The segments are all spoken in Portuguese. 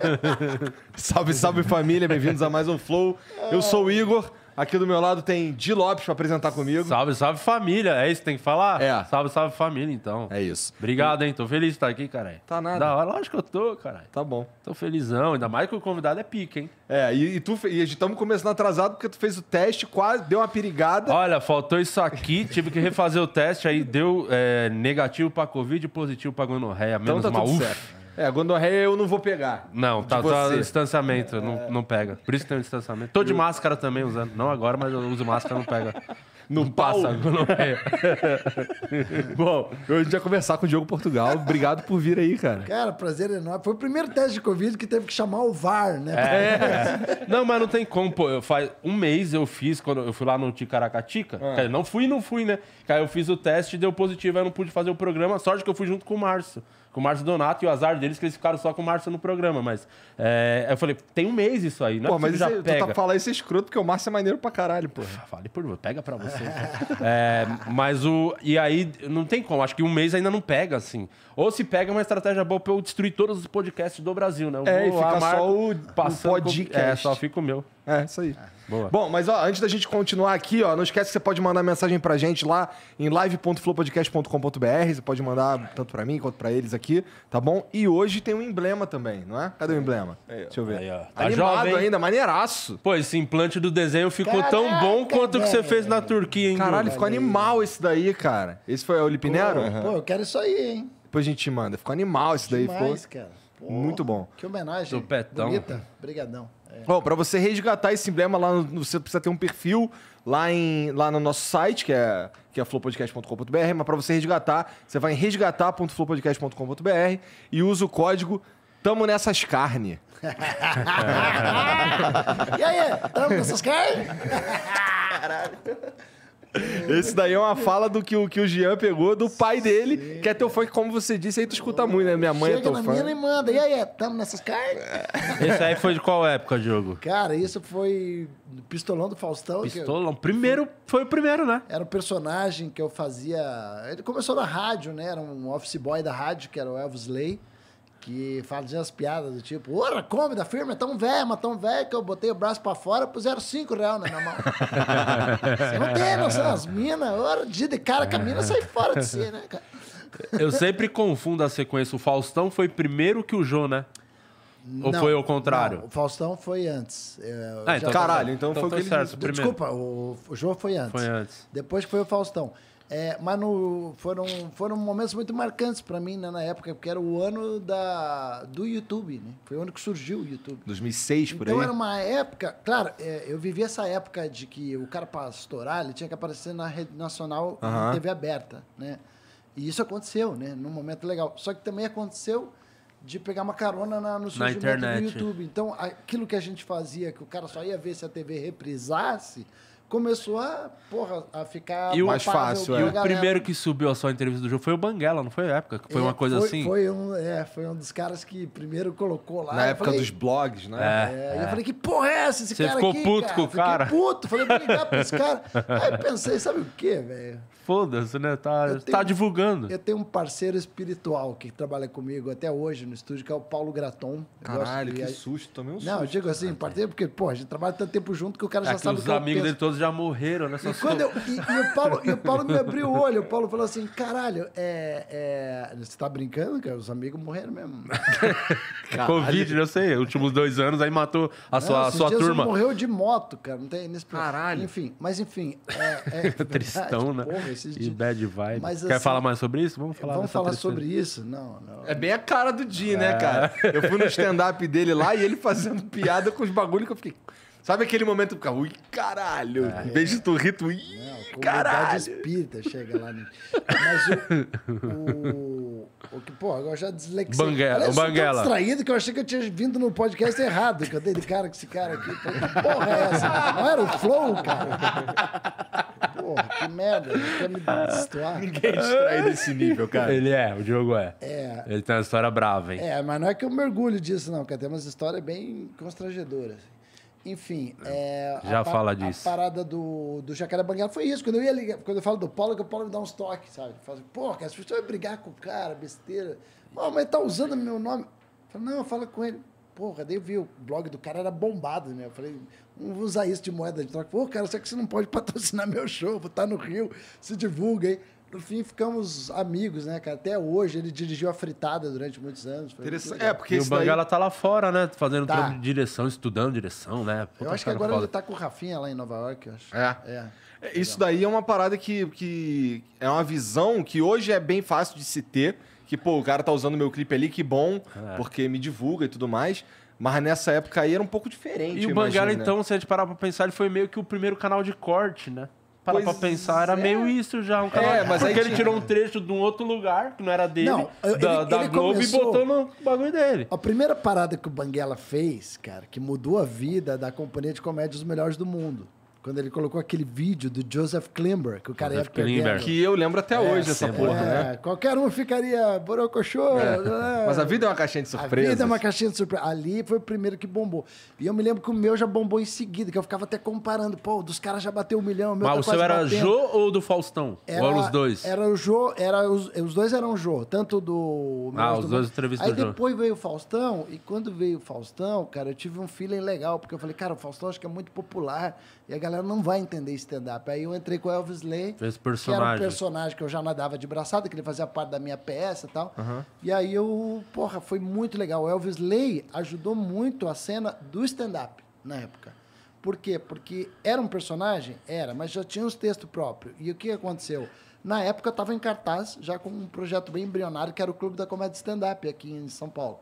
salve, salve família, bem-vindos a mais um Flow. Eu sou o Igor. Aqui do meu lado tem Di Lopes pra apresentar comigo. Salve, salve família. É isso que tem que falar? É. Salve, salve família, então. É isso. Obrigado, hein? Tô feliz de estar aqui, caralho. Tá nada. Da hora, lógico que eu tô, caralho. Tá bom. Tô felizão. Ainda mais que o convidado é pica, hein? É, e, e tu e estamos começando atrasado porque tu fez o teste, quase deu uma perigada. Olha, faltou isso aqui, tive que refazer o teste, aí deu é, negativo pra Covid e positivo pra gonorreia. Então Menos então tá Tudo certo. É, a Gondorreia eu não vou pegar. Não, tá, tá distanciamento, é. não, não pega. Por isso que tem um distanciamento. Tô de eu... máscara também usando. Não agora, mas eu uso máscara, não pega. Não, não passa a Gondorreia. Bom, hoje já conversar com o Diogo Portugal. Obrigado por vir aí, cara. Cara, prazer enorme. Foi o primeiro teste de Covid que teve que chamar o VAR, né? É. não, mas não tem como, pô. Eu faz um mês eu fiz quando eu fui lá no Ticaracatica. Ah. Cara, não fui, não fui, né? Cara, eu fiz o teste e deu positivo, aí eu não pude fazer o programa. Sorte que eu fui junto com o Márcio com o Márcio Donato e o azar deles que eles ficaram só com o Márcio no programa, mas é, eu falei, tem um mês isso aí, não é pô, mas já pega. Tu tá falando isso é escroto, porque o Márcio é maneiro pra caralho, pô. Fale ah, por mim, pega pra você. Então. é, mas o... E aí, não tem como, acho que um mês ainda não pega, assim. Ou se pega é uma estratégia boa pra eu destruir todos os podcasts do Brasil, né? Eu é, e fica lá, só o, o podcast. Com... É, só fica o meu. É, isso aí. É. Boa. Bom, mas ó, antes da gente continuar aqui, ó, não esquece que você pode mandar mensagem pra gente lá em live.flowpodcast.com.br. Você pode mandar tanto pra mim quanto pra eles aqui, tá bom? E hoje tem um emblema também, não é? Cadê o emblema? Aí, Deixa eu ver. Aí, ó. Tá Animado jovem. ainda, maneiraço. Pô, esse implante do desenho ficou Caraca, tão bom quanto o que você fez na Turquia, hein? Caralho, ficou animal esse daí, cara. Esse foi o Lipinero? Pô, uhum. pô, eu quero isso aí, hein? Depois a gente manda. Ficou animal esse daí. Demais, cara. Pô, Muito bom. Que homenagem. Do petão. Bonita. Obrigadão. É. Bom, para você resgatar esse emblema lá, no, você precisa ter um perfil lá, em, lá no nosso site, que é, que é flowpodcast.com.br, mas para você resgatar, você vai em resgatar.flowpodcast.com.br e usa o código Tamo nessas carne. e aí, tamo nessas carne? Caralho. Esse daí é uma fala do que, o, que o Jean pegou do pai dele, Sim. que é teu fã, que, como você disse, aí tu escuta muito, né? Minha mãe é Chega é teu na fã. Minha e manda. E aí, é, tamo nessas cartas? É. Esse aí foi de qual época, Diogo? Cara, isso foi Pistolão do Faustão. Pistolão. Eu... Primeiro, foi o primeiro, né? Era um personagem que eu fazia... Ele começou na rádio, né? Era um office boy da rádio, que era o Elvis Lay que fazia as piadas do tipo, ora, come da firma, é tão velho, mas tão velho que eu botei o braço pra fora, puseram cinco real na minha mão. Você não tem noção, as minas, ora, dia de cara que a mina sai fora de si, né, cara? Eu sempre confundo a sequência. O Faustão foi primeiro que o Jô, né? Ou foi ao contrário? Não, o Faustão foi antes. É, ah, então, tá caralho, então, então foi então o que tá certo, ele... Desculpa, o, o Jô foi antes. Foi antes. Depois foi o Faustão. É, mas no, foram, foram momentos muito marcantes para mim né, na época, porque era o ano da, do YouTube, né? Foi o ano que surgiu o YouTube. 2006, por então, aí? Então era uma época... Claro, é, eu vivi essa época de que o cara pastoral ele tinha que aparecer na rede nacional, uhum. na TV aberta, né? E isso aconteceu, né? Num momento legal. Só que também aconteceu de pegar uma carona na, no surgimento na do YouTube. Então, aquilo que a gente fazia, que o cara só ia ver se a TV reprisasse começou a, porra, a ficar e mais fácil. É. E o primeiro que subiu a sua entrevista do jogo foi o Banguela, não foi a época? Foi é, uma coisa foi, assim? Foi um, é, foi um dos caras que primeiro colocou lá. Na época falei, dos blogs, né? É, é. Eu é. falei, que porra é essa? Esse Você cara ficou aqui, puto cara? com o cara? Fiquei puto, falei, vou ligar pra esse cara. Aí pensei, sabe o quê, velho? foda-se, né? Tá, tá tenho, tá divulgando. Eu tenho um parceiro espiritual que trabalha comigo até hoje no estúdio, que é o Paulo Graton. Caralho, que susto, também um susto. Não, eu digo assim, parceiro, porque, pô, a gente trabalha tanto tempo junto que o cara é já sabe os que é Os amigos eu penso. dele todos já morreram nessa né? e, quando eu, e, e, o Paulo, e o Paulo me abriu o olho, o Paulo falou assim, caralho, é, é, você tá brincando, cara? Os amigos morreram mesmo. Covid, eu sei, últimos dois anos, aí matou a não, sua, a sua turma. morreu de moto, cara, não tem... Caralho. Enfim, mas enfim... É, é Tristão, verdade, né? Porra, esses dias. E bad vibe. Mas, Quer assim, falar mais sobre isso? Vamos falar Vamos falar sobre isso? Não, não. É bem a cara do Di, né, é. né, cara? Eu fui no stand-up dele lá e ele fazendo piada com os bagulhos que eu fiquei. Sabe aquele momento que ui, caralho, é. em vez ui, não, caralho. espírita chega lá. Né? Mas o, o porque, pô, agora já dislexia. Banguela, Aliás, Banguela. Eu distraído que eu achei que eu tinha vindo no podcast errado. Que eu dei de cara com esse cara aqui. que porra é essa? Não era o Flow, cara? Porra, que merda. Quer me destoar? Ninguém é distraído desse nível, cara. Ele é, o Diogo é. é. Ele tem uma história brava, hein? É, mas não é que eu mergulho disso, não. Porque tem é umas histórias bem constrangedoras. Assim. Enfim, é, é já fala disso. A parada do, do Jacaré Banguela foi isso. Quando eu ia ligar, quando eu falo do Paulo, é que o Paulo me dá uns toques, sabe? Fala, assim, pô, cara, se você vai brigar com o cara, besteira. Pô, mas tá usando meu nome. Eu falo, não, fala com ele. Porra, daí eu vi o blog do cara era bombado, né? Eu falei, não vou usar isso de moeda de troca. Pô, cara, será que você não pode patrocinar meu show? Vou estar tá no Rio, se divulga, hein? no fim ficamos amigos, né, cara? Até hoje ele dirigiu a fritada durante muitos anos. Interessante. É, porque e o Bangala daí... tá lá fora, né? Fazendo tá. de direção, estudando direção, né? eu acho que agora ele tá com o Rafinha lá em Nova York, eu acho. É. é. é isso daí é uma parada que, que é uma visão que hoje é bem fácil de se ter. Que, pô, o cara tá usando meu clipe ali, que bom, é. porque me divulga e tudo mais. Mas nessa época aí era um pouco diferente. E o Bangala, né? então, se a gente parar pra pensar, ele foi meio que o primeiro canal de corte, né? para pois pra pensar, era é. meio isso já. Um é, canal, é, mas porque ele tirou um trecho de um outro lugar, que não era dele, não, eu, da, ele, da ele Globo, começou... e botou no bagulho dele. A primeira parada que o Banguela fez, cara, que mudou a vida da Companhia de Comédia dos Melhores do Mundo. Quando ele colocou aquele vídeo do Joseph Klimber, que o cara Joseph ia perdendo. Klimber. Que eu lembro até é, hoje essa porra, é, né? Qualquer um ficaria borocochô. É. Né? Mas a vida é uma caixinha de surpresa. A vida é uma caixinha de surpresa. Ali foi o primeiro que bombou. E eu me lembro que o meu já bombou em seguida, que eu ficava até comparando. Pô, dos caras já bateu um milhão, o meu Mas tá o seu era batendo. Jô ou do Faustão? Era, ou os dois? Era o Jô, era os, os dois eram Jô, tanto do... Ah, os do dois entrevistas Aí do depois Jô. veio o Faustão, e quando veio o Faustão, cara, eu tive um feeling legal, porque eu falei, cara, o Faustão acho que é muito popular, e a galera não vai entender stand-up. Aí eu entrei com o Elvis Lay. Fez personagem. Que era um personagem que eu já nadava de braçada, que ele fazia parte da minha peça e tal. Uhum. E aí eu, porra, foi muito legal. O Elvis Lay ajudou muito a cena do stand-up na época. Por quê? Porque era um personagem? Era, mas já tinha os textos próprios. E o que aconteceu? Na época eu estava em cartaz, já com um projeto bem embrionário, que era o Clube da Comédia Stand-Up aqui em São Paulo.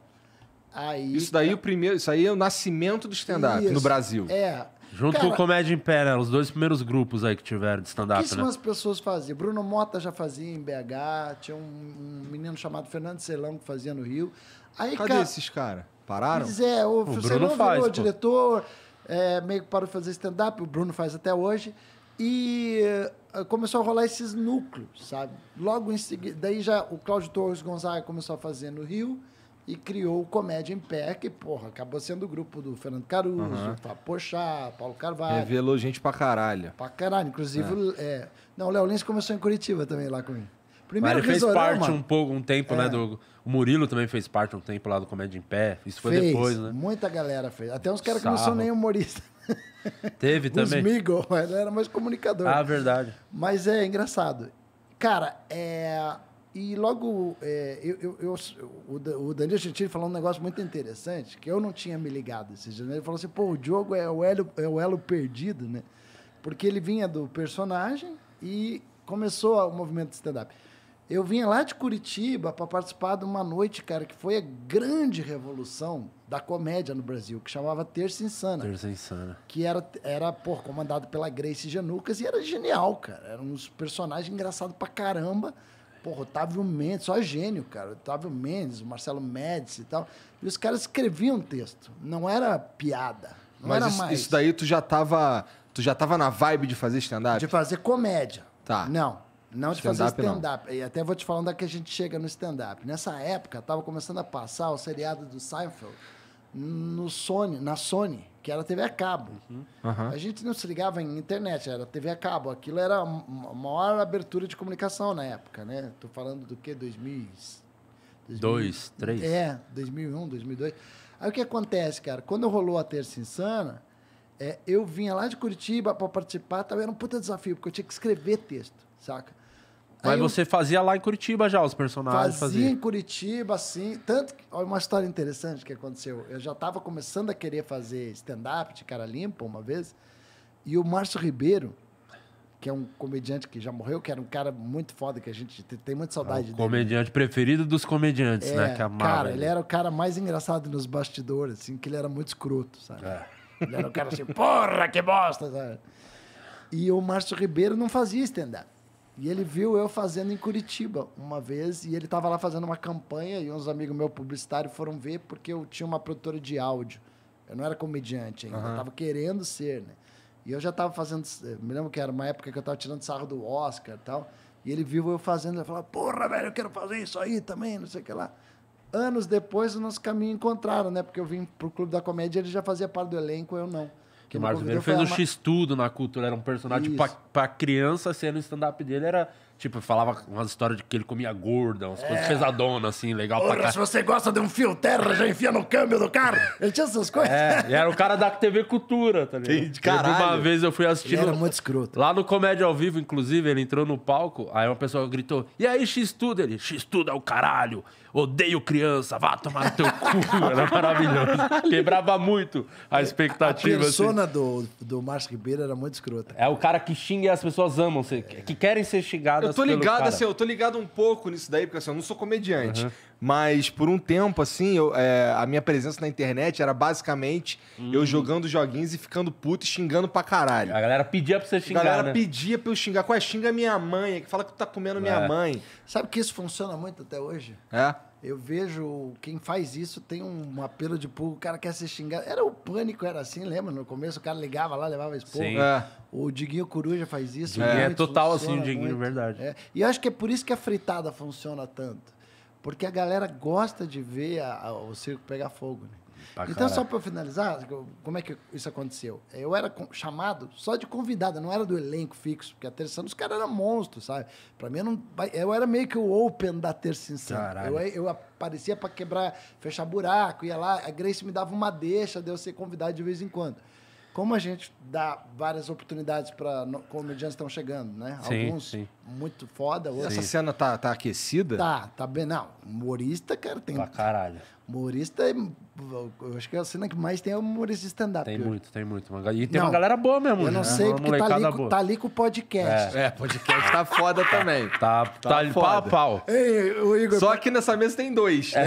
Aí, isso daí é... o primeiro, isso aí é o nascimento do stand-up no Brasil. É, Junto Cara, com o Comédia Impera, né? os dois primeiros grupos aí que tiveram de stand-up, né? as pessoas faziam. Bruno Mota já fazia em BH, tinha um, um menino chamado Fernando Celão que fazia no Rio. Aí, Cadê esses caras? Pararam? Pois é, o, o Celão faz, virou pô. diretor, é, meio que parou de fazer stand-up, o Bruno faz até hoje. E eh, começou a rolar esses núcleos, sabe? Logo em seguida, daí já o Cláudio Torres Gonzaga começou a fazer no Rio e criou o Comédia em Pé, que, porra, acabou sendo o grupo do Fernando Caruso, uhum. Fábio Pochá, Paulo Carvalho. Revelou gente pra caralho. Pra caralho. Inclusive, é. É... não, o Léo Lins começou em Curitiba também lá comigo. Primeiro ele fez parte mano. um pouco, um tempo, né, é. né? Do, o Murilo também fez parte um tempo lá do Comédia em Pé. Isso foi fez, depois, né? Muita galera fez. Até uns caras que não são nem humoristas. Teve também. Os Migo, ele era mais comunicador. Ah, verdade. Mas é engraçado. Cara, é e logo, é, eu, eu, eu, o Danilo Gentili falou um negócio muito interessante, que eu não tinha me ligado esses dias. Né? Ele falou assim, pô, o Diogo é o, elo, é o elo perdido, né? Porque ele vinha do personagem e começou o movimento stand-up. Eu vinha lá de Curitiba para participar de uma noite, cara, que foi a grande revolução da comédia no Brasil, que chamava Terça Insana. Terça Insana. Que era, era pô, comandado pela Grace Janucas e era genial, cara. Era uns personagens engraçados pra caramba. Porra, Otávio Mendes, só gênio, cara. Otávio Mendes, Marcelo Médici e tal. E os caras escreviam texto. Não era piada. Não Mas era isso, mais. isso daí tu já tava. Tu já tava na vibe de fazer stand-up? De fazer comédia. Tá. Não. Não de fazer stand-up. E até vou te falar onde é que a gente chega no stand-up. Nessa época, tava começando a passar o seriado do Seinfeld no Sony, na Sony que era TV a cabo. Uhum. A gente não se ligava em internet, era TV a cabo. Aquilo era a maior abertura de comunicação na época, né? Tô falando do quê? 2000, 2000 Dois, três? É, 2001, 2002. Aí o que acontece, cara? Quando rolou a Terça Insana, é, eu vinha lá de Curitiba para participar, tava era um puta desafio, porque eu tinha que escrever texto, saca? Mas eu... você fazia lá em Curitiba já os personagens? Fazia, fazia. em Curitiba, sim. Tanto que, olha, uma história interessante que aconteceu. Eu já estava começando a querer fazer stand-up de cara limpa uma vez. E o Márcio Ribeiro, que é um comediante que já morreu, que era um cara muito foda, que a gente tem muita saudade é o dele. Comediante preferido dos comediantes, é, né? Que amava cara, ele. ele. era o cara mais engraçado nos bastidores, assim, que ele era muito escroto, sabe? É. Ele era o cara assim, porra, que bosta, sabe? E o Márcio Ribeiro não fazia stand-up. E ele viu eu fazendo em Curitiba uma vez, e ele estava lá fazendo uma campanha, e uns amigos meus publicitários foram ver, porque eu tinha uma produtora de áudio. Eu não era comediante ainda, uhum. eu tava querendo ser, né? E eu já estava fazendo. Eh, me lembro que era uma época que eu estava tirando sarro do Oscar e tal. E ele viu eu fazendo, ele falou: Porra, velho, eu quero fazer isso aí também, não sei o que lá. Anos depois, o nosso caminho encontraram, né? Porque eu vim pro Clube da Comédia, ele já fazia parte do elenco, eu não. Que o Marcos fez o um X-Tudo na cultura, era um personagem pra, pra, criança, sendo o stand-up dele era. Tipo, falava umas histórias de que ele comia gorda, umas é. coisas pesadonas, assim, legal Ora, pra cá. Se você gosta de um fio terra, já enfia no câmbio do carro. Ele tinha essas coisas. É, e era o cara da TV Cultura, tá ligado? caralho. Uma vez eu fui assistindo. Ele era muito escroto. Lá no Comédia ao Vivo, inclusive, ele entrou no palco, aí uma pessoa gritou: E aí, X-Tudo? Ele, X-Tudo é o caralho odeio criança, vá tomar no teu cu. Era maravilhoso. Quebrava muito a expectativa. A assim. persona assim. do, do Márcio Ribeiro era muito escrota. É o cara que xinga e as pessoas amam, que querem ser xingadas. Eu tô ligado, assim, eu tô ligado um pouco nisso daí, porque assim, eu não sou comediante. Uhum. Mas por um tempo, assim, eu, é, a minha presença na internet era basicamente hum. eu jogando joguinhos e ficando puto e xingando pra caralho. A galera pedia pra você xingar. A galera né? pedia pra eu xingar. Qual é? Xinga minha mãe, que fala que tu tá comendo é. minha mãe. Sabe que isso funciona muito até hoje? É. Eu vejo quem faz isso tem um apelo de público, o cara quer ser xingado. Era o pânico, era assim, lembra? No começo o cara ligava lá, levava esporro. Sim. É. O Diguinho Coruja faz isso. É, é total assim o Diguinho, muito. verdade. É. E eu acho que é por isso que a fritada funciona tanto. Porque a galera gosta de ver a, a, o circo pegar fogo, né? então, só para finalizar, como é que isso aconteceu? Eu era chamado só de convidado, não era do elenco fixo, porque a Terça os caras eram monstros, sabe? Para mim, eu, não, eu era meio que o open da Terça Insana. Eu, eu aparecia para quebrar, fechar buraco, ia lá, a Grace me dava uma deixa de eu ser convidado de vez em quando como a gente dá várias oportunidades para comediantes estão chegando, né? Sim, Alguns sim. muito foda. Outros... Essa cena tá, tá aquecida? Tá, tá bem. Não, humorista, cara, tem. Pra caralho. Humorista é. Eu acho que é a cena que mais tem é humorista de stand-up. Tem muito, tem muito. E tem não, uma galera boa mesmo. Eu não né? sei, uma porque tá ali, com, tá ali, com o podcast. É, é podcast tá foda também. Tá, tá, tá ali, pau a pau. Ei, o Igor, Só que nessa mesa tem dois. É.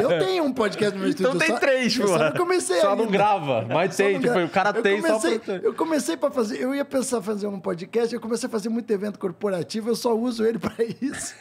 Eu tenho um podcast no meu então estúdio. Então tem três, pô. Só não comecei Só ainda. não grava, mas tem. Tipo, o cara eu tem comecei, só... Eu comecei pra fazer... Eu ia pensar fazer um podcast, eu comecei a fazer muito evento corporativo, eu só uso ele pra isso.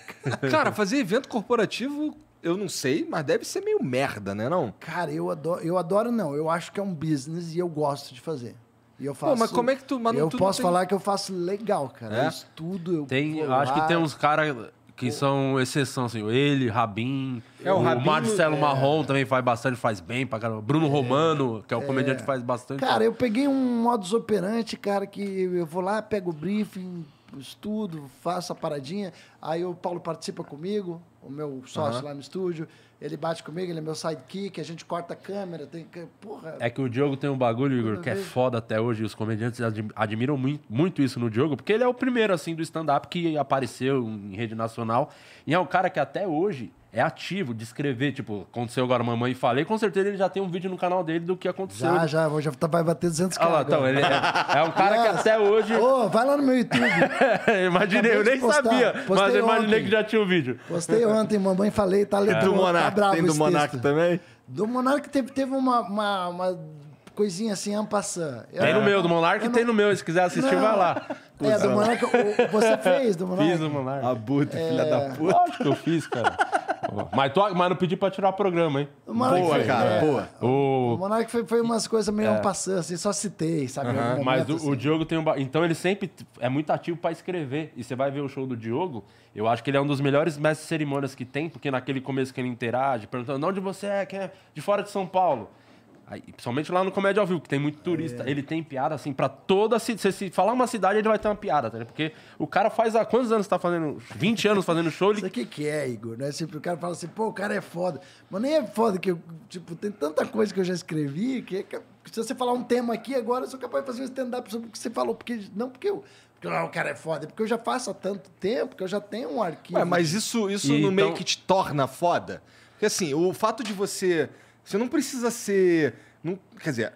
Cara, fazer evento corporativo eu não sei, mas deve ser meio merda, né, não? Cara, eu adoro, eu adoro não. Eu acho que é um business e eu gosto de fazer. E eu faço. Pô, mas como é que tu. Mas eu tu posso tem... falar que eu faço legal, cara. É? Eu estudo, eu. Tem, eu acho que tem uns caras que são exceção, assim. Ele, Rabin. É, o, o Rabin, Marcelo é... Marrom também faz bastante, faz bem pra caramba. Bruno é... Romano, que é o um é. comediante, faz bastante. Cara, eu peguei um modus operandi, cara, que eu vou lá, pego o briefing, estudo, faço a paradinha. Aí o Paulo participa comigo, o meu sócio uhum. lá no estúdio. Ele bate comigo, ele é meu sidekick, a gente corta a câmera, tem Porra. É que o Diogo tem um bagulho, Igor, que é foda até hoje. Os comediantes admiram muito, muito isso no Diogo, porque ele é o primeiro, assim, do stand-up que apareceu em rede nacional. E é um cara que até hoje é ativo de escrever, tipo, aconteceu agora mamãe falei, com certeza ele já tem um vídeo no canal dele do que aconteceu. Já, né? já, já tá, vai bater 200 ah, lá, então, ele é, é um cara que até hoje... Ô, vai lá no meu YouTube. imaginei, eu nem postar. sabia, Postei mas eu imaginei que já tinha o um vídeo. Postei ontem, mamãe falei, tá legal. É. Do tá Monark, tá tem do Monark também? Do Monaco teve, teve uma, uma, uma coisinha assim, ampassã. Tem no meu, do Monark não... tem no meu. Se quiser assistir, não. vai lá. É, do Monark, você fez do Monark? Fiz do Monark. Abutre, é... filha da puta. Acho que eu fiz, cara. mas, tô, mas não pedi pra tirar o programa, hein? O boa, foi, cara, é, boa. O, o Monark foi, foi umas coisas meio é. passando, assim, só citei, sabe? Momento, mas o, assim. o, Diogo tem um... Então ele sempre é muito ativo pra escrever. E você vai ver o show do Diogo, eu acho que ele é um dos melhores mestres cerimônias que tem, porque naquele começo que ele interage, perguntando, de onde você é? Quem é? De fora de São Paulo principalmente lá no Comédia ao Vivo, que tem muito turista. É. Ele tem piada, assim, pra toda cidade. Se falar uma cidade, ele vai ter uma piada, tá? Porque o cara faz há quantos anos tá fazendo? 20 anos fazendo show? Ele... Isso aqui que é, Igor, né? Sempre o cara fala assim, pô, o cara é foda. Mas nem é foda que eu, tipo, tem tanta coisa que eu já escrevi que, é que se você falar um tema aqui agora, eu sou capaz de fazer um stand-up sobre o que você falou. Porque, não porque eu, porque ah, o cara é foda, é porque eu já faço há tanto tempo que eu já tenho um arquivo. Ué, mas isso, isso e no então... meio que te torna foda? Porque assim, o fato de você você não precisa ser. Não, quer dizer,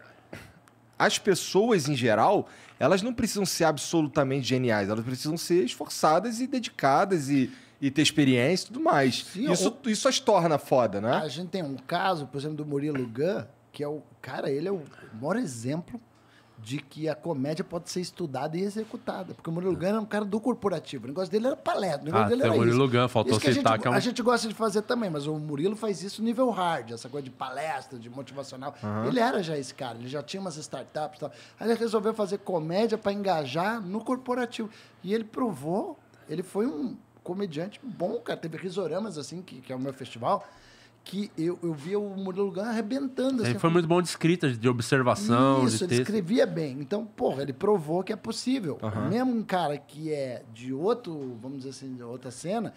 as pessoas em geral, elas não precisam ser absolutamente geniais, elas precisam ser esforçadas e dedicadas e, e ter experiência e tudo mais. Sim, isso, isso as torna foda, né? A gente tem um caso, por exemplo, do Murilo Gun, que é o. Cara, ele é o maior exemplo de que a comédia pode ser estudada e executada. Porque o Murilo é. Gun era é um cara do corporativo. O negócio dele era palestra. O negócio ah, dele então era o Murilo isso. faltou isso que citar a gente, que é um... A gente gosta de fazer também, mas o Murilo faz isso nível hard, essa coisa de palestra, de motivacional. Uhum. Ele era já esse cara, ele já tinha umas startups e tal. Aí ele resolveu fazer comédia para engajar no corporativo. E ele provou, ele foi um comediante bom, cara. Teve risoramas, assim, que, que é o meu festival que eu, eu via o Murilo Gun arrebentando. Assim, ele foi muito bom de escrita, de observação, Isso, de ele texto. escrevia bem. Então, porra, ele provou que é possível. Uhum. Mesmo um cara que é de outro, vamos dizer assim, de outra cena,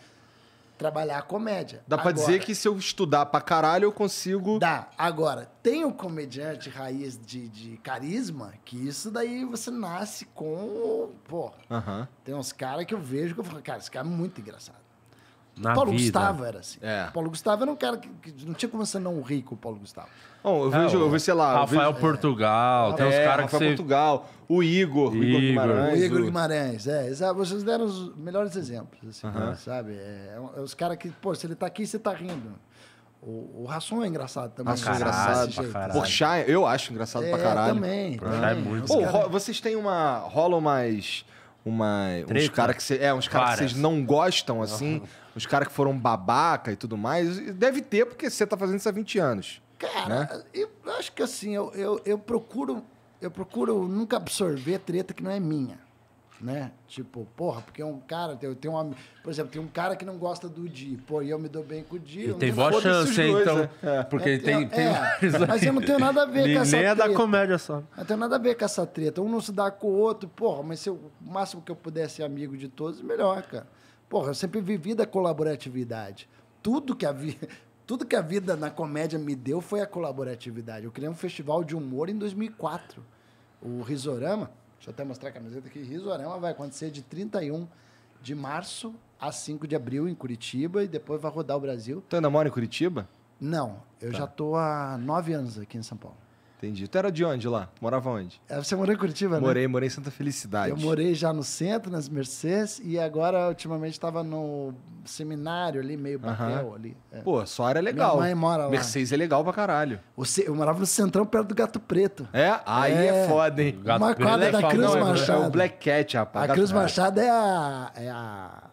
trabalhar a comédia. Dá para dizer que se eu estudar pra caralho, eu consigo. Dá. Agora, tem o comediante raiz de, de carisma, que isso daí você nasce com. Porra. Uhum. Tem uns caras que eu vejo que eu falo, cara, esse cara é muito engraçado. Na Paulo vida. Gustavo era assim. É. Paulo Gustavo era um cara que, que não tinha como você não rir com o Paulo Gustavo. Bom, eu é, vejo, é, eu vejo, sei lá. Rafael vejo, é. Portugal, é. tem uns é, caras que. Rafael você... Portugal, o Igor, Igor Guimarães. O Igor Guimarães, é. Vocês deram os melhores exemplos, assim, uh -huh. né, sabe? É, os caras que, pô, se ele tá aqui, você tá rindo. O, o Rasson é engraçado também. Rasson é né? engraçado. Né? Porchat, eu acho engraçado é, pra caralho. Também. Porchat é muito. Oh, cara... Vocês têm uma... Rolam mais... Uma, Treta. uns caras que, cê, é, uns cara que vocês não gostam, assim. Uhum os caras que foram babaca e tudo mais, deve ter, porque você tá fazendo isso há 20 anos. Cara, né? eu acho que assim, eu, eu, eu, procuro eu procuro nunca absorver treta que não é minha, né? Tipo, porra, porque é um cara, eu tenho um, por exemplo, tem um cara que não gosta do Di, pô, e eu me dou bem com o Di. tem boa chance, dois, então, né? é. porque é, tem, é, tem é, Mas eu não tenho nada a ver com essa nem treta. Nem é da comédia só. Eu tenho nada a ver com essa treta. Um não se dá com o outro, porra, mas se eu, o máximo que eu puder ser amigo de todos, melhor, cara. Porra, eu sempre vivi da colaboratividade. Tudo que a vida, tudo que a vida na comédia me deu foi a colaboratividade. Eu criei um festival de humor em 2004. O Risorama, deixa eu até mostrar a camiseta aqui, Risorama vai acontecer de 31 de março a 5 de abril em Curitiba e depois vai rodar o Brasil. Tu ainda mora em Curitiba? Não, eu tá. já tô há nove anos aqui em São Paulo. Entendi. Tu era de onde lá? Morava onde? É, você morou em Curitiba, morei, né? Morei, morei em Santa Felicidade. Eu morei já no centro, nas Mercedes, e agora ultimamente estava no seminário ali, meio papel uh -huh. ali. É. Pô, só área legal. Minha mãe mora lá. Mercedes é legal pra caralho. Eu morava no centrão perto do Gato Preto. É? Aí é, é foda, hein? Gato Uma quadra é da Cruz Machado. Né? É o Black Cat, rapaz. A Cruz Machado é a... É a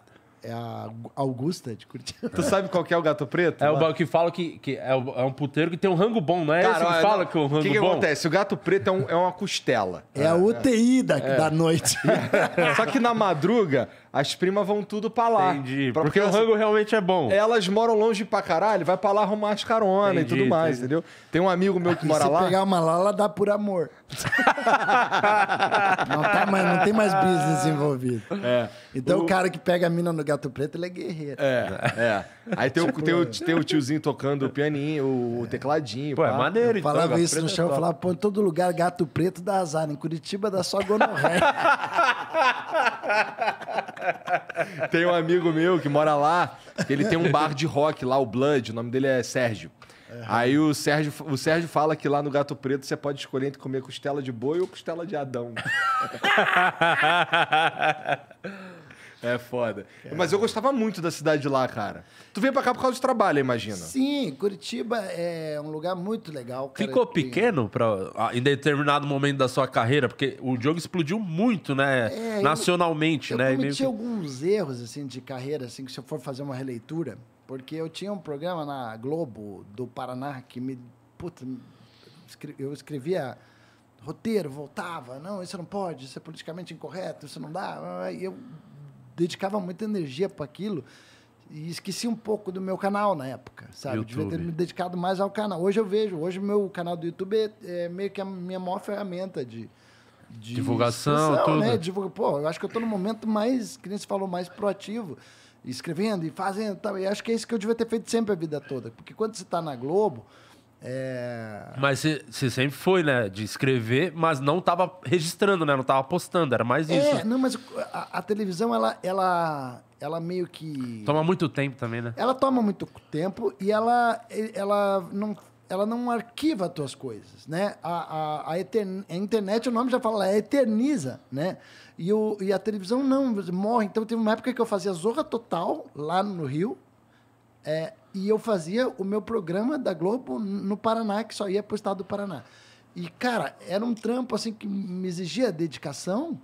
é a Augusta de Curitiba. Tu sabe qual que é o gato preto? É o que fala que, que é, é, um puteiro que tem um rango bom, não é Cara, esse que fala não, que é um rango que que bom? O que acontece? O gato preto é, um, é uma costela. É, é a UTI da, da noite. Só que na madruga, as primas vão tudo pra lá. Entendi. Pra porque, elas, o rango realmente é bom. Elas moram longe pra caralho, vai pra lá arrumar as caronas e tudo mais, entendi. entendeu? Tem um amigo meu que mora se lá. Se pegar uma lá, ela dá por amor. não, tá mais, não tem mais business envolvido. É. Então o... o cara que pega a mina no gato gato preto, ele é guerreiro. É, é. Aí tem, tipo... o, tem, o, né? tem o tiozinho tocando o pianinho, o, tecladinho. Pô, é pá. é maneiro. Eu então, falava isso no é chão, é falava, pô, em todo lugar gato preto dá azar. Em Curitiba dá só gonorreia. tem um amigo meu que mora lá, ele tem um bar de rock lá, o Blood, o nome dele é Sérgio. Aí o Sérgio, o Sérgio fala que lá no Gato Preto você pode escolher entre comer costela de boi ou costela de Adão. É foda. É. Mas eu gostava muito da cidade de lá, cara. Tu veio pra cá por causa de trabalho, imagina. Sim, Curitiba é um lugar muito legal. Cara. Ficou pequeno pra, ah, em determinado momento da sua carreira? Porque o jogo explodiu muito, né? É, nacionalmente, eu, eu né? Eu cometi que... alguns erros, assim, de carreira, assim, que se eu for fazer uma releitura, porque eu tinha um programa na Globo do Paraná que me... Puta, eu escrevia roteiro, voltava, não, isso não pode, isso é politicamente incorreto, isso não dá. E eu dedicava muita energia para aquilo e esqueci um pouco do meu canal na época, sabe? YouTube. Devia ter me dedicado mais ao canal. Hoje eu vejo, hoje meu canal do YouTube é, é meio que a minha maior ferramenta de, de divulgação, tudo. Né? Divulga, pô, eu acho que eu estou no momento mais, que nem se falou, mais proativo, escrevendo e fazendo, tá? E acho que é isso que eu devia ter feito sempre a vida toda, porque quando você está na Globo, é... Mas você sempre foi, né? De escrever, mas não estava registrando, né? Não estava postando, era mais isso. É, não, mas a, a, televisão, ela, ela, ela meio que... Toma muito tempo também, né? Ela toma muito tempo e ela, ela, não, ela não arquiva as tuas coisas, né? A, a, a, etern, a internet, o nome já fala, eterniza, né? E, o, e a televisão não, morre. Então, teve uma época que eu fazia Zorra Total, lá no Rio, é, e eu fazia o meu programa da Globo no Paraná, que só ia para o estado do Paraná. E, cara, era um trampo assim que me exigia dedicação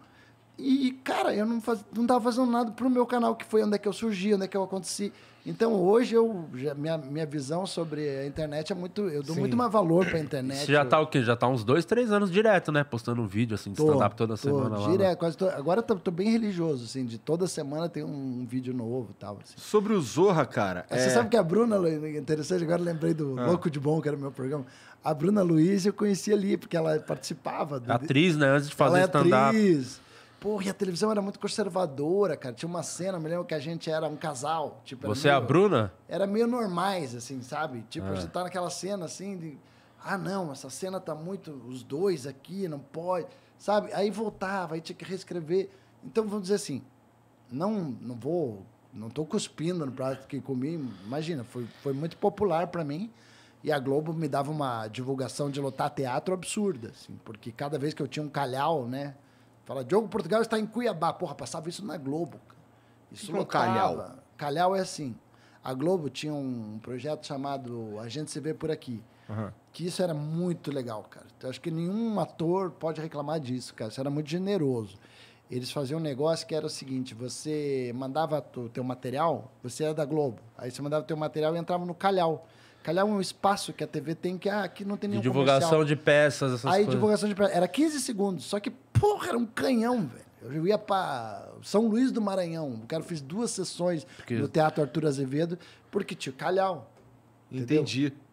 e, cara, eu não, faz, não tava fazendo nada pro meu canal, que foi onde é que eu surgi, onde é que eu aconteci. Então, hoje, eu, já, minha, minha visão sobre a internet é muito... Eu dou Sim. muito mais valor pra internet. Você já tá o quê? Já tá uns dois, três anos direto, né? Postando um vídeo, assim, de stand-up toda tô, semana direto, lá. né? quase tô, Agora eu tô, tô, bem religioso, assim, de toda semana tem um, um vídeo novo e tal. Assim. Sobre o Zorra, cara... Ah, é... Você sabe que a Bruna... Interessante, agora lembrei do ah. Louco de Bom, que era o meu programa. A Bruna Luiz eu conheci ali, porque ela participava. Do, atriz, né? Antes de fazer é stand-up. atriz Porra, e a televisão era muito conservadora, cara. Tinha uma cena, me lembro que a gente era um casal. Tipo, você meio, é a Bruna? Era meio normais, assim, sabe? Tipo, ah. você tá naquela cena assim de. Ah, não, essa cena tá muito. Os dois aqui, não pode. Sabe? Aí voltava, aí tinha que reescrever. Então, vamos dizer assim, não, não vou. Não tô cuspindo no prato que comi. Imagina, foi, foi muito popular para mim. E a Globo me dava uma divulgação de lotar teatro absurda, assim, porque cada vez que eu tinha um calhau, né? Fala, Diogo Portugal está em Cuiabá. Porra, passava isso na Globo. Isso no tipo Calhau. Calhau é assim. A Globo tinha um projeto chamado A Gente Se Vê Por Aqui. Uhum. Que isso era muito legal, cara. Eu então, acho que nenhum ator pode reclamar disso, cara. Isso era muito generoso. Eles faziam um negócio que era o seguinte: você mandava o teu material, você era é da Globo. Aí você mandava o teu material e entrava no Calhau. Calhar um espaço que a TV tem que. Ah, aqui não tem nenhum. De divulgação comercial. de peças, essas Aí, coisas. Aí divulgação de peças. Era 15 segundos. Só que, porra, era um canhão, velho. Eu ia para São Luís do Maranhão. O cara fez duas sessões porque... no Teatro Arthur Azevedo, porque tio calhau. Entendi. Entendeu?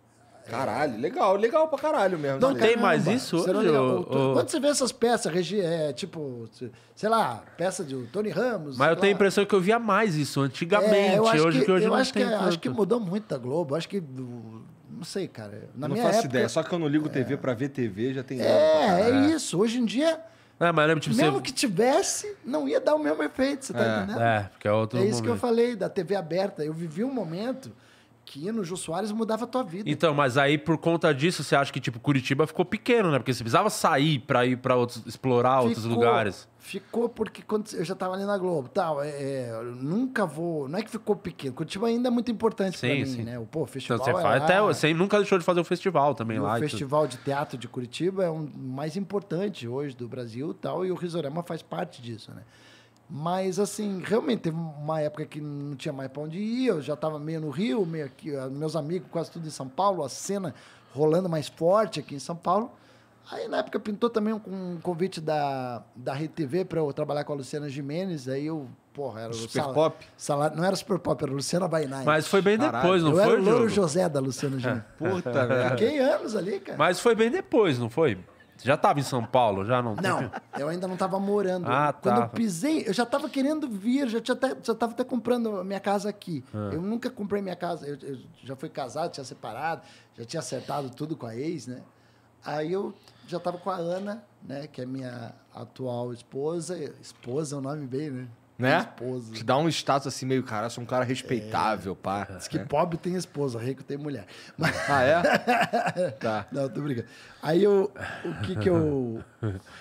Caralho, legal, legal pra caralho mesmo. Não né? tem mais isso hoje? Ou, ou... Quando você vê essas peças, é, tipo, sei lá, peça de Tony Ramos. Mas eu tenho a impressão que eu via mais isso antigamente. É, hoje que, que hoje eu não acho que, é, acho que mudou muito da Globo. Acho que. Não sei, cara. Na não minha faço época, ideia, só que eu não ligo é... TV pra ver TV, já tem. É, é, é isso. Hoje em dia. É, mas lembro, tipo, mesmo você... que tivesse, não ia dar o mesmo efeito, você tá é, entendendo? É, porque é outro. É isso momento. que eu falei da TV aberta. Eu vivi um momento Quino, Jô Soares mudava a tua vida. Então, mas aí por conta disso, você acha que tipo Curitiba ficou pequeno, né? Porque você precisava sair para ir para outros, explorar ficou, outros lugares. Ficou porque quando eu já tava ali na Globo, tal, é, é nunca vou, não é que ficou pequeno. Curitiba ainda é muito importante para mim, sim. né? O pô, então, festival então, você é faz, lá, até você nunca deixou de fazer o festival também lá. O festival de teatro de Curitiba é um mais importante hoje do Brasil, tal, e o Risorama faz parte disso, né? Mas, assim, realmente teve uma época que não tinha mais para onde ir, eu já estava meio no Rio, meio aqui, ah, meus amigos quase tudo em São Paulo, a cena rolando mais forte aqui em São Paulo. Aí, na época, pintou também um, um convite da, da RTV para eu trabalhar com a Luciana Jimenez, aí eu Porra, era Super sal... Pop? não era Super Pop, era Luciana Bainai. Mas foi bem Caralho. depois, não eu foi? Eu era o Louro José da Luciana Gini. Puta, velho. Fiquei anos ali, cara. Mas foi bem depois, não foi? Você já estava em São Paulo? Já não? Não, eu ainda não estava morando. Ah, Quando tá. eu pisei, eu já estava querendo vir, já tinha até, já estava até comprando minha casa aqui. Ah. Eu nunca comprei minha casa, eu, eu, já fui casado, tinha separado, já tinha acertado tudo com a ex, né? Aí eu já estava com a Ana, né, que é minha atual esposa, esposa é um nome bem, né? né? esposa. Te dá um status assim meio, cara, sou um cara respeitável, pá. É. Diz que né? pobre tem esposa, rico tem mulher. Mas... Ah, é? tá. Não, tô brincando. Aí eu, o que que eu...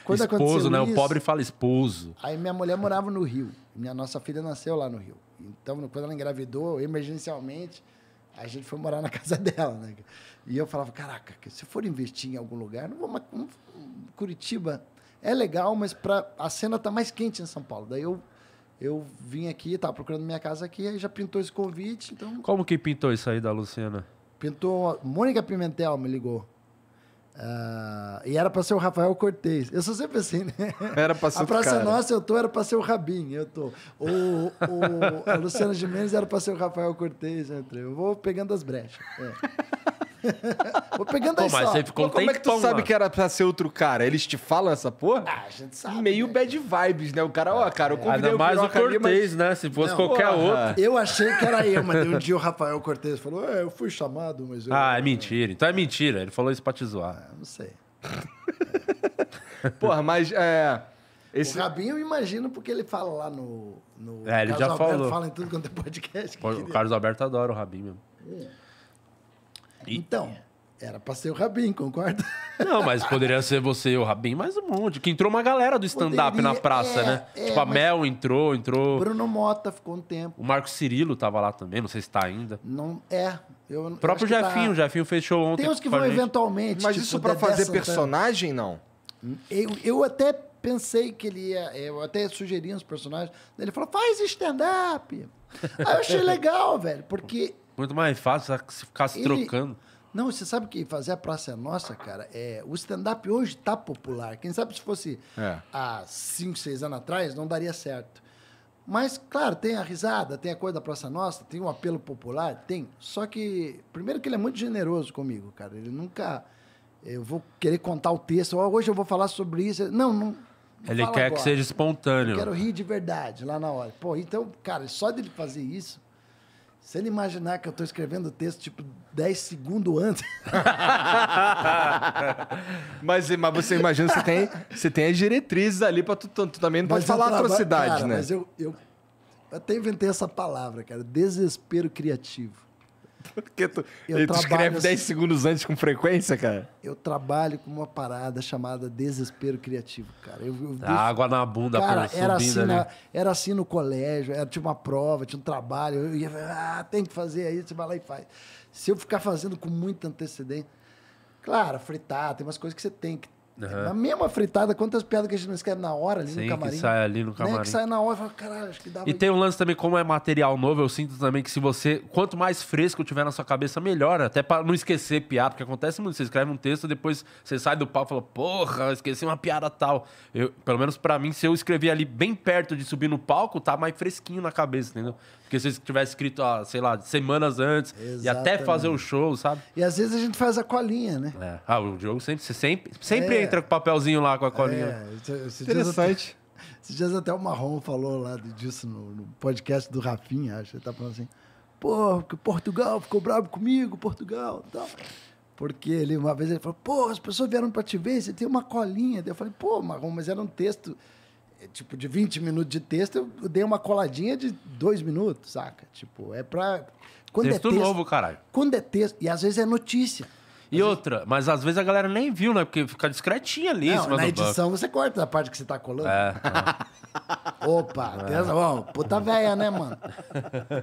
Quando esposo, né? Isso, o pobre fala esposo. Aí minha mulher morava no Rio. Minha nossa filha nasceu lá no Rio. Então, quando ela engravidou, emergencialmente, a gente foi morar na casa dela, né? E eu falava, caraca, se for investir em algum lugar, não vou mais... Curitiba é legal, mas pra, a cena tá mais quente em São Paulo. Daí eu eu vim aqui, tava procurando minha casa aqui, aí já pintou esse convite, então... Como que pintou isso aí da Luciana? Pintou... Mônica Pimentel me ligou. Uh, e era para ser o Rafael Cortez. Eu sou sempre assim, né? Era pra ser o A Praça cara. Nossa eu tô, era para ser o Rabin, eu tô. O, o, a Luciana Gimenez era para ser o Rafael Cortez, eu, entrei. eu vou pegando as brechas. É. Vou pegando aí só. ficou Pô, como é que tu sabe que era pra ser outro cara? Eles te falam essa porra? Ah, a gente sabe. Meio né? bad vibes, né? O cara, ó, cara, eu convidei Ainda mais o Cortez, mas... né? Se fosse não, qualquer porra. outro. Eu achei que era eu, mas um dia o Rafael Cortez falou, é, eu fui chamado, mas eu... Ah, é mentira. Então é mentira. Ele falou isso pra te zoar. Ah, não sei. porra, mas... É... Esse... O Rabinho eu imagino porque ele fala lá no. no é, ele Carlos já Alberto falou. fala em tudo quanto é podcast. o Carlos Alberto adora o Rabinho mesmo. É. Então, era pra ser o Rabin, concorda? Não, mas poderia ser você e o Rabin, mais um monte. Que entrou uma galera do stand-up na praça, é, né? É, tipo, a Mel entrou, entrou. Bruno Mota ficou um tempo. O Marco Cirilo tava lá também, não sei se tá ainda. Não, é. Eu, o próprio tá. Jefinho, tá... o Jefinho fechou ontem. Tem uns que vão gente. eventualmente. Mas tipo, isso para fazer personagem, não? Eu, eu até pensei que ele ia. Eu até sugeri uns personagens. Ele falou: faz stand-up. Aí eu achei legal, velho, porque muito mais fácil se ficasse Ele... trocando. Não, você sabe que fazer a Praça é Nossa, cara, é, o stand-up hoje está popular. Quem sabe se fosse é. há cinco, seis anos atrás, não daria certo. Mas, claro, tem a risada, tem a coisa da Praça Nossa, tem o um apelo popular, tem. Só que, primeiro que ele é muito generoso comigo, cara. Ele nunca... Eu vou querer contar o texto, hoje eu vou falar sobre isso. Não, não... não ele quer agora. que seja espontâneo. Eu quero rir de verdade lá na hora. Pô, então, cara, só dele fazer isso se ele imaginar que eu estou escrevendo o texto, tipo, 10 segundos antes. mas, mas você imagina, você tem, você tem as diretrizes ali para tu, tu, tu, também não mas pode falar traba... atrocidade, cara, né? Mas eu, eu até inventei essa palavra, cara. Desespero criativo. Porque tu, eu tu escreve 10 segundos antes com frequência, cara? Eu trabalho com uma parada chamada desespero criativo, cara. Eu, eu água na bunda, cara, pô, era assim, né? na, era assim no colégio, era, tinha uma prova, tinha um trabalho. Eu ia, ah, tem que fazer aí, você vai lá e faz. Se eu ficar fazendo com muito antecedente, Claro, fritar, tem umas coisas que você tem que Uhum. Na mesma fritada, quantas piadas que a gente não escreve na hora ali Sim, no camarim. que sai ali no camarim. Né? Que sai na hora e fala, caralho, acho que dá E tem um lance também, como é material novo, eu sinto também que se você... Quanto mais fresco tiver na sua cabeça, melhor. Até pra não esquecer piada, porque acontece muito. Você escreve um texto, depois você sai do palco e fala, porra, esqueci uma piada tal. Eu, pelo menos para mim, se eu escrevi ali bem perto de subir no palco, tá mais fresquinho na cabeça, entendeu? Porque se tivesse escrito, ó, ah, sei lá, semanas antes, Exatamente. e até fazer o show, sabe? E às vezes a gente faz a colinha, né? É. Ah, o Diogo sempre, sempre, sempre é entra com papelzinho lá com a colinha. É, Interessante. Dias até, esses dias até o Marrom falou lá disso no, no podcast do Rafinha, acho. Ele tá falando assim, pô, que Portugal ficou bravo comigo, Portugal tal. Porque ele, uma vez ele falou, pô, as pessoas vieram para te ver, você tem uma colinha. eu falei, pô, Marrom, mas era um texto, é, tipo, de 20 minutos de texto, eu dei uma coladinha de dois minutos, saca? Tipo, é pra. Quando é texto, é texto novo, caralho. Quando é texto, e às vezes é notícia. E outra, mas às vezes a galera nem viu, né? Porque fica discretinha ali. Não, na edição banco. você corta a parte que você tá colando. É. Opa, é. Deus, bom, puta véia, né, mano?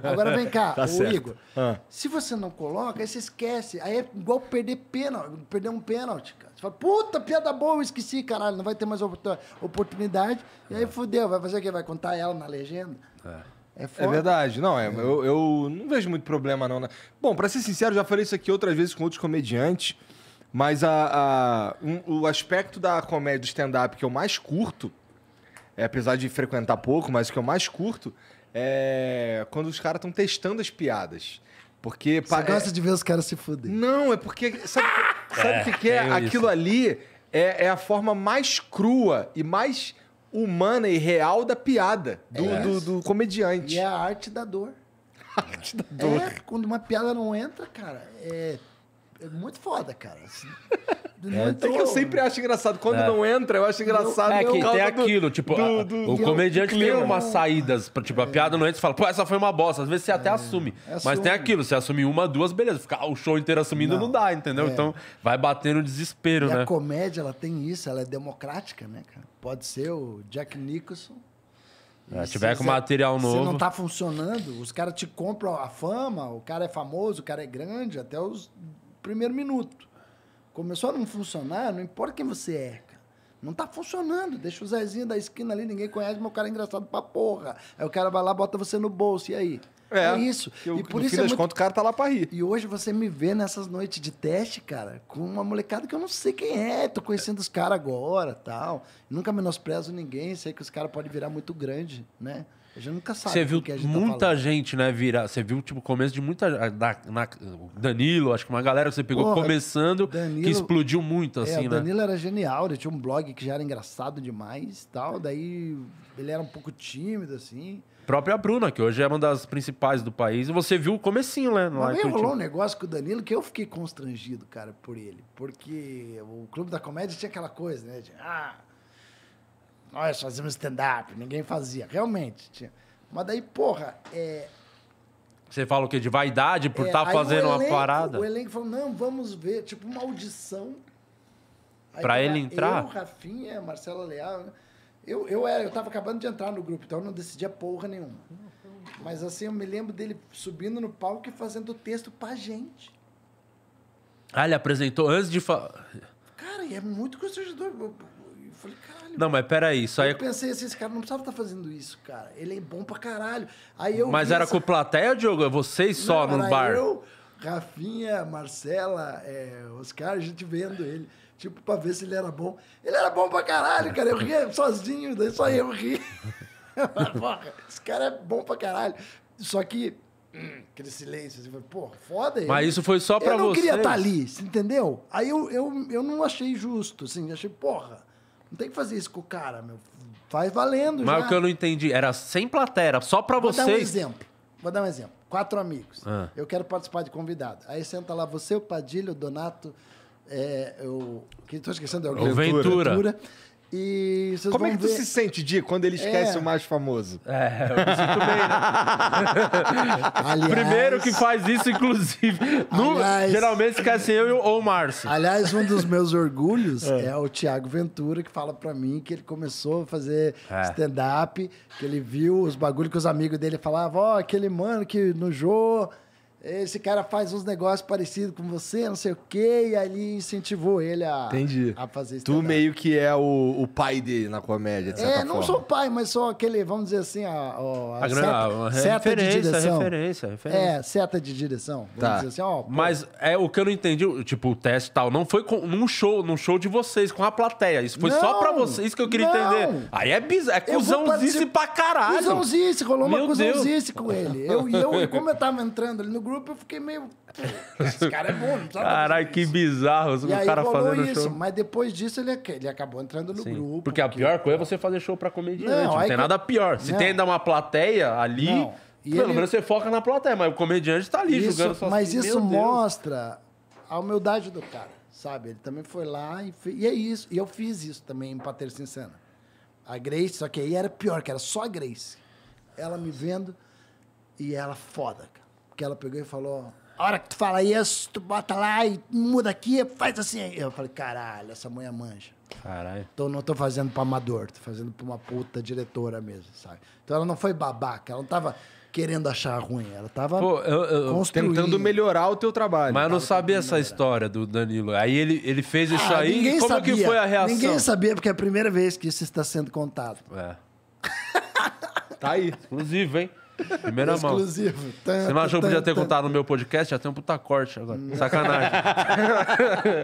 Agora vem cá, tá o Igor. Ah. Se você não coloca, aí você esquece. Aí é igual perder pênalti, perder um pênalti, cara. Você fala, puta, piada boa, esqueci, caralho, não vai ter mais oportunidade. E aí é. fudeu, vai fazer o quê? Vai contar ela na legenda? É. É, é verdade. Não, é, é. Eu, eu, não vejo muito problema, não. Né? Bom, para ser sincero, já falei isso aqui outras vezes com outros comediantes, mas a, a um, o aspecto da comédia do stand-up que eu mais curto, é, apesar de frequentar pouco, mas o que eu mais curto é quando os caras estão testando as piadas. Porque. Você para... É gosta de ver os caras se fuder. Não, é porque. Sabe o ah! é, que, que é? Aquilo isso. ali é, é a forma mais crua e mais humana e real da piada, do, é. do, do, comediante. E é a arte da dor. A arte da dor. É, quando uma piada não entra, cara, é é muito foda, cara. Assim, é, então eu... eu sempre acho engraçado. Quando é. não entra, eu acho engraçado. É que tem aquilo, tipo, do, tipo, do, do, o comediante tem umas saídas. Tipo, é. a piada não entra e fala, pô, essa foi uma bosta. Às vezes você até é, assume. É Mas tem aquilo, você assume uma, duas, beleza. Ficar ah, o show inteiro assumindo não, não dá, entendeu? Então vai batendo desespero, e né? A comédia, ela tem isso, ela é democrática, né, cara? Pode ser o Jack Nicholson. É, se tiver com você, material novo. Se não tá funcionando, os caras te compram a fama, o cara é famoso, o cara é grande, até os primeiro minuto. Começou a não funcionar, não importa quem você é. Não tá funcionando. Deixa o Zezinho da esquina ali, ninguém conhece, mas o cara é engraçado pra porra. Aí o cara vai lá, bota você no bolso, e aí? É, é isso. Eu, e por isso fim é muito... o cara tá lá pra rir. E hoje você me vê nessas noites de teste, cara, com uma molecada que eu não sei quem é, tô conhecendo os caras agora tal. Nunca menosprezo ninguém, sei que os caras podem virar muito grande, né? A gente nunca sabe. Você viu muita tá gente, né, virar. Você viu, tipo, o começo de muita. Ah, da, na, Danilo, acho que uma galera que você pegou Porra, começando Danilo, que explodiu muito, é, assim, é, né? O Danilo era genial, ele tinha um blog que já era engraçado demais tal. Daí ele era um pouco tímido, assim. Própria Bruna, que hoje é uma das principais do país, e você viu o comecinho, né? Lá Mas rolou um negócio com o Danilo que eu fiquei constrangido, cara, por ele. Porque o Clube da Comédia tinha aquela coisa, né? De, ah, nós fazíamos stand-up, ninguém fazia. Realmente tinha. Mas daí, porra, é, você fala o quê? De vaidade por estar é, tá fazendo elenco, uma parada? O elenco falou, não, vamos ver. Tipo, uma audição. Para ele entrar? Eu, Rafinha, Marcela Leal. Eu, eu era, eu tava acabando de entrar no grupo, então eu não decidia porra nenhuma. Mas assim, eu me lembro dele subindo no palco e fazendo o texto pra gente. Ah, ele apresentou antes de falar. Cara, e é muito constrangedor falei, caralho. Não, mas peraí, isso aí. Eu é pensei assim, esse cara não precisava estar tá fazendo isso, cara. Ele é bom pra caralho. Aí eu mas era essa... com plateia, Diogo? É vocês só não, no bar? Eu, Rafinha, Marcela, é, Oscar, a gente vendo ele. Tipo, pra ver se ele era bom. Ele era bom pra caralho, cara. Eu ria sozinho, daí só eu ri. Porra, esse cara é bom pra caralho. Só que hum, aquele silêncio, assim, pô, foda ele. Mas isso foi só pra você. Eu não vocês. queria tá estar ali, entendeu? Aí eu, eu, eu não achei justo, assim, achei, porra. Não tem que fazer isso com o cara, meu. Faz valendo. Mas já. o que eu não entendi, era sem plateia, só pra Vou vocês. Vou dar um exemplo. Vou dar um exemplo. Quatro amigos. Ah. Eu quero participar de convidado. Aí senta lá você, o Padilha, o Donato, é, o. Que tô esquecendo, é o, o Ventura. Ventura. Ventura e vocês Como é que tu se sente, Di, quando ele esquece é... o mais famoso? É, eu me sinto bem, né? aliás... Primeiro que faz isso, inclusive. Aliás... Geralmente esquece eu ou o Márcio. Aliás, um dos meus orgulhos é, é o Tiago Ventura, que fala para mim que ele começou a fazer é. stand-up, que ele viu os bagulhos que os amigos dele falavam, ó, oh, aquele mano que no jogo esse cara faz uns negócios parecidos com você, não sei o quê, e ali incentivou ele a, Entendi. a fazer isso. Tu meio que é o, o pai dele na comédia, de é, certa É, não sou sou pai, mas sou aquele, vamos dizer assim, a, a, a, a seta, seta de direção. Referência, referência. É, seta de direção. Tá. dizer assim, ó. Pô. Mas é o que eu não entendi, tipo, o teste e tal, não foi com, num show, num show de vocês, com a plateia. Isso foi não, só pra vocês, isso que eu queria não. entender. Aí é bizarro, é cuzãozice pra caralho. Cuzãozice, rolou uma cuzãozice com ele. Eu, eu, como eu tava entrando ali no grupo, grupo, eu fiquei meio. Esse cara é bom, não sabe? Caralho, que bizarro. Os e o cara fazendo isso, show. Mas depois disso ele, ele acabou entrando no Sim. grupo. Porque a pior coisa é você fazer show pra comediante. Não, não tem que... nada pior. Se não. tem ainda uma plateia ali, E pelo ele... menos você foca na plateia, mas o comediante tá ali isso, jogando suas Mas assim, isso mostra a humildade do cara, sabe? Ele também foi lá e, fez... e é isso. E eu fiz isso também em ter cena A Grace, só que aí era pior, que era só a Grace. Ela me vendo e ela foda, cara que ela pegou e falou: a hora que tu fala isso, tu bota lá e muda aqui, faz assim. Eu falei, caralho, essa mulher manja. Caralho. Então não tô fazendo pra amador, tô fazendo pra uma puta diretora mesmo, sabe? Então ela não foi babaca, ela não tava querendo achar ruim, ela tava Pô, eu, eu, tentando melhorar o teu trabalho. Mas eu não sabia essa história do Danilo. Aí ele, ele fez isso ah, aí, como sabia. que foi a reação? Ninguém sabia, porque é a primeira vez que isso está sendo contado. É. tá aí, exclusivo, hein? Primeira mão. Exclusivo. Tá, Você não achou tá, que podia tá, ter contado no meu podcast? Já tem um puta corte agora. Hum. Sacanagem.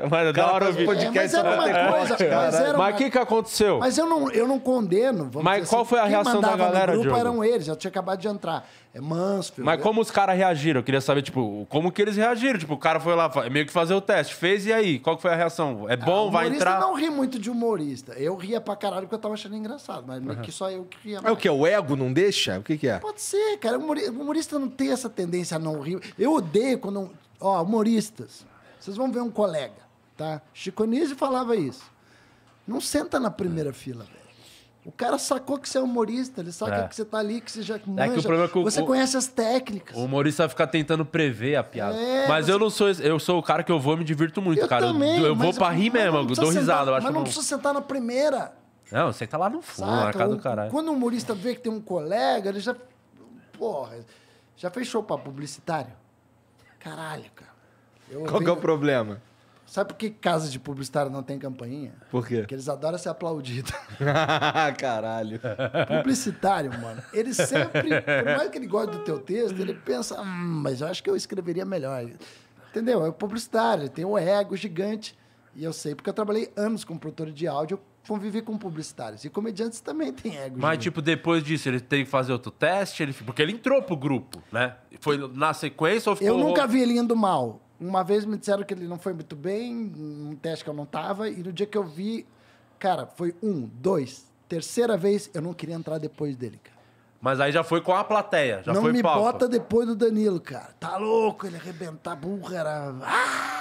mas da hora eu Podcast, é, mas era uma é, coisa. cara. mas o que, que aconteceu? Mas eu não, eu não condeno. mas qual assim, foi a reação da galera, no grupo eram eles, eu tinha acabado de entrar. É Mansfield. Mas como os caras reagiram? Eu queria saber, tipo, como que eles reagiram? Tipo, o cara foi lá, meio que fazer o teste, fez e aí? Qual que foi a reação? É ah, bom, vai entrar? Eu não ri muito de humorista. Eu ria pra caralho porque eu tava achando engraçado, mas uhum. que só eu que ria. Mais. É o que? O ego não deixa? O que, que é? Pode ser, cara. O humorista não tem essa tendência a não rir. Eu odeio quando. Ó, humoristas. Vocês vão ver um colega, tá? Chico Nise falava isso. Não senta na primeira fila, velho. O cara sacou que você é humorista, ele saca é. que você tá ali, que você já manja, é que o problema é que o, você o, conhece as técnicas. O humorista vai ficar tentando prever a piada. É, mas eu não sou, eu sou o cara que eu vou me divirto muito, eu cara. Também, eu, eu vou pra rir mesmo, eu dou risada, eu acho. Mas não precisa sentar na primeira. Não, você tá lá no fundo, Saca, na casa o, do caralho. Quando o humorista vê que tem um colega, ele já porra, já fechou pra publicitário? Caralho, cara. Eu Qual que é o problema? Sabe por que casa de publicitário não tem campainha? Por quê? Porque eles adoram ser aplaudidos. Caralho. Publicitário, mano. Ele sempre, por mais que ele goste do teu texto, ele pensa, hum, mas eu acho que eu escreveria melhor. Entendeu? É o publicitário, tem um ego gigante. E eu sei, porque eu trabalhei anos com produtor de áudio, convivi com publicitários. E comediantes também têm ego. Mas, tipo, depois disso, ele tem que fazer outro teste? Ele... Porque ele entrou pro grupo, né? Foi na sequência ou ficou... Eu nunca vi ele indo mal. Uma vez me disseram que ele não foi muito bem, um teste que eu não tava, e no dia que eu vi, cara, foi um, dois, terceira vez, eu não queria entrar depois dele, cara. Mas aí já foi com a plateia, já não foi Não me bota depois do Danilo, cara. Tá louco, ele arrebentar era Ah!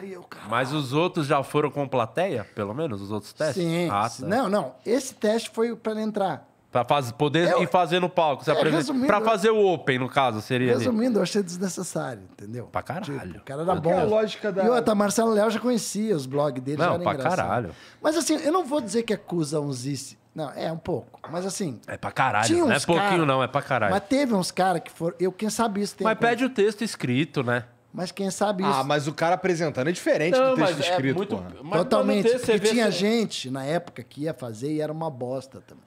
E eu, cara. Mas os outros já foram com plateia, pelo menos, os outros testes? Sim. Ah, tá. Não, não. Esse teste foi para entrar. Pra faz, poder eu, é ir fazer no palco, se é, Pra fazer o Open, no caso, seria. Resumindo, ali. eu achei desnecessário, entendeu? Pra tipo, caralho. Tipo, o cara era bom. a lógica da. E outra, Marcelo Léo já conhecia os blogs dele, não, já pra engraçado. caralho. Mas assim, eu não vou dizer que acusa uns isso Não, é um pouco. Mas assim. É pra caralho. Não é pouquinho, não, é pra caralho. Mas teve uns caras que foram. Eu, quem sabe isso tem. Mas pede o texto escrito, né? Mas quem sabe ah, isso. Ah, mas o cara apresentando é diferente não, do texto é escrito, é muito... Totalmente. Porque tinha gente na época que ia fazer e era uma bosta também.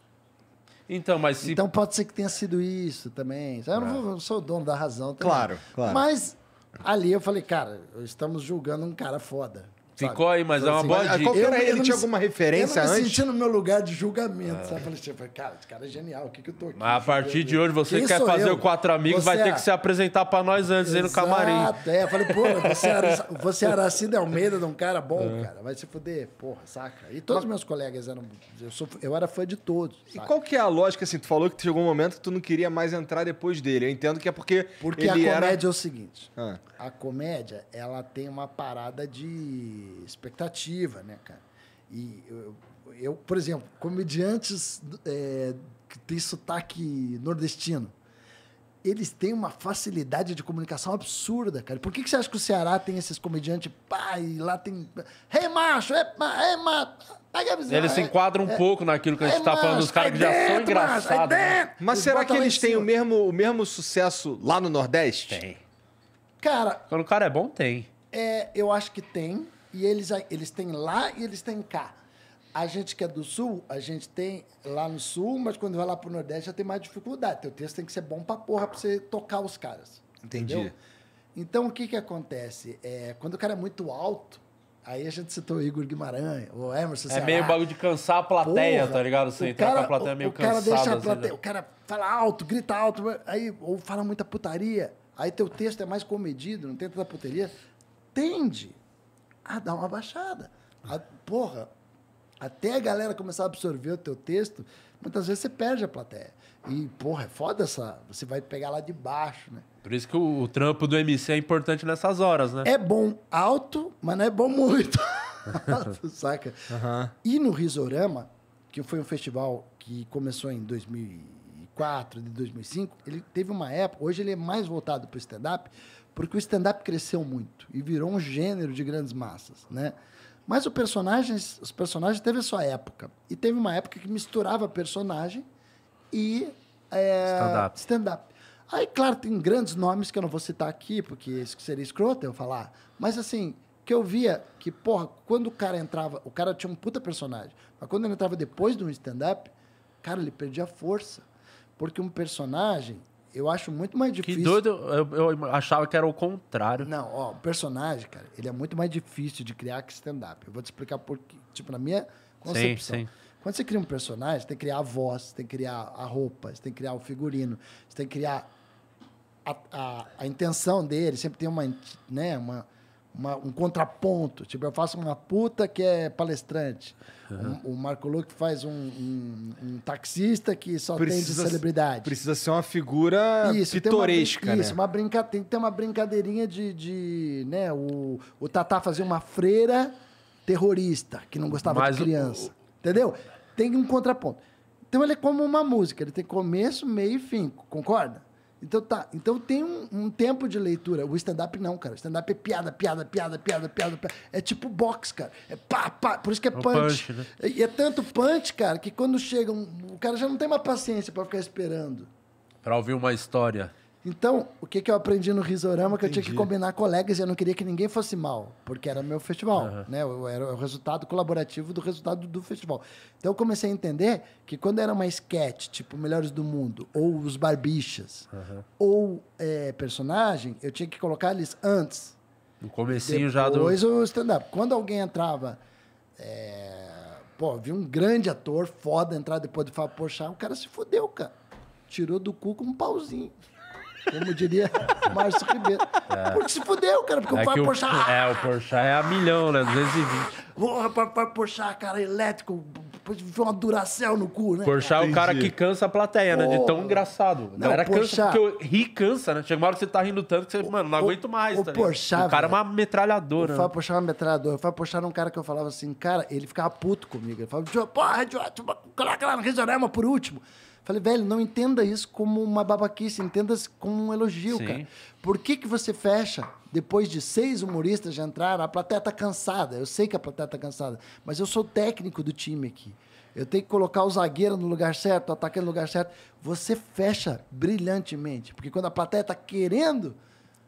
Então, mas se... então pode ser que tenha sido isso também. Eu não, vou, não sou o dono da razão também. Claro, claro. Mas ali eu falei, cara, estamos julgando um cara foda. Ficou aí, mas então, é uma assim, boa ah, dica. Qual era, ele tinha alguma referência antes? Eu senti no meu lugar de julgamento, sabe? Falei assim, cara, esse cara é genial, o que que eu tô aqui? Mas a partir de hoje, você quer fazer o Quatro Amigos, vai ter que se é- apresentar pra nós antes aí no camarim. é. Falei, pô, você era é é Aracida Almeida de um cara bom, cara, vai se fuder, porra, saca? E todos meus colegas eram... Eu, sou, eu era fã de todos, E qual que é a lógica, assim, tu falou que chegou um momento que tu não queria mais entrar depois dele, eu entendo que é porque Porque a comédia é o seguinte, ah. a comédia, ela tem uma parada de expectativa, né, cara? E eu, eu por exemplo, comediantes é, que têm sotaque nordestino, eles têm uma facilidade de comunicação absurda, cara. Por que, que você acha que o Ceará tem esses comediantes, pá, e lá tem. Hey, macho, é, é, macho. Eles se é, enquadram um é, pouco naquilo que a gente está é falando dos caras que já é são engraçados. Né? Mas será que eles têm o mesmo, o mesmo sucesso lá no Nordeste? Tem. Cara. Quando o cara é bom, tem. É, eu acho que tem e eles, eles têm lá e eles têm cá. A gente que é do Sul, a gente tem lá no Sul, mas quando vai lá pro Nordeste já tem mais dificuldade. Teu texto tem que ser bom pra porra pra você tocar os caras. Entendi. Entendeu? Então, o que que acontece? É, quando o cara é muito alto, aí a gente citou o Igor Guimarães, o Emerson, É Ceará. meio bagulho de cansar a plateia, porra, tá ligado? Você entrar cara, com a plateia o, meio o cansada. Cara deixa a assim, plateia, né? o cara fala alto, grita alto, aí, ou fala muita putaria. Aí teu texto é mais comedido, não tem tanta putaria. Tende a ah, dar uma baixada. A, porra, até a galera começar a absorver o teu texto, muitas vezes você perde a plateia. E, porra, é foda essa. Você vai pegar lá de baixo, né? Por isso que o, o trampo do MC é importante nessas horas, né? É bom alto, mas não é bom muito. Saca? Uhum. E no Risorama, que foi um festival que começou em 2004, de 2005, ele teve uma época, hoje ele é mais voltado para o stand-up, porque o stand-up cresceu muito e virou um gênero de grandes massas, né? Mas o personagem, os personagens teve a sua época. E teve uma época que misturava personagem e é, stand-up. Stand Aí, claro, tem grandes nomes que eu não vou citar aqui, porque isso seria escroto eu falar. Mas, assim, que eu via que, porra, quando o cara entrava, o cara tinha um puta personagem. Mas quando ele entrava depois de um stand-up, cara, ele perdia força. Porque um personagem, eu acho muito mais difícil. Que doido, eu, eu achava que era o contrário. Não, ó, o personagem, cara, ele é muito mais difícil de criar que stand-up. Eu vou te explicar por quê. Tipo, na minha concepção. Sim, sim. Quando você cria um personagem, você tem que criar a voz, você tem que criar a roupa, você tem que criar o figurino, você tem que criar a, a, a intenção dele, sempre tem uma, né, uma, uma, um contraponto. Tipo, eu faço uma puta que é palestrante. Uhum. o Marco Luque faz um, um, um, taxista que só precisa, tem de celebridade. Precisa ser uma figura isso, pitoresca, uma, né? Isso, uma brinca, tem que ter uma brincadeirinha de... de né, o, o Tatá fazer uma freira terrorista, que não gostava Mas de criança. O... Entendeu? Tem um contraponto. Então ele é como uma música, ele tem começo, meio e fim, concorda? Então tá, então tem um, um tempo de leitura. O stand-up não, cara. O stand-up é piada, piada, piada, piada, piada, piada. É tipo box, cara. É pá, pá. Por isso que é, é punch. punch né? E é tanto punch, cara, que quando chega um, o cara já não tem mais paciência para ficar esperando. Para ouvir uma história. Então, o que, que eu aprendi no Risorama que Entendi. eu tinha que combinar colegas e eu não queria que ninguém fosse mal, porque era meu festival, uhum. né? Eu era o resultado colaborativo do resultado do festival. Então eu comecei a entender que quando era uma sketch, tipo Melhores do Mundo, ou os Barbichas, uhum. ou é, personagem, eu tinha que colocar eles antes. No comecinho já do. Depois o stand-up. Quando alguém entrava. É... Pô, vi um grande ator foda entrar depois de falar, poxa, o cara se fudeu, cara. Tirou do cu com um pauzinho. Como diria Márcio Ribeiro. É. Porque se fudeu, cara, porque é o Fábio Porchat... É, o Porchat é a milhão, né? 220. Porra, Fábio Porchat, cara, elétrico, uma duracel no cu, né? Porchat é o cara que cansa a plateia, né? De tão engraçado. Não, Galera Porchat... cansa, porque ri cansa, né? Chega uma hora que você tá rindo tanto que você, o, mano, não aguento mais, o, tá Porchat, O cara é uma metralhadora. O né? Fábio Porchat é uma metralhadora. O Fábio Porchat era um cara que eu falava assim, cara, ele ficava puto comigo. Ele falava, porra, idiota, coloca lá no Rio por último. Falei, velho, não entenda isso como uma babaquice, entenda como um elogio, Sim. cara. Por que, que você fecha depois de seis humoristas já entraram? A plateia tá cansada. Eu sei que a plateia tá cansada, mas eu sou técnico do time aqui. Eu tenho que colocar o zagueiro no lugar certo, o ataque no lugar certo. Você fecha brilhantemente, porque quando a plateia tá querendo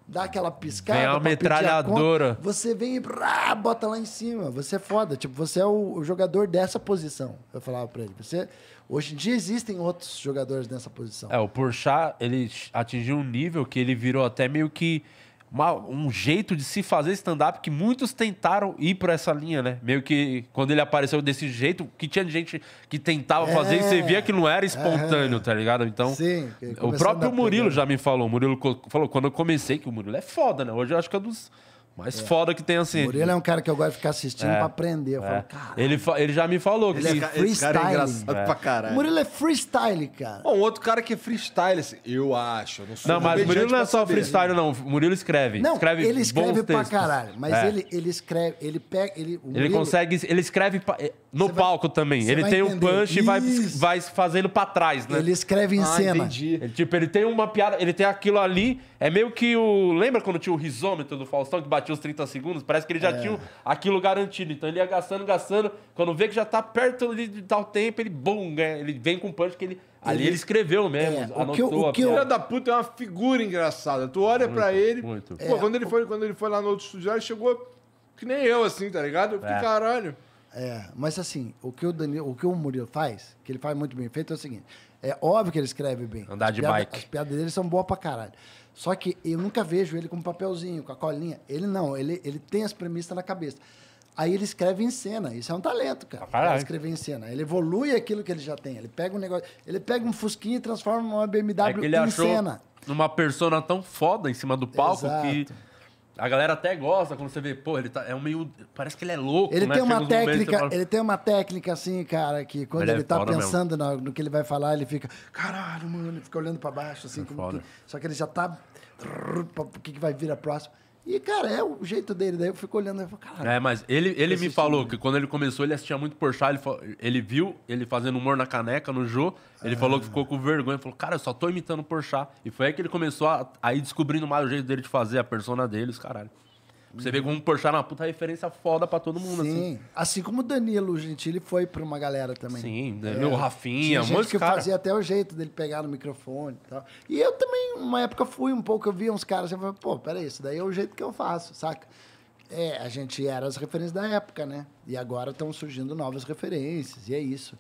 dar aquela piscada, vem uma metralhadora. Conta, você vem e brá, bota lá em cima. Você é foda, tipo, você é o, o jogador dessa posição. Eu falava para ele, você Hoje em dia existem outros jogadores nessa posição. É, o Porchat, ele atingiu um nível que ele virou até meio que uma, um jeito de se fazer stand-up que muitos tentaram ir para essa linha, né? Meio que quando ele apareceu desse jeito, que tinha gente que tentava é, fazer e você é. via que não era espontâneo, é, tá ligado? Então, sim, o próprio Murilo já me falou, o Murilo falou quando eu comecei que o Murilo é foda, né? Hoje eu acho que é dos mais é. foda que tem assim. O Murilo é um cara que eu gosto de ficar assistindo é. pra aprender. Eu é. ele, ele já me falou que ele é freestyle. Cara é engraçado é. pra caralho. O Murilo é freestyle, cara. Bom, outro cara que é freestyle, assim, eu acho. Eu não, sou não mas o Murilo não é só saber. freestyle, né? não. O Murilo escreve. Não, escreve ele escreve pra textos. caralho. Mas é. ele, ele escreve, ele pega. Ele, Murilo, ele consegue. Ele escreve eh, no vai, palco também. Ele tem entender. um punch Isso. e vai, vai fazendo pra trás, né? Ele escreve em ah, cena. Entendi. Ele, tipo, ele tem uma piada, ele tem aquilo ali. É meio que o. Lembra quando tinha o risômetro do Faustão que batia? batia os 30 segundos, parece que ele já é. tinha aquilo garantido. Então ele ia gastando, gastando. Quando vê que já tá perto de tal tempo, ele bum, né, ele vem com punch que ele. Ali ele, escreveu mesmo. É, o que, o que a da puta é uma figura engraçada. Tu olha para ele. Muito. Pô, é, quando ele foi, quando ele foi lá no outro estúdio, ele chegou que nem eu, assim, tá ligado? Eu fiquei, é. caralho. É, mas assim, o que o, Danilo, o que o Murilo faz, que ele faz muito bem feito, é o seguinte: é óbvio que ele escreve bem. Andar de bike. As piadas dele são boas pra caralho. Só que eu nunca vejo ele com papelzinho, com a colinha. Ele não, ele, ele tem as premissas na cabeça. Aí ele escreve em cena. Isso é um talento, cara. Ah, ele em cena. Ele evolui aquilo que ele já tem. Ele pega um negócio. Ele pega um Fusquinha e transforma numa BMW é que ele em achou cena. Uma persona tão foda em cima do palco Exato. que a galera até gosta quando você vê, pô, ele tá, é um meio. Parece que ele é louco. Ele né? tem uma técnica, fala... ele tem uma técnica assim, cara, que quando ele, ele é tá pensando no, no, que ele vai falar, ele fica, caralho, mano, ele fica olhando para baixo, assim, é que... só que ele já tá. O que, que vai vir a próxima? E, cara, é o jeito dele. Daí eu fico olhando e falo, cara. É, mas ele, ele me falou que quando ele começou, ele assistia muito Porchat, ele, ele viu ele fazendo humor na caneca, no Jô. Ele é. falou que ficou com vergonha. Falou, cara, eu só tô imitando Porchat. E foi aí que ele começou a, a ir descobrindo mais o jeito dele de fazer, a persona dele, os caralho. Você vê como o Porchat é uma puta referência foda pra todo mundo, assim. Sim. assim. Assim como o Danilo Gentili foi pra uma galera também. Sim, é. Danilo, é, Rafinha, um monte de cara. fazia até o jeito dele pegar no microfone e tal. E eu também, uma época, fui um pouco, eu via uns caras, eu falei, pô, peraí, isso daí é o jeito que eu faço, saca? É, a gente era as referências da época, né? E agora estão surgindo novas referências, e é isso.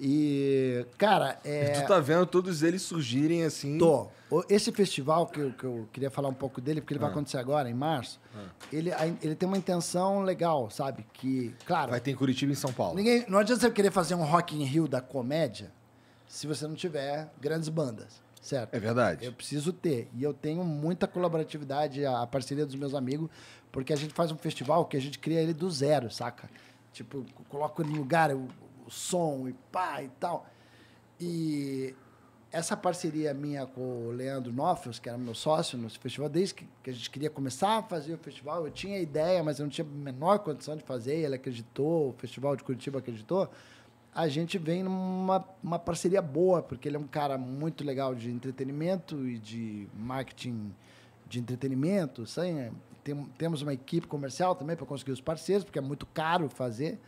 E, cara. É... E tu tá vendo todos eles surgirem assim. Tô. Esse festival, que eu, que eu queria falar um pouco dele, porque ele ah. vai acontecer agora, em março, ah. ele, ele tem uma intenção legal, sabe? Que, claro. Vai ter em Curitiba e em São Paulo. Ninguém, não adianta você querer fazer um Rock in Rio da comédia se você não tiver grandes bandas. Certo. É verdade. Eu preciso ter. E eu tenho muita colaboratividade, a parceria dos meus amigos, porque a gente faz um festival que a gente cria ele do zero, saca? Tipo, coloco ele em lugar, eu o som e pá e tal. E essa parceria minha com o Leandro Noffels, que era meu sócio no festival, desde que, que, a gente queria começar a fazer o festival, eu tinha ideia, mas eu não tinha a menor condição de fazer, ele acreditou, o Festival de Curitiba acreditou. A gente vem numa uma parceria boa, porque ele é um cara muito legal de entretenimento e de marketing de entretenimento. Assim, é, tem, temos uma equipe comercial também para conseguir os parceiros, porque é muito caro fazer.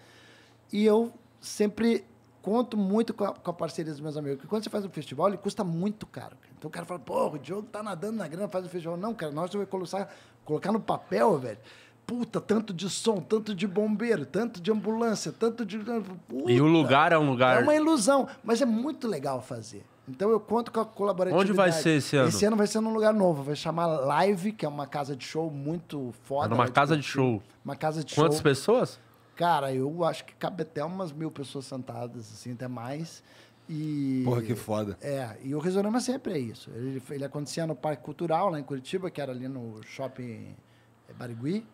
E eu sempre conto muito com a, com a, parceria dos meus amigos. Porque quando você faz um festival, ele custa muito caro. Então o cara fala, porra, o Diogo tá nadando na grana, faz o um festival. Não, cara, nós vamos colocar, colocar no papel, velho. Puta, tanto de som, tanto de bombeiro, tanto de ambulância, tanto de. Puta, e o lugar é um lugar. É uma ilusão, mas é muito legal fazer. Então eu conto com a colaboração Onde vai ser esse ano? Esse ano vai ser num lugar novo, vai chamar Live, que é uma casa de show muito foda. É uma casa de show. Uma casa de Quantas show. Quantas pessoas? Cara, eu acho que cabe até umas mil pessoas sentadas, assim, até mais. E, Porra, que foda. É, e o Risorama sempre é isso. Ele, ele acontecia no Parque Cultural, lá em Curitiba, que era ali no shopping eh, Barigui.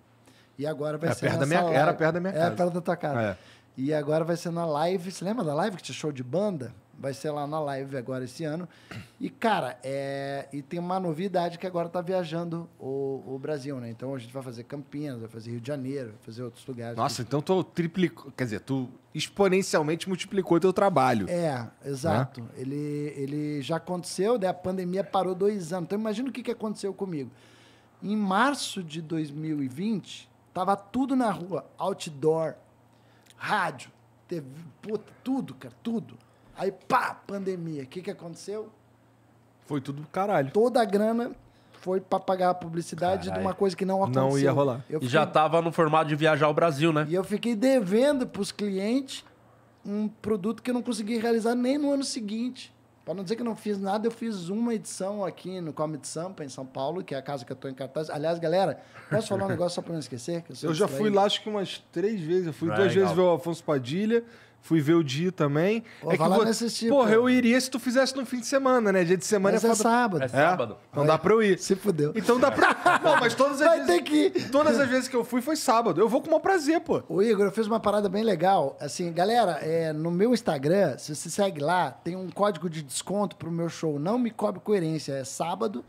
E agora vai é ser. Perto minha, Era perto da minha é, casa. Era perto da tua casa. Ah, é. E agora vai ser na live. Você lembra da live que tinha show de banda? Vai ser lá na live agora esse ano. E, cara, é... e tem uma novidade que agora está viajando o, o, Brasil, né? Então a gente vai fazer Campinas, vai fazer Rio de Janeiro, vai fazer outros lugares. Nossa, que... então tu triplicou. Quer dizer, tu exponencialmente multiplicou teu trabalho. É, exato. Né? Ele, ele já aconteceu, né? A pandemia parou dois anos. Então imagina o que, que aconteceu comigo. Em março de 2020, tava tudo na rua, outdoor, rádio, TV, puta, tudo, cara, tudo. Aí, pá, pandemia. O que, que aconteceu? Foi tudo caralho. Toda a grana foi para pagar a publicidade de uma coisa que não aconteceu. Não ia rolar. E já tava no formato de viajar ao Brasil, né? E eu fiquei devendo para os clientes um produto que eu não consegui realizar nem no ano seguinte. Pra não dizer que eu não fiz nada, eu fiz uma edição aqui no Comedy Sampa, em São Paulo, que é a casa que eu tô em cartaz. Aliás, galera, posso falar um negócio só para não esquecer? eu, eu já fui lá, acho que umas três vezes. Eu fui duas legal. vezes ver o Afonso Padilha. Fui ver o Di também. Pô, é que vou... assistir, Porra, pô. eu iria se tu fizesse no fim de semana, né? Dia de semana mas é, é foda... sábado. É, é? sábado. É? Não Vai. dá pra eu ir. Se fudeu. Então dá pra. Não, mas todas as Vai vezes. Ter que ir. Todas as vezes que eu fui foi sábado. Eu vou com o maior prazer, pô. Ô, Igor, eu fiz uma parada bem legal. Assim, galera, é, no meu Instagram, se você segue lá, tem um código de desconto pro meu show. Não me cobre coerência. É sábado.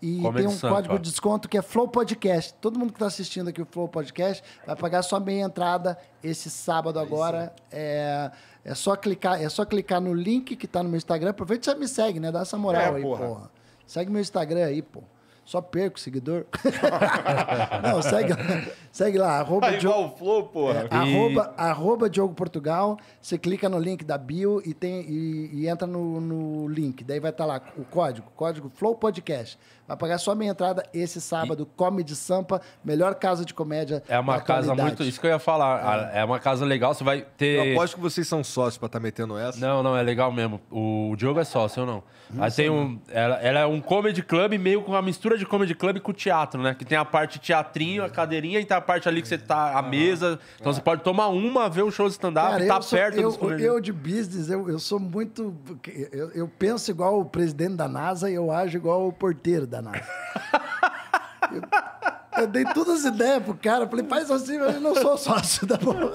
E Comedy tem um Sampa. código de desconto que é Flow Podcast. Todo mundo que está assistindo aqui o Flow Podcast vai pagar só meia entrada esse sábado é agora. É, é, só clicar, é só clicar no link que está no meu Instagram. Aproveita e me segue, né? Dá essa moral é, aí, porra. porra. Segue meu Instagram aí, pô. Só perco seguidor. Não, segue, segue lá. Arroba ah, Diogo, Flow, porra. É, e... arroba, arroba, Diogo Portugal. Você clica no link da bio e, tem, e, e entra no, no link. Daí vai estar tá lá o código. Código Flow Podcast. Vai pagar só a minha entrada esse sábado. E... Comedy Sampa, melhor casa de comédia. É uma casa qualidade. muito. Isso que eu ia falar. É. Ah, é. uma casa legal. Você vai ter. Eu aposto que vocês são sócios para estar tá metendo essa. Não, não, é legal mesmo. O Diogo é sócio, eu não. mas tem um. Ela, ela, é um comedy club, meio com uma mistura de comedy club com teatro, né? Que tem a parte teatrinho, a cadeirinha, e tem a parte ali que você tá, a ah, mesa. Então é. você pode tomar uma, ver o show de stand-up, tá sou, perto eu, dos eu, eu de business, eu, eu sou muito. Eu, eu penso igual o presidente da NASA e eu ajo igual o porteiro da danado. eu, eu, dei todas as ideias pro cara, falei, faz assim, eu não sou sócio da porra.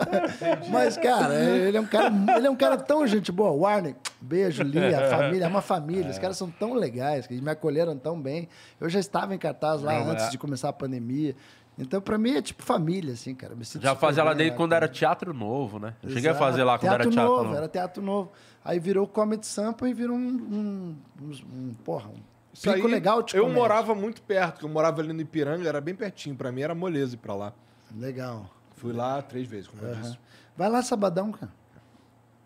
Mas, cara, ele é um cara, ele é um cara tão gente boa. Warner, beijo, Lia, família, é uma família. É. Os caras são tão legais, que me acolheram tão bem. Eu já estava em cartaz lá é. antes de começar a pandemia. Então, pra mim, é tipo família, assim, cara. Já fazia lá dele quando era teatro novo, né? Eu cheguei a fazer lá quando teatro era teatro novo, novo. Era teatro novo. Aí virou Comedy Sampa e virou um, um, um, um porra, um isso Pico aí, legal Eu morava muito perto, que eu morava ali no Ipiranga, era bem pertinho. Para mim era moleza ir para lá. Legal. Fui lá três vezes, como uhum. eu disse. Vai lá sabadão, cara.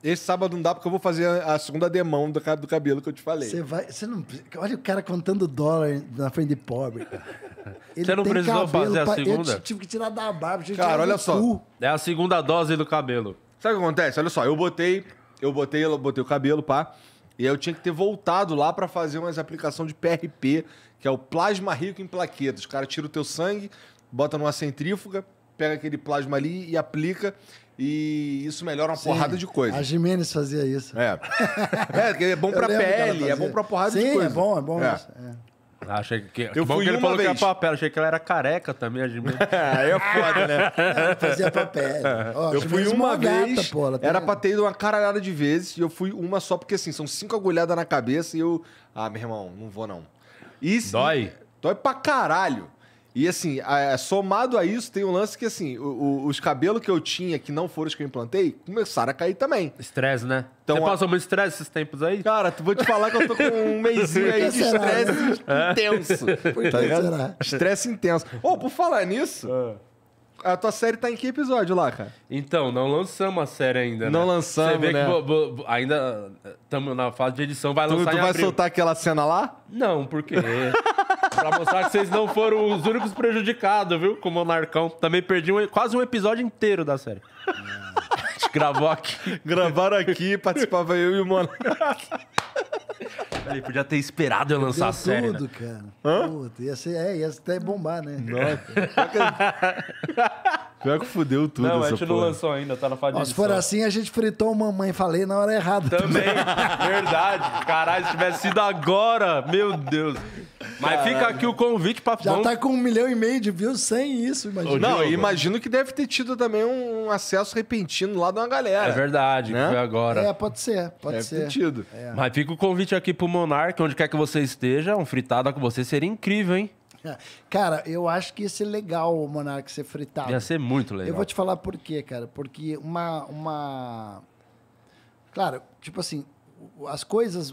Esse sábado não dá porque eu vou fazer a segunda demão do, do cabelo que eu te falei. Você vai, você não, olha o cara contando dólar na frente de pobre. você não precisou fazer a segunda? Eu tive que tirar da barba. Cara, olha só. Cu. É a segunda dose do cabelo. Sabe o que acontece? Olha só, eu botei, eu botei, eu botei o cabelo, pá. Pra... E aí eu tinha que ter voltado lá para fazer umas aplicação de PRP, que é o plasma rico em plaquetas. O cara tira o teu sangue, bota numa centrífuga, pega aquele plasma ali e aplica. E isso melhora uma Sim, porrada de coisa. A Jimenez fazia isso. É. É, é bom pra pele, é bom pra porrada Sim, de é coisa. É bom, é bom. É. Isso, é. Achei que, eu fui que ele falou vez. que era papel, achei que ela era careca também. Aí ah, é foda, né? Ela fazia papel. Ó, eu fui é uma, vez, gata, pô, era pra ter ido uma caralhada de vezes, e eu fui uma só, porque assim, são cinco agulhadas na cabeça e eu... Ah, meu irmão, não vou não. Dói? Dói pra caralho. E assim, a, é, somado a isso, tem um lance que assim, o, o, os cabelos que eu tinha, que não foram os que eu implantei, começaram a cair também. Estresse, né? Então, você a... passou muito estresse esses tempos aí? Cara, vou te falar que eu tô com um mêsinho aí de estresse é. intenso. Por tá Estresse intenso. Ô, oh, por falar nisso. Ah. A tua série tá em que episódio lá, cara? Então, não lançamos a série ainda, né? Não né? lançamos, Você vê né? que bo, bo, bo, ainda estamos eh, na fase de edição, vai tu, lançar Tu vai abril. soltar aquela cena lá? Não, por quê? pra mostrar que vocês não foram os únicos prejudicados, viu? Com o Monarcão. Também perdi um- quase um episódio inteiro da série. Ah. A gente gravou aqui. Gravaram aqui, participava eu e o Monarcão. Ele podia ter esperado eu lançar Deu a série. tudo, né? cara. Hã? Puta, ia, ser, é, ia até bombar, né? Nossa. Pior que fudeu tudo Não, a gente não lançou ainda, tá na fadinha. Se for assim, a gente fritou mamãe, falei na hora errada. Também, verdade. Caralho, se tivesse sido agora, meu Deus. Mas Caralho. fica aqui o convite pra... Já tá com um milhão e meio de views sem isso, imagina. Não, imagino que deve ter tido também um acesso repentino lá de uma galera. É verdade, né? que foi agora. É, pode ser, pode deve ser. Ter tido. É. Mas fica o convite convite aqui pro Monark, onde quer que você esteja, um fritado com você seria incrível, hein? É. Cara, eu acho que ia ser legal o Monark ser fritado. Ia ser muito legal. Eu vou te falar por quê, cara. Porque uma. uma... Claro, tipo assim, as coisas.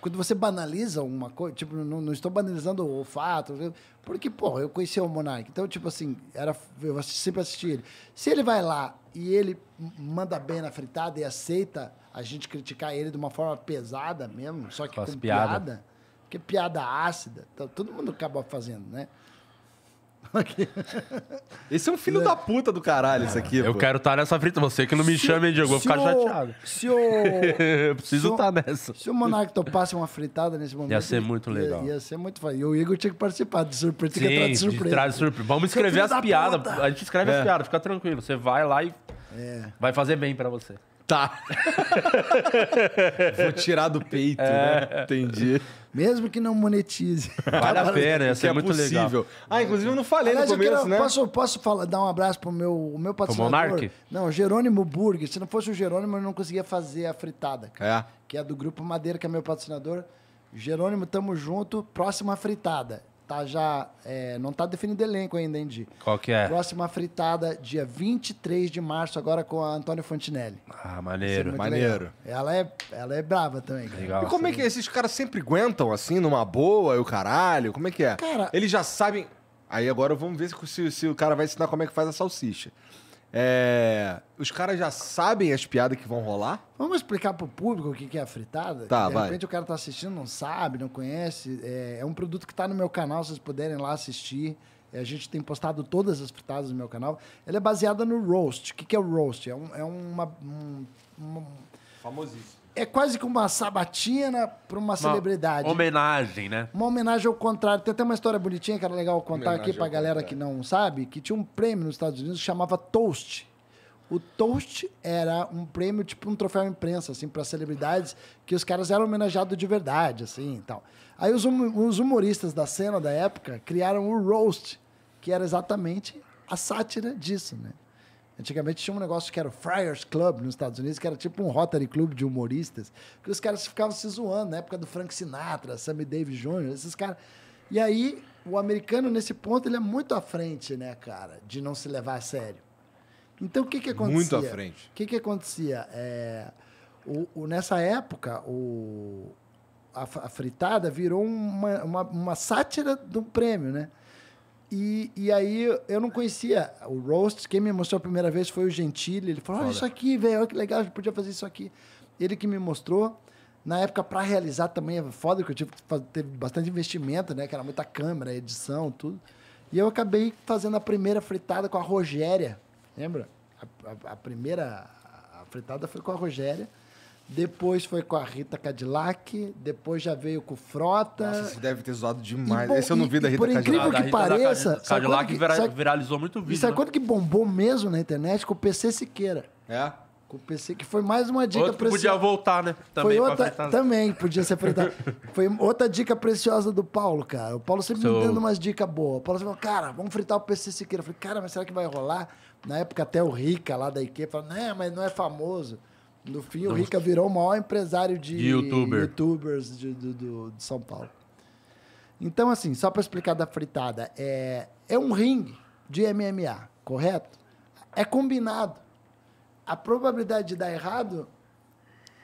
Quando você banaliza uma coisa. Tipo, não, não, estou banalizando o fato. Porque, pô, eu conhecia o Monark. Então, tipo assim, era, eu sempre assisti ele. Se ele vai lá e ele manda bem na fritada e aceita a gente criticar ele de uma forma pesada mesmo, só que Faz com piada. piada. Porque piada ácida, tá, todo mundo acaba fazendo, né? Esse é um filho é. da puta do caralho, isso aqui. Eu pô. quero estar tá nessa frita. Você que não me se, chame, Diego. Vou ficar o, chateado. Se o, eu preciso estar tá nessa. Se o Monark topasse uma fritada nesse momento. Ia ser muito legal. Ia, ia ser muito foda. E o Igor tinha que participar de surpresa. Sim, de surpresa. trás surpresa. Vamos escrever as piadas. A gente escreve é. as piadas, fica tranquilo. Você vai lá e é. vai fazer bem pra você. Tá. Vou tirar do peito, né? é. né? Entendi. Mesmo que não monetize. Vale a pena, isso é, é muito possível. legal. Ah, inclusive eu não falei Aliás, no começo, quero, né? Posso, posso falar, dar um abraço pro meu, o meu patrocinador? O não, Jerônimo Burger. Se não fosse o Jerônimo, eu não conseguia fazer a fritada, cara. É. Que é do Grupo Madeira, que é meu patrocinador. Jerônimo, tamo junto. Próxima fritada tá já. É, não tá definido elenco ainda, hein, Di? Qual que é? Próxima fritada, dia 23 de março, agora com a Antônio Fontinelli. Ah, é maneiro, maneiro. Ela é, ela é brava também. Cara. Legal. E como é que Esses caras sempre aguentam, assim, numa boa e o caralho? Como é que é? Cara, Eles já sabem. Aí agora vamos ver se, se, o cara vai ensinar como é que faz a salsicha. É, os caras já sabem as piadas que vão rolar? Vamos explicar pro público o que, é a fritada? Tá, de vai. repente o cara tá assistindo, não sabe, não conhece. É, é um produto que tá no meu canal, se vocês puderem lá assistir. É, a gente tem postado todas as fritadas no meu canal. Ela é baseada no roast. O que, que é o roast? É, um, é uma. Um, uma Famosíssimo é quase que uma sabatina para uma, uma, celebridade. Homenagem, né? Uma homenagem ao contrário. Tem até uma história bonitinha que era legal contar homenagem aqui para a galera contrário. que é. não sabe, que tinha um prêmio nos Estados Unidos que chamava Toast. O Toast era um prêmio, tipo um troféu imprensa, assim, para celebridades, que os caras eram homenageados de verdade, assim, e tal. Aí os, os humoristas da cena da época criaram o Roast, que era exatamente a sátira disso, né? Antigamente tinha um negócio que era o Friars Club nos Estados Unidos, que era tipo um Rotary Club de humoristas, que os caras ficavam se zoando na época do Frank Sinatra, Sammy Davis Jr., esses caras. E aí, o americano, nesse ponto, ele é muito à frente, né, cara, de não se levar a sério. Então, o que que acontecia? Muito à frente. O que que acontecia? É, o, o, nessa época, o, a, a fritada virou uma, uma, uma sátira do prêmio, né? E, e aí eu não conhecia o Roast. Quem me mostrou a primeira vez foi o Gentili. Ele falou: Olha, isso aqui, velho, olha que legal, a gente podia fazer isso aqui. Ele que me mostrou. Na época, para realizar também é foda, que eu tive teve bastante investimento, né? Que era muita câmera, edição, tudo. E eu acabei fazendo a primeira fritada com a Rogéria. Lembra? A, a, a primeira a fritada foi com a Rogéria. Depois foi com a Rita Cadillac, depois já veio com o Frota. Nossa, você deve ter zoado demais. bom, Esse eu não vi da Rita Cadillac. Por incrível que pareça... Cadillac que, vira, viralizou muito vídeo. E sabe né? quando que bombou mesmo na internet? Com o PC Siqueira. É? Com o PC, que foi mais uma dica Outro preciosa. podia voltar, né? Também, foi outra, tá? também podia ser apresentar. foi outra dica preciosa do Paulo, cara. O Paulo sempre so... me dando umas dicas boas. O Paulo sempre falou, cara, vamos fritar o PC Siqueira. Eu falei, cara, mas será que vai rolar? Na época até o Rica lá da Ikea falou, não, mas não é famoso. No fim, o Rica virou o maior empresário de, de YouTuber. youtubers de, do, do, de São Paulo. Então, assim, só para explicar da fritada, é, é um ringue de MMA, correto? É combinado. A probabilidade de dar errado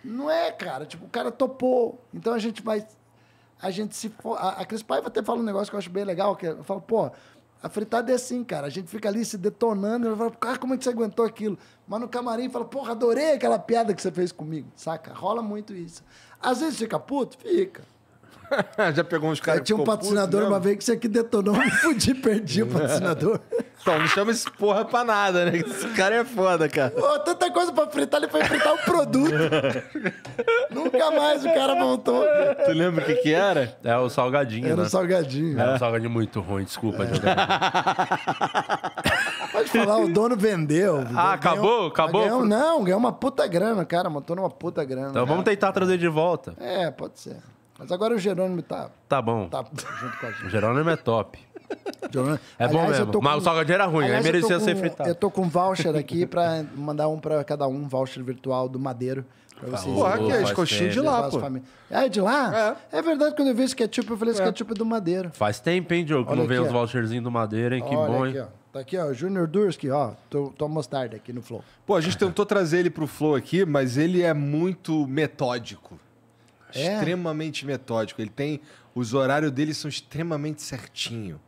não é, cara. Tipo, o cara topou. Então a gente vai. A gente se. For, a, a Cris Paiva até fala um negócio que eu acho bem legal, que é, eu falo, pô, a fritada é assim, cara. A gente fica ali se detonando. E fala, cara, como é que você aguentou aquilo? Mas no camarim fala, porra, adorei aquela piada que você fez comigo. Saca? Rola muito isso. Às vezes fica puto? Fica. Já pegou uns é, caras. Tinha um patrocinador uma vez que você aqui detonou, me fudi, perdi o é. patrocinador. Então, não chama esse porra pra nada, né? Esse cara é foda, cara. Pô, tanta coisa pra fritar, ele foi fritar o produto. Nunca mais o cara montou Tu lembra o que que era? É o salgadinho, Era né? o salgadinho. Era é um salgadinho muito ruim, desculpa. É. Pode falar, o dono vendeu. Ah, acabou? acabou? Ganhou, não, ganhou uma puta grana, cara. Montou numa puta grana. Então cara. Né? vamos tentar trazer de volta. É, pode ser. Mas agora o Jerônimo tá. Tá bom. Tá junto com a gente. O Jerônimo é top. Jerônimo... É bom aliás, mesmo. Com... Mas o salgadinho era ruim, aliás, aí merecia com... ser fritado. Eu tô com voucher aqui pra mandar um pra cada um, voucher virtual do Madeiro. Pra tá vocês. Porra, é que é de coxinha de lá, pô. É de lá? É. é. verdade, quando eu vi esse ketchup, eu falei, esse é. ketchup é do Madeiro. Faz tempo, hein, Diogo, que não vem os voucherzinhos do Madeiro, hein? Olha que bom, aqui, hein? Ó. Tá aqui, ó, Junior Durski, ó, tô, tô mostarda aqui no Flow. Pô, a gente tentou trazer ele pro Flow aqui, mas ele é muito metódico. É. Extremamente metódico. Ele tem. Os horários dele são extremamente certinho.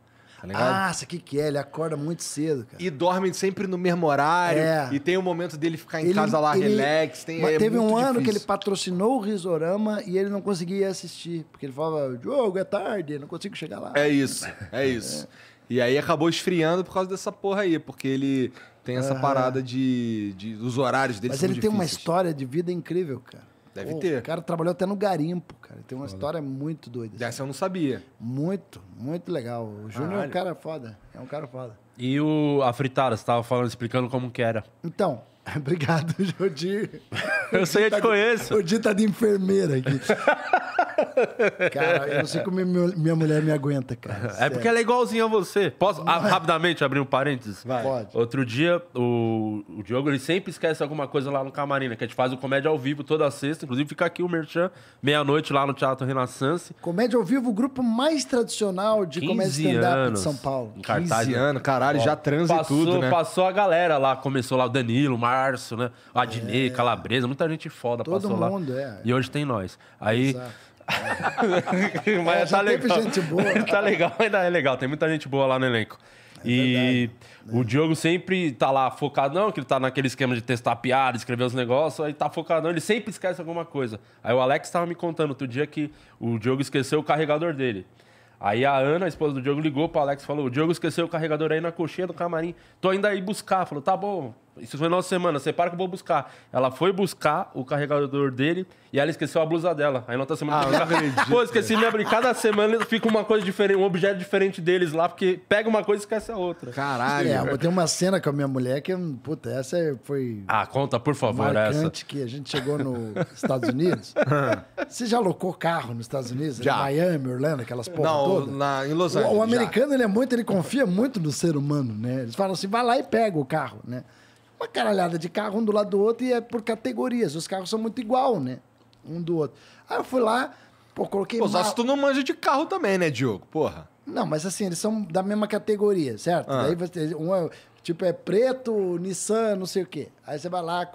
Tá Ah, isso aqui que é, ele acorda muito cedo, cara. E dorme sempre no mesmo horário. É. E tem o momento dele ficar em ele, casa lá, ele, relax. Tem, é teve um ano difícil. que ele patrocinou o Risorama e ele não conseguia assistir. Porque ele falava, Diogo, é tarde, não consigo chegar lá. É isso, é isso. É. E aí acabou esfriando por causa dessa porra aí, porque ele tem essa ah. parada de, de, dos horários dele. Mas ele tem uma história de vida incrível, cara. Deve ter. O cara trabalhou até no garimpo, cara. Tem uma foda. história muito doida. Dessa assim. eu não sabia. Muito, muito legal. O Júnior é um cara foda. É um cara foda. E o, a fritada, você estava falando, explicando como que era. Então, Obrigado, Jodir. Eu sei, eu te tá conheço. O tá de enfermeira aqui. cara, eu não sei como minha mulher me aguenta, cara. É sério. porque ela é igualzinha a você. Posso a, ah, rapidamente abrir um parênteses? Vai. Pode. Outro dia, o, o, Diogo ele sempre esquece alguma coisa lá no camarim, né? Que a gente faz o comédia ao vivo toda sexta. Inclusive, fica aqui o Merchan, meia-noite lá no Teatro Renaissance. Comédia ao vivo, o grupo mais tradicional de comédia stand-up de São Paulo. 15 né? anos, caralho, Ó, já transa passou, tudo, né? Passou a galera lá, começou lá o Danilo, o Marcos. Tarso, né? Adnê, é. Calabresa, muita gente foda Todo passou mundo, lá. mundo, é. E hoje tem nós. Aí... Exato. É. mas é, é tá legal. gente boa. tá legal, ainda é legal. Tem muita gente boa lá no elenco. É e verdade, né? o Diogo sempre tá lá focadão, que ele tá naquele esquema de testar piada, escrever os negócios, aí tá focadão, ele sempre esquece alguma coisa. Aí o Alex tava me contando outro dia que o Diogo esqueceu o carregador dele. Aí a Ana, a esposa do Diogo, ligou pro Alex e falou: O Diogo esqueceu o carregador aí na coxinha do camarim. Tô ainda aí buscar. Falou: Tá bom, isso foi na nossa semana. semana, separa que eu vou buscar. Ela foi buscar o carregador dele e ela esqueceu a blusa dela. Aí na outra semana. Ah, eu não Pô, esqueci minha brincadeira. Cada semana fica uma coisa diferente, um objeto diferente deles lá, porque pega uma coisa e esquece a outra. Caralho. É, eu tenho uma cena com a minha mulher que, puta, essa foi. Ah, conta, por favor, marcante essa. que a gente chegou nos Estados Unidos. Ah. Você já alocou carro nos Estados Unidos? Já. Em Miami, Orlando, aquelas porra Não, Na, em Los Angeles. O, o americano, já. ele é muito, ele confia muito no ser humano, né? Eles falam assim, vai lá e pega o carro, né? uma caralhada de carro um do lado do outro e é por categorias. Os carros são muito igual, né? Um do outro. Aí eu fui lá, pô, coloquei. Pô, mal... se tu não manja de carro também, né, Diogo? Porra. Não, mas assim, eles são da mesma categoria, certo? Ah. você, um é, tipo, é preto, Nissan, não sei o quê. Aí você vai lá.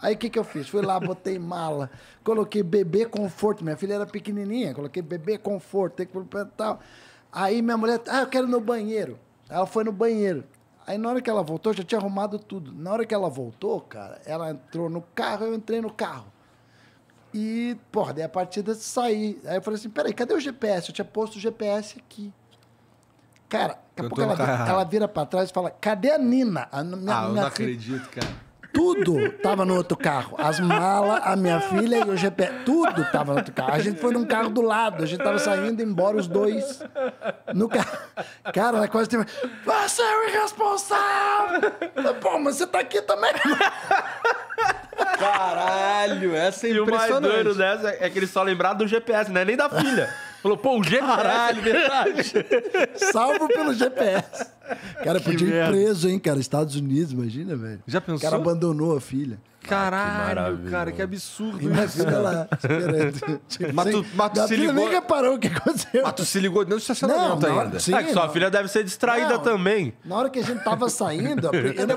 Aí o que, que eu fiz? Fui lá, botei mala, coloquei bebê conforto. Minha filha era pequenininha, coloquei bebê conforto, tem que tal. Aí minha mulher, ah, eu quero ir no banheiro. Aí ela foi no banheiro. Aí na hora que ela voltou, já tinha arrumado tudo. Na hora que ela voltou, cara, ela entrou no carro, eu entrei no carro. E, porra, daí a partida saí. Aí eu falei assim, peraí, cadê o GPS? Eu tinha posto o GPS aqui. Cara, daqui a pouco ela, vira, ela vira pra trás e fala, cadê a Nina? A minha, ah, eu não filha... acredito, cara. Tudo tava no outro carro. As malas, a minha filha e o GPS. Tudo tava no outro carro. A gente foi num carro do lado. A gente tava saindo embora os dois. No carro. Cara, né, quase teve. Você é o irresponsável! Pô, mas você tá aqui também. Caralho, essa é impressionante. E o mais duro dessa é que ele só lembrava do GPS, né? Nem da filha. Falou, pô, o GPS. Caralho, verdade. Salvo pelo GPS. Cara, que podia merda. ir preso, hein, cara? Estados Unidos, imagina, velho. Já pensou? O cara abandonou a filha. Caralho, que cara, que absurdo. Imagina lá, mas tu, mas tu se ligou... nem reparou o que aconteceu. Mas tu se ligou dentro do estacionamento não, ainda. Sim, é que sua filha deve ser distraída não, também. Na hora que a gente tava saindo... Eu não...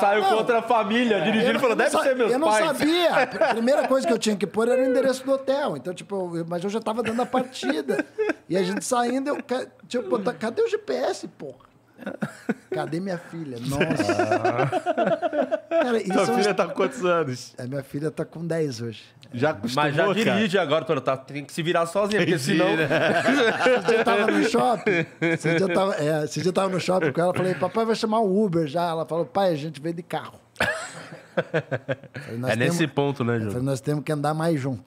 Saiu não, contra a família, é, dirigindo e falou, deve ser meus pais. Eu não sabia. A primeira coisa que eu tinha que pôr era o endereço do hotel. Então, tipo, eu, mas eu já tava dando a partida. E a gente saindo, eu... Tipo, cadê o GPS, porra? Cadê minha filha? Nossa. Ah. Cara, Sua filha está com quantos anos? A é, minha filha está com 10 hoje. Já Mas já dirige cara. agora, Toro. Tá, tem que se virar sozinha, porque senão... Né? Esse dia eu tava no shopping. Esse dia eu tava, é, você já eu no shopping com ela. Falei, papai vai chamar o Uber já. Ela falou, pai, a gente veio de carro. Falei, é nesse ponto, né, Júlio? Falei, nós temos que andar mais junto.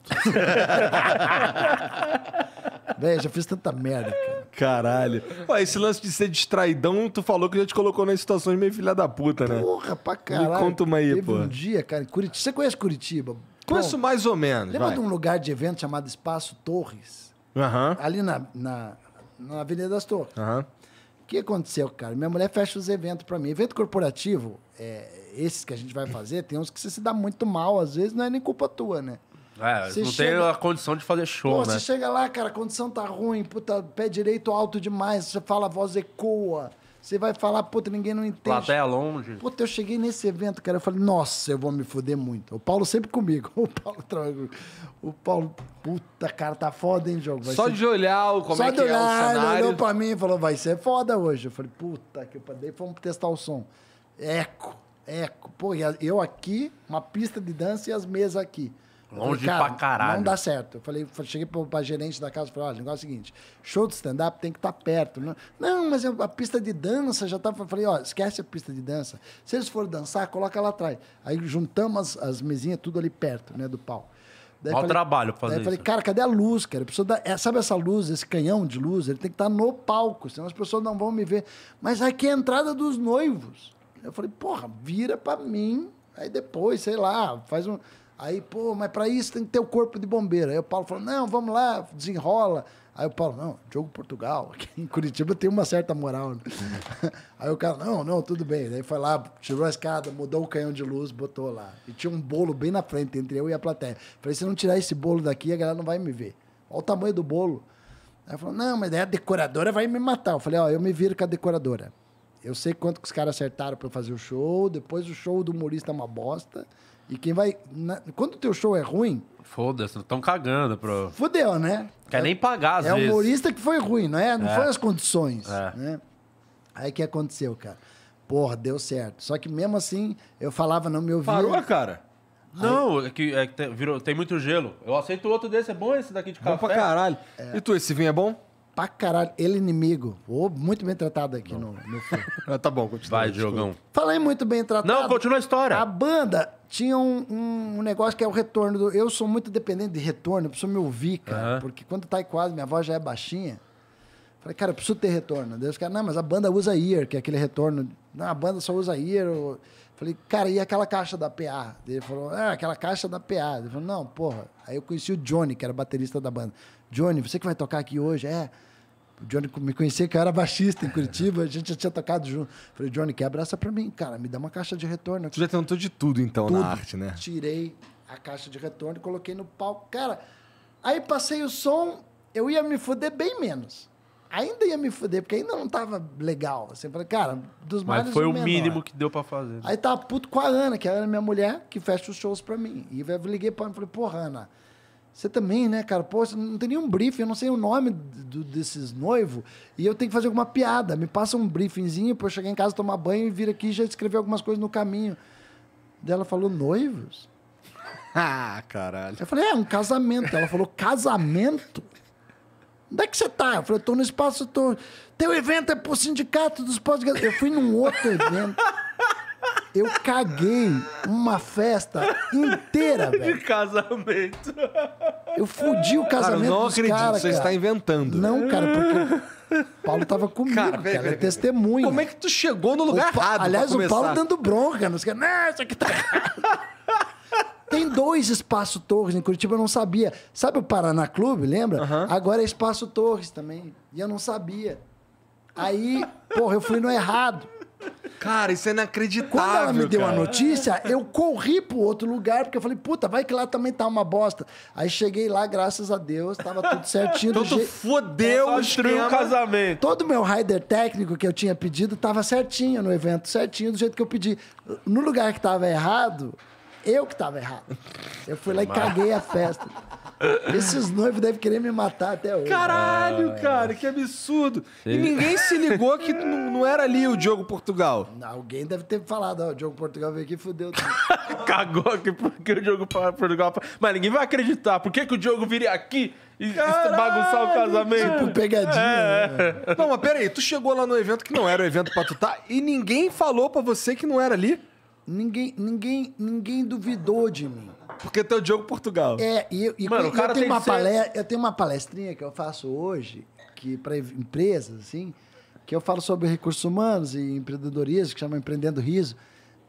Véi, já fiz tanta merda, cara. Caralho. Ué, esse lance de ser distraidão, tu falou que já te colocou nas situações meio filha da puta, né? Porra, pra caralho. Me conta uma aí, Teve pô. um dia, cara, em Curitiba. Você conhece Curitiba? Conheço Bom, mais ou menos. Lembra vai. de um lugar de evento chamado Espaço Torres? Uhum. Ali na, na, na Avenida das Torres. Uhum. O que aconteceu, cara? Minha mulher fecha os eventos para mim. Evento corporativo, é, esses que a gente vai fazer, tem uns que você se dá muito mal, às vezes não é nem culpa tua, né? É, não chega... tem a condição de fazer show, Pô, né? Você chega lá, cara, a condição tá ruim, puta, pé direito alto demais, você fala, a voz ecoa. Você vai falar, puta, ninguém não entende. até longe. Puta, eu cheguei nesse evento, cara, eu falei, nossa, eu vou me fuder muito. O Paulo sempre comigo. O Paulo tranquilo. O Paulo, puta, cara, tá foda, hein, jogo? Vai Só ser... de olhar como Só é que olhar, é o cenário. Ele olhou pra mim e falou, vai ser foda hoje. Eu falei, puta, que eu daí vamos testar o som. Eco, eco. Pô, eu aqui, uma pista de dança e as mesas aqui. Longe falei, pra caralho. Não dá certo. Eu falei, cheguei pra, pra gerente da casa e falei, olha, o negócio é o seguinte, show de stand-up tem que estar tá perto. Não, não mas a, pista de dança já tava. Tá, falei, ó, esquece a pista de dança. Se eles forem dançar, coloca lá atrás. Aí juntamos as, as mesinhas tudo ali perto, né, do pau. Daí falei, trabalho fazer daí falei, cara, cadê a luz, cara? A da... é, sabe essa luz, esse canhão de luz? Ele tem que estar tá no palco, senão as pessoas não vão me ver. Mas aqui é a entrada dos noivos. Eu falei, porra, vira pra mim, aí depois, sei lá, faz um... Aí, pô, mas para isso tem que ter o corpo de bombeiro. Aí o Paulo falou: não, vamos lá, desenrola. Aí o Paulo, não, jogo Portugal, aqui em Curitiba tem uma certa moral. Né? Aí o cara, não, não, tudo bem. Daí foi lá, tirou a escada, mudou o canhão de luz, botou lá. E tinha um bolo bem na frente, entre eu e a plateia. Falei, se não tirar esse bolo daqui, a galera não vai me ver. Olha o tamanho do bolo. Aí falou, não, mas daí a decoradora vai me matar. Eu falei, ó, eu me viro com a decoradora. Eu sei quanto que os caras acertaram para fazer o show, depois o show do humorista é uma bosta. E quem vai. Na, quando o teu show é ruim. Foda-se, estão cagando, pro. Fudeu, né? Quer é, nem pagar, às É o humorista que foi ruim, não é? Não é. foi as condições. É. Né? Aí que aconteceu, cara? Porra, deu certo. Só que mesmo assim, eu falava, não me ouvia. Parou, cara? Não, é que, é que tem, virou, tem muito gelo. Eu aceito outro desse, é bom esse daqui de café. Bom pra caralho. É. E tu, esse vinho é bom? pra caralho. Ele inimigo. Oh, muito bem tratado aqui Não. no, no filme. Ah, tá bom, continua. Vai, Diogão. Falei muito bem tratado. Não, continua a história. A banda tinha um, um, um negócio que é o retorno. Do... Eu sou muito dependente de retorno, eu preciso me ouvir, cara. Porque quando tá aí quase, minha voz já é baixinha. Falei, cara, eu preciso ter retorno. Deus, cara, não, mas a banda usa ear, que é aquele retorno. Não, a banda só usa ear. Falei, cara, e aquela caixa da PA? Ele falou, ah, aquela caixa da PA. Ele falou, não, porra. Aí eu conheci o Johnny, que era baterista da banda. Johnny, você que vai tocar aqui hoje? É. O Johnny me conhecia que eu era baixista em Curitiba, a gente já tinha tocado junto. Falei, Johnny, quebra essa pra mim, cara, me dá uma caixa de retorno. Tu já tentou de tudo, então, tudo. na arte, né? Tirei a caixa de retorno e coloquei no palco. Cara, aí passei o som, eu ia me fuder bem menos. Ainda ia me fuder, porque ainda não tava legal. Assim, falei, cara, dos mais. Mas foi o, mínimo que deu para fazer. Aí tava puto com a Ana, que a Ana é minha mulher, que fecha os shows pra mim. E eu liguei pra Ana e falei, porra, Ana você também, né, cara? Pô, você não tem nenhum briefing, eu não sei o nome do, desses noivos e eu tenho que fazer alguma piada. Me passa um briefingzinho pra eu chegar em casa, tomar banho e vir aqui e já escrever algumas coisas no caminho. Daí ela falou, noivos? ah, caralho. Eu falei, é, um casamento. Ela falou, casamento? Onde é que você tá? Eu falei, tô no espaço, tô. Teu evento é pro sindicato dos pós Eu fui num outro evento. Eu caguei uma festa inteira, velho. De casamento. Eu fudi o casamento cara, não dos acredito, cara, você cara. está inventando. Não, cara, porque o Paulo tava comigo, cara, cara pera, é testemunho. Como é que tu chegou no lugar o pa... errado Aliás, o Paulo dando bronca nos caras. Não, isso aqui tá Tem dois Espaço Torres em Curitiba, eu não sabia. Sabe o Paraná Clube, lembra? Agora é Espaço Torres também. E eu não sabia. Aí, porra, eu fui no errado. Cara, isso é inacreditável. Quando ela me deu cara. a notícia, eu corri pro outro lugar, porque eu falei, puta, vai que lá também tá uma bosta. Aí cheguei lá, graças a Deus, tava tudo certinho. Todo je... fodeu o casamento. Todo meu rider técnico que eu tinha pedido tava certinho no evento, certinho, do jeito que eu pedi. No lugar que tava errado, eu que tava errado. Eu fui lá Mas... e caguei a festa. Esses noivos devem querer me matar até hoje. Caralho, ah, cara, é. que absurdo. E ninguém se ligou que não, não era ali o Diogo Portugal. Alguém deve ter falado, ó, o Diogo Portugal veio aqui e fudeu Cagou aquele que o Diogo Portugal... Mas ninguém vai acreditar. Por que, que o Diogo viria aqui e Caralho, bagunçar o tipo, casamento? Tipo pegadinha. É. Né? É. Não, mas peraí, tu chegou lá no evento que não era o evento pra tu tá e ninguém falou pra você que não era ali? Ninguém, ninguém, ninguém duvidou de mim. Porque tem o Diogo Portugal. É, e, e Mano, eu, eu, tenho uma ser... palestra, eu tenho uma palestrinha que eu faço hoje que para empresas, assim, que eu falo sobre recursos humanos e empreendedorismo, que chama Empreendendo Riso,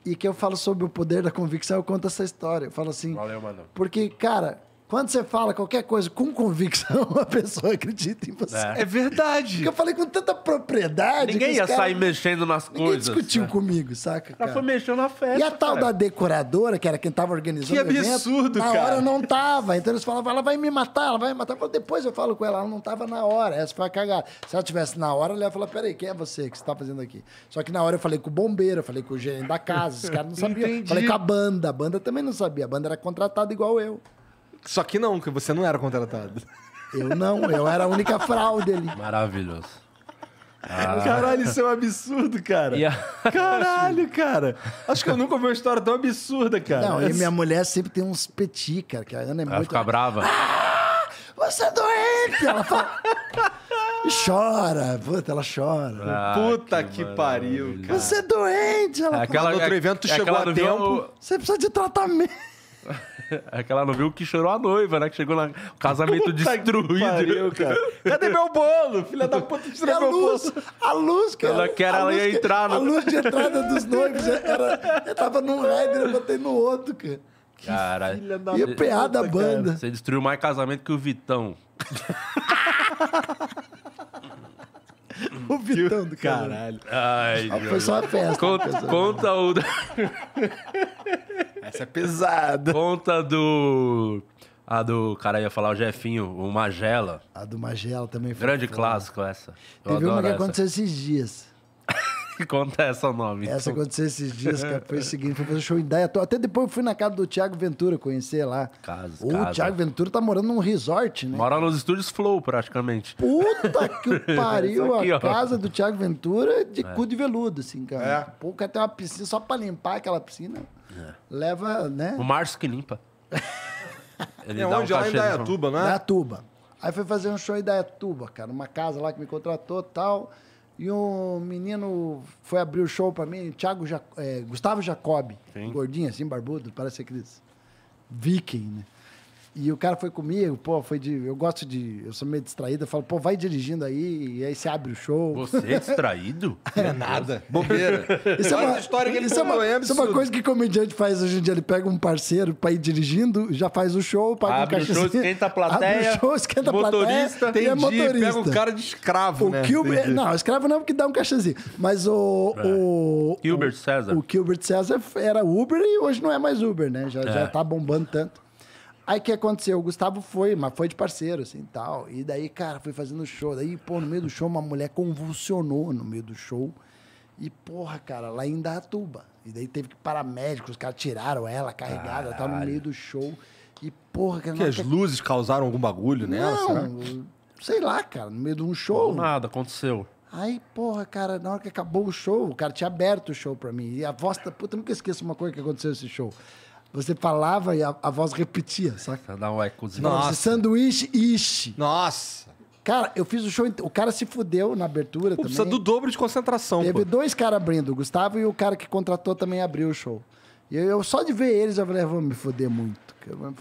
e que eu falo sobre o poder da convicção, eu conto essa história. Eu falo assim... Valeu, mano. Porque, cara, quando você fala qualquer coisa com convicção, a pessoa acredita em você. É, é verdade. Porque eu falei com tanta propriedade. Ninguém ia cara... sair mexendo nas Ninguém coisas. Ninguém discutiu né? comigo, saca? Cara? Ela foi mexendo na festa. E a tal cara. da decoradora, que era quem tava organizando que o evento. Que absurdo, na cara. Na hora não tava. Então eles falavam, ela vai me matar, ela vai me matar. Eu falei, depois eu falo com ela, ela não tava na hora. Essa foi a cagada. Se ela tivesse na hora, ela ia falar, peraí, quem é você? que você tá fazendo aqui? Só que na hora eu falei com o bombeiro, eu falei com o gerente da casa, os caras não sabiam. Entendi. Falei com a banda, a banda também não sabia. A banda era contratada igual eu. Só que não, que você não era contratado. Eu não, eu era a única fraude ali. Maravilhoso. Ah. Caralho, isso é um absurdo, cara. Caralho, cara. Acho que eu nunca ouvi uma história tão absurda, cara. Não, e minha mulher sempre tem uns peti, cara, que a Ana é ela muito. Ela brava. Ah, você é doente! Ela fala. E chora, puta, ela chora. Ah, puta que, que pariu, cara. Você é doente! Ela é aquela, fala. No outro é evento é, chegou a tempo. Você precisa de tratamento. Aquela não viu que chorou a noiva, né? Que chegou no casamento puta destruído. Pariu, cara. Cadê meu bolo? Filha da puta, destruiu meu luz, bolo. A luz, cara. Ela que ela ia entrar. No... A luz de entrada dos noivos é, era... Eu tava num rider, eu botei no outro, cara. Que cara, filha da e o PA da banda. Cara. Você destruiu mais casamento que o Vitão. o Vitão do caralho. Ai, ah, foi só a festa. Conta, pessoal. conta o. Essa é pesada. Conta do. A do cara ia falar o Jefinho, o Magela. A do Magela também foi. Grande clássico essa. Eu Teve uma que aconteceu esses dias. Conta essa nome. Essa então. aconteceu esses dias, cara. Foi o seguinte: foi fazer show em Daia. Até depois eu fui na casa do Thiago Ventura conhecer lá. Casa, o casa. Thiago Ventura tá morando num resort, né? Mora nos estúdios Flow, praticamente. Puta que pariu! aqui, a casa do Thiago Ventura de é. cu de veludo, assim, cara. É. Pouco até uma piscina, só pra limpar aquela piscina. É. Leva, né? O Márcio que limpa. Ele é onde? Um lá em Dayatuba, né? é? Dayatuba. Aí foi fazer um show em Dayatuba, cara. Uma casa lá que me contratou e tal. E um menino foi abrir o show pra mim, Thiago ja é, Gustavo Jacob, gordinho assim, barbudo, parece aqueles viking, né? E o cara foi comigo, pô, foi de. Eu gosto de. Eu sou meio distraído. Eu falo, pô, vai dirigindo aí, e aí você abre o show. Você é distraído? É, não é nada. Bobeira. Isso é uma história que ele isso é uma, é isso é uma coisa que comediante faz hoje em dia. Ele pega um parceiro pra ir dirigindo, já faz o show, paga abre um cachê. o show, esquenta a plateia. Abre o show, esquenta a plateia. Motorista, tem é motorista. Pega um cara de escravo. O né? Gilbert, não, escravo não, porque dá um cachezinho. Mas o. É. o Gilbert César. O Gilbert César era Uber e hoje não é mais Uber, né? Já, já é. tá bombando tanto. Aí o que aconteceu? O Gustavo foi, mas foi de parceiro, assim, tal. E daí, cara, foi fazendo show. Daí, pô, no meio do show, uma mulher convulsionou no meio do show. E, porra, cara, lá em Datuba. E daí teve que parar médicos, os caras tiraram ela carregada, ela tava no meio do show. E, porra, cara. Que as luzes causaram algum bagulho não, nela? Não, sei lá, cara, no meio de um show. Nada, aconteceu. Aí, porra, cara, na hora que acabou o show, o cara tinha aberto o show pra mim. E a voz da puta, nunca esqueço uma coisa que aconteceu nesse show. Você falava e a, a voz repetia, saca? Dá um ecozinho. Assim, Nossa. Sanduíche, ish. Nossa. Cara, eu fiz o show. O cara se fudeu na abertura também. Precisa do dobro de concentração. Teve pô. dois caras abrindo, o Gustavo e o cara que contratou também abriu o show. E eu, eu só de ver eles, eu falei, ah, vou me fuder muito.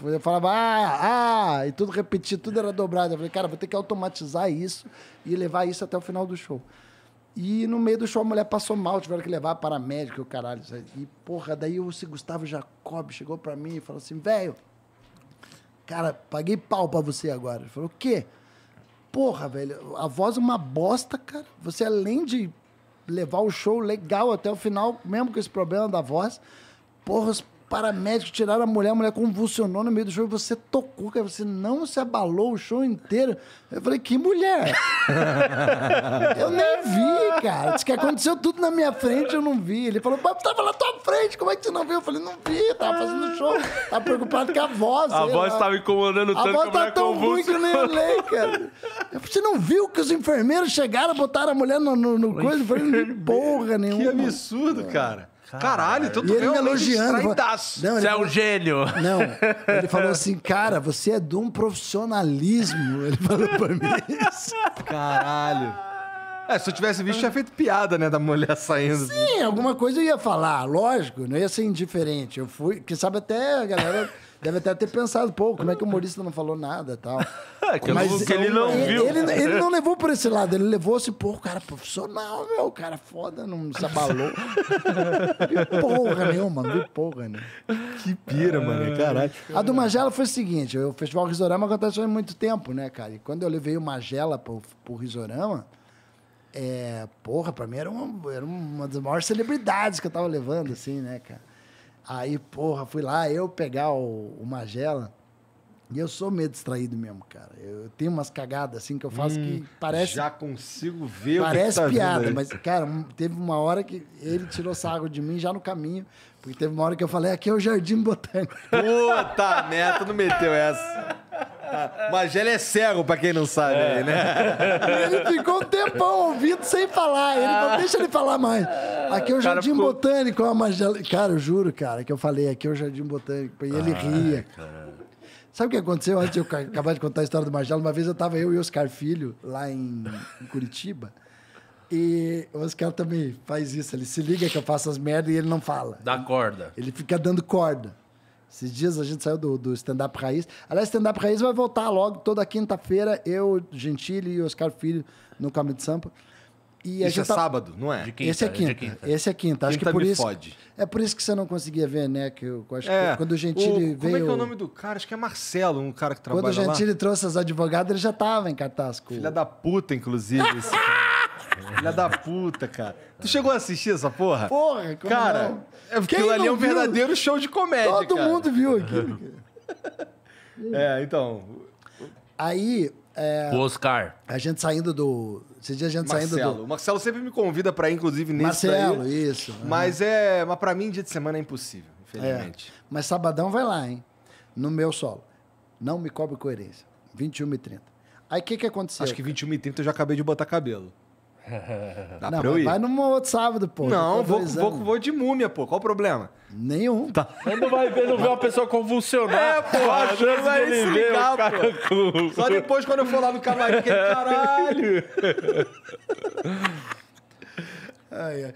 Eu falava, ah, ah, e tudo repetia, tudo era dobrado. Eu falei, cara, vou ter que automatizar isso e levar isso até o final do show. E no meio do show a mulher passou mal, tiveram que levar para médico, o caralho. E, porra, daí o Gustavo Jacob chegou para mim e falou assim, velho, cara, paguei pau para você agora. Ele falou, o quê? Porra, velho, a voz é uma bosta, cara. Você, além de levar o show legal até o final, mesmo com esse problema da voz, porra, os paramédicos tiraram a mulher, a mulher convulsionou no meio do show, você tocou, cara, você não se abalou o show inteiro. Eu falei, que mulher? eu nem vi, cara. Diz que aconteceu tudo na minha frente, eu não vi. Ele falou, papo tava na tua frente, como é que você não viu? Eu falei, não vi, tava fazendo show. Tava preocupado com a voz. A voz lá. tava incomodando tanto. A voz tá tão ruim que eu nem olhei, cara. Eu falei, você não viu que os enfermeiros chegaram, botaram a mulher no, no, no coisa? Eu falei, não vi porra nenhuma. Que absurdo, cara. Caralho, todo então mundo me elogiando. Falou, não, você é um gênio. Não, ele falou assim, cara, você é de um profissionalismo. Ele falou pra mim isso. Caralho. É, se eu tivesse visto, tinha feito piada, né, da mulher saindo. Sim, alguma coisa eu ia falar, lógico, não ia ser indiferente. Eu fui, quem sabe até a galera Deve até ter pensado, pô, como é que o humorista não falou nada tal. É, que Mas que ele não ele, viu. Ele, ele, não levou por esse lado, ele levou assim, pô, cara profissional, meu, cara foda, não se abalou. porra meu, mano, que porra, né? Que pira, ah, mano, caralho. A do Magela foi o seguinte, o Festival Risorama aconteceu há muito tempo, né, cara? E quando eu levei o Magela pro, pro Risorama, é, porra, pra mim era uma, era uma das maiores celebridades que eu tava levando, assim, né, cara? Aí, porra, fui lá eu pegar o, o Magela. E eu sou meio distraído mesmo, cara. Eu tenho umas cagadas assim que eu faço hum, que parece. Já consigo ver Parece o que tá piada, mas, cara, teve uma hora que ele tirou sarro de mim já no caminho. Porque teve uma hora que eu falei, aqui é o Jardim Botânico. Puta merda, não meteu essa. Magela é cego, pra quem não sabe, é. né? Ele ficou um tempão ouvindo sem falar. Ele falou, deixa ele falar mais. Aqui é o Jardim ficou... Botânico, é a Magela. Cara, eu juro, cara, que eu falei, aqui é o Jardim Botânico. E ele Ai, ah, ria. Cara. Sabe o que aconteceu antes de eu acabar de contar a história do Magela? Uma vez eu tava eu e Oscar Filho lá em, em Curitiba. E o Oscar também faz isso. Ele se liga que eu faço as merdas e ele não fala. Dá corda. Ele fica dando corda. Esses dias a gente saiu do, do stand-up raiz. Aliás, stand-up raiz vai voltar logo toda quinta-feira. Eu, Gentili e Oscar Filho no Caminho de Sampa. isso é tá... sábado, não é? Quinta, é Esse é quinta. quinta. Esse é quinta. Acho quinta que por isso. Fode. É por isso que você não conseguia ver, né? Que eu acho é, que quando o Gentili o, veio. Como é que é o nome do cara? Acho que é Marcelo, um cara que trabalha. Quando o Gentili lá. trouxe as advogadas, ele já tava em catasco. Filha da puta, inclusive, esse cara. Filha da puta, cara. Tu chegou a assistir essa porra? Porra, como Cara, não? é ali é um viu? verdadeiro show de comédia. Todo cara. mundo viu aquilo. Cara. é, então. Aí. É, o Oscar. A gente saindo do. Esse dia a gente Marcelo. saindo do. O Marcelo sempre me convida pra ir, inclusive, nesse Marcelo, daí, isso. Mas uhum. é. Mas pra mim, dia de semana é impossível, infelizmente. É. Mas sabadão vai lá, hein? No meu solo. Não me cobre coerência. 21 e 30. Aí o que, que aconteceu? Acho que 21 e 30 eu já acabei de botar cabelo. Dá não, pra eu ir? Vai num outro sábado, pô. Não, tá vou, vou, vou de múmia, pô. Qual o problema? Nenhum. Tá. não vai ver, não vê uma pessoa convulsionar. É, pô, a chance vai se é ligar, pô. Só depois quando eu for lá no cavalinho, que caralho.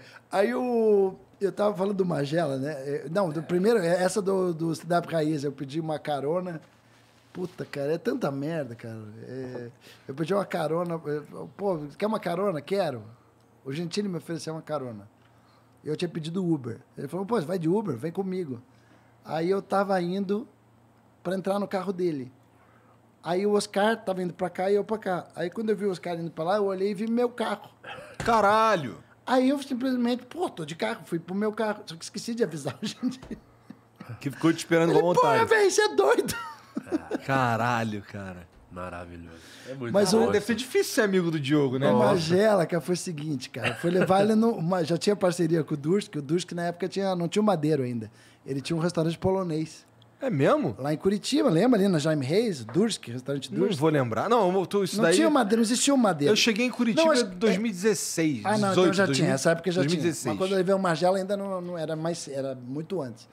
Aí o... Eu tava falando do Magela, né? É, não, do primeiro, é, essa do, do Cidade Raiz, eu pedi uma carona Puta, cara, é tanta merda, cara. É, eu pedi uma carona. É, pô, quer uma carona? Quero. O Gentili me ofereceu uma carona. Eu tinha pedido Uber. Ele falou, pô, vai de Uber, vem comigo. Aí eu tava indo para entrar no carro dele. Aí o Oscar tava indo pra cá e eu pra cá. Aí quando eu vi o Oscar indo pra lá, eu olhei e vi meu carro. Caralho! Aí eu simplesmente, pô, tô de carro, fui pro meu carro. Só que esqueci de avisar o Gentili. Que ficou te esperando com vontade. Pô, velho, você é doido! Caralho, cara. Maravilhoso. É muito Mas bom. O... Deve ser difícil ser amigo do Diogo, né? O Magela, cara, foi o seguinte, cara. Foi levar ele no. Já tinha parceria com o Dursk, o Dursk na época tinha, não tinha o Madeiro ainda. Ele tinha um restaurante polonês. É mesmo? Lá em Curitiba, lembra ali na Jaime Reis, Dursk, restaurante Dursk? Não vou lembrar. Não, tu, isso não daí... tinha Madeiro, não existia o Madeiro. Eu cheguei em Curitiba em é- 2016, Ah, não, 18, então já 2000... tinha, essa época já 2016. tinha. Mas quando eu levei o Magela ainda não, não, era mais, era muito antes.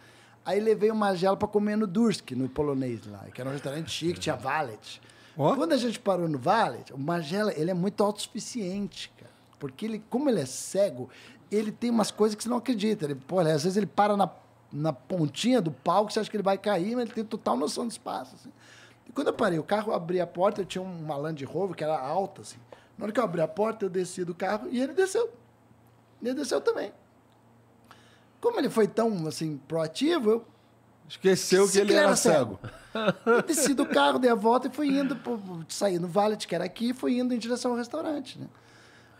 Aí levei o Magela para comer no Dursk, no polonês lá, que era um restaurante chique, tinha valet. Oh? Quando a gente parou no valet, o Magela, ele é muito autossuficiente, cara. Porque ele, como ele é cego, ele tem umas coisas que você não acredita. Ele, pô, às vezes ele para na, na pontinha do palco, você acha que ele vai cair, mas ele tem total noção do espaço, assim. E quando eu parei o carro, eu abri a porta, eu tinha uma Land Rover que era alta, assim. Na hora que eu abri a porta, eu desci do carro e ele desceu. Ele desceu também. Como ele foi tão assim proativo, eu Esqueceu que ele era cego. cego. desci do carro, dei a volta e fui indo, pro, saí no Vale, que era aqui, e fui indo em direção ao restaurante. Né?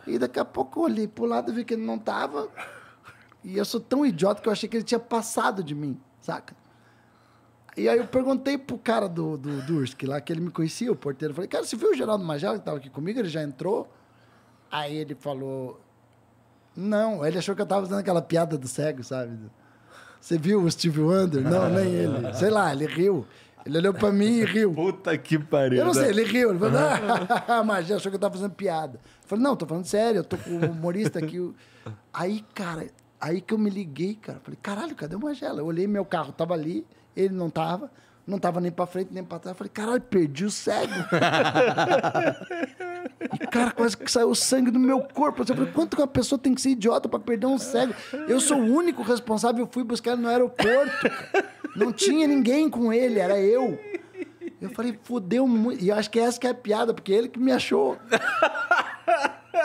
E daqui a pouco eu olhei pro lado e vi que ele não tava. E eu sou tão idiota que eu achei que ele tinha passado de mim, saca? E aí eu perguntei pro cara do, do, do Ursk lá, que ele me conhecia, o porteiro. Eu falei, cara, você viu o Geraldo Magel que tava aqui comigo? Ele já entrou. Aí ele falou, não, ele achou que eu estava fazendo aquela piada do cego, sabe? Você viu o Steve Wonder? Não, nem ele. Sei lá, ele riu. Ele olhou pra mim e riu. Puta que pariu. Eu não né? sei, ele riu. Ele falou, ah, mas achou que eu tava fazendo piada. Eu falei, não, tô falando sério, eu tô com o humorista aqui. Aí, cara, aí que eu me liguei, cara. Falei, caralho, cadê o Magela? Eu olhei meu carro, tava ali, ele não tava. Não tava nem pra frente, nem pra trás. Eu falei, caralho, perdi o cego. e, cara, quase que saiu sangue do meu corpo. Eu falei, quanto que uma pessoa tem que ser idiota pra perder um cego? Eu sou o único responsável, eu fui buscar ele no aeroporto. Não tinha ninguém com ele, era eu. Eu falei, fudeu muito. E eu acho que essa que é a piada, porque ele que me achou.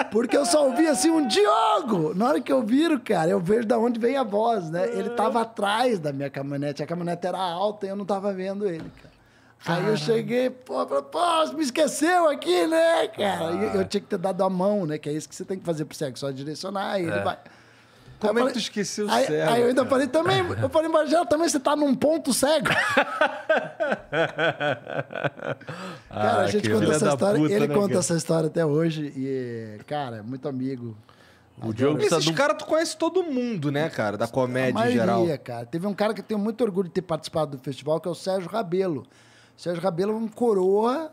Porque eu só ouvi assim um Diogo! Na hora que eu viro, cara, eu vejo da onde vem a voz, né? Ele tava atrás da minha caminhonete. A caminhonete era alta e eu não tava vendo ele, cara. Caramba. Aí eu ah. cheguei, pô, pô, me esqueceu aqui, né, cara? Ah. Eu, eu tinha que ter dado a mão, né? Que é isso que você tem que fazer pro sexo, só direcionar e é. ele vai. Como é que tu esqueceu o aí, cego? Aí eu ainda falei, também, eu falei, Margela, também você tá num ponto cego. cara, a ah, gente conta essa história, puta, ele né, conta cara? essa história até hoje e, cara, é muito amigo. O Diogo tá Esses do... caras tu conhece todo mundo, né, cara? Da comédia maioria, em geral. cara. Teve um cara que eu tenho muito orgulho de ter participado do festival, que é o Sérgio Rabelo. O Sérgio Rabelo é um coroa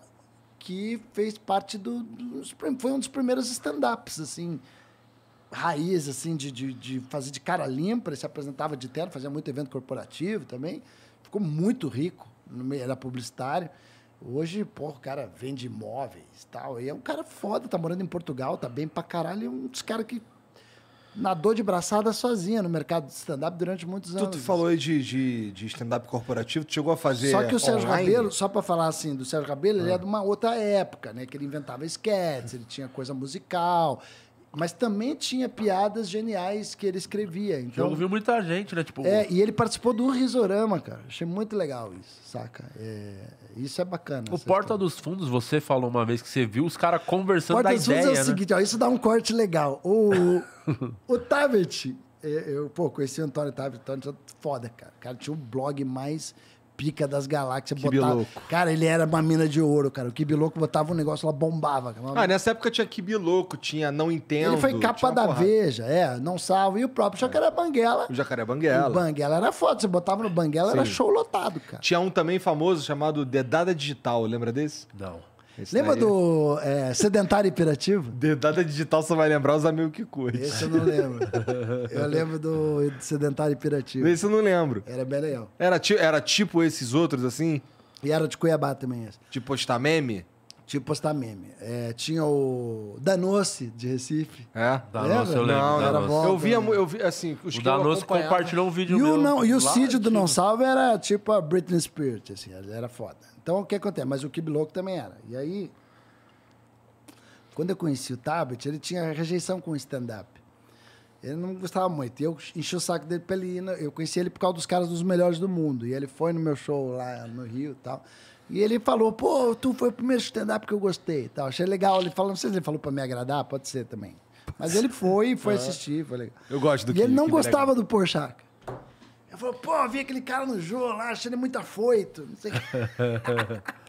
que fez parte do, do foi um dos primeiros stand-ups, assim raiz, assim, de, de, de fazer de cara limpa, ele se apresentava de terno, fazia muito evento corporativo também. Ficou muito rico, era publicitário. Hoje, porra, o cara vende imóveis e tal. E é um cara foda, tá morando em Portugal, tá bem pra caralho. E um dos caras que nadou de braçada sozinha no mercado de stand-up durante muitos anos. Tu, falou aí de, de, de stand-up corporativo, tu chegou a fazer. Só que o Sérgio online. Rabelo, só pra falar assim, do Sérgio Rabelo, ah. ele é de uma outra época, né? Que ele inventava sketches, ele tinha coisa musical, mas também tinha piadas geniais que ele escrevia. Então, eu ouvi muita gente, né? Tipo... É, e ele participou do Risorama, cara. Achei muito legal isso, saca? É, isso é bacana. O Porta história. dos Fundos, você falou uma vez que você viu os caras conversando Porta da dos ideia, Fundos é o né? seguinte, ó, isso dá um corte legal. O, o Tavet, é, eu, pô, conheci o Antônio Tavet, Antônio é foda, cara. O cara tinha o blog mais pica das galáxias. Kibi botava... Louco. Cara, ele era uma mina de ouro, cara. O Kibi Louco botava um negócio, ela bombava. Ah, nessa época tinha Kibi Louco, tinha Não Entendo. Ele foi capa da Veja, é, Não Salvo. E o próprio Jacaré Banguela. O Jacaré Banguela. O Banguela era foda. Você botava no Banguela, Sim. era show lotado, cara. Tinha um também famoso chamado Dedada Digital, lembra desse? Não. Esse Lembra daí... do é, é Sedentário Imperativo? Dedada Digital só vai lembrar os amigos que curte. Esse eu não lembro. eu lembro do Sedentário Imperativo. Esse eu não lembro. Era bem legal. Era, era tipo esses outros, assim? E era de Cuiabá também. Esse. Tipo postar meme? Tipo postar meme. É, tinha o Danosse de Recife. É? Danosse, eu lembro. Não, era bom. Eu via, eu vi, assim, os o Danosse compartilhou um vídeo e meu. Não, e o Cid do Não Salve era tipo a Britney Spears, assim, era foda. Então, o que acontece? Mas o Kib Louco também era. E aí, quando eu conheci o Tablet, ele tinha rejeição com o stand-up. Ele não gostava muito. E eu enchi o saco dele pra ele ir. Eu conheci ele por causa dos caras dos melhores do mundo. E ele foi no meu show lá no Rio e tal. E ele falou, pô, tu foi o primeiro stand-up que eu gostei. Tal. Achei legal. Ele falou, não sei se ele falou pra me agradar, pode ser também. Mas ele foi, foi assistir, foi legal. Eu gosto do E que, ele não que gostava do Porchat. Eu falou, pô, vi aquele cara no jogo lá, achei ele muito afoito, não sei o que.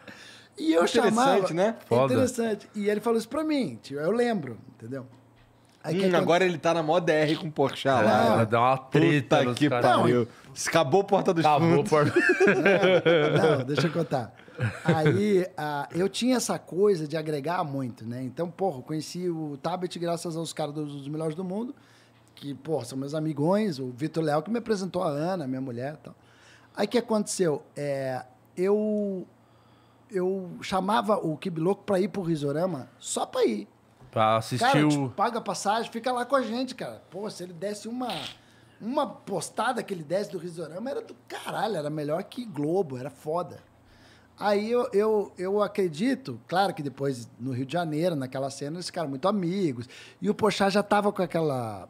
E eu interessante, chamava... né? É Foda. Interessante. E ele falou isso pra mim, tio, eu lembro, entendeu? Aí, hum, é agora ele tá na mó DR com o Porchat lá. É. Ela dá uma treta aqui pariu. Acabou a porta do Acabou a porta... não, deixa eu contar. Aí ah, eu tinha essa coisa de agregar muito, né? Então, porra, conheci o Tablet graças aos caras dos, dos melhores do mundo, que, porra, são meus amigões, o Vitor Léo que me apresentou a Ana, minha mulher e tal. Aí o que aconteceu? É, eu eu chamava o Kibiloco pra ir pro Risorama só pra ir. Pra assistir cara, o... Tipo, paga passagem, fica lá com a gente, cara. Pô, se ele desse uma... Uma postada que ele desse do Risorama era do caralho, era melhor que Globo, era foda. Aí eu, eu, eu acredito, claro que depois no Rio de Janeiro, naquela cena, eles ficaram muito amigos. E o Pochá já tava com aquela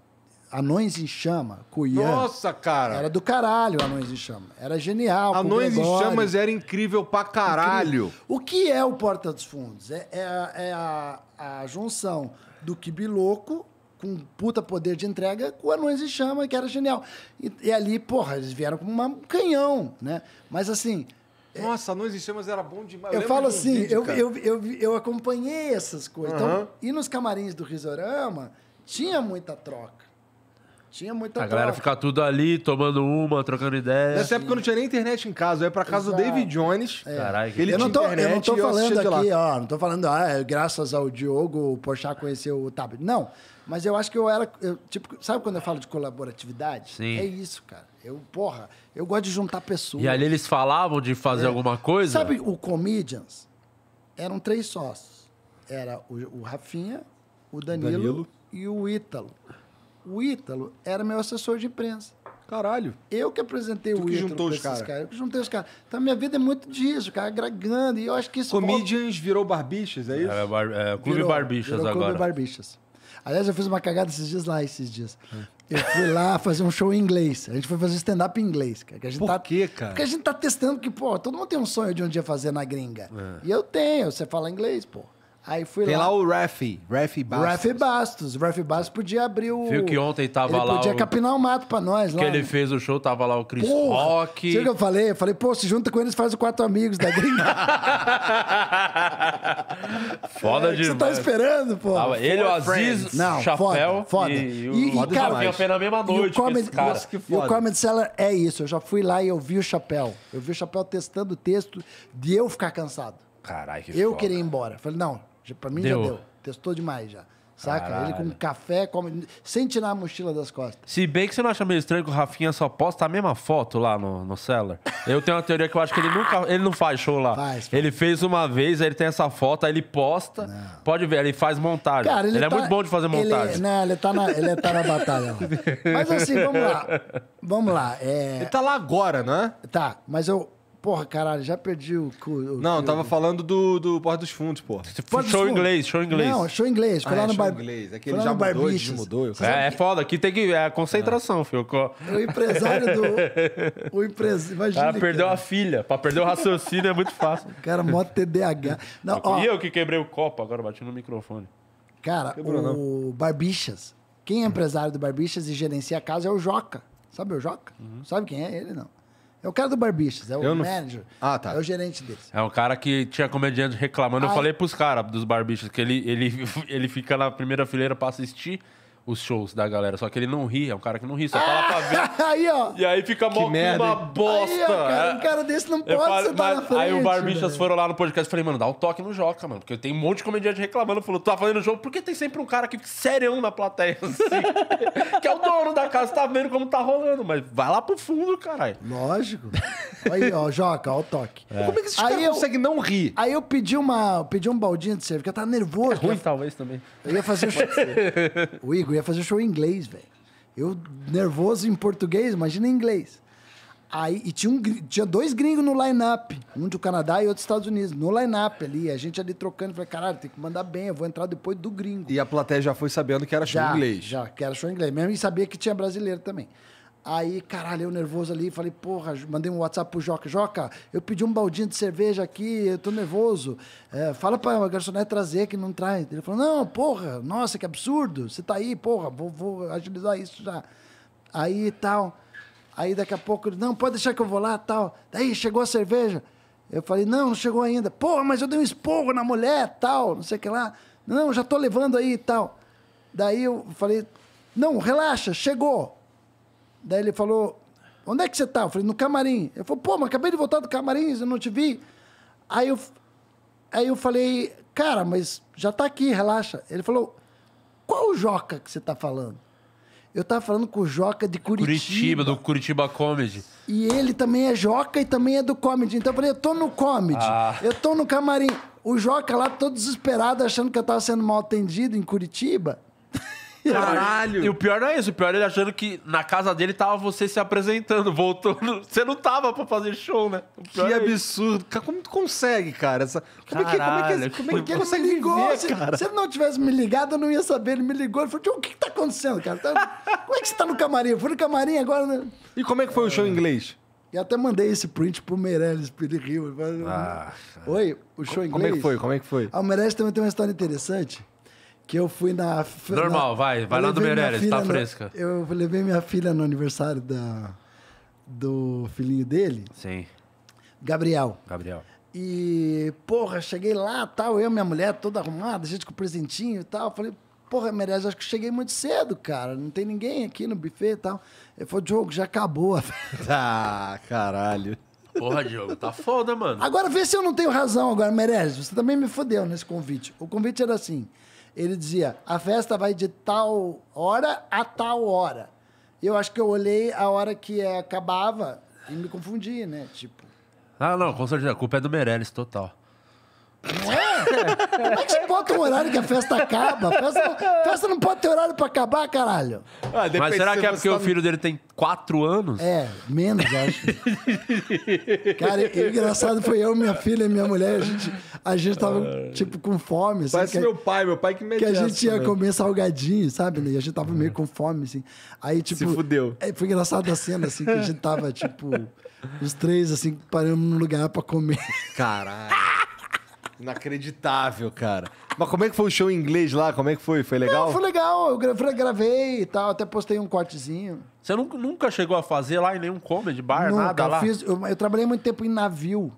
Anões em Chama, com o Ian. Nossa, cara! Era do caralho Anões em Chama. Era genial. Anões em Chamas era incrível pra caralho. Incrível. O que é o Porta dos Fundos? É, é, é a, a, junção do Kibiloco com puta poder de entrega com Anões em Chama, que era genial. E, e ali, porra, eles vieram como um canhão, né? Mas assim, é. Nossa, não existia, mas era bom demais. Eu, eu falo assim, vídeo, eu, eu, eu, eu, acompanhei essas coisas. Uhum. Então, e nos camarins do Risorama, tinha muita troca. Tinha muita A troca. galera ficava tudo ali, tomando uma, trocando ideia. Nessa época eu não tinha nem internet em casa. Eu ia pra casa Exato. do David Jones. É. Caralho, que... ele eu não tô, internet, eu não tô falando aqui, ó. Não tô falando, ah, é graças ao Diogo, o Porchat conheceu o Tab. Não. Mas eu acho que eu era. Eu, tipo, sabe quando eu falo de colaboratividade? Sim. É isso, cara. Eu, porra, eu gosto de juntar pessoas. E ali eles falavam de fazer é. alguma coisa? Sabe, o Comedians eram três sócios. Era o, o Rafinha, o Danilo, Danilo, e o Ítalo. O Ítalo era meu assessor de imprensa. Caralho. Eu que apresentei tu o que Ítalo juntou os caras. Eu que juntei os caras. Então, minha vida é muito disso, cara, agregando. É e eu acho que isso... Comedians virou Barbichas, é isso? É, bar... é Clube virou, Barbichas virou agora. Clube Barbichas. Aliás, eu fiz uma cagada esses dias lá, esses dias. Hum. Eu fui lá fazer um show em inglês. A gente foi fazer stand-up em inglês, cara. Que a gente Por tá, quê, cara? Porque a gente tá testando que, pô, todo mundo tem um sonho de um dia fazer na gringa. É. E eu tenho, você fala inglês, pô. Aí fui Tem lá. lá o Rafi, Rafi Bastos. Rafi Bastos. Rafi Bastos podia abrir o. Viu que ontem tava ele lá. Podia o... capinar o um mato pra nós, lá. Que ele né? fez o show, tava lá o Chris Porra, Rock. Sabe o que eu falei? Eu falei, pô, se junta com eles, faz o Quatro Amigos da gringa. foda é, demais. Você tá esperando, pô? Tava ele, o Aziz, Não, Chapéu. Foda, E, e, e, foda e cara, eu mesma noite. E o Comedy, cara. E o Comedy é isso. Eu já fui lá e eu vi o Chapéu. Eu vi o Chapéu testando o texto de eu ficar cansado. Caralho, que Eu foda. queria ir embora. Falei, não, Pra mim deu. já deu. Testou demais já. Saca? Caralho. Ele com café, come, sem tirar a mochila das costas. Se bem que você não acha meio estranho que o Rafinha só posta a mesma foto lá no, no Cellar. Eu tenho uma teoria que eu acho que ele nunca. Ele não faz show lá. Faz, faz. Ele fez uma vez, aí ele tem essa foto, aí ele posta. Não. Pode ver, ele faz montagem. Cara, ele, ele é tá, é muito bom de fazer montagem. Ele, é, não, ele tá na, ele tá na batalha lá. Mas assim, vamos lá. Vamos lá. É... Ele tá lá agora, né? Tá, mas eu, Porra, caralho, já perdi o O não, tava falando do, do Porta dos Fundos, porra. Porta show dos inglês, show inglês. Não, show inglês. Foi ah, lá é, no bar... inglês. Aquele é já mudou, barbichas. mudou. Eu... É, é foda, aqui tem que... É concentração, Fiocó. É o empresário do... O empresário... Imagina. Ela perdeu cara. a filha. Pra perder o raciocínio é muito fácil. O cara, é mó TDAH. Não, ó, e eu que quebrei o copo agora, bati no microfone. Cara, Quebrou, o não. Barbichas. Quem é empresário do Barbichas e gerencia a casa é o Joca. Sabe o Joca? Uhum. Sabe quem é? Ele não. É o cara do Barbixas, é o eu manager. Ah, tá. É o gerente deles. É um cara que tinha comediante reclamando. Eu falei pros caras dos Barbixas que ele, ele, ele fica na primeira fileira pra assistir os shows da galera. Só que ele não ri, é um cara que não ri, só fala pra ver. aí, ó. E aí fica mó merda, uma bosta. Aí, ó, cara, um cara desse não pode falo, sentar mas, na frente. Aí o Barbichas foram lá no podcast e falei, mano, dá um toque no Joca, mano. Porque tem um monte de comediante reclamando, falou, tá fazendo jogo, porque tem sempre um cara que fica serião na plateia, assim, que é o dono da casa, tá vendo como tá rolando, mas vai lá pro fundo, caralho. Lógico. Aí, ó, Joca, ó o toque. É. Como é que esses caras conseguem não rir? Aí eu pedi uma, pedi um baldinho de cerveja, porque eu tava nervoso. É ruim, eu... talvez, também. Eu ia fazer o Igor eu ia fazer show em inglês, velho. Eu nervoso em português, imagina em inglês. Aí, e tinha, um, tinha dois gringos no line-up, um do Canadá e outro dos Estados Unidos, no line-up ali. A gente ali trocando, falei, caralho, tem que mandar bem, eu vou entrar depois do gringo. E a plateia já foi sabendo que era show já, em inglês. Já, que era show em inglês. Mesmo e sabia que tinha brasileiro também. Aí, caralho, eu nervoso ali, falei, porra, mandei um WhatsApp pro Joca. Joca, eu pedi um baldinho de cerveja aqui, eu tô nervoso. É, fala pra garçonete trazer, que não traz. Ele falou, não, porra, nossa, que absurdo. Você tá aí, porra, vou, vou agilizar isso já. Aí e tal. Aí daqui a pouco ele, não, pode deixar que eu vou lá tal. Daí chegou a cerveja. Eu falei, não, não chegou ainda. Porra, mas eu dei um esporro na mulher tal, não sei o que lá. Não, já tô levando aí e tal. Daí eu falei, não, relaxa, chegou. Daí ele falou, onde é que você tá? Eu falei, no camarim. Ele falou, pô, mas acabei de voltar do camarim, eu não te vi. Aí eu, aí eu falei, cara, mas já tá aqui, relaxa. Ele falou, qual o Joca que você tá falando? Eu tava falando com o Joca de Curitiba. Curitiba, do Curitiba Comedy. E ele também é Joca e também é do Comedy. Então eu falei, eu tô no Comedy, ah. eu tô no camarim. O Joca lá, todo desesperado, achando que eu tava sendo mal atendido em Curitiba. Caralho! E o pior não é isso, o pior é ele achando que na casa dele tava você se apresentando, voltando. Você não tava pra fazer show, né? Que é absurdo. Cara, como tu consegue, cara? Essa... Como, Caralho, é que, como é que, como é que, que ele consegue ligou, viver, se, cara? Se ele não tivesse me ligado, eu não ia saber. Ele me ligou, ele falou, Tio, o que, que tá acontecendo, cara? Tá... Como é que você tá no camarim? Eu fui no camarim agora... Né? E como é que foi é... o show em inglês? E até mandei esse print pro Meirelles, pro ele riu. Ah, Oi, o show em inglês... Como é que foi, como é que foi? Ah, o Meirelles também tem uma história interessante que eu fui na. Normal, na, vai, vai lá do Meireles, tá fresca. No, eu levei minha filha no aniversário da, do filhinho dele. Sim. Gabriel. Gabriel. E, porra, cheguei lá, tal, eu, minha mulher, toda arrumada, gente com presentinho e tal. Falei, porra, Meirelles, acho que cheguei muito cedo, cara. Não tem ninguém aqui no buffet e tal. Ele falou, Diogo, já acabou a Ah, caralho. Porra, Diogo, tá foda, mano. Agora vê se eu não tenho razão agora, Meirelles. Você também me fodeu nesse convite. O convite era assim: ele dizia: a festa vai de tal hora a tal hora. Eu acho que eu olhei a hora que eh, acabava e me confundi, né? Tipo. Ah, não, com certeza. A culpa é do Meirelles, total. Não é? Como é que você bota um horário que a festa acaba? festa, festa não pode ter horário pra acabar, caralho. Ah, Mas será que é porque tá... o filho dele tem quatro anos? É, menos, acho. Cara, o engraçado foi eu, minha filha e minha mulher. A gente, a gente tava, tipo, com fome. Assim, Parece que, meu pai, meu pai que me Que a gente ia né? comer salgadinho, sabe? Né? E a gente tava meio com fome, assim. Aí, tipo. Se fudeu. É, foi engraçado a cena, assim, que a gente tava, tipo, os três, assim, parando num lugar pra comer. Caralho. Inacreditável, cara. Mas como é que foi o show em inglês lá? Como é que foi? Foi legal? Não, foi legal. Eu gra- gravei e tal. Até postei um cortezinho. Você nunca, nunca chegou a fazer lá em nenhum comedy bar, nunca, nada lá? Fiz, eu, eu trabalhei muito tempo em navio.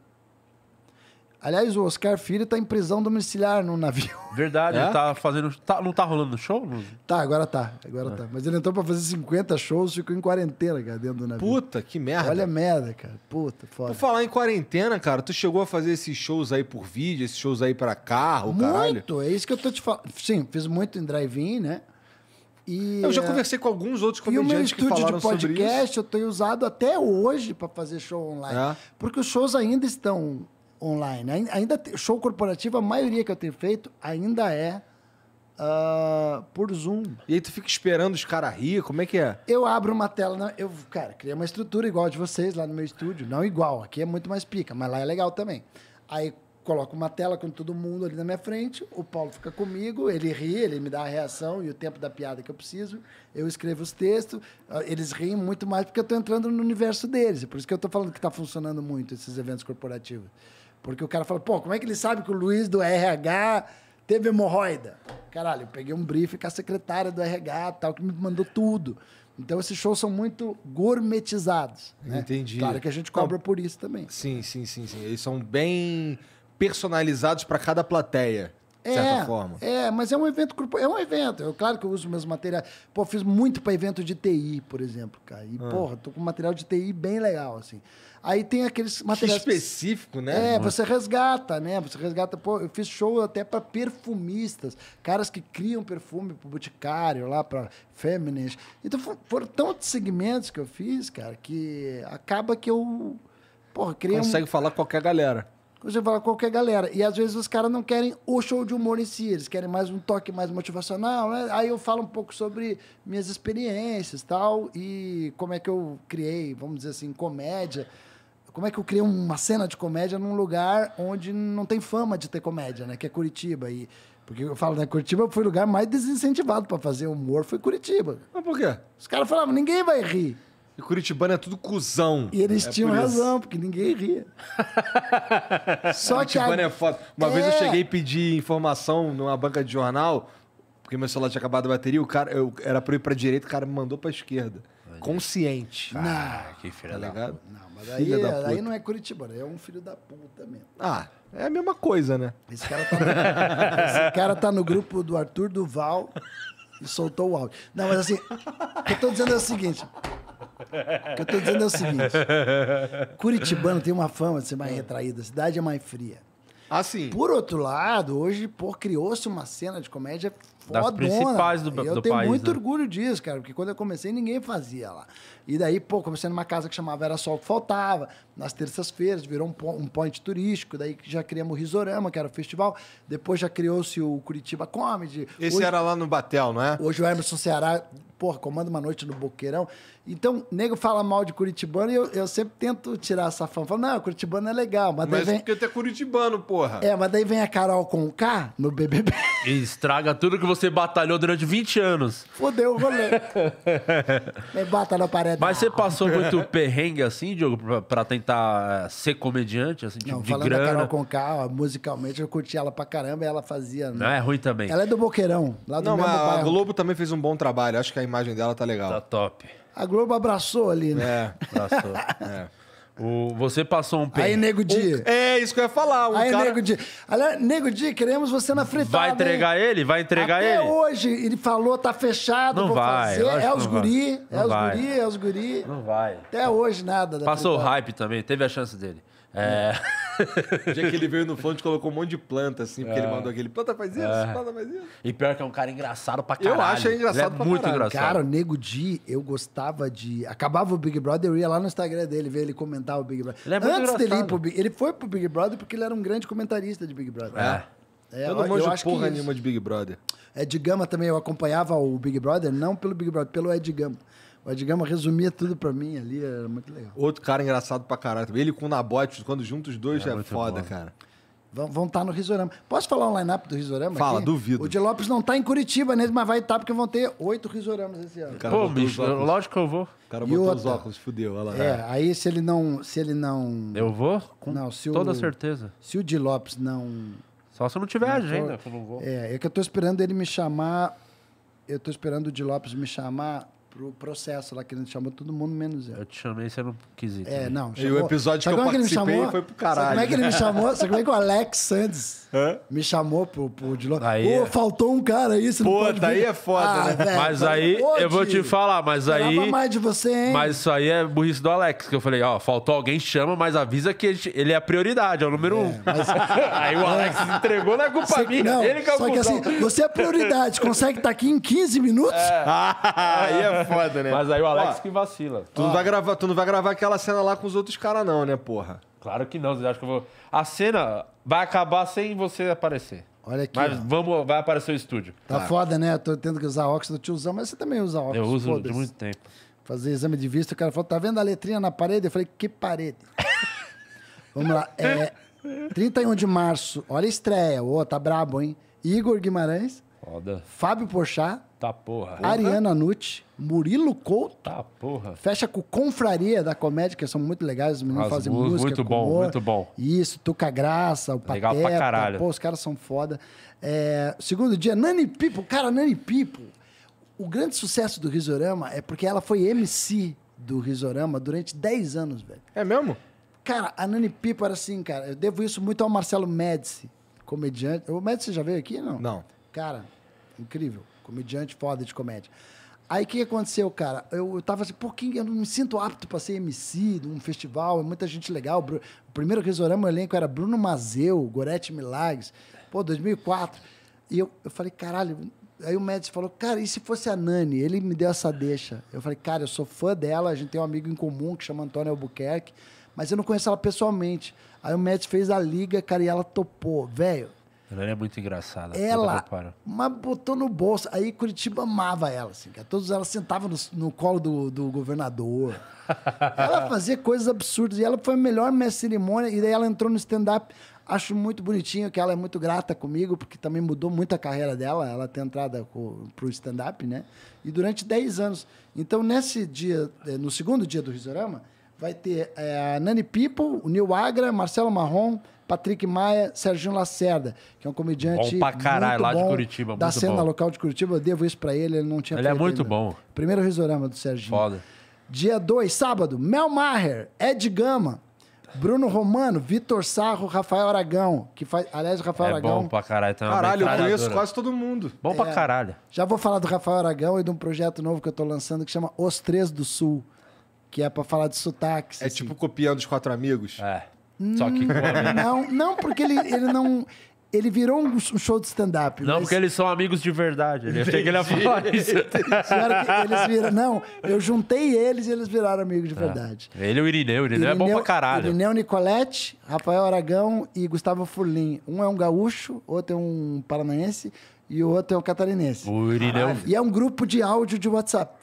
Aliás, o Oscar Filho tá em prisão domiciliar num navio. Verdade, é? ele tá fazendo. Tá, não tá rolando show? Tá, agora tá. Agora é. tá. Mas ele entrou pra fazer 50 shows, ficou em quarentena, cara, dentro do navio. Puta, que merda. Olha a merda, cara. Puta, foda. Por falar em quarentena, cara, tu chegou a fazer esses shows aí por vídeo, esses shows aí pra carro, muito, caralho? Muito, é isso que eu tô te falando. Sim, fiz muito em drive-in, né? E, eu já conversei com alguns outros comediantes que falaram sobre isso. E o meu estúdio de podcast eu tenho usado até hoje para fazer show online. É. Porque os shows ainda estão online. Ainda show corporativo, a maioria que eu tenho feito ainda é uh, por Zoom. E aí tu fica esperando os caras rir, como é que é? Eu abro uma tela, eu, cara, criei uma estrutura igual a de vocês lá no meu estúdio, não igual, aqui é muito mais pica, mas lá é legal também. Aí coloco uma tela com todo mundo ali na minha frente, o Paulo fica comigo, ele ri, ele me dá a reação e o tempo da piada que eu preciso, eu escrevo os textos, ah, eles riem muito mais porque eu estou entrando no universo deles, por isso que eu estou falando que está funcionando muito esses eventos corporativos. Porque o cara fala, pô, como é que ele sabe que o Luiz do RH teve hemorroida? Caralho, eu peguei um briefing com a secretária do RH tal, que me mandou tudo. Então esses shows são muito gourmetizados. Né? Entendi. Claro que a gente cobra por isso também. Sim, sim, sim, sim. Eles são bem personalizados para cada plateia. De é, certa forma. É, mas é um evento É um evento. Eu, claro que eu uso meus materiais. Pô, fiz muito para evento de TI, por exemplo, cara. E, ah. porra, tô com um material de TI bem legal, assim. Aí tem aqueles materiais. Que específico, né? É, você resgata, né? Você resgata. Pô, eu fiz show até para perfumistas, caras que criam perfume para boticário, lá para feminist. Então foram tantos segmentos que eu fiz, cara, que acaba que eu. Porra, criei Consegue um... falar qualquer galera. Consegue falar qualquer galera. E às vezes os caras não querem o show de humor em si, eles querem mais um toque mais motivacional. Né? Aí eu falo um pouco sobre minhas experiências tal, e como é que eu criei, vamos dizer assim, comédia como é que eu criei uma cena de comédia num lugar onde não tem fama de ter comédia, né? Que é Curitiba. E, porque eu falo, né? Curitiba foi o lugar mais desincentivado para fazer humor, foi Curitiba. Mas por quê? Os caras falavam, ninguém vai rir. E curitibano é tudo cuzão. E eles é tinham por razão, porque ninguém ria. Só curitibano que a... é foda. Uma é... vez eu é. cheguei e pedi informação numa banca de jornal, porque meu celular tinha acabado a bateria, o cara, eu, era pra eu ir pra direita, o cara me mandou pra esquerda consciente. Ah, não, que filha tá da ligado? puta. Não, mas aí, é, aí não é Curitibano, é um filho da puta mesmo. Ah, é a mesma coisa, né? Esse cara tá no, esse cara tá no grupo do Arthur Duval e soltou o áudio. Não, mas assim, o que eu tô dizendo é o seguinte. O que eu tô dizendo é o seguinte. Curitibano tem uma fama de ser mais retraído, a cidade é mais fria. Assim. Por outro lado, hoje, pô, criou-se uma cena de comédia das principais do, do país. Eu tenho muito né? orgulho disso, cara, porque quando eu comecei ninguém fazia lá. E daí, pô, comecei numa casa que chamava Era Só o que Faltava, nas terças-feiras, virou um, um point turístico, daí já criamos o Risorama, que era o festival, depois já criou-se o Curitiba Comedy. Esse hoje, era lá no Batel, não é? Hoje o Emerson Ceará, porra, comanda uma noite no Boqueirão. Então, nego fala mal de curitibano e eu, eu sempre tento tirar essa fama. Falo, não, curitibano é legal, mas, mas daí vem... porque tu é curitibano, porra. É, mas daí vem a Carol com o K no BBB. E estraga tudo que você você batalhou durante 20 anos. Fudeu o rolê. Me bota na parede. Mas você passou muito perrengue assim, Diogo, pra, tentar eh, ser comediante, assim, tipo, Não, de falando grana? da Carol o ó, musicalmente eu curti ela pra caramba e ela fazia... Né? Não, é ruim também. Ela é do Boqueirão, lá do Não, mesmo mas a Globo também fez um bom trabalho. Acho que a imagem dela tá legal. Tá top. A Globo abraçou ali, né? É, abraçou, é. O, você passou um pé. Aí, Nego Di. é, isso que eu ia falar. O aí, cara... Nego Di. Aliás, Nego Di, queremos você na fritada. Vai entregar hein? ele? Vai entregar Até ele? hoje, ele falou, tá fechado, não vou vai, fazer. É os, guri, é os guri, é os guri, é os guri. Não vai. Até hoje, nada. Passou fritada. o hype também, teve a chance dele. É... é. o dia que ele veio no Float, colocou um monte de planta, assim, porque é. ele mandou aquele planta faz isso, é. planta faz isso. E pior que é um cara engraçado pra caralho. Eu acho engraçado ele é pra muito caralho. engraçado. Cara, o Nego Di, eu gostava de... Acabava o Big Brother, eu ia lá no Instagram dele ver ele comentar o Big Brother. Ele é muito Antes dele ir pro Big... Ele foi pro Big Brother porque ele era um grande comentarista de Big Brother. É. É, eu não manjo porra nenhuma de Big Brother. Ed Gama também, eu acompanhava o Big Brother, não pelo Big Brother, pelo Ed Gama. O Edgama resumia tudo pra mim ali, era muito legal. Outro cara engraçado pra caralho. Ele com o Nabote, quando juntos os dois, é, é, é foda, bom. cara. Vão estar tá no Risorama. Posso falar um line-up do Risorama? Fala, aqui? duvido. O de Lopes não tá em Curitiba nele, mas vai estar, tá porque vão ter oito Risoramas esse ano. Pô, bicho, lógico que eu vou. O cara botou os óculos, fudeu, olha lá. É, aí se ele não. Se ele não. Eu vou? Com não, se toda o, certeza. Se o de Lopes não. Só se não tiver não agenda, for, eu não vou. É, é que eu tô esperando ele me chamar. Eu tô esperando o de Lopes me chamar pro processo lá, que querendo chamou todo mundo menos eu. Eu te chamei, você é, né? não quis ir. É, não. Chamou. E o episódio sabe que eu é participei que foi pro caralho. Sabe como é que ele me chamou? sabe como é que o Alex Sandes me chamou pro, pro de Aí... Pô, é- faltou um cara aí, você Pô, não pode daí vir. é foda, ah, né? Velho, mas tá aí, eu vou te falar, mas aí... mais de você, hein? Mas isso aí é burrice do Alex, que eu falei, ó, faltou alguém, chama, mas avisa que ele é a prioridade, é o número é, um. Mas... aí o Alex é. entregou, não é culpa você... minha, não, Só que assim, você é prioridade, consegue estar tá aqui em 15 minutos? É. Ah, aí é é foda, né? Mas aí o Alex que vacila. Tu, não vai gravar, tu não vai gravar aquela cena lá com os outros caras, não, né, porra? Claro que não, vocês acham que eu vou. A cena vai acabar sem você aparecer. Olha aqui. Mas vamos, vai aparecer o estúdio. Tá claro. foda, né? Eu tô tendo que usar óxido tiozão, mas você também usa óxido. Eu uso de muito tempo. Fazer exame de vista, o cara falou: tá vendo a letrinha na parede? Eu falei: que parede? vamos lá. É, 31 de março, olha a estreia. Ô, oh, tá brabo, hein? Igor Guimarães. Foda. Fábio Porchat. Tá porra. Ariana Nucci. Murilo Couto. Tá, porra. Fecha com Confraria da Comédia, que são muito legais, os meninos As fazem música. Muito bom, humor. muito bom. Isso, Tuca Graça, o Legal Pateta. Legal pra caralho. Pô, os caras são foda. É, segundo dia, Nani Pipo. Cara, Nani Pipo, o grande sucesso do Risorama é porque ela foi MC do Risorama durante 10 anos, velho. É mesmo? Cara, a Nani Pipo era assim, cara. Eu devo isso muito ao Marcelo Médici, comediante. O Médici já veio aqui, não? Não. Cara, incrível. Comediante foda de comédia. Aí o que aconteceu, cara? Eu, eu tava assim, por que eu não me sinto apto para ser MC de um festival? É muita gente legal. O primeiro que oraram o elenco era Bruno Mazeu, Gorete Milagres. Pô, 2004. E eu, eu falei, caralho. Aí o médico falou, cara, e se fosse a Nani? Ele me deu essa deixa. Eu falei, cara, eu sou fã dela, a gente tem um amigo em comum que chama Antônio Albuquerque, mas eu não conheço ela pessoalmente. Aí o médico fez a liga, cara, e ela topou. Velho, ela é muito engraçada. Ela, mas botou no bolso. Aí Curitiba amava ela, assim. Que todos ela sentava no, no colo do, do governador. ela fazia coisas absurdas. E ela foi a melhor mestre cerimônia. E daí ela entrou no stand-up. Acho muito bonitinho que ela é muito grata comigo, porque também mudou muito a carreira dela, ela tem entrado para o stand-up, né? E durante 10 anos. Então, nesse dia, eh, no segundo dia do Risorama, vai ter é, a Nani People, o Nil Agra, Marcelo Marrom, Patrick Maia, Serginho Lacerda, que é um comediante bom pra caralho, muito bom, lá de Curitiba, da cena bom. local de Curitiba. Eu devo isso para ele, ele não tinha Ele é muito bom. Primeiro risorama do Serginho. Foda. Dia 2, sábado, Mel Maher, Ed Gama, Bruno Romano, Vitor Sarro, Rafael Aragão, que faz, aliás, o Rafael é Aragão. Bom pra caralho também. Caralho, eu conheço quase todo mundo. Bom é, pra caralho. Já vou falar do Rafael Aragão e de um projeto novo que eu tô lançando que chama Os Três do Sul, que é para falar de sotaques. É assim. tipo copiando os quatro amigos. É. Só que com hum. Não, não, porque ele, ele não. Ele virou um show de stand-up. Não, mas... porque eles são amigos de verdade. Eu achei que ele ia falar isso. eles viram. Não, eu juntei eles e eles viraram amigos de ah. verdade. ele e o Irineu. O Irineu, Irineu é bom pra caralho. Irineu Nicolete, Rafael Aragão e Gustavo Furlim. Um é um gaúcho, outro é um paranaense e o outro é o catarinense. O Irineu... E é um grupo de áudio de WhatsApp.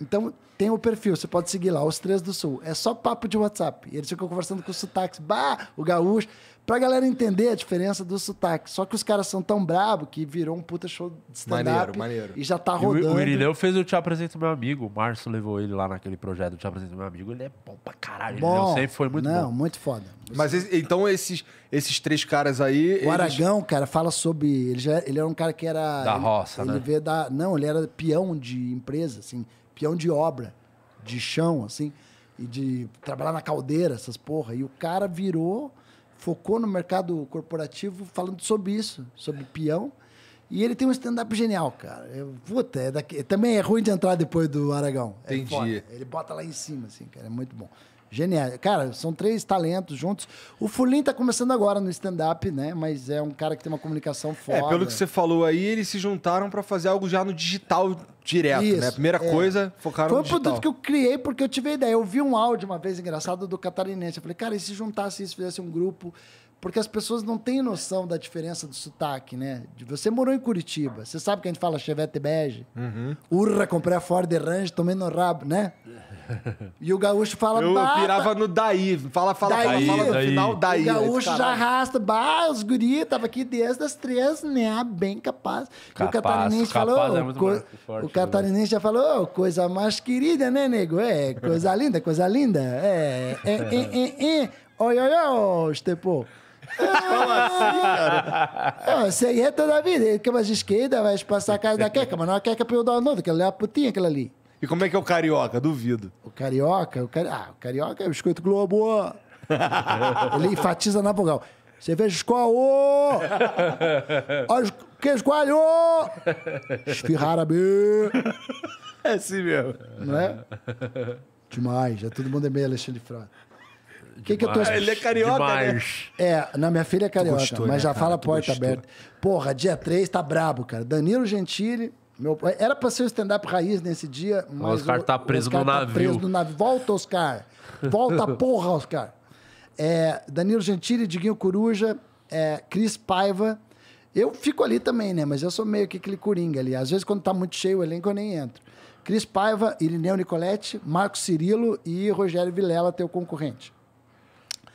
Então, tem o perfil, você pode seguir lá, os três do sul. É só papo de WhatsApp. E eles ficam conversando com o sotaque, bah, o gaúcho, pra galera entender a diferença do sotaque. Só que os caras são tão brabo que virou um puta show de stand-up. Maneiro, maneiro. E já tá rodando. o, o Irineu fez o Te Apresento Meu Amigo. O Márcio levou ele lá naquele projeto do Te Apresento Meu Amigo. Ele é bom pra caralho. Bom, sempre foi muito não, bom. Não, muito foda. Mas esse, então esses, esses três caras aí... O eles... Aragão, cara, fala sobre... Ele, já, ele era um cara que era... Da roça, ele né? Veio da, não, ele era peão de empresa, assim peão de obra, de chão, assim, e de trabalhar na caldeira, essas porra. E o cara virou, focou no mercado corporativo falando sobre isso, sobre peão. E ele tem um stand-up genial, cara. Eu, puta, é daqui, também é ruim de entrar depois do Aragão. É Entendi. Ele bota lá em cima, assim, cara. É muito bom. Genial. Cara, são três talentos juntos. O Fulim tá começando agora no stand-up, né? Mas é um cara que tem uma comunicação forte. É, pelo que você falou aí, eles se juntaram para fazer algo já no digital direto, né? Isso, né? A primeira é. coisa, focaram no digital. Foi um produto que eu criei porque eu tive a ideia. Eu vi um áudio uma vez engraçado do catarinense. Eu falei, cara, e se juntasse isso, fizesse um grupo porque as pessoas não têm noção da diferença do sotaque, né? Você morou em Curitiba, você sabe que a gente fala chevette bege, uhum. urra, comprei a Ford Range, tomei no rabo, né? E o gaúcho fala... Eu bah, virava tá no daí, fala, fala, daí, fala, fala daí. no final, daí. O gaúcho aí, já arrasta, bah, os guri, tava aqui desde as três, né? Bem capaz. capaz e o catarinense falou... É co... forte, o catarinense já falou, coisa mais querida, né, nego? É, coisa linda, coisa linda. É, é, é, é, é. Oi, oi, oi, Estepô. Como assim, cara? Não, ah, isso é toda vida. Ele quer mais esquerda, vai passar a casa da queca, mas não é a queca pra eu dar uma nota, aquela é a putinha aquela ali. E como é que é o carioca? Duvido. O carioca, o cari... ah, o carioca é o biscoito Globo. Ele enfatiza na vogal. vê escoalô! Olha, que é escoalhou! Esfirrara B! É assim mesmo. Não é? Demais, é todo mundo é meio Alexandre Frota que, que eu tô... Ah, ele é carioca, né? Demais. né? É, na minha filha é carioca, gostou, mas né, já cara? fala porta gostou. aberta. Porra, dia 3 tá brabo, cara. Danilo Gentili, meu Era pra ser o stand-up raiz nesse dia, mas. O Oscar tá preso Oscar no tá navio. Preso no navio. Volta, Oscar! Volta, porra, Oscar! É, Danilo Gentili, Diguinho Coruja, é, Cris Paiva. Eu fico ali também, né? Mas eu sou meio que aquele coringa ali. Às vezes, quando tá muito cheio o elenco, eu nem entro. Cris Paiva, Irineu Nicoletti, Marco Cirilo e Rogério Vilela, teu concorrente.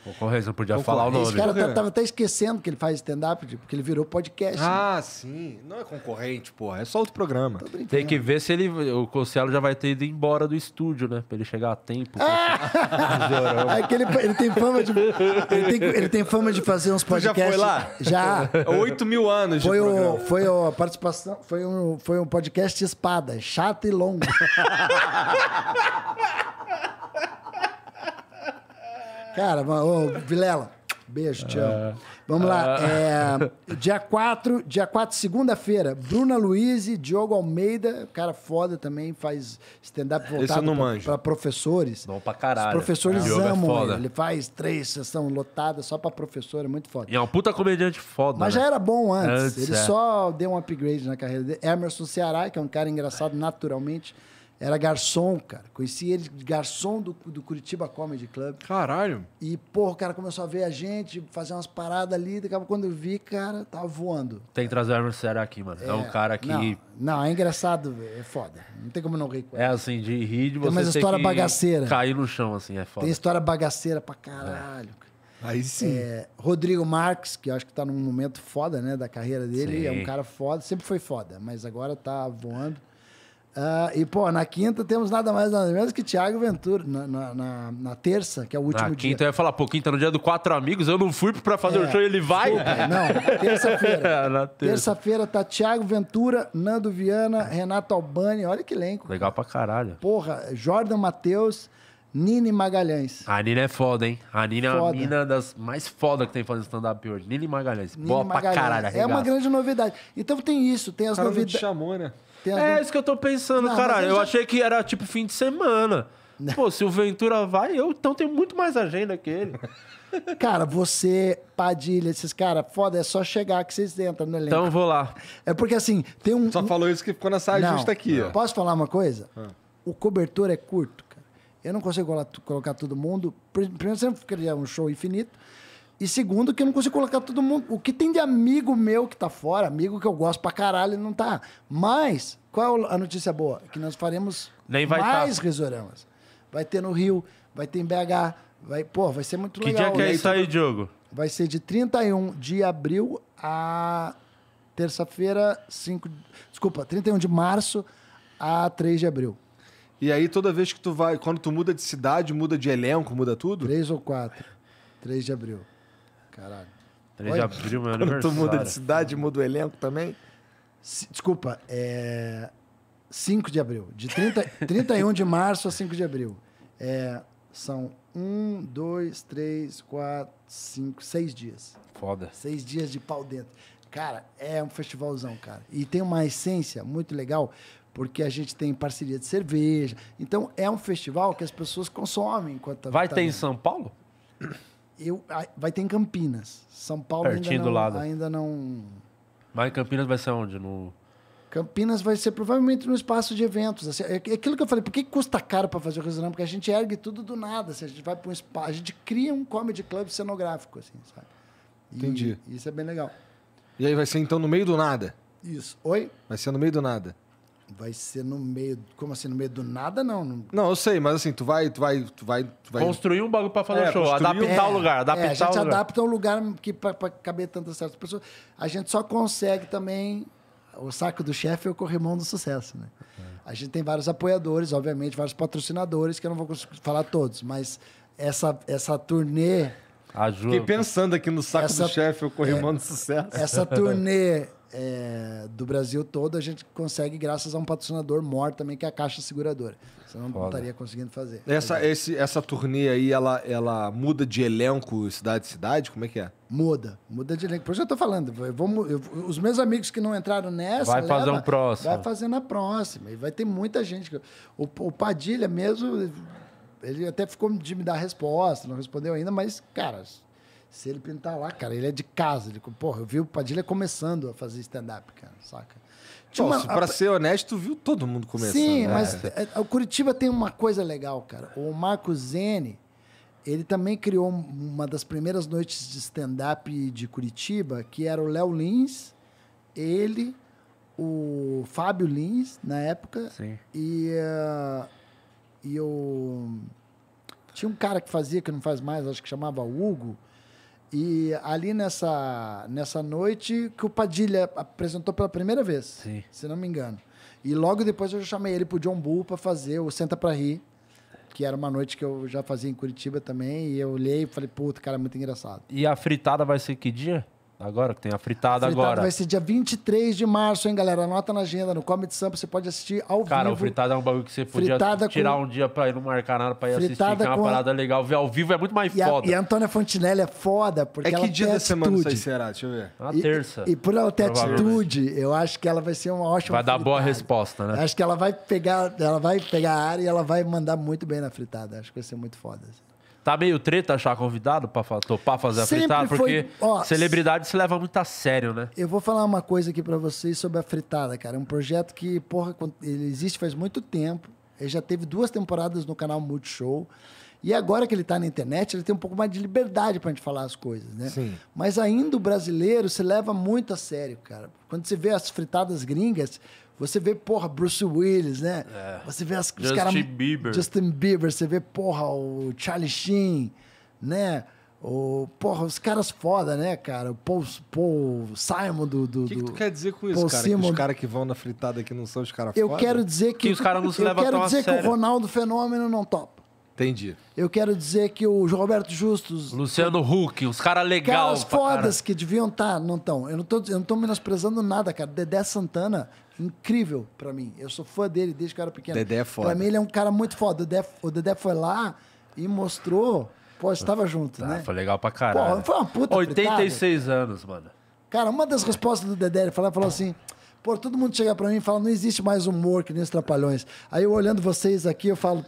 É? Concorrência, não podia falar o nome. Esse cara tá, tava até esquecendo que ele faz stand-up, tipo, porque ele virou podcast. Né? Ah, né? sim. Não é concorrente, porra. É só outro programa. Tem que ver se ele. O Cossielo já vai ter ido embora do estúdio, né? Pra ele chegar a tempo. Ah! é que ele, ele, tem fama de. Ele tem, ele tem, fama de fazer uns podcasts. ele já foi lá? Já. oito mil anos foi de o, programa. Foi a participação. Foi um, foi um podcast espada, chato e longo. Cara, ô, Vilela, beijo, tchau Vamos lá. Ah. É, dia 4, dia 4, segunda-feira, Bruna Luiz e Diogo Almeida, cara foda também, faz stand-up voltado pra, professores. Bom pra Os professores é amam ele. Ele faz três sessões lotadas só pra professor, é muito foda. E é um puta comediante foda, Mas né? já era bom antes. Antes, ele é. só deu um upgrade na carreira dele. Emerson Ceará, que é um cara engraçado naturalmente. Era garçom, cara. Conheci ele, garçom do, do Curitiba Comedy Club. Caralho. E, porra, o cara começou a ver a gente, fazer umas paradas ali. Daqui a quando eu vi, cara, tava voando. Tem que trazer o Hermes Ceará aqui, mano. É, é um cara que. Não, não, é engraçado, é foda. Não tem como não rir com ele. É assim, de rir de você. Tem umas histórias bagaceira. Cair no chão, assim, é foda. Tem história bagaceira pra caralho, cara. Aí sim. É, Rodrigo Marques, que eu acho que tá num momento foda, né, da carreira dele. Sim. É um cara foda, sempre foi foda, mas agora tá voando. Uh, e, pô, na quinta temos nada mais nada menos que Tiago Ventura, na, na, na, na terça, que é o último na dia. quinta eu ia falar, pô, quinta é no dia do Quatro Amigos, eu não fui pra fazer é, o show ele vai? não, terça-feira. terça-feira terça tá Tiago Ventura, Nando Viana, Renato Albani, olha que elenco. Legal pra caralho. Porra, Jordan Matheus, Nini Magalhães. A Nini é foda, hein? A Nini é uma mina das mais foda que tem fazendo stand-up hoje. Nini Magalhães. Nini Boa Magalhães. pra caralho. É uma grande novidade. Então tem isso, tem as novidades. chamou, né? Tem É isso que eu tô pensando, não, caralho. Eu já... achei que era tipo fim de semana. Não. Pô, se o Ventura vai, eu então tenho muito mais agenda que ele. Cara, você, Padilha, esses caras, foda, é só chegar que vocês entram no né, elenco. Então vou lá. É porque assim, tem um. Só falou isso que ficou na saia não, justa aqui, ó. Posso falar uma coisa? Ah. O cobertor é curto, cara. Eu não consigo colocar todo mundo. Primeiro, sempre queria é um show infinito. E segundo, que eu não consigo colocar todo mundo. O que tem de amigo meu que tá fora, amigo que eu gosto pra caralho, não tá. Mas, qual é a notícia boa? Que nós faremos Nem vai tá. mais tá. risoramas. Vai ter no Rio, vai ter em BH. Vai, pô, vai ser muito que legal. Que dia que é isso aí, Diogo? Vai ser de 31 de abril a terça-feira, 5. Desculpa, 31 de março a 3 de abril. E aí, toda vez que tu vai, quando tu muda de cidade, muda de elenco, muda tudo? 3 ou 4. 3 de abril. Caralho. 3 de abril, meu Quando aniversário. Tu muda de cidade, muda o elenco também. Se, desculpa, é. 5 de abril. De 30, 31 de março a 5 de abril. É, são 1, 2, 3, 4, 5, 6 dias. Foda. 6 dias de pau dentro. Cara, é um festivalzão, cara. E tem uma essência muito legal, porque a gente tem parceria de cerveja. Então, é um festival que as pessoas consomem enquanto tá- Vai tá ter vendo. em São Paulo? eu, vai ter em Campinas. São Paulo Pertinho ainda, não, do lado. ainda não. Mas Campinas vai ser onde? No... Campinas vai ser provavelmente no espaço de eventos. Assim, é, é aquilo que eu falei, por que custa caro para fazer o restaurante? Porque a gente ergue tudo do nada. Assim, a gente vai para um espaço, a gente cria um comedy club cenográfico, assim, sabe? E, Entendi. Isso é bem legal. E aí vai ser então no meio do nada? Isso. Oi? Vai ser no meio do nada. Vai ser no meio. Como assim, no meio do nada, não? Não, eu sei, mas assim, tu vai. Tu vai, tu vai, tu vai... Construir um bagulho pra fazer é, show, adaptar o lugar. É, adaptar é, a gente o adapta um lugar que, pra, pra caber tantas certas pessoas. A gente só consegue também. O saco do chefe é o corrimão do sucesso, né? É. A gente tem vários apoiadores, obviamente, vários patrocinadores, que eu não vou falar todos, mas essa, essa turnê. Ajuda. Fiquei pensando aqui no saco essa, do chefe, o corrimão é, do sucesso. Essa turnê é, do Brasil todo, a gente consegue graças a um patrocinador maior também, que é a Caixa Seguradora. Senão não é estaria conseguindo fazer. Essa, esse, essa turnê aí, ela, ela muda de elenco cidade cidade? Como é que é? Muda, muda de elenco. Por isso eu tô falando. Eu vou, eu, os meus amigos que não entraram nessa. Vai leva, fazer um próximo. Vai fazer na próxima. E vai ter muita gente. O, o Padilha mesmo, ele até ficou de me dar resposta, não respondeu ainda, mas, cara, se ele pintar lá, cara, ele é de casa. Ele, porra, eu vi o Padilha começando a fazer stand-up, cara, saca? Tinha uma... pra ser honesto, viu todo mundo começando. Sim, né? mas é. É, o Curitiba tem uma coisa legal, cara. O Marco Zene, ele também criou uma das primeiras noites de stand-up de Curitiba, que era o Léo Lins, ele, o Fábio Lins, na época, Sim. e, uh, e o... Tinha um cara que fazia, que não faz mais, acho que chamava Hugo, e ali nessa, nessa noite que o Padilha apresentou pela primeira vez, Sim. se não me engano. E logo depois eu chamei ele pro John Bull para fazer o Senta Pra Rir, que era uma noite que eu já fazia em Curitiba também. E eu olhei e falei, puta, cara, é muito engraçado. E a fritada vai ser que dia? agora, que tem a fritada, a fritada agora. Vai ser dia 23 de março, hein, galera? Anota na agenda, no Comedy Sampa, você pode assistir ao Cara, vivo. Cara, o fritada é um bagulho que você podia fritada tirar com... um dia pra ir não marcar nada, pra ir fritada assistir, que é uma parada a... legal. Ver ao vivo é muito mais e foda. A, e a Antônia Fontinelli é foda, porque é ela tem atitude. É que dia da semana isso aí será? Deixa eu ver. Na é terça. E, por ela ter atitude, eu acho que ela vai ser uma ótima Vai fritada. dar boa resposta, né? Acho que ela vai pegar, ela vai pegar a área e ela vai mandar muito bem na fritada. Acho que vai ser muito foda. Assim. Tá meio treta achar convidado pra topar fazer Sempre a fritada, foi... porque Ó, celebridade se leva muito a sério, né? Eu vou falar uma coisa aqui para vocês sobre a fritada, cara. É um projeto que, porra, ele existe faz muito tempo. Ele já teve duas temporadas no canal Multishow. E agora que ele está na internet, ele tem um pouco mais de liberdade para gente falar as coisas, né? Sim. Mas ainda o brasileiro se leva muito a sério, cara. Quando você vê as fritadas gringas, você vê, porra, Bruce Willis, né? É. Você vê as, os caras. Justin Bieber. Justin Bieber. Você vê, porra, o Charlie Sheen, né? O, porra, os caras foda, né, cara? O Paul, Paul Simon do. o que, que, tu quer dizer com isso, Paul cara? Simon... Que os caras que vão na fritada aqui não são os caras foda? Eu quero dizer que. que os caras não se levam Eu quero dizer que sério. o Ronaldo Fenômeno não topa. Entendi. Eu quero dizer que o Roberto Justus. Luciano Huck, os caras legais. Caras fodas cara. que deviam estar, tá, não estão. Eu, não tô, eu não tô menosprezando nada, cara. Dedé Santana incrível para mim. Eu sou fã dele desde que eu era pequeno. Dedé é foda. Pra mim ele é um cara muito foda. O Dedé, o Dedé foi lá e mostrou. Pô, estava junto, tá, né? Foi legal pra caralho. Pô, foi uma puta 86 fritada. anos, mano. Cara, uma das respostas do Dedé, ele falou, falou assim... Pô, todo mundo chega para mim e fala, não existe mais humor que nem os Trapalhões. Aí eu olhando vocês aqui, eu falo,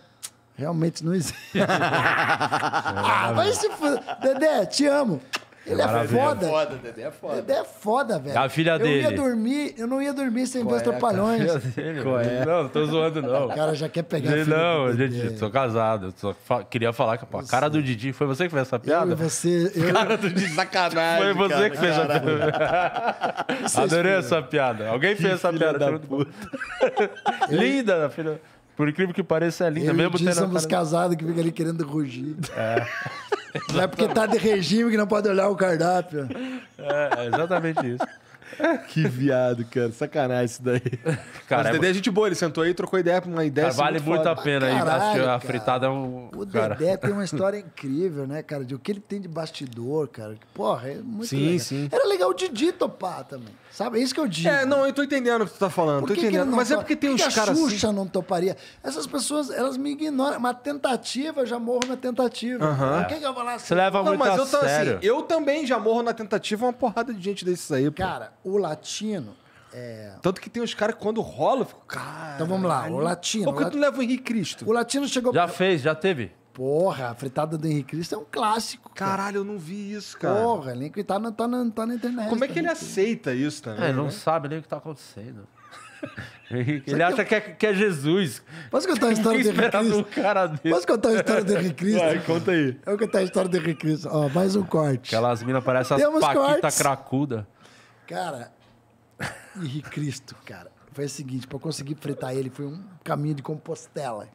realmente não existe. ah, vai se fuder. Dedé, te amo. Ele é, é foda. É foda, Dedé é foda. Dedé é foda, velho. A filha eu dele. Eu ia dormir, eu não ia dormir sem ver os trapalhões. É, é? Não, tô zoando, não. O cara já quer pegar Ele, Não, gente, tô casado. Só queria falar que, a cara do Didi, foi você que fez essa piada? Eu você. Eu... Cara do Didi, sacanagem. Foi você cara, que fez essa piada. Adorei essa piada. Alguém fez essa piada. Linda, filha. Por incrível que pareça, é linda eu mesmo. Diz, somos casados que fica ali querendo rugir. É. Não é porque tá de regime que não pode olhar o cardápio. É, é exatamente isso. Que viado, cara. Sacanagem isso daí. Cara, Mas o é Dedé é gente boa, ele sentou aí, trocou ideia pra uma ideia. Cara, vale muito, a pena aí. a fritada é um. O cara. Dedé tem uma história incrível, né, cara? De o que ele tem de bastidor, cara. Porra, é muito sim, legal. Sim. Era legal o Didi topar também. Sabe? É isso que eu digo. É, não, eu tô entendendo o que tu tá falando. Por que que Mas é porque tem por que uns caras. A assim Xuxa assim? não toparia. Essas pessoas, elas me ignoram. Uma tentativa, eu já morro na tentativa. Uhum. -huh. que eu lá assim? Você leva não, muito mas a eu tô, assim, sério. Assim, eu também já morro na tentativa, é uma porrada de gente desses aí. Pô. Cara, o latino. É... Tanto que tem uns caras que quando rola, eu fico, cara. Então vamos lá, o latino. Por que tu leva o Henrique Cristo. O latino chegou. Já fez, já teve? Porra, a fritada do Henrique Cristo é um clássico. Cara. Caralho, eu não vi isso, cara. Porra, nem que tá na, tá na, tá na internet. Como é tá que ele Henrique. aceita isso também? É, ele não né? sabe nem o que tá acontecendo. ele que é acha eu... que, é, que é Jesus. Posso contar a história do Henrique Cristo? Cara dele. Posso contar a história do Henrique Cristo? Vai, conta aí. Eu vou contar a história do Henrique Cristo. Ó, mais um corte. Aquelas minas parecem as paquita cracuda. Cara, Henrique Cristo, cara. Foi o seguinte, pra conseguir fritar ele foi um caminho de Compostela.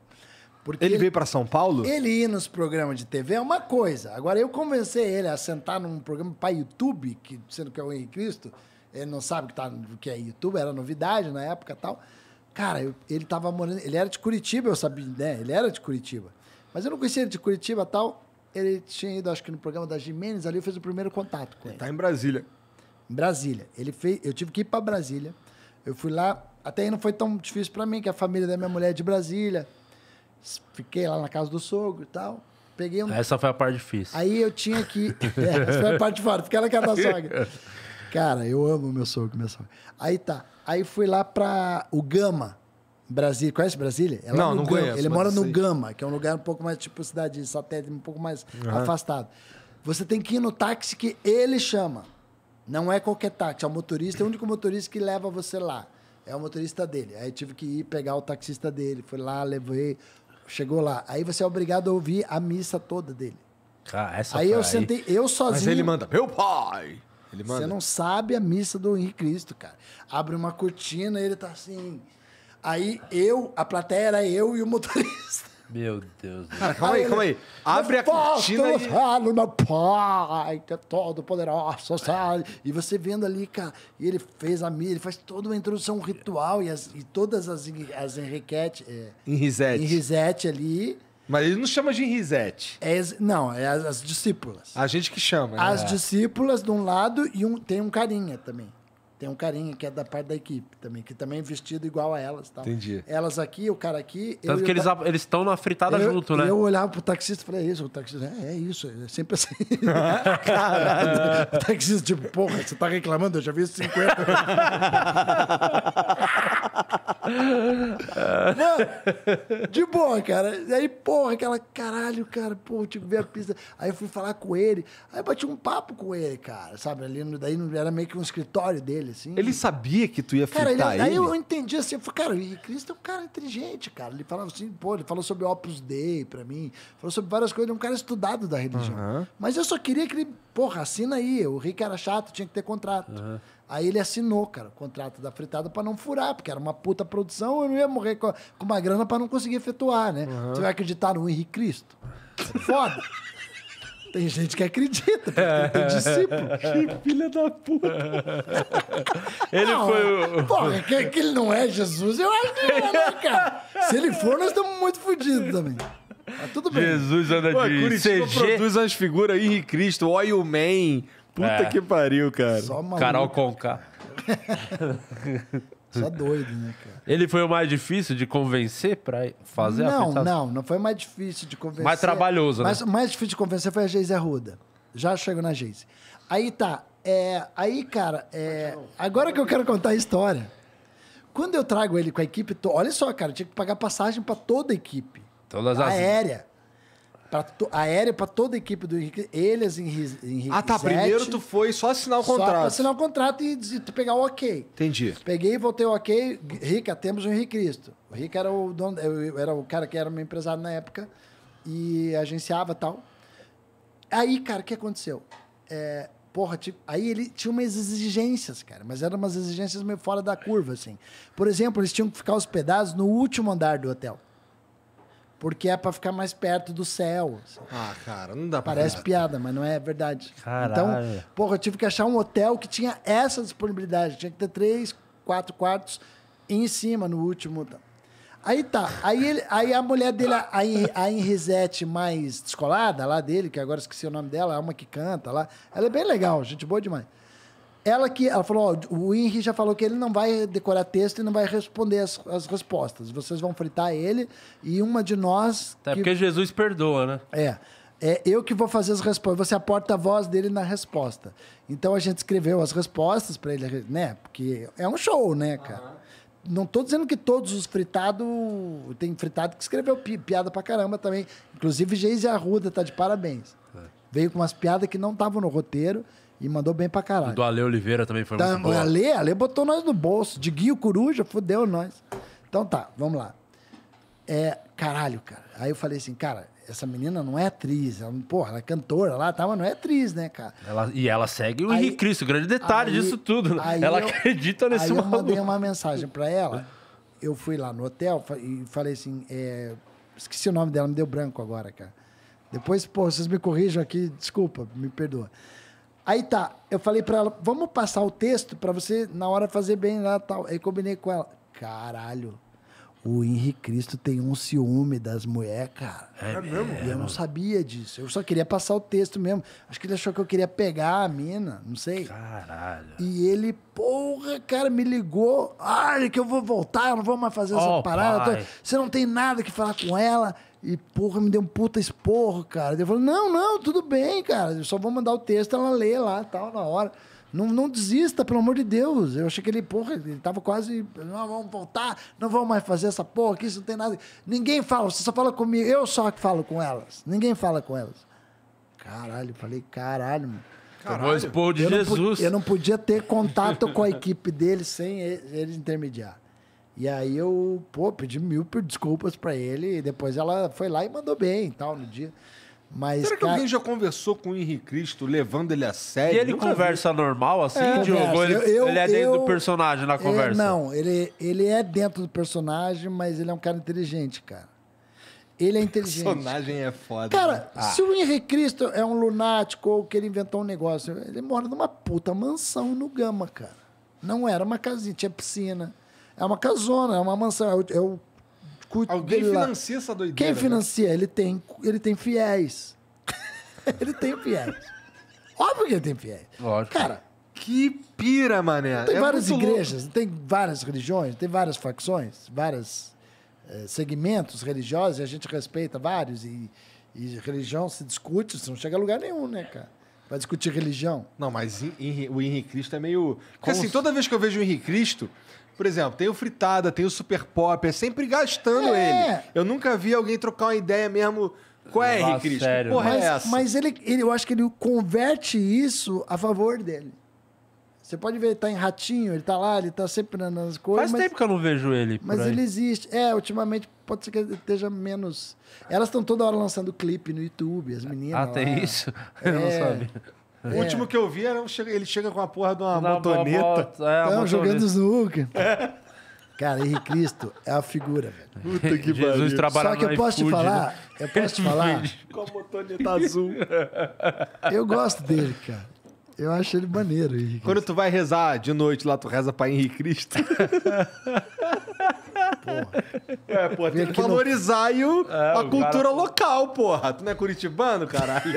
Porque ele, veio para São Paulo? Ele ir nos programas de TV é uma coisa. Agora, eu convencer ele a sentar num programa para YouTube, que, sendo que é o Henrique Cristo, ele não sabe que tá, o que é YouTube, era novidade na época e tal. Cara, eu, ele tava morando. Ele era de Curitiba, eu sabia, né? Ele era de Curitiba. Mas eu não conhecia ele de Curitiba e tal. Ele tinha ido, acho que no programa da Jimenez ali, eu fiz o primeiro contato com tá ele. ele. Tá em Brasília. Em Brasília. Ele fez, eu tive que ir para Brasília. Eu fui lá. Até aí não foi tão difícil para mim, que a família da minha mulher é de Brasília. Fiquei lá na casa do sogro e tal. Peguei um... Essa foi a parte difícil. Aí eu tinha que. é, essa foi a parte fora, fiquei na casa da sogra. Cara, eu amo meu sogro, meu sogro. Aí tá. Aí fui lá pra o Gama, Brasília. Conhece Brasília? É não, não Gama. conheço. Ele mora no sei. Gama, que é um lugar um pouco mais tipo cidade de satélite, um pouco mais uhum. afastado. Você tem que ir no táxi que ele chama. Não é qualquer táxi, é o motorista, é o único motorista que leva você lá. É o motorista dele. Aí tive que ir pegar o taxista dele. Fui lá, levei, Chegou lá. Aí você é obrigado a ouvir a missa toda dele. essa aí eu sentei, eu sozinho. Mas ele manda, meu pai! Ele manda. Você não sabe a missa do Henrique Cristo, cara. Abre uma cortina e ele tá assim. Aí eu, a plateia era eu e o motorista. Meu Deus. Cara, calma aí, calma aí. Abre a cortina e... ralo meu pai, que é todo poderoso, sabe? E você vendo ali, cara, e ele fez a mídia, ele faz toda uma introdução, um ritual, e, as, e todas as, as Henriquete... É, Henrisete. ali... Mas ele não chama de Henrisete. É, não, é as, as, discípulas. A gente que chama. Né? As discípulas de um lado e um, tem um carinha também. Tem um carinha que é da parte da equipe também, que também é vestido igual a elas. Tal. Entendi. Elas aqui, o cara aqui. Tanto que eles ta... estão na fritada eu, junto, né? Eu olhava pro taxista e falei, isso, o taxista, é, é isso, é sempre assim. Caralho. o taxista, tipo, porra, você tá reclamando, eu já vi 50. Mano, de boa, cara. E aí, porra, aquela, caralho, cara, pô, eu tive que ver a pista. Aí eu fui falar com ele. Aí eu bati um papo com ele, cara, sabe? Ali, no, daí era meio que um escritório dele, assim. Ele sabia que tu ia ficar ele, Aí ele? eu entendi, assim, eu falei, cara, e Cristo é um cara inteligente, cara. Ele falava assim, pô, ele falou sobre Opus Dei pra mim. Falou sobre várias coisas. Ele é um cara estudado da religião. Uhum. Mas eu só queria que ele, porra, assina aí. O Rick era chato, tinha que ter contrato. Uhum. Aí ele assinou, cara, o contrato da fritada para não furar, porque era uma puta produção, eu não ia morrer com, uma grana para não conseguir efetuar, né? Uhum. Você vai acreditar no Henrique Cristo? Foda. Tem gente que acredita, tem, tem discípulo. Que filha da puta. ele não, foi o. É, porra, que, que, ele não é Jesus, eu acho que não, é, né, cara? Se ele for, nós estamos muito fodidos também. Mas tudo bem. Jesus anda de CG. produz as figuras, Henrique Cristo, Oil Man. Puta é. que pariu, cara. Só maluco. Carol Conká. Só doido, né, cara? Ele foi o mais difícil de convencer para fazer não, a fita? Não, não foi o mais difícil de convencer. Mais trabalhoso, né? mas, né? O mais difícil de convencer foi a Geise Arruda. Já chegou na Geise. Aí tá. É, aí, cara, é, agora que eu quero contar a história. Quando eu trago ele com a equipe, olha só, cara, tinha que pagar passagem para toda a equipe. Todas a as. Aérea. Pra to, aéreo para toda a equipe do Henrique, eles em Henrique Ah, tá. Zete, primeiro tu foi só assinar o contrato. Só assinar o contrato e, e tu pegar o ok. Entendi. Peguei e voltei o ok. Rica, temos o Henrique Cristo. O Rica era o dono, era o cara que era meu empresário na época e agenciava tal. Aí, cara, o que aconteceu? É, porra, tipo, aí ele tinha umas exigências, cara, mas eram umas exigências meio fora da curva, assim. Por exemplo, eles tinham que ficar hospedados no último andar do hotel. Porque é para ficar mais perto do céu. Ah, cara, não dá pra Parece piada, mas não é verdade. Caralho. Então, porra, eu tive que achar um hotel que tinha essa disponibilidade. Tinha que ter três, quatro quartos em cima, no último. Aí tá. Aí, ele, aí a mulher dele, a, a Enrisete mais descolada lá dele, que agora esqueci o nome dela, a é uma que canta lá. Ela é bem legal, gente boa demais. Ela que ela falou, ó, o Henry já falou que ele não vai decorar texto e não vai responder as, as respostas. Vocês vão fritar ele e uma de nós. Até que... porque Jesus perdoa, né? É. É eu que vou fazer as respostas. Você é a porta-voz dele na resposta. Então a gente escreveu as respostas para ele, né? Porque é um show, né, cara? Uhum. Não tô dizendo que todos os fritados. Tem fritado que escreveu pi piada pra caramba também. Inclusive, Geise Arruda tá de parabéns. É. Veio com umas piadas que não estavam no roteiro e mandou bem pra caralho. Do Ale Oliveira também foi da, muito boa. Ale, Ale botou nós no bolso. De Guio Coruja, fudeu nós. Então tá, vamos lá. É, caralho, cara. Aí eu falei assim, cara, essa menina não é atriz. Ela, porra, ela é cantora lá, tá, mas não é atriz, né, cara? Ela, e ela segue o Henrique Cristo, grande detalhe aí, disso tudo. Né? Ela eu, acredita nesse aí maluco. eu mandei uma mensagem pra ela. Eu fui lá no hotel e falei assim, é, esqueci o nome dela, me deu branco agora, cara. Depois, pô, vocês me corrijam aqui, desculpa, me perdoa. Aí tá, eu falei para ela, vamos passar o texto para você na hora fazer bem lá tal. Aí combinei com ela. Caralho, o Henri Cristo tem um ciúme das mulheres, cara. É mesmo? E eu não sabia disso. Eu só queria passar o texto mesmo. Acho que ele achou que eu queria pegar a mina, não sei. Caralho. E ele, porra, cara, me ligou. Ai, que eu vou voltar, eu não vou mais fazer oh, essa parada. Pai. Você não tem nada que falar com ela. E, porra, me deu um puta esporro, cara. Eu falei, não, não, tudo bem, cara. Eu só vou mandar o texto, ela lê lá, tal, na hora. Não, não desista, pelo amor de Deus. Eu achei que ele, porra, ele tava quase. Não, vamos voltar, não vamos mais fazer essa porra aqui, isso não tem nada. Ninguém fala, você só fala comigo, eu só que falo com elas. Ninguém fala com elas. Caralho, falei, caralho, mano. Caralho, expor de eu Jesus. Não, eu não podia ter contato com a equipe dele sem ele intermediar. E aí eu, pô, pedi mil desculpas para ele. E depois ela foi lá e mandou bem e tal no dia. Mas, Será que cara... alguém já conversou com o Henrique Cristo, levando ele a sério? E ele Nunca conversa vi. normal, assim, é, Diogo? Ele, eu, ele é dentro eu, do personagem na é, conversa? não, ele, ele é dentro do personagem, mas ele é um cara inteligente, cara. Ele é inteligente. O personagem é foda. Cara, né? ah. se o Henrique Cristo é um lunático ou que ele inventou um negócio, ele mora numa puta mansão no Gama, cara. Não era uma casinha, tinha piscina. É uma casona, é uma mansão, é o, é o Alguém financia essa doideira. Quem né? financia? Né? Ele, tem, ele tem fiéis. ele tem fiéis. Óbvio que ele tem fiéis. Lógico. Cara. Que pira, mané. Tem é várias igrejas, louco. tem várias religiões, tem várias facções, vários eh, segmentos religiosos, e a gente respeita vários. E, e religião se discute, você não chega a lugar nenhum, né, cara? Vai discutir religião. Não, mas em, em, o Henrique Cristo é meio. Porque assim, toda vez que eu vejo o Henrique Cristo, por exemplo, tem o Fritada, tem o Super Pop, é sempre gastando é. ele. Eu nunca vi alguém trocar uma ideia mesmo. com a Nossa, Cris? porra mas, é essa? Mas ele, ele, eu acho que ele converte isso a favor dele. Você pode ver, ele tá em ratinho, ele tá lá, ele tá sempre nas coisas. Faz mas, tempo que eu não vejo ele. Mas aí. ele existe. É, ultimamente pode ser que ele esteja menos. Elas estão toda hora lançando clipe no YouTube, as meninas. Ah, lá. tem isso? É, eu não é. sabia. É. O último que eu vi era ele chega com a porra de uma Na motoneta. Moto, é, então, jogando snooker. É. Cara, Henrique Cristo é a figura, velho. Puta que Jesus Só que eu posso te falar, né? eu posso te falar. com a motoneta azul. Eu gosto dele, cara. Eu acho ele maneiro, Henrique. Quando tu vai rezar de noite lá, tu reza pra Henrique Cristo. porra. É, porra, tem que valorizar no... o, é, a o cultura cara... local, porra. Tu não é curitibano, caralho?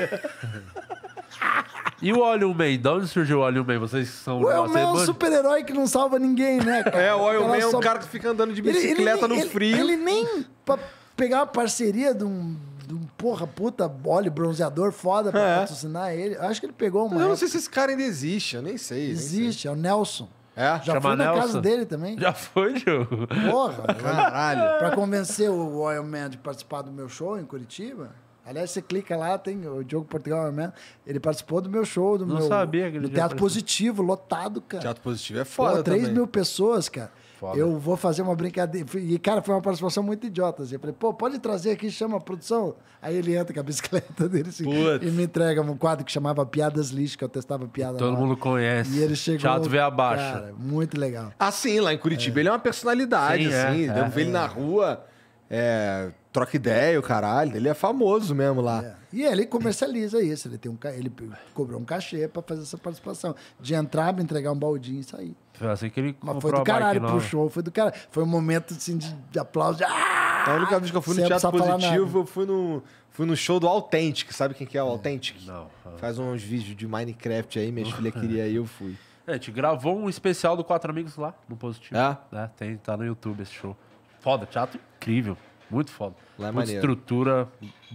E o Óleo Man? De onde surgiu o Óleo Man? Vocês que são... O Óleo Man é um super-herói que não salva ninguém, né? Cara? É, o Óleo Man é um só... cara que fica andando de bicicleta ele, ele no frio. Ele, nem... Pra pegar uma parceria de um um porra, puta, óleo bronzeador foda pra é. patrocinar ele. Acho que ele pegou uma. Eu não sei se esse cara ainda existe, eu nem sei. Existe, nem sei. é o Nelson. É? Já foi na casa dele também. Já foi, Joe? Porra, caralho. pra convencer o Oil Man de participar do meu show em Curitiba. Aliás, você clica lá, tem o Diogo Portugal, né? Ele participou do meu show, do Não meu. Sabia que ele Teatro Positivo, lotado, cara. Teatro Positivo é foda. Pô, 3 também. mil pessoas, cara. Foda. Eu vou fazer uma brincadeira. E, cara, foi uma participação muito idiota. Assim. Eu falei, pô, pode trazer aqui, chama a produção. Aí ele entra com a bicicleta dele assim, e me entrega um quadro que chamava Piadas Lixo, que eu testava piada. Todo lá. mundo conhece. E ele chegou. Teatro vê abaixo. Cara, muito legal. Assim, lá em Curitiba, é. ele é uma personalidade, Sim, assim. É. Eu é. vi ele na rua. É, troca ideia, o caralho. Ele é famoso mesmo lá. É. E ele comercializa isso. Ele, tem um, ele cobrou um cachê para fazer essa participação. De entrar, entregar um baldinho e sair. Foi assim que ele Mas foi do caralho, pro show, foi do caralho. Foi um momento assim, de aplauso. De... Ah! A única vez que eu fui Sem no Teatro Positivo, eu fui no, fui no show do Authentic. Sabe quem que é o é. Authentic? Não. Faz uns vídeos de Minecraft aí, minha filha queria e eu fui. É, a gente gravou um especial do Quatro Amigos lá, no Positivo. É? é tem, tá no YouTube esse show. Foda, teatro incrível. Muito foda. Lá é Uma maneiro. estrutura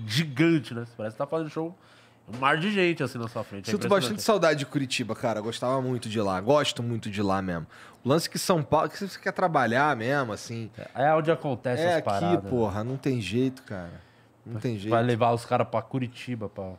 gigante, né? Parece que tá fazendo show um mar de gente assim na sua frente. É Sinto é bastante saudade de Curitiba, cara. Gostava muito de lá. Gosto muito de lá mesmo. O lance é que São Paulo, que você quer trabalhar mesmo, assim. É, é onde acontece é as aqui, paradas. aqui, né? porra. Não tem jeito, cara. Não tem jeito. Vai levar os caras pra Curitiba, pra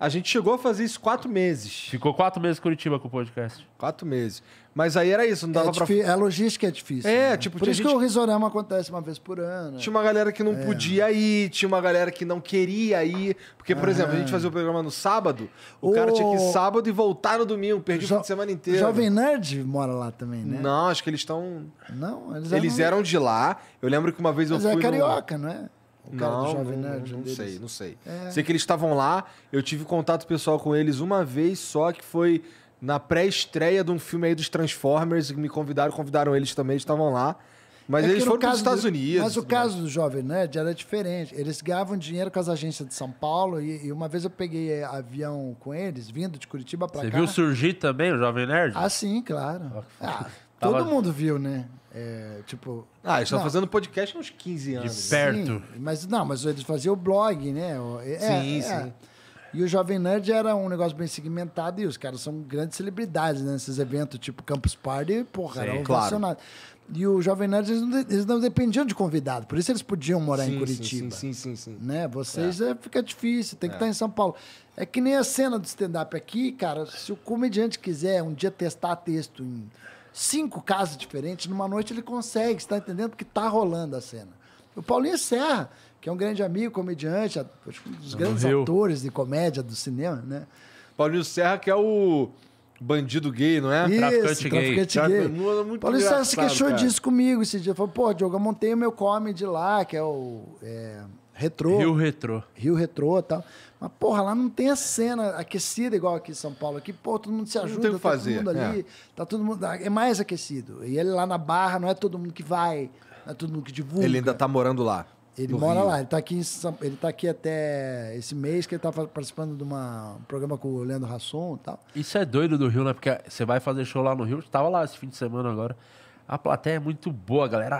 a gente chegou a fazer isso quatro meses. Ficou quatro meses em Curitiba com o podcast. Quatro meses. Mas aí era isso, não dava é pra... A é logística é difícil. É, né? tipo... Por isso gente... que o Rizorama acontece uma vez por ano. Tinha uma galera que não é. podia ir, tinha uma galera que não queria ir. Porque, por Aham. exemplo, a gente é. fazia o programa no sábado, o, o... cara tinha que ir sábado e voltar no domingo, perdi jo... o fim de semana inteiro. Jovem Nerd mora lá também, né? Não, acho que eles estão... Não, eles eram... Eles eram de lá. Eu lembro que uma vez eu Mas é fui... Mas é carioca, no... não é? O cara não, do Jovem não, Nerd? Não, não sei, não sei. É. Sei que eles estavam lá, eu tive contato pessoal com eles uma vez só, que foi na pré-estreia de um filme aí dos Transformers, que me convidaram, convidaram eles também, eles estavam lá. Mas é eles foram para os Estados Unidos. Mas o né? caso do Jovem Nerd era diferente. Eles ganhavam dinheiro com as agências de São Paulo e, e uma vez eu peguei é, avião com eles, vindo de Curitiba para cá. Você viu surgir também o Jovem Nerd? Ah, sim, claro. Ah, Todo mundo viu, né? É, tipo. Ah, eles estão fazendo podcast há uns 15 anos. De perto. Sim, mas não, mas eles faziam o blog, né? É, sim, é, sim. E o Jovem Nerd era um negócio bem segmentado e os caras são grandes celebridades, né? Nesses eventos tipo Campus Party, porra, sim, era um claro. E o Jovem Nerd, eles não, eles não, dependiam de convidado, por isso eles podiam morar sim, em Curitiba. Sim, sim, sim. sim, Né? Vocês é. é fica difícil, tem que é. estar em São Paulo. É que nem a cena do stand-up aqui, cara, se o comediante quiser um dia testar texto em cinco casos diferentes numa noite, ele consegue, está entendendo? Porque está rolando a cena. O Paulinho Serra, que é um grande amigo, comediante, um dos grandes Rio. atores de comédia do cinema, né? Paulinho Serra, que é o bandido gay, não é? Isso, traficante, traficante gay. gay. Paulinho Serra se queixou cara. disso comigo esse dia. Falou, pô, Diogo, eu montei o meu comedy lá, que é o. É, retrô. Rio Retrô. Rio Retrô e tal. Mas, porra, lá não tem a cena aquecida igual aqui em São Paulo. Aqui, pô, todo mundo se ajuda, não tem tá todo mundo ali, é. tá todo mundo. É mais aquecido. E ele lá na barra, não é todo mundo que vai, não é todo mundo que divulga. Ele ainda tá morando lá. Ele mora Rio. lá, ele tá, aqui em São... ele tá aqui até esse mês que ele tá participando de uma... um programa com o Leandro Rasson e tal. Isso é doido do Rio, né? Porque você vai fazer show lá no Rio, tava lá esse fim de semana agora. A plateia é muito boa, galera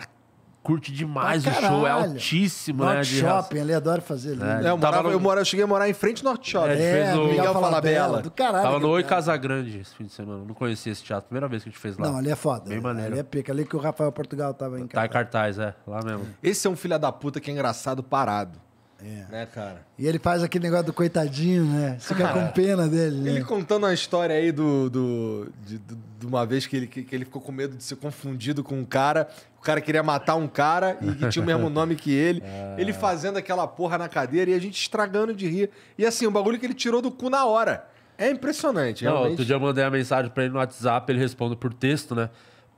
curte demais o show, é altíssimo, né? De Shopping, ele adora fazer ali. É, eu, morava, no... eu, morava, eu cheguei a morar em frente ao Norte Shopping. É, é fez o... Miguel Falabella. Do caralho. Tava no Oi Casa Grande esse fim de semana. Não conhecia esse teatro, primeira vez que a gente fez lá. Não, ali é foda. Bem maneiro. Ali é pica, ali que o Rafael Portugal tava em Tá em cartaz, é, lá mesmo. Esse é um filho da puta que é engraçado parado. É. Né, cara? E ele faz aquele negócio do coitadinho, né? fica com pena dele. Né? Ele contando a história aí do, do, de, do, de uma vez que ele, que, que, ele ficou com medo de ser confundido com um cara o cara queria matar um cara e tinha o mesmo nome que ele. É. Ele fazendo aquela porra na cadeira e a gente estragando de rir. E assim, o bagulho que ele tirou do cu na hora. É impressionante. Não, outro dia eu mandei a mensagem pra ele no WhatsApp, ele responde por texto, né?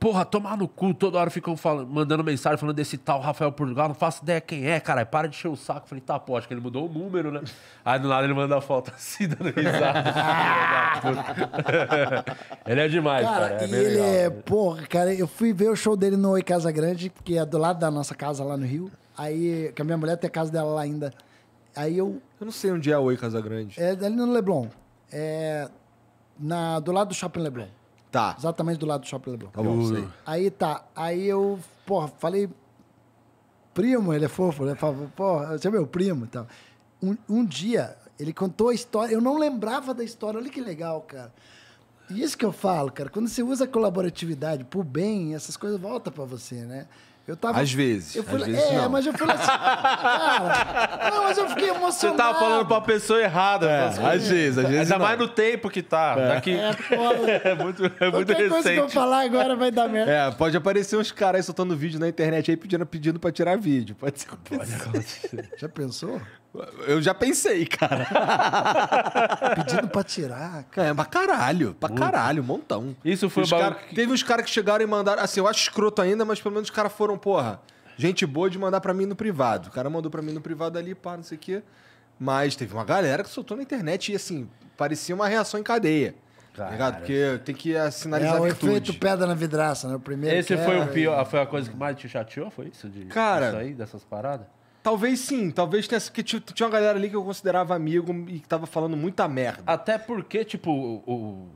Porra, tomar no cu, toda hora ficam falando, mandando mensagem falando desse tal Rafael Portugal, não faço ideia quem é, cara, para de encher o saco. Falei, tá, pô, acho que ele mudou o número, né? Aí do lado ele manda a foto assim, dando risada. ele é demais, cara. cara é e ele legal. é, né? porra, cara, eu fui ver o show dele no Oi Casa Grande, que é do lado da nossa casa lá no Rio. Aí, que a minha mulher tem a casa dela lá ainda. Aí eu. Eu não sei onde é o Oi Casa Grande. É ali no Leblon. É. Na, do lado do Shopping Leblon. Tá. Exatamente do lado do Shopping Leblon. Tá sei. Aí tá. Aí eu, porra, falei... Primo, ele é fofo, ele né? Porra, você é meu primo e tal. Um, um dia, ele contou a história. Eu não lembrava da história. Olha que legal, cara. E isso que eu falo, cara. Quando você usa colaboratividade pro bem, essas coisas voltam para você, né? Eu tava, às vezes. Eu fui, às vezes é, não. mas eu fui assim. Cara, não, mas eu fiquei emocionado. Você tava falando pra pessoa errada. É, às vezes, às vezes. Ainda não. mais no tempo que tá. É, daqui. é, é muito, é muito recente. coisa que eu falar agora vai dar merda. É, pode aparecer uns caras aí soltando vídeo na internet aí pedindo, pedindo pra tirar vídeo. Pode ser. Pode Já pensou? Eu já pensei, cara. Pedindo pra tirar. Cara. É, pra caralho, pra caralho, um montão. Isso foi um Cara, que... Teve uns caras que chegaram e mandaram. Assim, eu acho escroto ainda, mas pelo menos os caras foram foram, porra, gente boa de mandar para mim no privado. O cara mandou para mim no privado ali, pá, não sei o quê. Mas teve uma galera que soltou na internet e, assim, parecia uma reação em cadeia. Tá cara. Porque tem que é, sinalizar é, o efeito pedra na vidraça, né? O primeiro Esse foi era, é o pior, foi a coisa que mais te chateou, foi isso? De, cara, isso aí, dessas paradas? Talvez sim, talvez tenha. Porque tinha uma galera ali que eu considerava amigo e que tava falando muita merda. Até porque, tipo, o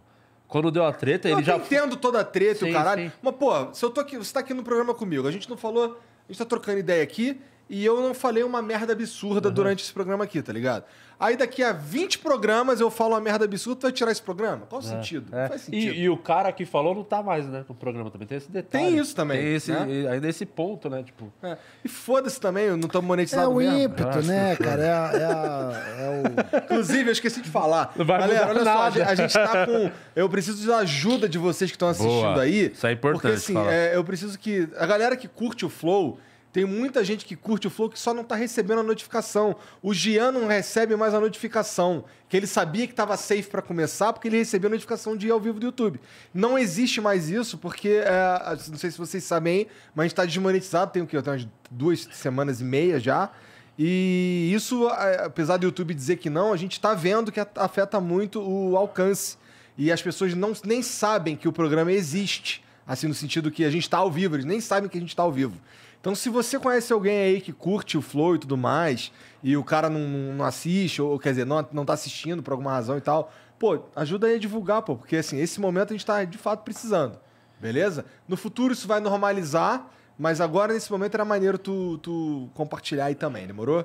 quando deu a treta, ele já. Eu entendo toda a treta, sim, o caralho. Sim. Mas, pô, se eu tô aqui, você tá aqui no programa comigo, a gente não falou. A gente tá trocando ideia aqui e eu não falei uma merda absurda uhum. durante esse programa aqui, tá ligado? Aí daqui a 20 programas eu falo uma merda absurda, tu vai tirar esse programa? Qual o é, sentido? É. Faz sentido. E, e, o cara que falou não tá mais, né? No programa também. Tem esse detalhe. Tem isso também. Tem esse, né? Ainda esse ponto, né? Tipo... É. E foda-se também, não estamos monetizados É o mesmo. ímpeto, né, é cara? É, a, é a, é o... Inclusive, eu esqueci de falar. Não vai Galera, olha nada. só, a, gente tá com... Eu preciso da ajuda de vocês que estão assistindo Boa. aí. Isso é importante Porque, assim, eu preciso que... A galera que curte o Flow tem muita gente que curte o Flow que só não está recebendo a notificação. O Gian não recebe mais a notificação. Que ele sabia que estava safe para começar, porque ele recebeu a notificação de ir ao vivo do YouTube. Não existe mais isso, porque. É, não sei se vocês sabem, mas a gente está desmonetizado, tem o quê? Tem umas duas semanas e meia já. E isso, é, apesar do YouTube dizer que não, a gente está vendo que afeta muito o alcance. E as pessoas não, nem sabem que o programa existe. Assim, no sentido que a gente está ao vivo, eles nem sabem que a gente está ao vivo. Então, se você conhece alguém aí que curte o flow e tudo mais, e o cara não, não assiste, ou quer dizer, não, não tá assistindo por alguma razão e tal, pô, ajuda aí a divulgar, pô, porque assim, esse momento a gente tá de fato precisando, beleza? No futuro isso vai normalizar, mas agora nesse momento era maneiro tu, tu compartilhar aí também, demorou?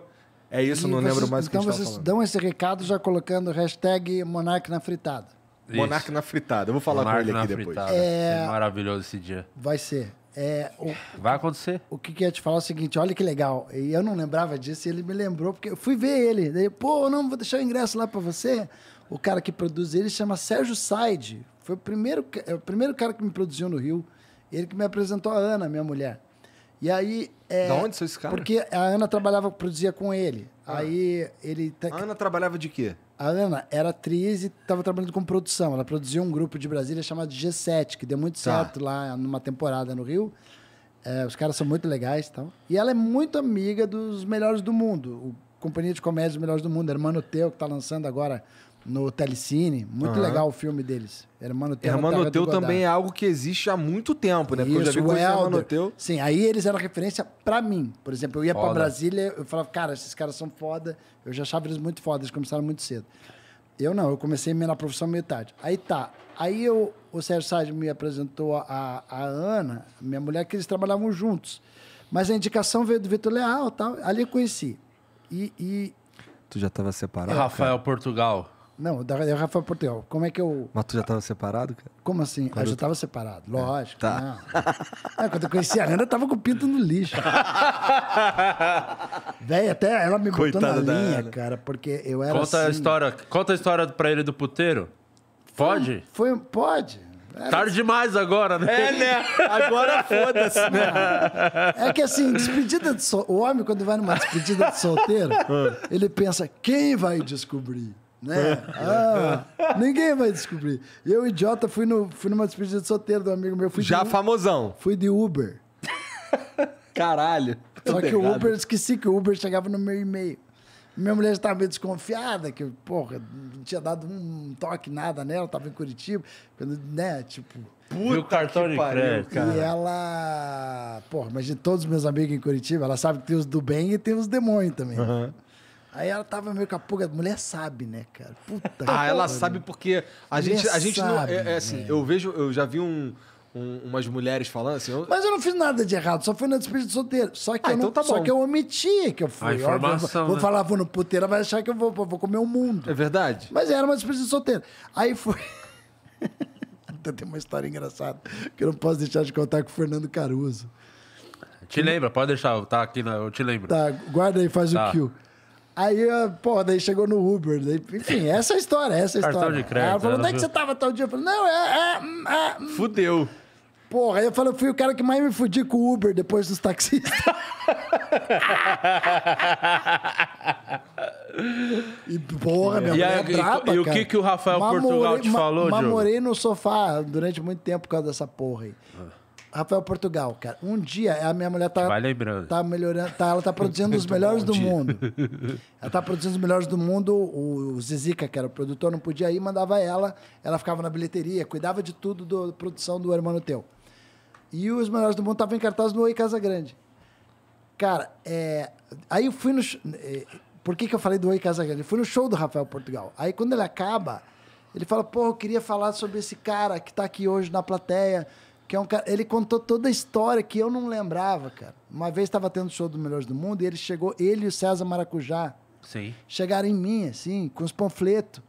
É isso, e não vocês, lembro mais o que então a Então vocês dão esse recado já colocando hashtag Monarque na fritada. Monarque na fritada. Eu vou falar com ele aqui depois. É... é... maravilhoso esse dia. Vai ser. É, o, Vai acontecer. O que, que eu ia te falar é o seguinte: olha que legal. E eu não lembrava disso, e ele me lembrou, porque eu fui ver ele. Daí, pô, não, vou deixar o ingresso lá para você. O cara que produz ele chama Sérgio Said. Foi o primeiro, é o primeiro cara que me produziu no Rio. Ele que me apresentou a Ana, minha mulher. E aí. É, onde são esses caras? Porque a Ana trabalhava, produzia com ele. Ah. Aí ele. Tá a Ana trabalhava de quê? A Helena era atriz e estava trabalhando com produção. Ela produziu um grupo de Brasília chamado G7, que deu muito tá. certo lá numa temporada no Rio. É, os caras são muito legais e tal. E ela é muito amiga dos melhores do mundo. O Companhia de Comédia dos Melhores do Mundo, Hermano Teu, que está lançando agora no Telecine. Muito uhum. legal o filme deles. Hermano Teu. Hermano Teu também é algo que existe há muito tempo, né? Porque eu já vi o Hermano Teu. Sim, aí eles eram referência para mim. Por exemplo, eu ia para Brasília, eu falava, cara, esses caras são foda. Eu já achava eles muito foda, eles começaram muito cedo. Eu não, eu comecei na profissão meio tarde. Aí tá. Aí eu, o Sérgio Sade me apresentou a, a Ana, minha mulher, que eles trabalhavam juntos. Mas a indicação veio do Vitor Leal tal. Ali eu conheci. E, e... Tu já estava separado? Rafael cara. Portugal. Não, da é Rafael Portugal. Como é que eu. Mas tu já estava separado, cara? Como assim? Quando ah, eu já estava separado, lógico. tá. Não. quando eu conheci a Ana, eu tava com o pinto no lixo. Véi, até ela me Coitada botou na linha, Ana. cara, porque eu era. Conta assim... a história. Conta a história pra ele do puteiro. Pode? Foi, foi pode. Era... Tarde assim. demais agora, né? É, né? Agora foda-se, né? É que assim, despedida de sol... O homem, quando vai numa despedida de solteiro, ah. ele pensa, quem vai descobrir? né? É. Ah, ninguém vai descobrir. Eu, idiota, fui, no, fui numa despedida de solteiro do amigo meu. Fui Já de, famosão. Fui de Uber. Caralho. Só que errado. o Uber, esqueci que o Uber chegava no meu e-mail. Minha mulher estava meio desconfiada, que, porra, não tinha dado um toque, nada nela, estava em Curitiba. Quando, né, tipo. Puta o cartão de crédito, cara. E ela. Porra, mas de todos os meus amigos em Curitiba, ela sabe que tem os do bem e tem os demônios também. Uhum. Aí ela tava meio com a pulga. Mulher sabe, né, cara? Puta. Ah, ela sabe porque a gente, a gente sabe, não. É, é assim, né? eu vejo, eu já vi um. Um, umas mulheres falando assim. Eu... Mas eu não fiz nada de errado, só fui na despedida de solteiro. Só que, ah, eu não, então tá só que eu omiti que eu fui. A informação, Ó, vou, né? vou, falar, vou no puteiro, vai achar que eu vou, vou comer o mundo. É verdade. Mas era uma despedida de solteiro. Aí foi. Até tem uma história engraçada que eu não posso deixar de contar com o Fernando Caruso. Te lembra, pode deixar, tá aqui, na, eu te lembro. Tá, guarda aí, faz tá. o kill. Aí, pô, daí chegou no Uber. Daí, enfim, essa é a história, essa é a história. Cartão de crédito. Aí ela falou, onde é que né? você tava tal dia? Eu falei, não, é... é, é hum. Fudeu. Porra, aí eu falei, eu fui o cara que mais me fudi com o Uber depois dos taxistas. e porra, minha e, aí, é braba, e, e o que, que o Rafael mamorei, Portugal te ma, falou, Diogo? Mamorei no sofá durante muito tempo por causa dessa porra aí. Ah. Rafael Portugal, cara. Um dia a minha mulher tá, Vai lembrando. tá melhorando, tá, ela tá produzindo os melhores do mundo. Ela tá produzindo os melhores do mundo. O, Zizica, que era o produtor, não podia ir, mandava ela. Ela ficava na bilheteria, cuidava de tudo da produção do Hermano Teu. E os melhores do mundo estavam em cartaz no Oi Casa Grande. Cara, é, aí eu fui no. É, por que, que eu falei do Oi Casa Grande? Eu fui no show do Rafael Portugal. Aí quando ele acaba, ele fala: Porra, eu queria falar sobre esse cara que tá aqui hoje na plateia que é um cara, ele contou toda a história que eu não lembrava, cara. Uma vez estava tendo o show dos Melhores do Mundo e ele chegou, ele e o César Maracujá. Sim. Chegaram em mim, assim, com os panfletos.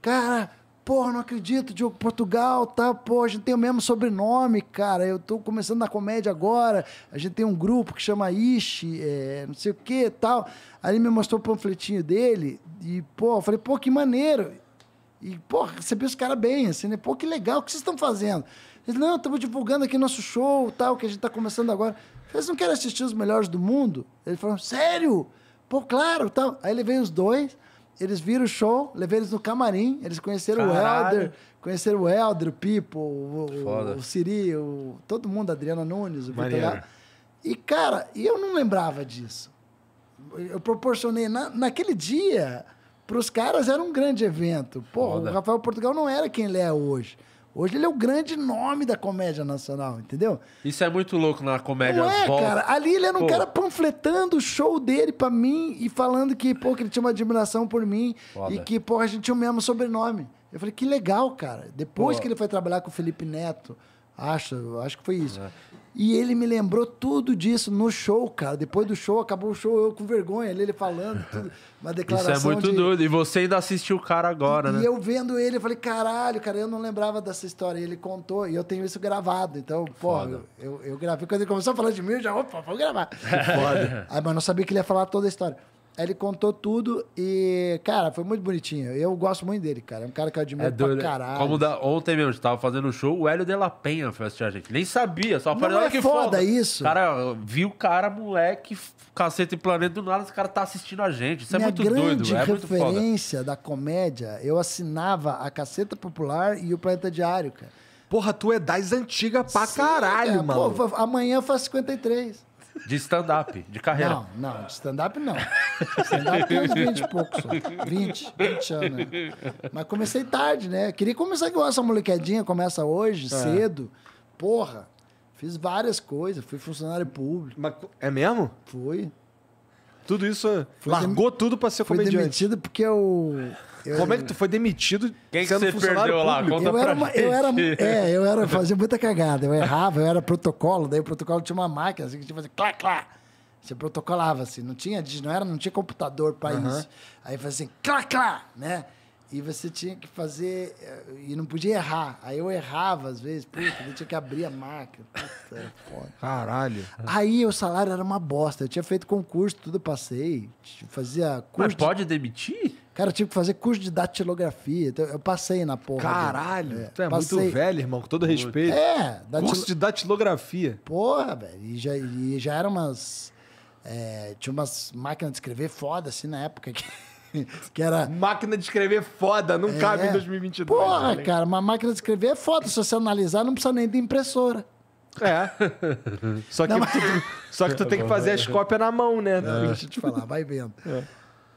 Cara, porra, não acredito, Diogo Portugal, tá, pô, a gente tem o mesmo sobrenome, cara. Eu tô começando na comédia agora. A gente tem um grupo que chama Ishi, é, não sei o que tal. Aí ele me mostrou o panfletinho dele e, pô, eu falei, pô, que maneiro. E, pô, recebi os caras bem, assim, né? Pô, que legal, o que vocês estão fazendo? Ele, não, estamos divulgando aqui nosso show, tal, que a gente está começando agora. Vocês não querem assistir os melhores do mundo? Ele falou, sério? Pô, claro, tal. Aí levei os dois, eles viram o show, levei eles no camarim, eles conheceram Caralho. o Helder, conheceram o Helder, o Pipo, o, o, o Siri, o, todo mundo, a Adriana Nunes, o Vitor E, cara, eu não lembrava disso. Eu proporcionei, na, naquele dia, para os caras era um grande evento. Pô, Foda. o Rafael Portugal não era quem ele é hoje. Hoje ele é o grande nome da comédia nacional, entendeu? Isso é muito louco na comédia não é, cara. Ali ele era um pô. cara panfletando o show dele pra mim e falando que, pô, que ele tinha uma admiração por mim Foda. e que, pô, a gente tinha o mesmo sobrenome. Eu falei, que legal, cara. Depois pô. que ele foi trabalhar com o Felipe Neto, acho, acho que foi isso. É. E ele me lembrou tudo disso no show, cara. Depois do show, acabou o show, eu com vergonha, ele, falando, tudo, uma declaração. Isso é muito de... doido. E você ainda assistiu o cara agora, e, né? E eu vendo ele, eu falei, caralho, cara, eu não lembrava dessa história. E ele contou, e eu tenho isso gravado. Então, pô, eu, eu, eu, gravei. Quando ele começou a falar de mim, eu já, opa, vou gravar. Foda. Aí, mas eu não sabia que ele ia falar toda a história ele contou tudo e, cara, foi muito bonitinho. Eu gosto muito dele, cara. É um cara que eu é admiro é doido, pra né? caralho. Como da, ontem mesmo, a gente tava fazendo um show, o Hélio de La Penha foi assistir a gente. Nem sabia, só falei, olha é que foda. foda isso. Cara, vi o cara, moleque, cacete e planeta do nada, esse cara tá assistindo a gente. Isso é Minha é muito grande doido, é referência da comédia, eu assinava a Caceta Popular e o Planeta Diário, cara. Porra, tu é das antigas pra Sim, caralho, cara. mano. Pô, amanhã faz 53. De stand-up, de carreira. Não, não, de stand-up não. Stand-up tem uns 20 e poucos só. 20, 20 anos. Né? Mas comecei tarde, né? Queria começar igual essa molequedinha, começa hoje, é. cedo. Porra, fiz várias coisas, fui funcionário público. Mas, é mesmo? Fui. Tudo isso. Fui largou tudo para ser comediante. Fui demitido porque eu eu Como é que tu foi demitido? Quem que você perdeu lá? Conta eu era, uma, eu era, é, eu era fazia muita cagada. Eu errava, eu era protocolo. Daí o protocolo tinha uma máquina assim que tinha que fazer clá, clá. Você protocolava assim, não tinha, não era, não tinha computador para uhum. isso. Aí fazia assim, clá, clá, né? E você tinha que fazer. Eh, e não podia errar. Aí eu errava às vezes, puta, eu tinha que abrir a máquina. Puta, Caralho. Aí o salário era uma bosta. Eu tinha feito concurso, tudo passei. Fazia curso. Mas pode demitir? Cara, eu tive que fazer curso de datilografia. Então eu passei na porra. Caralho! É, tu é passei... muito velho, irmão, com todo respeito. É, datil... curso de datilografia. Porra, velho. E já, e já era umas. É, tinha umas máquinas de escrever foda, assim, na época. Que, que era. Máquina de escrever foda, não é, cabe em 2022. Porra, né? cara, uma máquina de escrever é foda. Se você analisar, não precisa nem de impressora. É. Só que, não, mas... tu, só que tu tem que fazer as cópias na mão, né? É. Deixa eu te falar, vai vendo. É.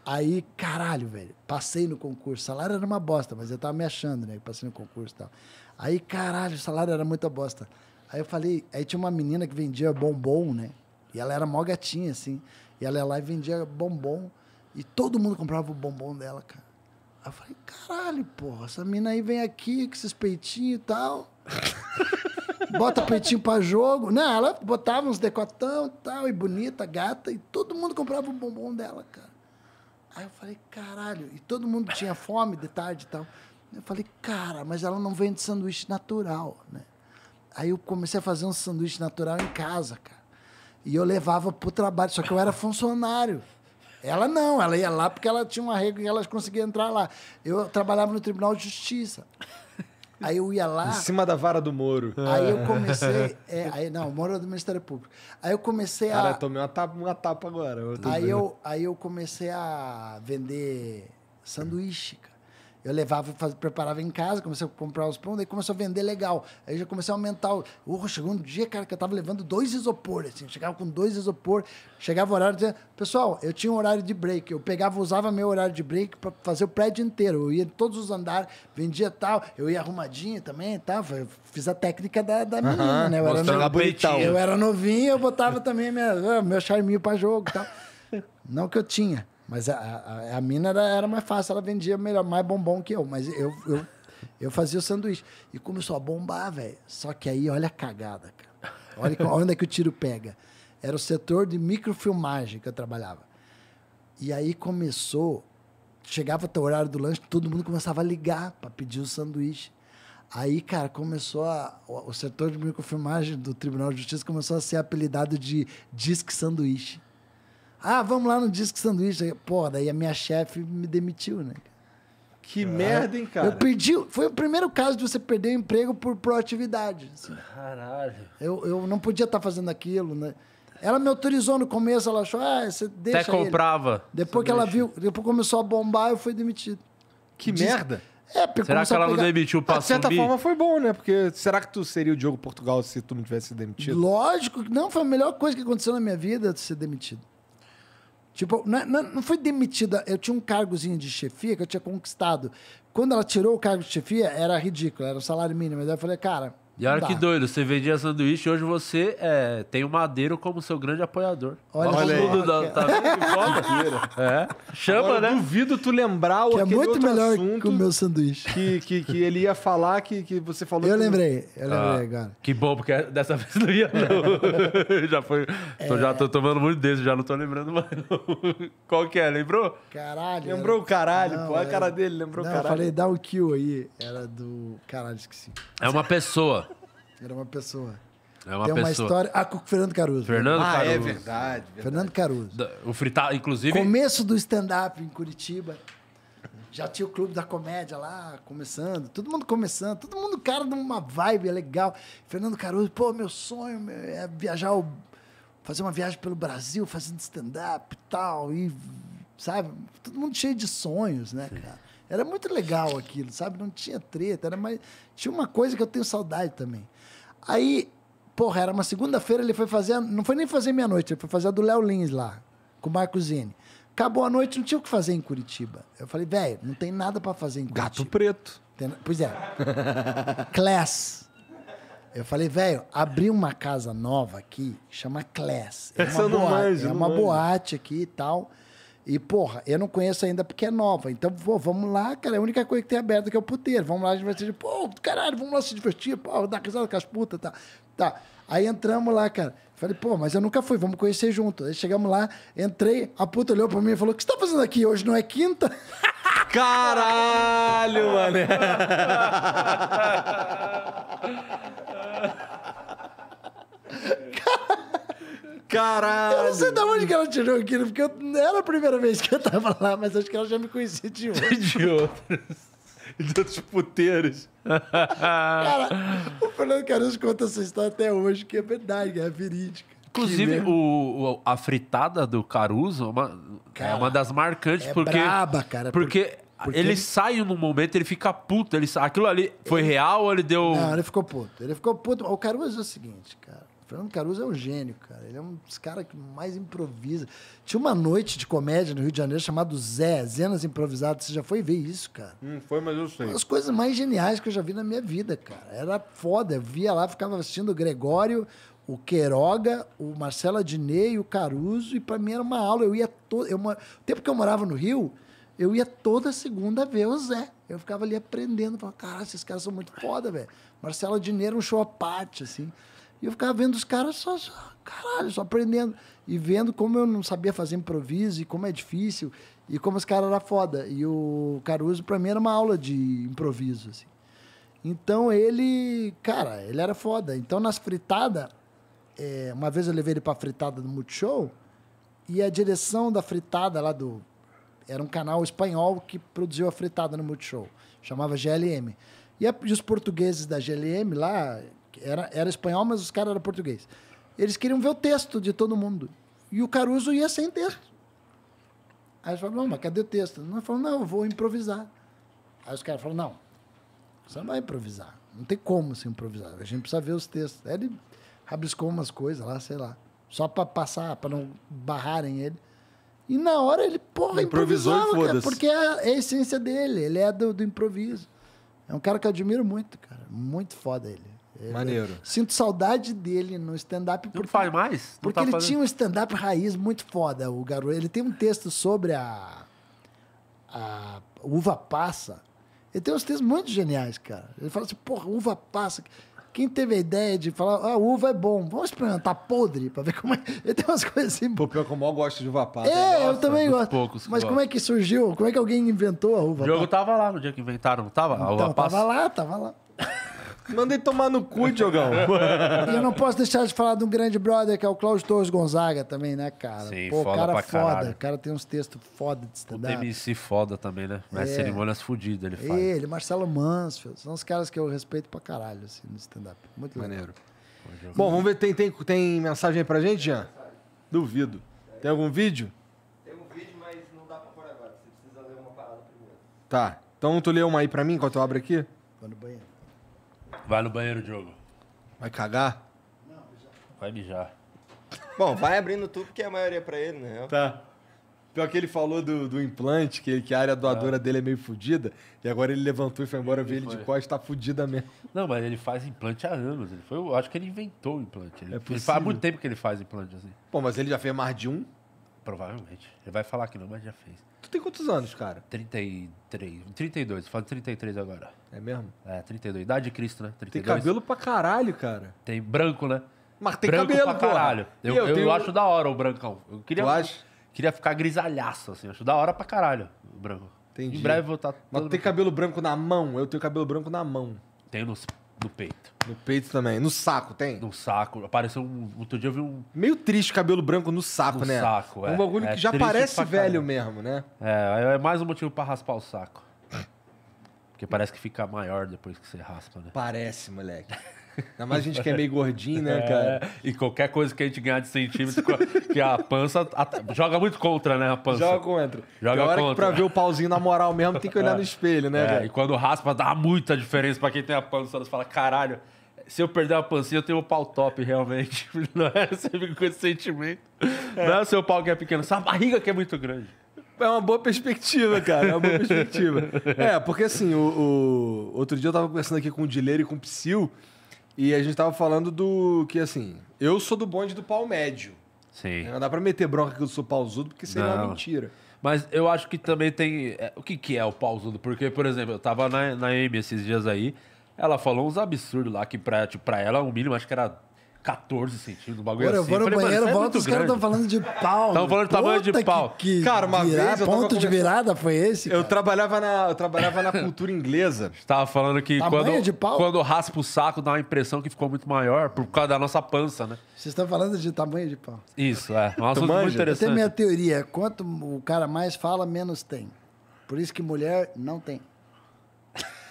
Aí, caralho, velho, passei no concurso. O salário era uma bosta, mas eu tava me achando, né? Passei no concurso e tal. Aí, caralho, o salário era muita bosta. Aí eu falei, aí tinha uma menina que vendia bombom, né? E ela era mó gatinha, assim. E ela ia lá e vendia bombom. E todo mundo comprava o bombom dela, cara. Aí eu falei, caralho, porra, essa menina aí vem aqui com esses peitinhos e tal. Bota peitinho pra jogo. Não, ela botava uns decotão e tal, e bonita, gata, e todo mundo comprava o bombom dela, cara. Aí eu falei, caralho. E todo mundo tinha fome de tarde e tal. Eu falei, cara, mas ela não vende sanduíche natural, né? Aí eu comecei a fazer um sanduíche natural em casa, cara. E eu levava pro trabalho, só que eu era funcionário. Ela não, ela ia lá porque ela tinha uma regra e ela conseguia entrar lá. Eu trabalhava no Tribunal de Justiça. Aí eu ia lá. Em cima da vara do Moro. Aí eu é. comecei. É, aí, não, o Moro é do Ministério Público. Aí eu comecei Cara, a. Cara, tomei uma tapa, uma tapa agora. Eu aí, eu, aí eu comecei a vender sanduíche, eu levava, faz, preparava em casa, comecei a comprar os pão, daí começou a vender legal. Aí já comecei a aumentar. O... Uh, chegou um dia, cara, que eu tava levando dois isopor, assim. Chegava com dois isopor, chegava o horário, dizia, pessoal, eu tinha um horário de break. Eu pegava, usava meu horário de break para fazer o prédio inteiro. Eu ia em todos os andares, vendia tal. Eu ia arrumadinho também tava tá, Eu fiz a técnica da, da menina, uh -huh, né? Eu era, eu era novinho, eu botava também minha, ah, meu charminho para jogo e tá? tal. Não que eu tinha. Mas a, a, a mina era, era, mais fácil, ela vendia melhor, mais bombom que eu. Mas eu, eu, eu fazia o sanduíche. E começou a bombar, velho. Só que aí, olha a cagada, cara. Olha onde é que o tiro pega. Era o setor de microfilmagem que eu trabalhava. E aí começou, chegava o horário do lanche, todo mundo começava a ligar para pedir o sanduíche. Aí, cara, começou a, o, o setor de microfilmagem do Tribunal de Justiça começou a ser apelidado de Disque Sanduíche. Ah, vamos lá no Disco Sanduíche. Pô, daí a minha chefe me demitiu, né? Que ah. merda, hein, cara? Eu perdi. Foi o primeiro caso de você perder o emprego por proatividade. Assim. Caralho. Eu, eu não podia estar tá fazendo aquilo, né? Ela me autorizou no começo, ela achou, ah, você deixa. Até comprava. Ele. Depois que deixa. ela viu, depois começou a bombar, eu fui demitido. Que Diz... merda! É, será que ela pegar... não demitiu pra ah, De certa subir? forma foi bom, né? Porque será que tu seria o Diogo Portugal se tu não tivesse demitido? Lógico, não, foi a melhor coisa que aconteceu na minha vida ser demitido. Tipo, não, é, não, fui demitida. Eu tinha um cargozinho de chefia que eu tinha conquistado. Quando ela tirou o cargo de chefia, era ridículo, era o salário mínimo. Mas eu falei, cara, e olha que doido, você vendia sanduíche hoje você é, tem o Madeiro como seu grande apoiador. Olha, olha aí. da, tá vendo que foda? é. Chama, Agora, né? Duvido tu lembrar o que é muito melhor que o meu sanduíche. Que, que, que ele ia falar que, que você falou. Eu que... lembrei, eu ah, lembrei ah, agora. Que bom, porque dessa vez não ia, não. já foi. É... Tô, já tô tomando muito desse, já não tô lembrando mais. Não. Qual que é? Lembrou? Caralho. Lembrou o caralho, não, pô. Era... A é. cara dele, lembrou o caralho. Eu falei, dá o um kill aí. Era do. Caralho, esqueci. É uma pessoa. Era uma pessoa. É uma Tem uma história. Ah, com o Fernando Caruso. Fernando ah, é Caruso. é verdade, verdade. Fernando Caruso. O fritar, inclusive. Começo do stand-up em Curitiba. Já tinha o clube da comédia lá, começando, todo mundo começando, todo mundo, cara, numa vibe é legal. Fernando Caruso, pô, meu sonho meu, é viajar, o- fazer uma viagem pelo Brasil, fazendo stand-up e tal, e, sabe? Todo mundo cheio de sonhos, né, cara? Era muito legal aquilo, sabe? Não tinha treta, era mais. Tinha uma coisa que eu tenho saudade também. Aí, porra, era uma segunda-feira, ele foi fazer. Não foi nem fazer meia-noite, ele foi fazer a do Léo Lins lá, com o Marco Zini. Acabou a noite, não tinha o que fazer em Curitiba. Eu falei, velho, não tem nada para fazer em Curitiba. Gato preto. Pois é. Class. Eu falei, velho, abri uma casa nova aqui, chama Class. É uma, Essa boate, é não mais, é uma boate aqui e tal. E, porra, eu não conheço ainda porque é nova. Então, pô, vamos lá, cara. É a única coisa que tem aberta que é o puteiro. Vamos lá, a gente vai se pô, caralho, vamos lá se divertir, pô, dar risada com as putas, tá. Tá. Aí entramos lá, cara. Falei, pô, mas eu nunca fui, vamos conhecer junto. Aí chegamos lá, entrei, a puta olhou pra mim e falou: O que você tá fazendo aqui? Hoje não é quinta? Caralho, mano! Caralho! Caralho! Eu não sei de onde que ela tirou aquilo, porque eu, não era a primeira vez que eu tava lá, mas acho que ela já me conhecia de outros. de outros. De outros puteiros. Cara, o Fernando Caruso conta essa história até hoje, que é verdade, é verídica. Inclusive, o, o, a fritada do Caruso é uma, é cara, é uma das marcantes, é porque. Braba, cara. Porque, porque ele, ele sai num momento, ele fica puto. Ele, aquilo ali foi ele... real ou ele deu. Não, ele ficou puto. Ele ficou puto. O Caruso é o seguinte, cara. Fernando Caruso é um gênio, cara. Ele é um dos caras que mais improvisa. Tinha uma noite de comédia no Rio de Janeiro chamado Zé, Zenas Improvisadas. Você já foi ver isso, cara? Hum, foi, mas eu sei. Uma das coisas mais geniais que eu já vi na minha vida, cara. Era foda. Eu via lá, ficava assistindo o Gregório, o Queiroga, o Marcelo Adnet e o Caruso. E para mim era uma aula. Eu ia todo. Eu... O tempo que eu morava no Rio, eu ia toda segunda ver o Zé. Eu ficava ali aprendendo, falava, cara, esses caras são muito foda, velho. Marcelo era um show à parte, assim. E eu ficava vendo os caras só, só, caralho, só aprendendo. E vendo como eu não sabia fazer improviso e como é difícil e como os caras eram foda. E o Caruso, pra mim, era uma aula de improviso, assim. Então ele, cara, ele era foda. Então nas fritadas, é, uma vez eu levei ele pra fritada do Multishow e a direção da fritada lá do. Era um canal espanhol que produziu a fritada no Multishow, chamava GLM. E, a, e os portugueses da GLM lá, era, era espanhol, mas os caras eram português. Eles queriam ver o texto de todo mundo. E o Caruso ia sem texto. Aí eles falaram, não, mas cadê o texto? não falou não, eu vou improvisar. Aí os caras falaram, não, você não vai improvisar. Não tem como se improvisar. A gente precisa ver os textos. Aí ele rabiscou umas coisas lá, sei lá. Só para passar, para não barrarem ele. E na hora ele, porra, improvisou improvisava, cara, porque é, é a, essência dele, ele é do, do improviso. É um cara que eu admiro muito, cara. Muito foda ele. É, é. Maneiro. Sinto saudade dele no stand-up. Não faz mais? Não porque tá ele fazendo... tinha um stand-up raiz muito foda, o garoto. Ele tem um texto sobre a, a uva passa. Ele tem uns textos muito geniais, cara. Ele fala assim, porra, uva passa... Quem teve a ideia de falar, ah, uva é bom, vamos experimentar tá podre pra ver como é. Ele tem umas coisas assim. Pô, pior que eu mal gosto de uva passa. É, Nossa, eu também gosto. Poucos Mas como é que surgiu? Como é que alguém inventou a uva? O jogo tava lá no dia que inventaram, tava? A uva então, passa. Tava lá, tava lá. Mandei tomar no cu, Diogão. e eu não posso deixar de falar de um grande brother que é o Cláudio Torres Gonzaga também, né, cara? Sim, Pô, foda cara pra foda. O cara tem uns textos foda de stand-up. O MC foda também, né? Mas é. cerimônias fodidas ele faz. Ele, Marcelo Mansfield. São os caras que eu respeito pra caralho, assim, no stand-up. Muito Maneiro. Legal. Bom, vamos ver, tem, tem, tem mensagem aí pra gente, Jean? Duvido. Tem algum vídeo? Tem um vídeo, mas não dá pra pôr agora. Você precisa ler uma parada primeiro. Tá. Então tu lê uma aí pra mim enquanto eu abro aqui? Tô no banheiro. Vai no banheiro, Diogo. Vai cagar? Não, Vai mijar. Bom, vai abrindo tudo porque é a maioria pra ele, né? Tá. Pior que ele falou do, do implante, que, que a área doadora é. dele é meio fodida, e agora ele levantou e foi embora, ver ele de costas, tá fodida mesmo. Não, mas ele faz implante há anos. Ele foi, eu acho que ele inventou o implante. Ele, é possível. ele faz há muito tempo que ele faz implante assim. Bom, mas ele já fez mais de um? Provavelmente. Ele vai falar que não, mas já fez. Tu tem quantos anos, cara? 33. 32, faz 33 agora. É mesmo? É, 32. Idade de Cristo, né? 32. Tem cabelo pra caralho, cara. Tem branco, né? Mas tem branco cabelo, pra caralho. Eu, eu, eu tenho... acho da hora o brancão. Eu queria, tu acha? Queria ficar grisalhaço, assim. Acho da hora pra caralho o branco. Entendi. Em breve eu vou estar. Tá Mas tem cabelo branco na mão? Eu tenho cabelo branco na mão. Tenho nos no peito. No peito também. No saco tem? No saco. Apareceu. Um, outro dia eu vi um. Meio triste cabelo branco no saco, no né? No saco, é. Um bagulho é, que já parece velho mesmo, né? É, é, é mais um motivo para raspar o saco. Porque parece que fica maior depois que você raspa, né? Parece, moleque. Ainda mais a gente que é meio gordinho, né, é. cara? É, e qualquer coisa que a gente ganhar de centímetros, que a pança. A, joga muito contra, né, a pança? Joga contra. Joga Pior contra. pra ver o pauzinho na moral mesmo, tem que olhar no espelho, né, é, cara? E quando raspa, dá muita diferença pra quem tem a pança. Você falam, caralho, se eu perder a pancinha, eu tenho um pau top, realmente. Não é? Você fica com esse sentimento. É. Não é o seu pau que é pequeno, é sua barriga que é muito grande. É uma boa perspectiva, cara. É uma boa perspectiva. É, porque assim, o, o, outro dia eu tava conversando aqui com o Dileiro e com o Psyll. E a gente tava falando do que, assim, eu sou do bonde do pau médio. Sim. Não dá pra meter bronca que eu sou pauzudo porque seria uma mentira. Mas eu acho que também tem. É, o que, que é o pauzudo Porque, por exemplo, eu tava na, na Amy esses dias aí, ela falou uns absurdos lá que pra, tipo, pra ela o mínimo acho que era 14 centímetros, um bagulho Agora, assim. Eu vou no banheiro, é volta, os caras estão falando de pau. Estão falando de tamanho de pau. Que, que cara, uma virar, vez. Eu ponto de virada foi esse? Cara. Eu trabalhava na, eu trabalhava na cultura inglesa. Estava falando que tamanho quando, de pau? quando raspa o saco, dá uma impressão que ficou muito maior por causa da nossa pança, né? Vocês estão falando de tamanho de pau. Isso, é. Um assunto muito interessante. Eu tenho minha teoria. Quanto o cara mais fala, menos tem. Por isso que mulher não tem.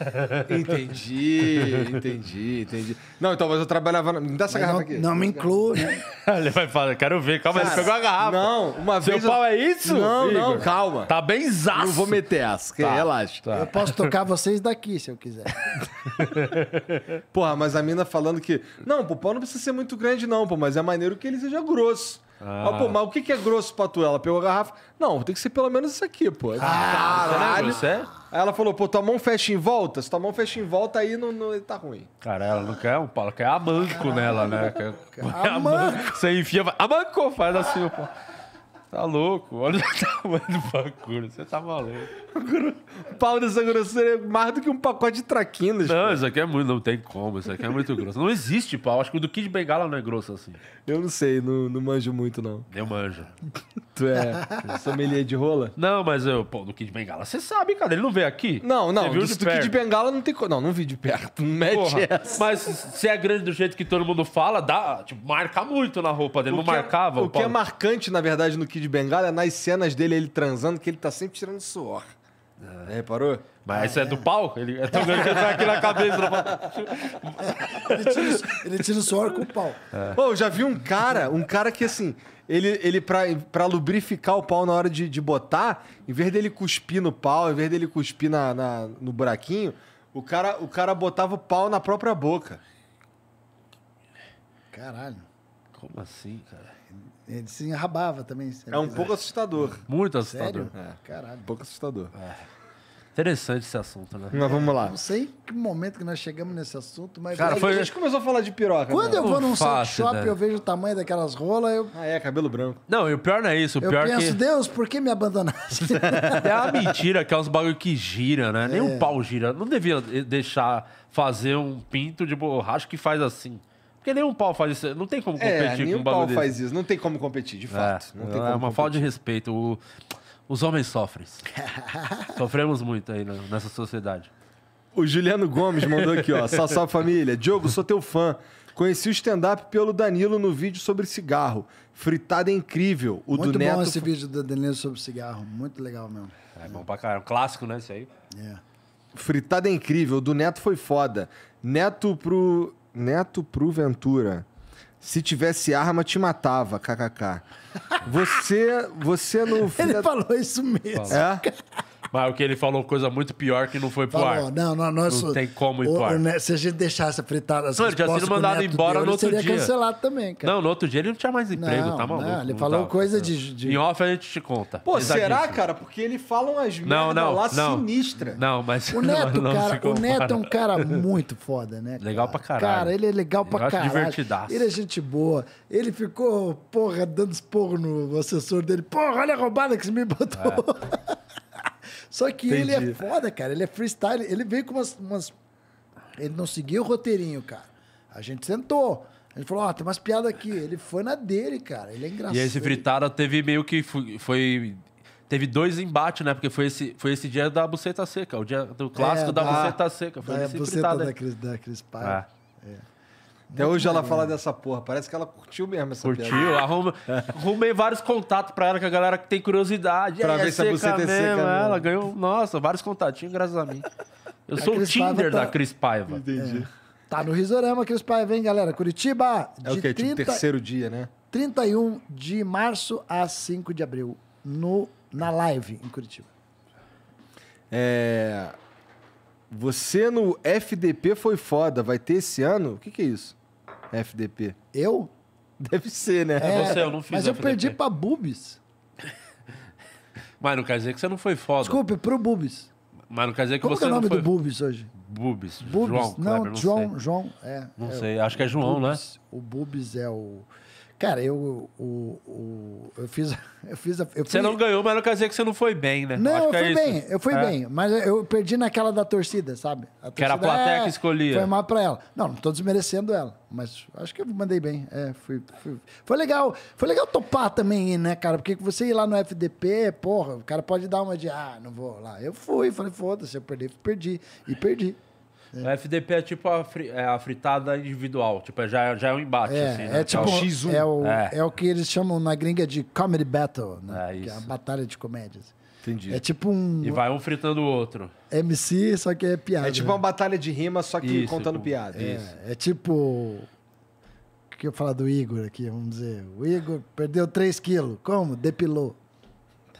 Entendi, entendi, entendi. Não, então, mas eu trabalhava. Me dá essa mas garrafa não, aqui. Não me inclui. Né? ele vai falar, quero ver. Calma, Cara, ele pegou a garrafa. Não, uma Seu vez. Seu pau é isso? Não, Igor. não, calma. Tá bem zaço. Não vou meter as, tá, tá, relaxa. Tá. Eu posso tocar vocês daqui se eu quiser. Porra, mas a mina falando que. Não, pô, o pau não precisa ser muito grande, não, pô, mas é maneiro que ele seja grosso. Ah. Mas, pô, mas o que, que é grosso pra tu? Ela pegou a garrafa. Não, tem que ser pelo menos isso aqui, pô. Caralho. É é? né? Aí ela falou, pô, tua mão fecha em volta. Se tua mão fecha em volta, aí não, não tá ruim. Cara, ela não quer um Paulo, quer quer amanco nela, né? Quer, amanco. Você enfia, amanco, faz assim, pô. Tá louco? Olha o tamanho do bagulho. Você tá maluco. O pau dessa grosseira é mais do que um pacote de traquinas. Não, pô. isso aqui é muito. Não tem como. Isso aqui é muito grosso. Não existe pau. Acho que o do Kid Bengala não é grosso assim. Eu não sei. Não, não manjo muito, não. Eu manjo. tu é sommelier de rola? Não, mas eu. Pô, do Kid Bengala. Você sabe, cara. Ele não veio aqui. Não, não. Viu do, do Kid Bengala não tem. como, Não, não vi de perto. Não mete Porra, essa. Mas se é grande do jeito que todo mundo fala, dá. Tipo, marca muito na roupa dele. O não é- marcava. É, o, que é marcante, na verdade, no Kid de Bengala nas cenas dele, ele transando, que ele tá sempre tirando suor. Ah. reparou? Mas ah, isso é, é, do é. pau? Ele é tão grande que tá aqui na cabeça. Né? ele, tira, ele tira o suor com o pau. É. Pô, eu já vi um cara, um cara que assim, ele, ele pra, pra lubrificar o pau na hora de, de botar, em vez dele cuspir no pau, em vez dele cuspir na, na no buraquinho, o cara, o cara botava o pau na própria boca. Caralho. Como assim, cara? Ele se enrabava também. É um quiser. pouco assustador. Muito assustador. Sério? É. Caralho. Um pouco assustador. É. Interessante esse assunto, né? Mas vamos lá. Não sei que momento que nós chegamos nesse assunto, mas. Cara, foi... a gente começou a falar de piroca. Quando eu vou num sex shop né? eu vejo o tamanho daquelas rolas, eu. Ah, é, cabelo branco. Não, e o pior não é isso. O eu pior penso, que... Deus, por que me abandonaste? é uma mentira que é uns bagulho que gira, né? É. Nem o um pau gira. Não devia deixar fazer um pinto de borracha que faz assim. Porque nenhum pau faz isso. Não tem como é, competir é, com um bagulho pau desse. faz isso. Não tem como competir, de é, fato. É, é uma competir. falta de respeito. O, os homens sofrem. Sofremos muito aí nessa sociedade. O Juliano Gomes mandou aqui, ó. Salve, salve família. Diogo, sou teu fã. Conheci o stand-up pelo Danilo no vídeo sobre cigarro. Fritada é incrível. O muito do bom Neto... esse vídeo do Danilo sobre cigarro. Muito legal mesmo. É, bom pra caramba. clássico, né? Isso aí. É. Fritada é incrível. O do Neto foi foda. Neto pro Neto Pro Ventura. Se tivesse arma, te matava, kkk. Você, você não. Ele falou isso mesmo. É? Mas o que ele falou, coisa muito pior que não foi pro falou, ar. Não, não, não, é não tem como ir pro ar. Né, se a gente deixasse apertar as Mano, tinha sido mandado embora no outro seria dia. seria cancelado também, cara. Não, no outro dia ele não tinha mais emprego, não, tá maluco. Não, ele falou coisa de, de... Em off a gente te conta. Pô, será, cara? Porque ele fala umas não, não, lá não, sinistra. Não, mas... O Neto, não, cara, o Neto é um cara muito foda, né? Cara? Legal pra caralho. Cara, ele é legal pra caralho. Divertidaço. Ele é gente boa. Ele ficou, porra, dando esporro no assessor dele. Porra, olha a roubada que você me botou. É. Só que Entendi. ele é foda, cara. Ele é freestyle. Ele veio com umas, umas. Ele não seguiu o roteirinho, cara. A gente sentou. Ele falou, ó, oh, tem umas piadas aqui. Ele foi na dele, cara. Ele é engraçado. E esse fritada teve meio que foi. Teve dois embates, né? Porque foi esse, foi esse dia da buceta seca, o dia do clássico é, da, da buceta seca. Foi da, esse buceta fritada. Né? da Cris, da Cris Pai. É. é. Até hoje ela fala dessa porra. Parece que ela curtiu mesmo essa Curtiu, piada. arrumei vários contatos pra ela, que a galera que tem curiosidade. Pra é, ver se a é buceta é seca mesmo. Ela ganhou, nossa, vários contatinhos graças a mim. Eu a sou Cris o Tinder tá... da Cris Paiva. Entendi. É. Tá no Risorama, Cris Paiva, hein, galera? Curitiba, de é o quê? 30... Tipo, terceiro dia, né? 31 de março a 5 de abril, no, na live em Curitiba. É... Você no FDP foi foda, vai ter esse ano? O que, que é isso? FDP. Eu? Deve ser, né? É, você, eu não fiz Mas eu perdi pra Bubis. Mas não quer dizer que você não foi foda. Desculpe, pro Bubis. Mas não quer dizer que Como você Qual é o nome foi... do Bubis hoje? Bubis. Bubis. João, não, Kleber, não João, sei. João, é. Não é, sei, acho que é João, né? Bubis. né? O Bubis é o... Cara, eu, o, o, eu fiz. Eu fiz, eu fui... Você não ganhou, mas não quer dizer que você não foi bem, né? Não, Acho eu é fui é bem, eu fui é. bem. Mas eu perdi naquela da torcida, sabe? A torcida, que era a plateia é, que escolhia. Foi mal pra ela. Não, não tô desmerecendo ela, mas acho que eu mandei bem. É, fui, fui. Foi legal. Foi legal topar também né, cara? Porque você ir lá no FDP, porra, o cara pode dar uma de, ah, não vou lá. Eu fui, falei, foda-se, eu perdi, perdi. E perdi. O FDP é tipo a, fri, é a fritada individual, tipo, é já, já é um embate. É, assim, né? é tipo é o tipo X1. É o, é. é. o que eles chamam na gringa de comedy battle, né? É isso. Que é a batalha de comédias. Entendi. É tipo um. E vai um fritando o outro. MC, só que é piada. É tipo né? uma batalha de rima, só que isso, contando tipo, piada. É, é tipo. O que eu falar do Igor aqui? Vamos dizer. O Igor perdeu 3 quilos. Como? Depilou.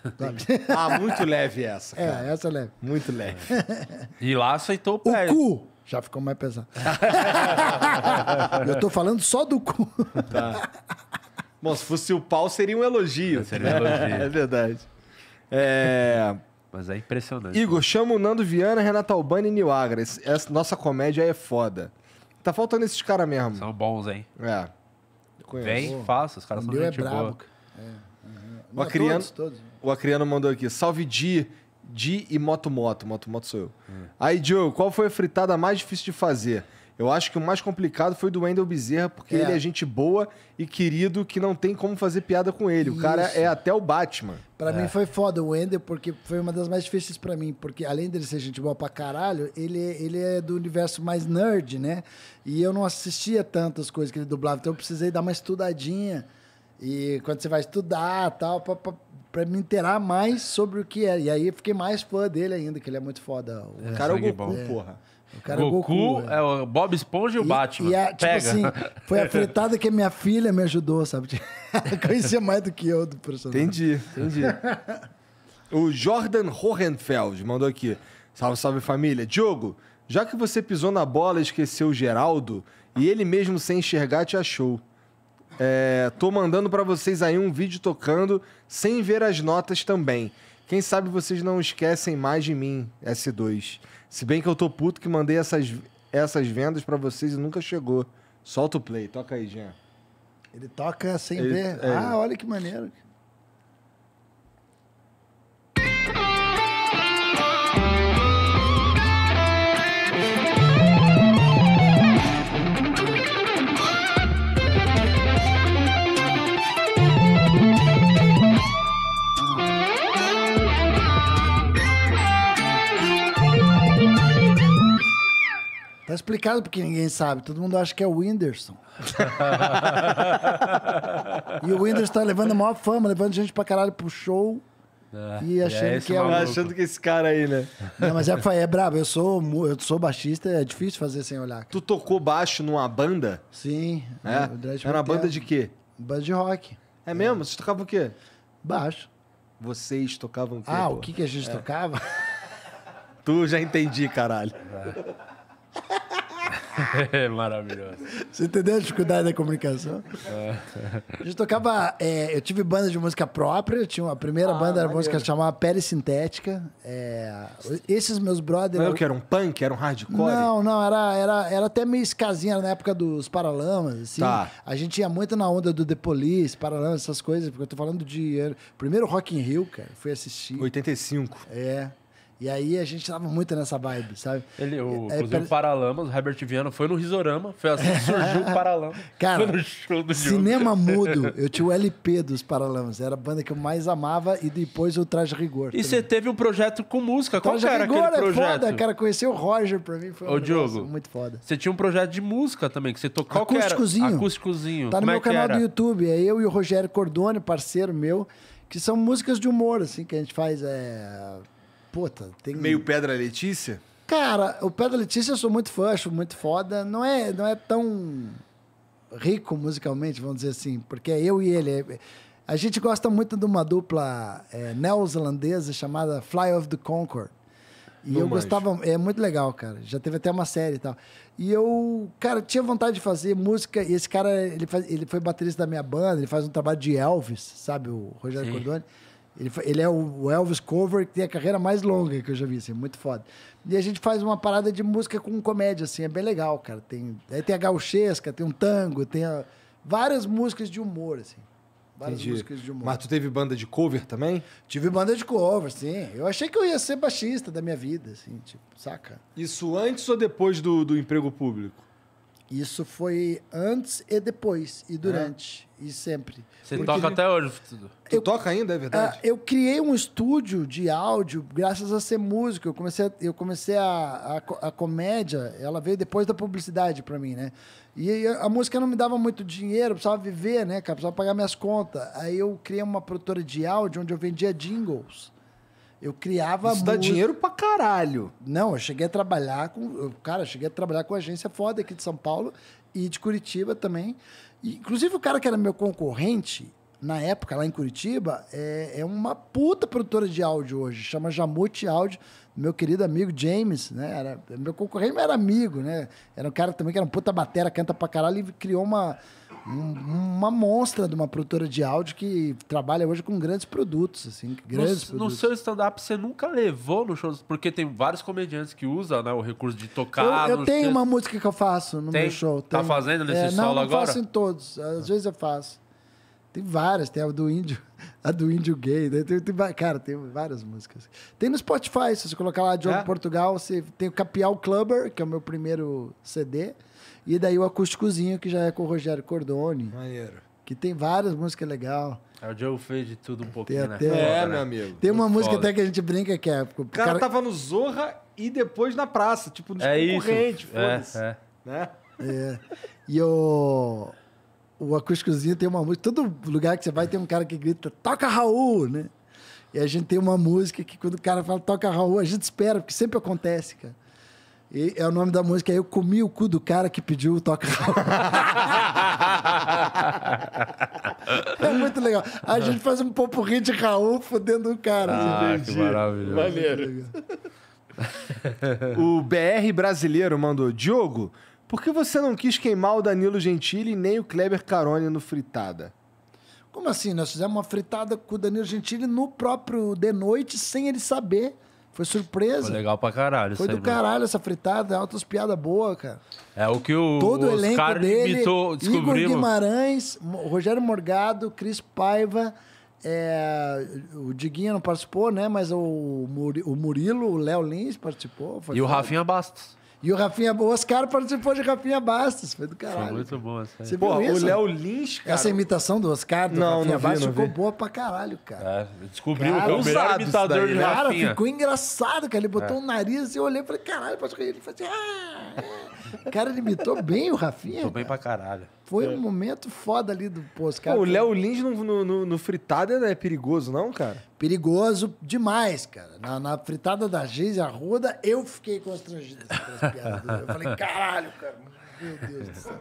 ah, muito leve essa. É, cara. É, essa é leve. Muito leve. E lá aceitou o pé. O cu já ficou mais pesado. Eu tô falando só do cu. Tá. Bom, se fosse o pau, seria um elogio. É, seria um elogio. É verdade. É... Mas é impressionante. Igor, chama o Nando Viana, Renato Albani e Nil Essa nossa comédia é foda. Tá faltando esses caras mesmo. São bons, hein? É. Vem, faça. Os caras são é gente é brabo. boa. É. Uhum. Uma, Não, criança... Todos, todos. O Acriano mandou aqui. Salve Di, Di e Moto Moto. Moto Moto sou eu. Hum. Aí, Joe, qual foi a fritada mais difícil de fazer? Eu acho que o mais complicado foi do Wendel Bezerra, porque é. ele é gente boa e querido que não tem como fazer piada com ele. O cara é até o Batman. Para é. mim foi foda o Wendel, porque foi uma das mais difíceis para mim, porque além dele ser gente boa pra caralho, ele, ele é do universo mais nerd, né? E eu não assistia tantas coisas que ele dublava, então eu precisei dar uma estudadinha. E quando você vai estudar tal, pra, pra para me inteirar mais sobre o que é. E aí fiquei mais fã dele ainda, que ele é muito foda. O é, cara é o Goku, é. porra. O cara é Goku, Goku é. o é. Bob Esponja e o Batman. E a, tipo Pega. assim, foi a fritada que a minha filha me ajudou, sabe? Conhecia mais do que eu do personagem. Entendi, entendi. o Jordan Hohenfeld mandou aqui. Salve, salve família. Diogo, já que você pisou na bola e esqueceu o Geraldo, e ele mesmo sem enxergar te achou. É, tô mandando para vocês aí um vídeo tocando sem ver as notas também. Quem sabe vocês não esquecem mais de mim, S2. Se bem que eu tô puto que mandei essas, essas vendas para vocês e nunca chegou. Solta o play, toca aí, Jean. Ele toca sem Ele, ver. É... Ah, olha que maneiro. Tá explicado porque ninguém sabe. Todo mundo acha que é o Whindersson. e o Whindersson tá levando a maior fama, levando gente pra caralho pro show. Ah, é, e achando é que é o... achando que esse cara aí, né? Não, mas é, é brabo. Eu sou, eu sou baixista, é difícil fazer sem olhar. Cara. Tu tocou baixo numa banda? Sim. É? Era uma banda de quê? Banda de rock. É, é. mesmo? Vocês tocavam o quê? Baixo. Vocês tocavam o quê? Ah, pô? o que, que a gente é. tocava? tu já entendi, caralho. É maravilhoso. Você entendeu a dificuldade da comunicação? É. A gente tocava. É, eu tive banda de música própria. Tinha uma, a primeira ah, banda era música chamada Pele Sintética. É, esses meus brothers. Não era o que? Era um punk? Era um hardcore? Não, não. Era, era, era até meio escasinha na época dos Paralamas. Assim. Tá. A gente ia muito na onda do The Police, Paralamas, essas coisas. Porque eu tô falando de. Primeiro Rock in Rio, cara. Fui assistir. 85. É. E aí a gente tava muito nessa vibe, sabe? Ele, o, é, é inclusive, o Paralamas, o Herbert Viana, foi no Risorama, foi assim que surgiu o Paralamas. Cara, foi no show do cinema jogo. mudo, eu tinha o LP dos Paralamas, era a banda que eu mais amava e depois o Traje Rigor. E também. você teve um projeto com música, qual Traje era Rigor aquele projeto? é foda, cara, conhecer o Roger pra mim foi um Ô, Diogo, muito foda. Você tinha um projeto de música também, que você tocou, Acústicozinho. qual Acústicozinho. Tá no Como é meu é canal era? do YouTube, é eu e o Rogério Cordone, parceiro meu, que são músicas de humor, assim, que a gente faz... É puta, tem. Meio Pedra Letícia? Cara, o Pedra Letícia eu sou muito fã, acho muito foda. Não é, não é tão rico musicalmente, vamos dizer assim, porque é eu e ele. A gente gosta muito de uma dupla é, neozelandesa chamada Fly of the Concord. E não eu mais. gostava, é muito legal, cara. Já teve até uma série e tal. E eu, cara, tinha vontade de fazer música. E esse cara, ele, faz, ele foi baterista da minha banda, ele faz um trabalho de Elvis, sabe? O Rogério Cordoni. Ele, ele é o Elvis cover que tem a carreira mais longa que eu já vi, assim, muito foda. E a gente faz uma parada de música com comédia, assim, é bem legal, cara. Tem, aí tem a gauchesca, tem um tango, tem a, várias músicas de humor, assim. Várias Entendi. músicas de humor. Mas tu teve banda de cover também? Tive banda de cover, sim. Eu achei que eu ia ser baixista da minha vida, assim, tipo, saca? Isso antes ou depois do, do emprego público? Isso foi antes e depois, e durante. É e sempre. Você Porque toca até hoje, tudo. Tu eu, toca ainda, é verdade? Uh, eu criei um estúdio de áudio graças a ser músico. Eu comecei a, eu comecei a, a, a comédia, ela veio depois da publicidade para mim, né? E a música não me dava muito dinheiro, precisava viver, né, cara? Precisava pagar minhas contas. Aí eu criei uma produtora de áudio onde eu vendia jingles. Eu criava. Isso dá dinheiro pra caralho. Não, eu cheguei a trabalhar com. Cara, cheguei a trabalhar com agência foda aqui de São Paulo e de Curitiba também. Inclusive, o cara que era meu concorrente, na época, lá em Curitiba, é, é uma puta produtora de áudio hoje, chama Jamute Áudio, meu querido amigo James, né? Era, meu concorrente, mas era amigo, né? Era um cara também que era um puta batera, canta pra caralho e criou uma uma monstra de uma produtora de áudio que trabalha hoje com grandes produtos, assim, grandes no, produtos. no seu stand-up, você nunca levou no show? Porque tem vários comediantes que usam né, o recurso de tocar. Eu, eu tenho uma música que eu faço no tem? meu show. Tá tenho. fazendo nesse é, solo não, agora? Não, faço em todos. Às vezes eu faço. Tem várias, tem a do índio, a do índio gay, né? tem, tem, cara, tem várias músicas. Tem no Spotify, se você colocar lá Diogo é? Portugal, você tem o Capial Clubber, que é o meu primeiro CD. E daí o acústicozinho, que já é com o Rogério Cordoni. Maneiro. Que tem várias músicas legais. É, o Joe fez de tudo um pouquinho, né? até, né? É, meu né? amigo. Tem uma música foda. até que a gente brinca que é. O cara, cara tava no Zorra e depois na praça, tipo, nos é concorrentes, É, é. Né? É. E o, o acústicozinho tem uma música. Todo lugar que você vai tem um cara que grita, toca Raul, né? E a gente tem uma música que quando o cara fala toca Raul, a gente espera, porque sempre acontece, cara. E é o nome da música, é eu comi o cu do cara que pediu o toque É muito legal. A gente faz um popurri de Raul fodendo o cara. Ah, assim. que maravilhoso. Maneiro. o BR brasileiro mandou: Diogo, por que você não quis queimar o Danilo Gentili nem o Kleber Carone no Fritada? Como assim? Nós fizemos uma fritada com o Danilo Gentili no próprio De Noite, sem ele saber. Foi surpresa. Foi legal pra caralho. Foi do aí, caralho essa fritada, altas piadas boas, cara. É o que o Todo o elenco dele, imitou, Igor Guimarães, Rogério Morgado, Cris Paiva, é, o Diguinha não participou, né? Mas o, Murilo, o Léo Lins participou. e o Rafinha Bastos. E o Rafinha, o Oscar participou de Rafinha Bastos, foi do caralho. Foi muito bom essa é aí. Pô, o Léo Lins, cara. Essa imitação do Oscar, do não, Rafinha não vi, Bastos, ficou boa pra caralho, cara. É, descobriu cara, é o melhor imitador daí, de né? Rafinha. Cara, ficou engraçado, cara. Ele botou o é. um nariz e eu olhei e falei, caralho, pode correr. Ele falou assim, ah! É. Cara, ele imitou bem o Rafinha. Imitou bem pra caralho. Foi um momento foda ali do Oscar. Pô, o Léo Lins no, no, no, no né, é perigoso, não, cara? perigoso demais, cara. Na, na fritada da Giz Arruda, eu fiquei constrangido Eu falei, caralho, cara, meu Deus do céu.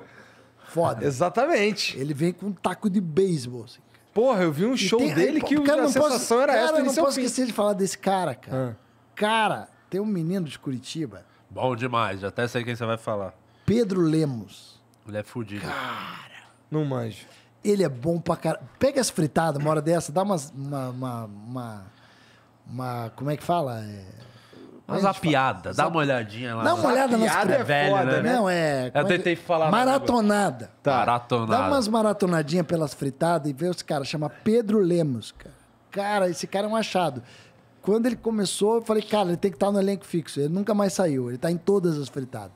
Foda. Exatamente. Ele vem com um taco de beisebol, assim. Porra, eu vi um show tem, dele aí, que cara, a não sensação posso, era cara, essa. Eu não posso fim. esquecer de falar desse cara, cara. Ah. Cara, tem um menino de Curitiba. Bom demais, já até sei quem você vai falar. Pedro Lemos. Ele é fudido. Cara. Não manjo. Ele é bom pra caralho. Pega as fritadas, uma hora dessa, dá umas, uma, uma, uma, uma Como é que fala? É... é Mas a piada, dá uma olhadinha lá. Dá uma olhada nas piada é velha, foda, né? Não, é. Eu é tentei falar. Maratonada. Tá. Maratonada. Dá umas maratonadinhas pelas fritadas e vê os caras. Chama Pedro Lemos, cara. Cara, esse cara é um achado. Quando ele começou, eu falei, cara, ele tem que estar no elenco fixo. Ele nunca mais saiu. Ele está em todas as fritadas.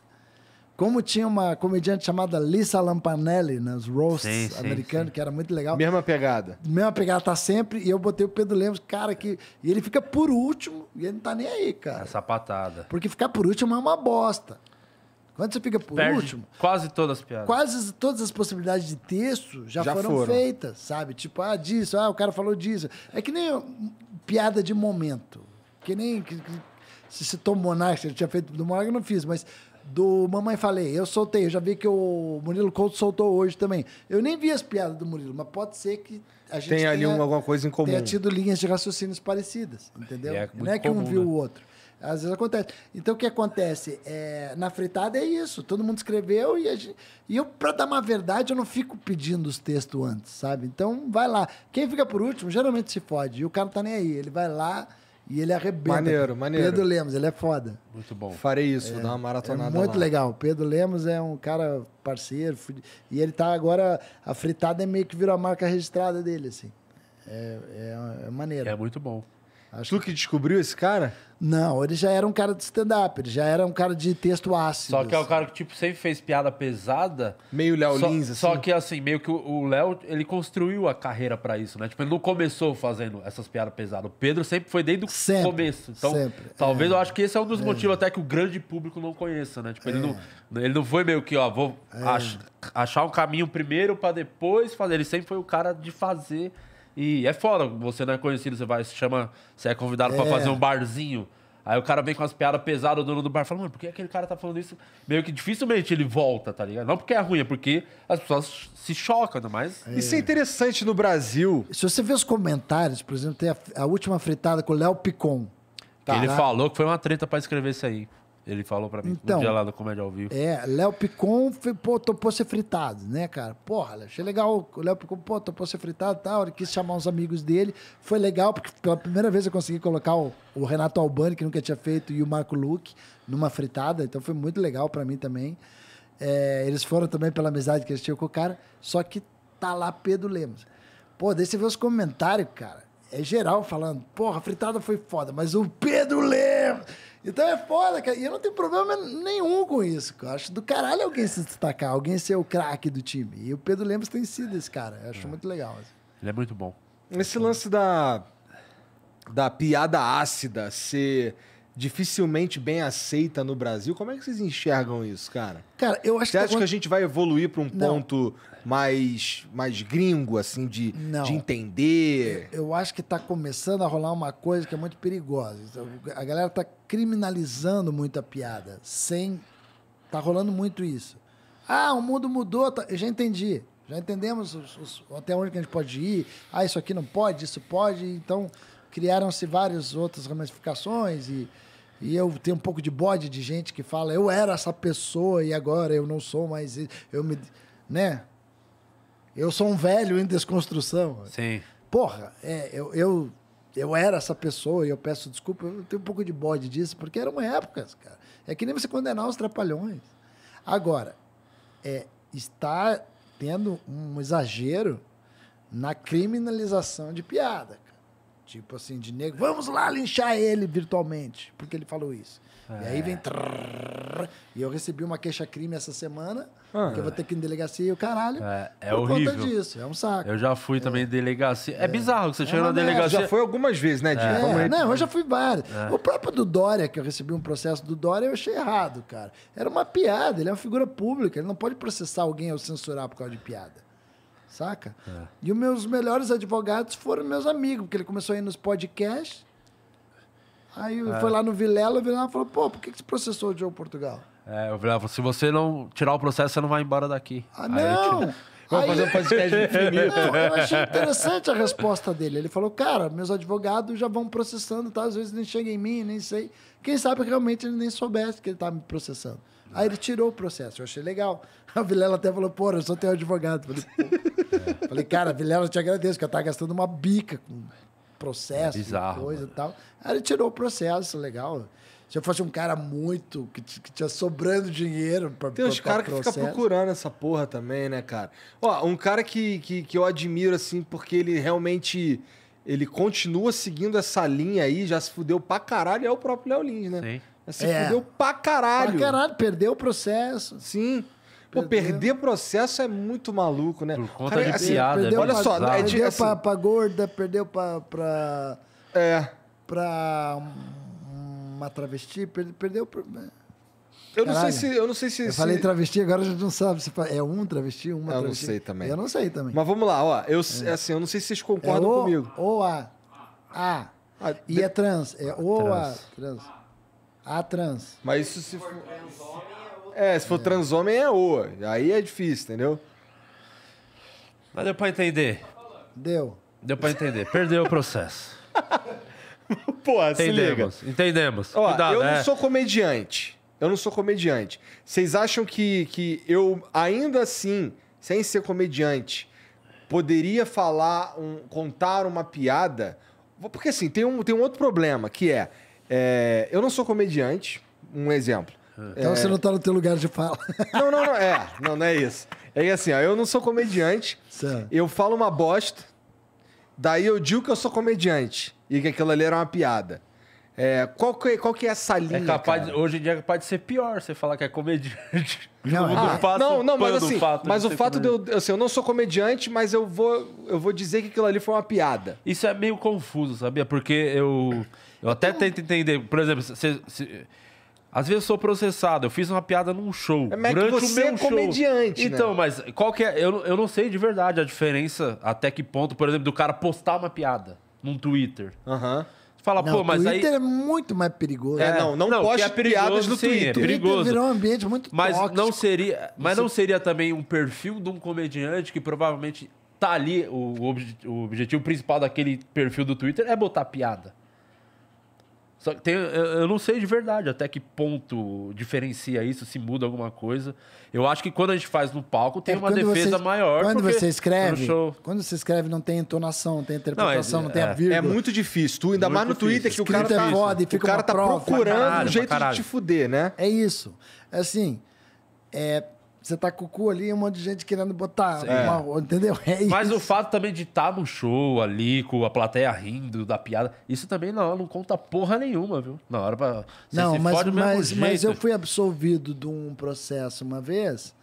Como tinha uma comediante chamada Lisa Lampanelli nos roasts americanos, que era muito legal. Mesma pegada. Mesma pegada, tá sempre. E eu botei o Pedro Lemos, cara, que. E ele fica por último e ele não tá nem aí, cara. essa patada Porque ficar por último é uma bosta. Quando você fica por Perde último. Quase todas as piadas. Quase todas as possibilidades de texto já, já foram, foram, feitas, sabe? Tipo, ah, disso, ah, o cara falou disso. É que nem piada de momento. Que nem. se citou Monarca, ele tinha feito do Monarca, eu não fiz, mas do Mamãe Falei. Eu soltei, eu já vi que o Murilo Couto soltou hoje também. Eu nem vi as piadas do Murilo, mas pode ser que a gente tem ali tenha, alguma coisa em comum. Tenha tido linhas de raciocínios parecidas, entendeu? É não é que comum, um viu né? o outro. Às vezes acontece. Então, o que acontece? É, na fritada é isso. Todo mundo escreveu e, a gente, e eu, para dar uma verdade, eu não fico pedindo os textos antes, sabe? Então, vai lá. Quem fica por último, geralmente se fode. E o cara não tá nem aí. Ele vai lá, e ele arrebenta. Maneiro, maneiro. Pedro Lemos, ele é foda. Muito bom. Farei isso, é, vou dar uma maratonada. É muito lá. legal. Pedro Lemos é um cara parceiro. E ele tá agora. A fritada é meio que virou a marca registrada dele, assim. É, é, é maneiro. É muito bom. Acho tu que descobriu esse cara? Não, ele já era um cara de stand-up, ele já era um cara de texto ácido. Só que é o assim. cara que, tipo, sempre fez piada pesada. Meio Léo Lins, assim. Só que, assim, meio que o Léo, ele construiu a carreira para isso, né? Tipo, ele não começou fazendo essas piadas pesadas. O Pedro sempre foi desde o sempre, começo. Então, sempre. É. talvez é. eu acho que esse é um dos é. motivos até que o grande público não conheça, né? Tipo, ele, é. não, ele não foi meio que, ó, vou é. ach, achar um caminho primeiro para depois fazer. Ele sempre foi o cara de fazer e é foda, você não é conhecido, você vai, se chama, você é convidado é. para fazer um barzinho. Aí o cara vem com as piadas pesadas, o dono do bar fala, mano, por que aquele cara tá falando isso? Meio que dificilmente ele volta, tá ligado? Não porque é ruim, é porque as pessoas se chocam, não né? mais. É. Isso é interessante no Brasil. Se você vê os comentários, por exemplo, tem a, a última fritada com o Léo Picon. Tá, ele né? falou que foi uma treta para escrever isso aí. Ele falou para mim então, um dia lá da Comédia ao Vivo. É, Léo Picon, pô, topou ser fritado, né, cara? Porra, achei legal. O Léo Picon, pô, topou ser fritado e tal. Ele quis chamar uns amigos dele. Foi legal, porque pela primeira vez eu consegui colocar o, o Renato Albani, que nunca tinha feito, e o Marco Luque numa fritada. Então foi muito legal para mim também. É, eles foram também pela amizade que eles tinham com o cara. Só que tá lá Pedro Lemos. Pô, daí você vê os comentários, cara. É geral falando, porra, a fritada foi foda, mas o Pedro Lemos. Então é foda, cara. E eu não tenho problema nenhum com isso. Eu acho do caralho alguém se destacar, alguém ser o craque do time. E o Pedro Lemos tem sido esse cara. Eu acho é. muito legal. Assim. Ele é muito bom. Esse lance da, da piada ácida ser dificilmente bem aceita no Brasil. Como é que vocês enxergam isso, cara? Cara, eu acho Você que acha que a gente vai evoluir para um Não. ponto mais mais gringo assim de, Não. de entender? Eu, acho que está começando a rolar uma coisa que é muito perigosa. Então, a galera está criminalizando muito a piada, sem tá rolando muito isso. Ah, o mundo mudou, tá... eu já entendi. Já entendemos os, os, até onde a gente pode ir. Ah, isso aqui não pode, isso pode. Então, criaram-se várias outras ramificações e, e eu tenho um pouco de bode de gente que fala eu era essa pessoa e agora eu não sou mais eu me né eu sou um velho em desconstrução sim porra é, eu, eu eu era essa pessoa e eu peço desculpa eu tenho um pouco de bode disso porque era uma época cara é que nem você condenar os trapalhões agora é está tendo um exagero na criminalização de piada Tipo assim, de negro, vamos lá linchar ele virtualmente, porque ele falou isso. É. E aí é. vem. Trrr, e eu recebi uma queixa-crime essa semana, ah, que eu vou ter que ir em delegacia e o caralho. É, é horrível. Disso, é um saco. Eu já fui é. também em delegacia. É, é. bizarro que você é chega na delegacia. Já foi algumas vezes, né, Diego? Não, eu já fui várias. O próprio do Dória, que eu recebi um processo do Dória, eu achei errado, cara. Era uma piada, ele é uma figura pública, ele não pode processar alguém ou censurar por causa de piada saca? É. E os meus melhores advogados foram meus amigos, porque ele começou a ir nos podcasts. Aí é. foi lá no Vilela, o Vilela falou: pô, por que, que você processou o Joe Portugal? É, o Vilela falou: ah, se você não tirar o processo, você não vai embora daqui. Ah, aí não! Vamos fazer um podcast infinito. Não, eu achei interessante a resposta dele. Ele falou, cara, meus advogados já vão processando, tá? às vezes nem chega em mim, nem sei. Quem sabe realmente ele nem soubesse que ele estava tá me processando. Aí ele tirou o processo, eu achei legal. A Vilela até falou, pô, eu sou teu advogado. Falei, é. Falei cara, Vilela, eu te agradeço, que eu tava gastando uma bica com processo, é bizarro, coisa mano. e tal. Aí ele tirou o processo, legal. Se eu fosse um cara muito que, que tinha sobrando dinheiro para Tem uns caras que ficam procurando essa porra também, né, cara? Ó, um cara que, que, que eu admiro, assim, porque ele realmente ele continua seguindo essa linha aí, já se fudeu pra caralho, é o próprio Léo Lins, né? Sim. Já se é. fudeu pra caralho. Pra caralho, perdeu o processo. Sim. Pô, perder processo é muito maluco, né? Por conta Cara, de assim, piada. Perdeu né? olha pra, só, perdeu é assim, pra, pra, gorda, perdeu pra... pra é. Pra uma travesti, perdeu... perdeu né? eu não, sei se, eu não sei se. Eu se... falei travesti, agora a gente não sabe se é um travesti, uma eu travesti. Eu não sei também. Eu não sei também. Mas vamos lá, ó. Eu, é. assim, eu não sei se vocês é concordam é o, comigo. Ou a. A. a ah, e de... é trans. É ah, ou a. Trans. A trans. Mas isso se for. É, se for é. homem é oa. Aí é difícil, entendeu? Mas deu pra entender. Deu. Deu pra entender. Perdeu o processo. Pô, se liga. Entendemos, entendemos. Ó, Cuidado, eu é. não sou comediante. Eu não sou comediante. Vocês acham que, que eu, ainda assim, sem ser comediante, poderia falar, um, contar uma piada? Porque assim, tem um, tem um outro problema, que é, é eu não sou comediante, um exemplo. É. Então é... você não tá no teu lugar de fala. Não, não, não. É, não, não é isso. É assim, ó, eu não sou comediante. Certo. Eu falo uma bosta. Daí eu digo que eu sou comediante. E que aquilo ali era uma piada. É, qual, que, qual que é essa é linha? É capaz, de, hoje em dia é capaz de ser pior você falar que é comediante. Não, ah, fato, não, não mas assim, fato mas o fato comediante. de eu, assim, eu não sou comediante, mas eu vou, eu vou dizer que aquilo ali foi uma piada. Isso é meio confuso, sabia? Porque eu, eu até tento entender. Por exemplo, você. se às vezes sou processado, eu fiz uma piada num show. É, mas é durante você o é meu é comediante. Show. Né? Então, mas qual que é. Eu, eu não sei de verdade a diferença, até que ponto, por exemplo, do cara postar uma piada num Twitter. Aham. Uhum. Fala, não, pô, mas Twitter aí. Twitter é muito mais perigoso. É, é. não, não, não poste é perigoso, piadas no sim, Twitter. É perigoso. virou um ambiente muito mas tóxico. Não seria, mas não seria também um perfil de um comediante que provavelmente tá ali, o, o objetivo principal daquele perfil do Twitter é botar piada. Só que tem, eu não sei de verdade até que ponto diferencia isso, se muda alguma coisa. Eu acho que quando a gente faz no palco tem é uma defesa você, maior. Quando você escreve, quando você escreve não tem entonação, é não tem interpretação, não, é, não tem é, a vírgula. É muito difícil. Tu ainda muito mais no difícil. Twitter que o cara tá, é foda, o cara tá procurando caralho, um jeito de te fuder, né? É isso. Assim, é, você tá com o cu ali e um monte de gente querendo botar é. uma, entendeu? É Mas o fato também de estar tá no show ali, com a plateia rindo da piada, isso também não não conta porra nenhuma, viu? Na hora pra. Você não, mas, mas, mas eu fui absolvido de um processo uma vez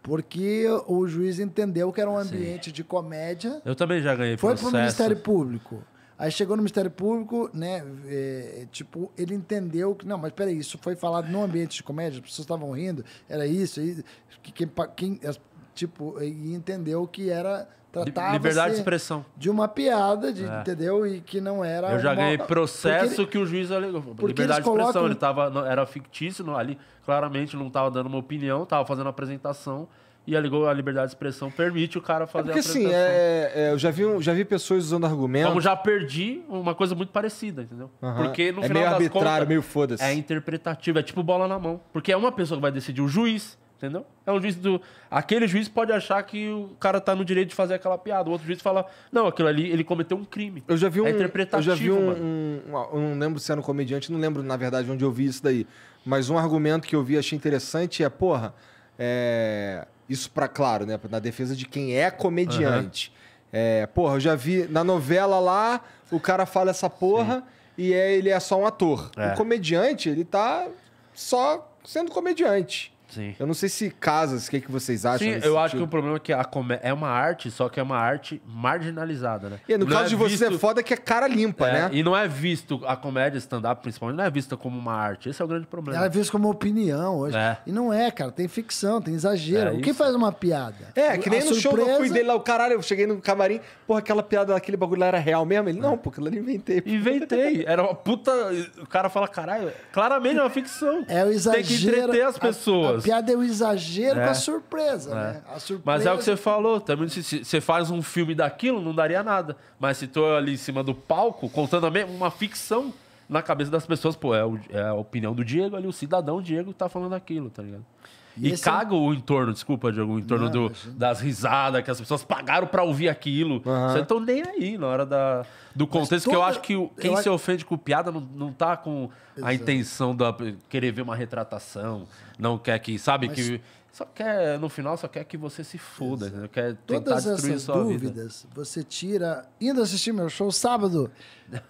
porque o juiz entendeu que era um ambiente Sim. de comédia. Eu também já ganhei processo. Foi pro Ministério Público. Aí chegou no Ministério Público, né? É, é, tipo, ele entendeu que. Não, mas peraí, isso foi falado no ambiente de comédia, as pessoas estavam rindo, era isso, e, que, quem, quem, tipo, e entendeu que era. Tratava Liberdade de expressão. De uma piada, de, é. entendeu? E que não era. Eu já uma... ganhei processo ele, que o juiz alegou. Liberdade de expressão. Colocam... Ele tava, era fictício, ali claramente não estava dando uma opinião, estava fazendo uma apresentação. E a liberdade de expressão permite o cara fazer é porque, a assim, é, é, eu já vi, já vi pessoas usando argumentos. Como já perdi uma coisa muito parecida, entendeu? Porque no é final meio das arbitrário, contas, meio foda-se. É interpretativo, é tipo bola na mão. Porque é uma pessoa que vai decidir, o juiz, entendeu? É um juiz do. Aquele juiz pode achar que o cara tá no direito de fazer aquela piada. O outro juiz fala, não, aquilo ali ele cometeu um crime. Eu já vi é um. É interpretativo. Eu já vi um. um, um não lembro se era um comediante, não lembro, na verdade, onde eu vi isso daí. Mas um argumento que eu vi achei interessante é, porra, é isso para claro, né? Na defesa de quem é comediante. Uhum. É, porra, eu já vi na novela lá, o cara fala essa porra Sim. e é, ele é só um ator. É. O comediante, ele tá só sendo comediante. Sim. Eu não sei se casas, o que, é que vocês acham? Sim, eu sentido? acho que o problema é que é uma arte, só que é uma arte marginalizada, né? E no não caso é de você é visto... é foda que é cara limpa, é, né? E não é visto, a comédia stand-up principalmente, não é vista como uma arte. Esse é o grande problema. Ela é vista como opinião hoje. É. E não é, cara. Tem ficção, tem exagero. É que faz uma piada? É, que nem a no surpresa... show eu fui dele lá, o caralho, eu cheguei no camarim, porra, aquela piada, aquele bagulho lá era real mesmo? Ele, não, é. porque eu inventei. Porra. Inventei. Era uma puta... O cara fala, caralho, claramente é uma ficção. É o exagero. Tem que entreter as pessoas. A a piada é o exagero é. com a é. surpresa, é. né? A surpresa... Mas é o que você falou. Também se você faz um filme daquilo, não daria nada. Mas se tô ali em cima do palco, contando uma ficção na cabeça das pessoas, pô, é, o, é a opinião do Diego ali, o cidadão Diego tá falando aquilo, tá ligado? E, e é caga é... o entorno, desculpa, Diogo, o entorno não, do, das risadas que as pessoas pagaram para ouvir aquilo. Uhum. Vocês estão nem aí na hora da, do contexto, toda... que eu acho que quem eu se ofende com piada não, não tá com Exato. a intenção de querer ver uma retratação, não quer que, sabe, Mas... que só quer, no final, só quer que você se foda, quer tentar Todas destruir essas sua dúvidas, vida. você tira indo assistir meu show sábado,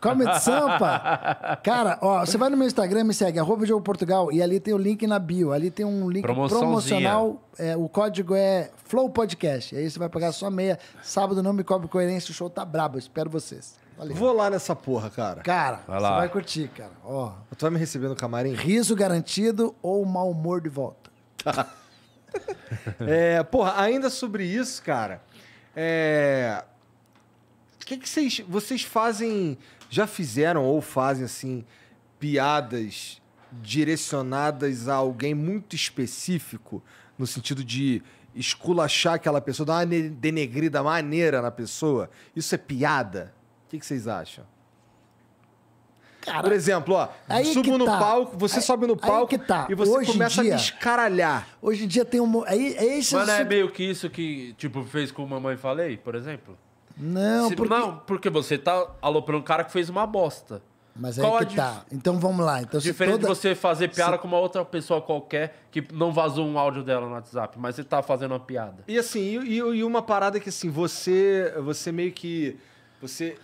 Comedy Sampa. Cara, ó, você vai no meu Instagram, me segue, arroba de Portugal, e ali tem o link na bio, ali tem um link promocional, é, o código é Flow Podcast, aí você vai pagar só meia, sábado não me cobre coerência, o show tá brabo, espero vocês. Valeu. Vou lá nessa porra, cara. Cara, vai você vai curtir, cara. Ó. Tu vai me recebendo no camarim? Riso garantido ou mau humor de volta? Tá. é, porra, ainda sobre isso, cara. É. O que, que vocês, vocês fazem? Já fizeram ou fazem assim piadas direcionadas a alguém muito específico, no sentido de esculachar aquela pessoa, dar uma denegrida maneira na pessoa? Isso é piada? O que, que vocês acham? Cara, Por exemplo, ó, subo no tá. palco, você aí, sobe no palco tá. e você hoje começa dia, a escaralhar. Hoje em dia tem um. Aí, é esse Mas é, é meio que isso que, tipo, fez com Mamãe Falei, por exemplo? Não, Se, porque... Não, porque você tá aloprando um cara que fez uma bosta. Mas Qual isso que tá. Então vamos lá. Então, Diferente toda... de você fazer piada se... com uma outra pessoa qualquer que não vazou um áudio dela no WhatsApp, mas você tá fazendo uma piada. E assim, e, e uma parada que assim, você, você meio que. Você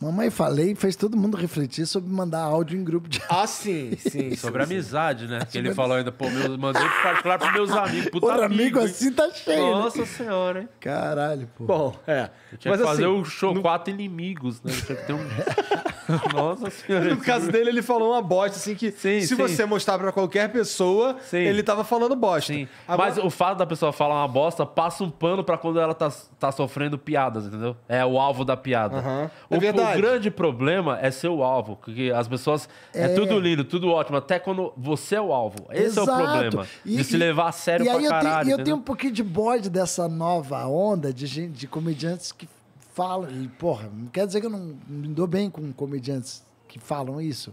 Mamãe falei fez todo mundo refletir sobre mandar áudio em grupo de. Ah, sim, sim. sobre amizade, né? Que ele falou ainda, pô, meu, mandei particular pros meus amigos. Puta amigo, amigo assim tá cheio. Né? Nossa né? senhora, hein? Caralho, pô. Bom, é. tinha Mas, que fazer assim, o show no... quatro inimigos, né? tinha que ter um. Nossa senhora. No caso dele, ele falou uma bosta, assim, que sim, se sim. você mostrar para qualquer pessoa, sim. ele tava falando bosta. Agora... Mas o fato da pessoa falar uma bosta passa um pano para quando ela tá, tá sofrendo piadas, entendeu? É o alvo da piada. Uhum. O, é verdade. O grande problema é ser o alvo, porque as pessoas é, é tudo lindo, tudo ótimo, até quando você é o alvo. Esse Exato. é o problema. E, de se levar a sério e pra aí caralho. Eu tenho, eu tenho um pouquinho de bode dessa nova onda de gente, de comediantes que falam e porra, não quer dizer que eu não me dou bem com comediantes que falam isso.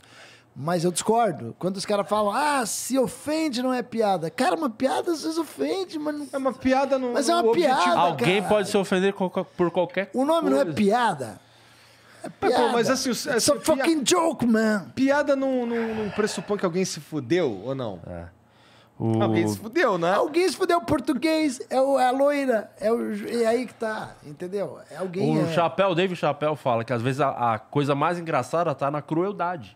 Mas eu discordo. Quando os caras falam, ah, se ofende não é piada. Cara, uma piada às vezes ofende, mas não... É uma piada não. Mas é uma piada. Alguém pode se ofender por qualquer O nome coisa. não é piada. Piada. Pô, mas assim, assim It's a fucking joke, man. Piada não, não, não, pressupõe que alguém se fudeu ou não? É. O... Alguém se fudeu, né? Alguém se fudeu. Português é, o, é a loira. É, o, é aí que tá, entendeu? É alguém. O é... Chapéu, David Chapéu fala que às vezes a, a coisa mais engraçada tá na crueldade.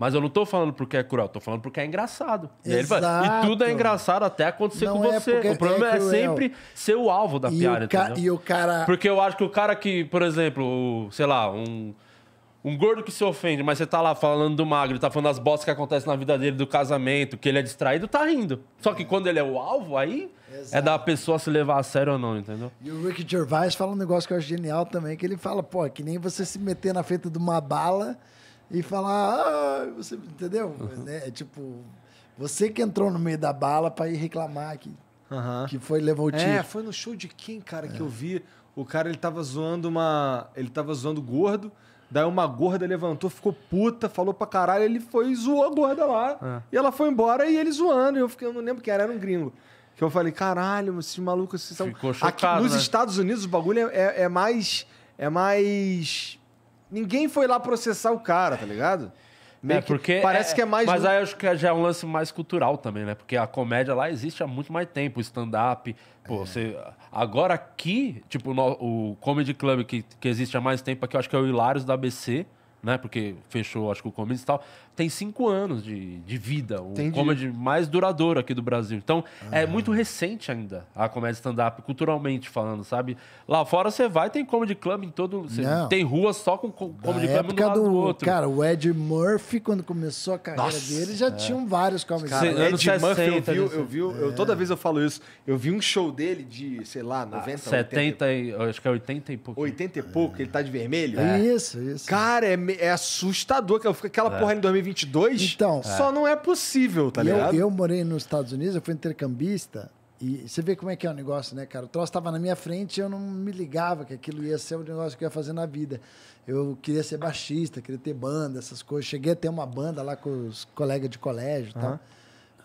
Mas eu não tô falando porque é cruel, tô falando porque é engraçado. E, ele fala, e tudo é engraçado até acontecer não com é você. O problema é, é, sempre ser o alvo da e piada, o E o cara... Porque eu acho que o cara que, por exemplo, sei lá, um... Um gordo que se ofende, mas você tá lá falando do magro, tá falando das bostas que acontecem na vida dele, do casamento, que ele é distraído, tá rindo. Só que é. quando ele é o alvo, aí é Exato. é da pessoa se levar a sério ou não, entendeu? E o Rick Gervais fala um negócio que eu acho genial também, que ele fala, pô, é que nem você se meter na frente de uma bala e falar, ah, você, entendeu? Uhum. É, tipo, você que entrou no meio da bala para ir reclamar que, uhum. que foi levou o é, tiro. É, foi no show de quem, cara, é. que eu vi. O cara, ele tava zoando uma... Ele tava zoando gordo. Daí uma gorda levantou, ficou puta, falou pra caralho. Ele foi e zoou a gorda lá. É. E ela foi embora e ele zoando. E eu, fiquei, eu não lembro quem era, era um gringo. Que eu falei, caralho, esses malucos. Esse Ficou tão... chocado, Aqui, Nos né? Estados Unidos o bagulho é, é, é mais... É mais ninguém foi lá processar o cara, tá ligado? Meio é, porque que parece é, que é mais. Mas aí eu acho que já é um lance mais cultural também, né? Porque a comédia lá existe há muito mais tempo, o stand-up. Pô, é. você. Agora aqui, tipo, no, o Comedy Club que, que existe há mais tempo aqui, eu acho que é o Hilários da ABC, né? Porque fechou, acho que o Comedy e tal tem cinco anos de, de vida, o Entendi. comedy mais duradouro aqui do Brasil. Então, é ah. é muito recente ainda a comédia stand-up, culturalmente falando, sabe? Lá fora você vai, tem comedy club em todo. Tem rua só com comedy Na club um do lado do, outro. Cara, o Ed Murphy, quando começou a carreira Nossa, dele, já é. tinham vários comedy clubs. Ed 60, Murphy, eu vi, eu vi é. eu, toda vez eu falo isso, eu vi um show dele de, sei lá, 90, 70, 80, acho que é 80 e pouco. 80 e pouco, é. ele tá de vermelho? É isso, isso. Cara, é, é assustador, cara. Fica aquela porra em 2000 2022, então, é. só não é possível, tá ligado? Eu, eu morei nos Estados Unidos, eu fui intercambista. E você vê como é que é o negócio, né, cara? O troço estava na minha frente eu não me ligava que aquilo ia ser o negócio que eu ia fazer na vida. Eu queria ser baixista, queria ter banda, essas coisas. Cheguei a ter uma banda lá com os colegas de colégio e uhum. tal.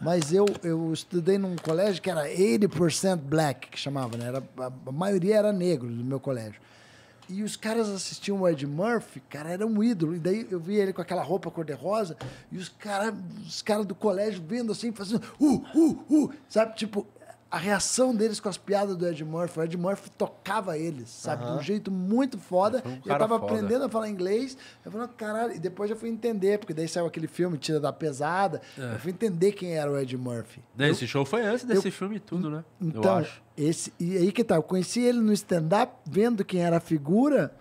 Mas eu, eu estudei num colégio que era 80% black, que chamava, né? Era, a maioria era negro do meu colégio. E os caras assistiam o Ed Murphy, cara, era um ídolo. E daí eu vi ele com aquela roupa cor-de-rosa, e os caras os cara do colégio vendo assim, fazendo uh, uh, uh, sabe? Tipo, a reação deles com as piadas do Ed Murphy. O Ed Murphy tocava eles, sabe? De um jeito muito foda. Um eu tava foda. aprendendo a falar inglês. Eu falei, caralho. E depois eu fui entender, porque daí saiu aquele filme Tira da Pesada. É. Eu fui entender quem era o Ed Murphy. Daí, eu, esse show foi antes desse eu, filme e tudo, né? Então, eu acho. Esse, e aí que tá. Eu conheci ele no stand-up, vendo quem era a figura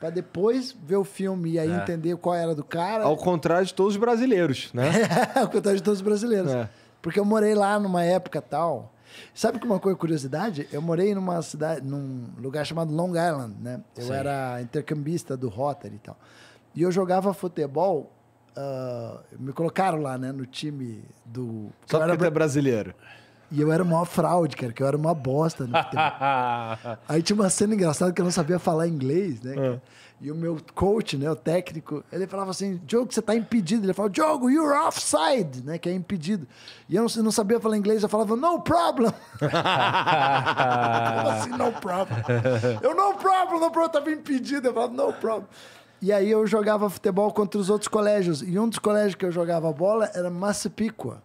para depois ver o filme e aí é. entender qual era do cara. Ao contrário de todos os brasileiros, né? Ao contrário de todos os brasileiros. É. Porque eu morei lá numa época tal, Sabe que uma coisa, curiosidade? Eu morei numa cidade, num lugar chamado Long Island, né? Eu Sim. era intercambista do Rotary e tal. E eu jogava futebol. Uh, me colocaram lá, né? No time do. Só porque era... tu é brasileiro. E eu era uma fraude, cara, que eu era uma bosta no futebol. Aí tinha uma cena engraçada que eu não sabia falar inglês, né? É. E o meu coach, né, o técnico, ele falava assim: Diogo, você está impedido. Ele falava: Diogo, you're offside, né, que é impedido. E eu não, sabia falar inglês, eu falava: no problem. falava assim, no problem? Eu, no problem, no problem, eu estava impedido. Eu falava: no problem. E aí eu jogava futebol contra os outros colégios. E um dos colégios que eu jogava bola era Massapequa,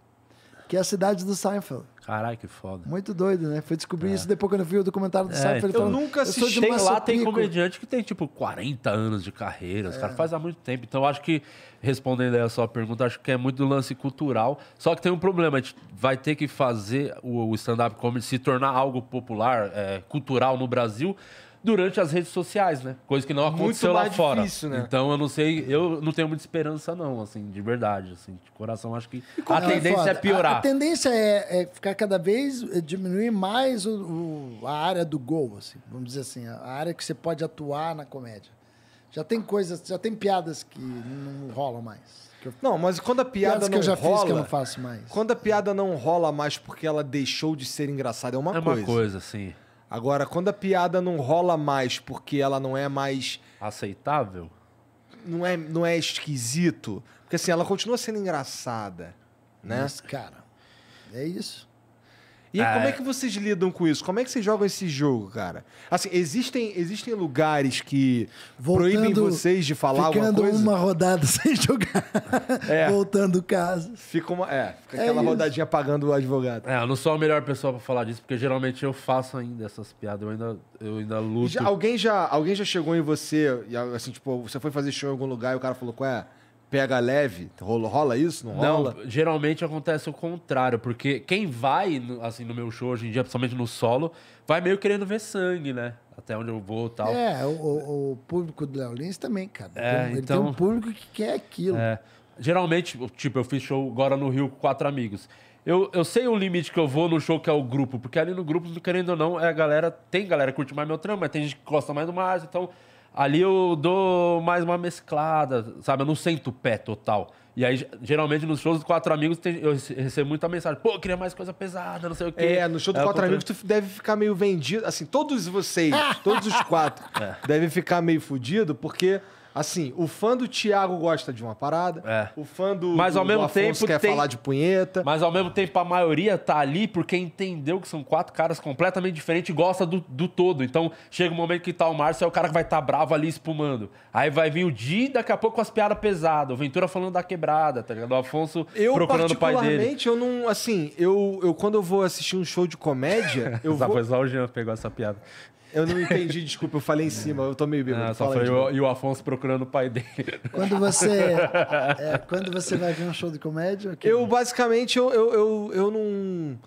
que é a cidade do Seinfeld. Caralho, que foda. Muito doido, né? Foi descobrir é. isso depois quando eu vi o documentário do é, Cypher. Então, eu falando, nunca assisti. Tem lá, tem comediante que tem, tipo, 40 anos de carreira. É. Os caras fazem há muito tempo. Então, acho que, respondendo a sua pergunta, acho que é muito do lance cultural. Só que tem um problema. A gente vai ter que fazer o, o stand-up comedy se tornar algo popular, é, cultural no Brasil durante as redes sociais, né? Coisa que não aconteceu lá fora. Difícil, né? Então eu não sei, eu não tenho muita esperança, não, assim, de verdade. Assim, de coração, acho que a é tendência é, é piorar. A, a tendência é, é, ficar cada vez, é diminuir mais o, o, a área do gol, assim, vamos dizer assim, a área que você pode atuar na comédia. Já tem coisas, já tem piadas que não rolam mais. Não, mas quando a piada não rola, Quando a piada não rola mais porque ela deixou de ser engraçada é uma coisa. É uma coisa sim. Agora, quando a piada não rola mais porque ela não é mais. Aceitável? Não é, não é esquisito. Porque assim, ela continua sendo engraçada, né? Mas, cara, é isso. E como é, é que vocês lidam com isso? Como é que vocês jogam esse jogo, cara? Assim, existem, existem lugares que voltando, proíbem vocês de falar alguma coisa? Ficando uma rodada sem jogar, é. voltando o caso. Fica, uma, é, fica é aquela rodadinha pagando o advogado. É, eu não sou a melhor pessoa para falar disso, porque geralmente eu faço ainda essas piadas, eu ainda, eu ainda luto. Já, alguém, já, alguém já chegou em você, assim, tipo, você foi fazer show em algum lugar e o cara falou, qual é pega leve? Rola, rola isso? Não, não rola? Não, geralmente acontece o contrário, porque quem vai, assim, no meu show hoje em dia, principalmente no solo, vai meio querendo ver sangue, né? Até onde eu vou e tal. É, o, o, o público do Léo Lins também, cara. É, ele então, tem um público que quer aquilo. É, geralmente, tipo, eu fiz show agora no Rio com quatro amigos. Eu, eu sei o limite que eu vou no show que é o grupo, porque ali no grupo, querendo ou não, é a galera. Tem galera que curte mais meu trampo, mas tem gente que gosta mais do Márcio, então Ali eu dou mais uma mesclada, sabe? Eu não sento o pé total. E aí, geralmente, nos shows dos quatro amigos, tem, eu recebo muita mensagem. Pô, eu queria mais coisa pesada, não sei o quê. É, no show dos é, quatro amigos, tu deve ficar meio vendido. Assim, todos vocês, todos os quatro, é. devem ficar meio fudido, porque Assim, o fã do Thiago gosta de uma parada, é. o fã do, mas ao do, mesmo tempo quer tem... falar de punheta. Mas ao mesmo tempo a maioria tá ali porque entendeu que são quatro caras completamente diferentes e gosta do, do todo. Então chega um momento que tá o Márcio, é o cara que vai estar tá bravo ali espumando. Aí vai vir o Di, daqui a pouco com as piadas pesadas, o Ventura falando da quebrada, tá ligado? O Afonso eu, procurando o pai dele. Eu não, assim, eu, eu quando eu vou assistir um show de comédia, eu tá, vou... só o Jean pegou essa piada. Eu não entendi, desculpa, eu falei em cima, eu tô meio bêbado. Ah, só foi eu, e o Afonso procurando o pai dele. Quando você, é, quando você vai ver um show de comédia? Que... Eu, basicamente, eu, eu, eu, eu não...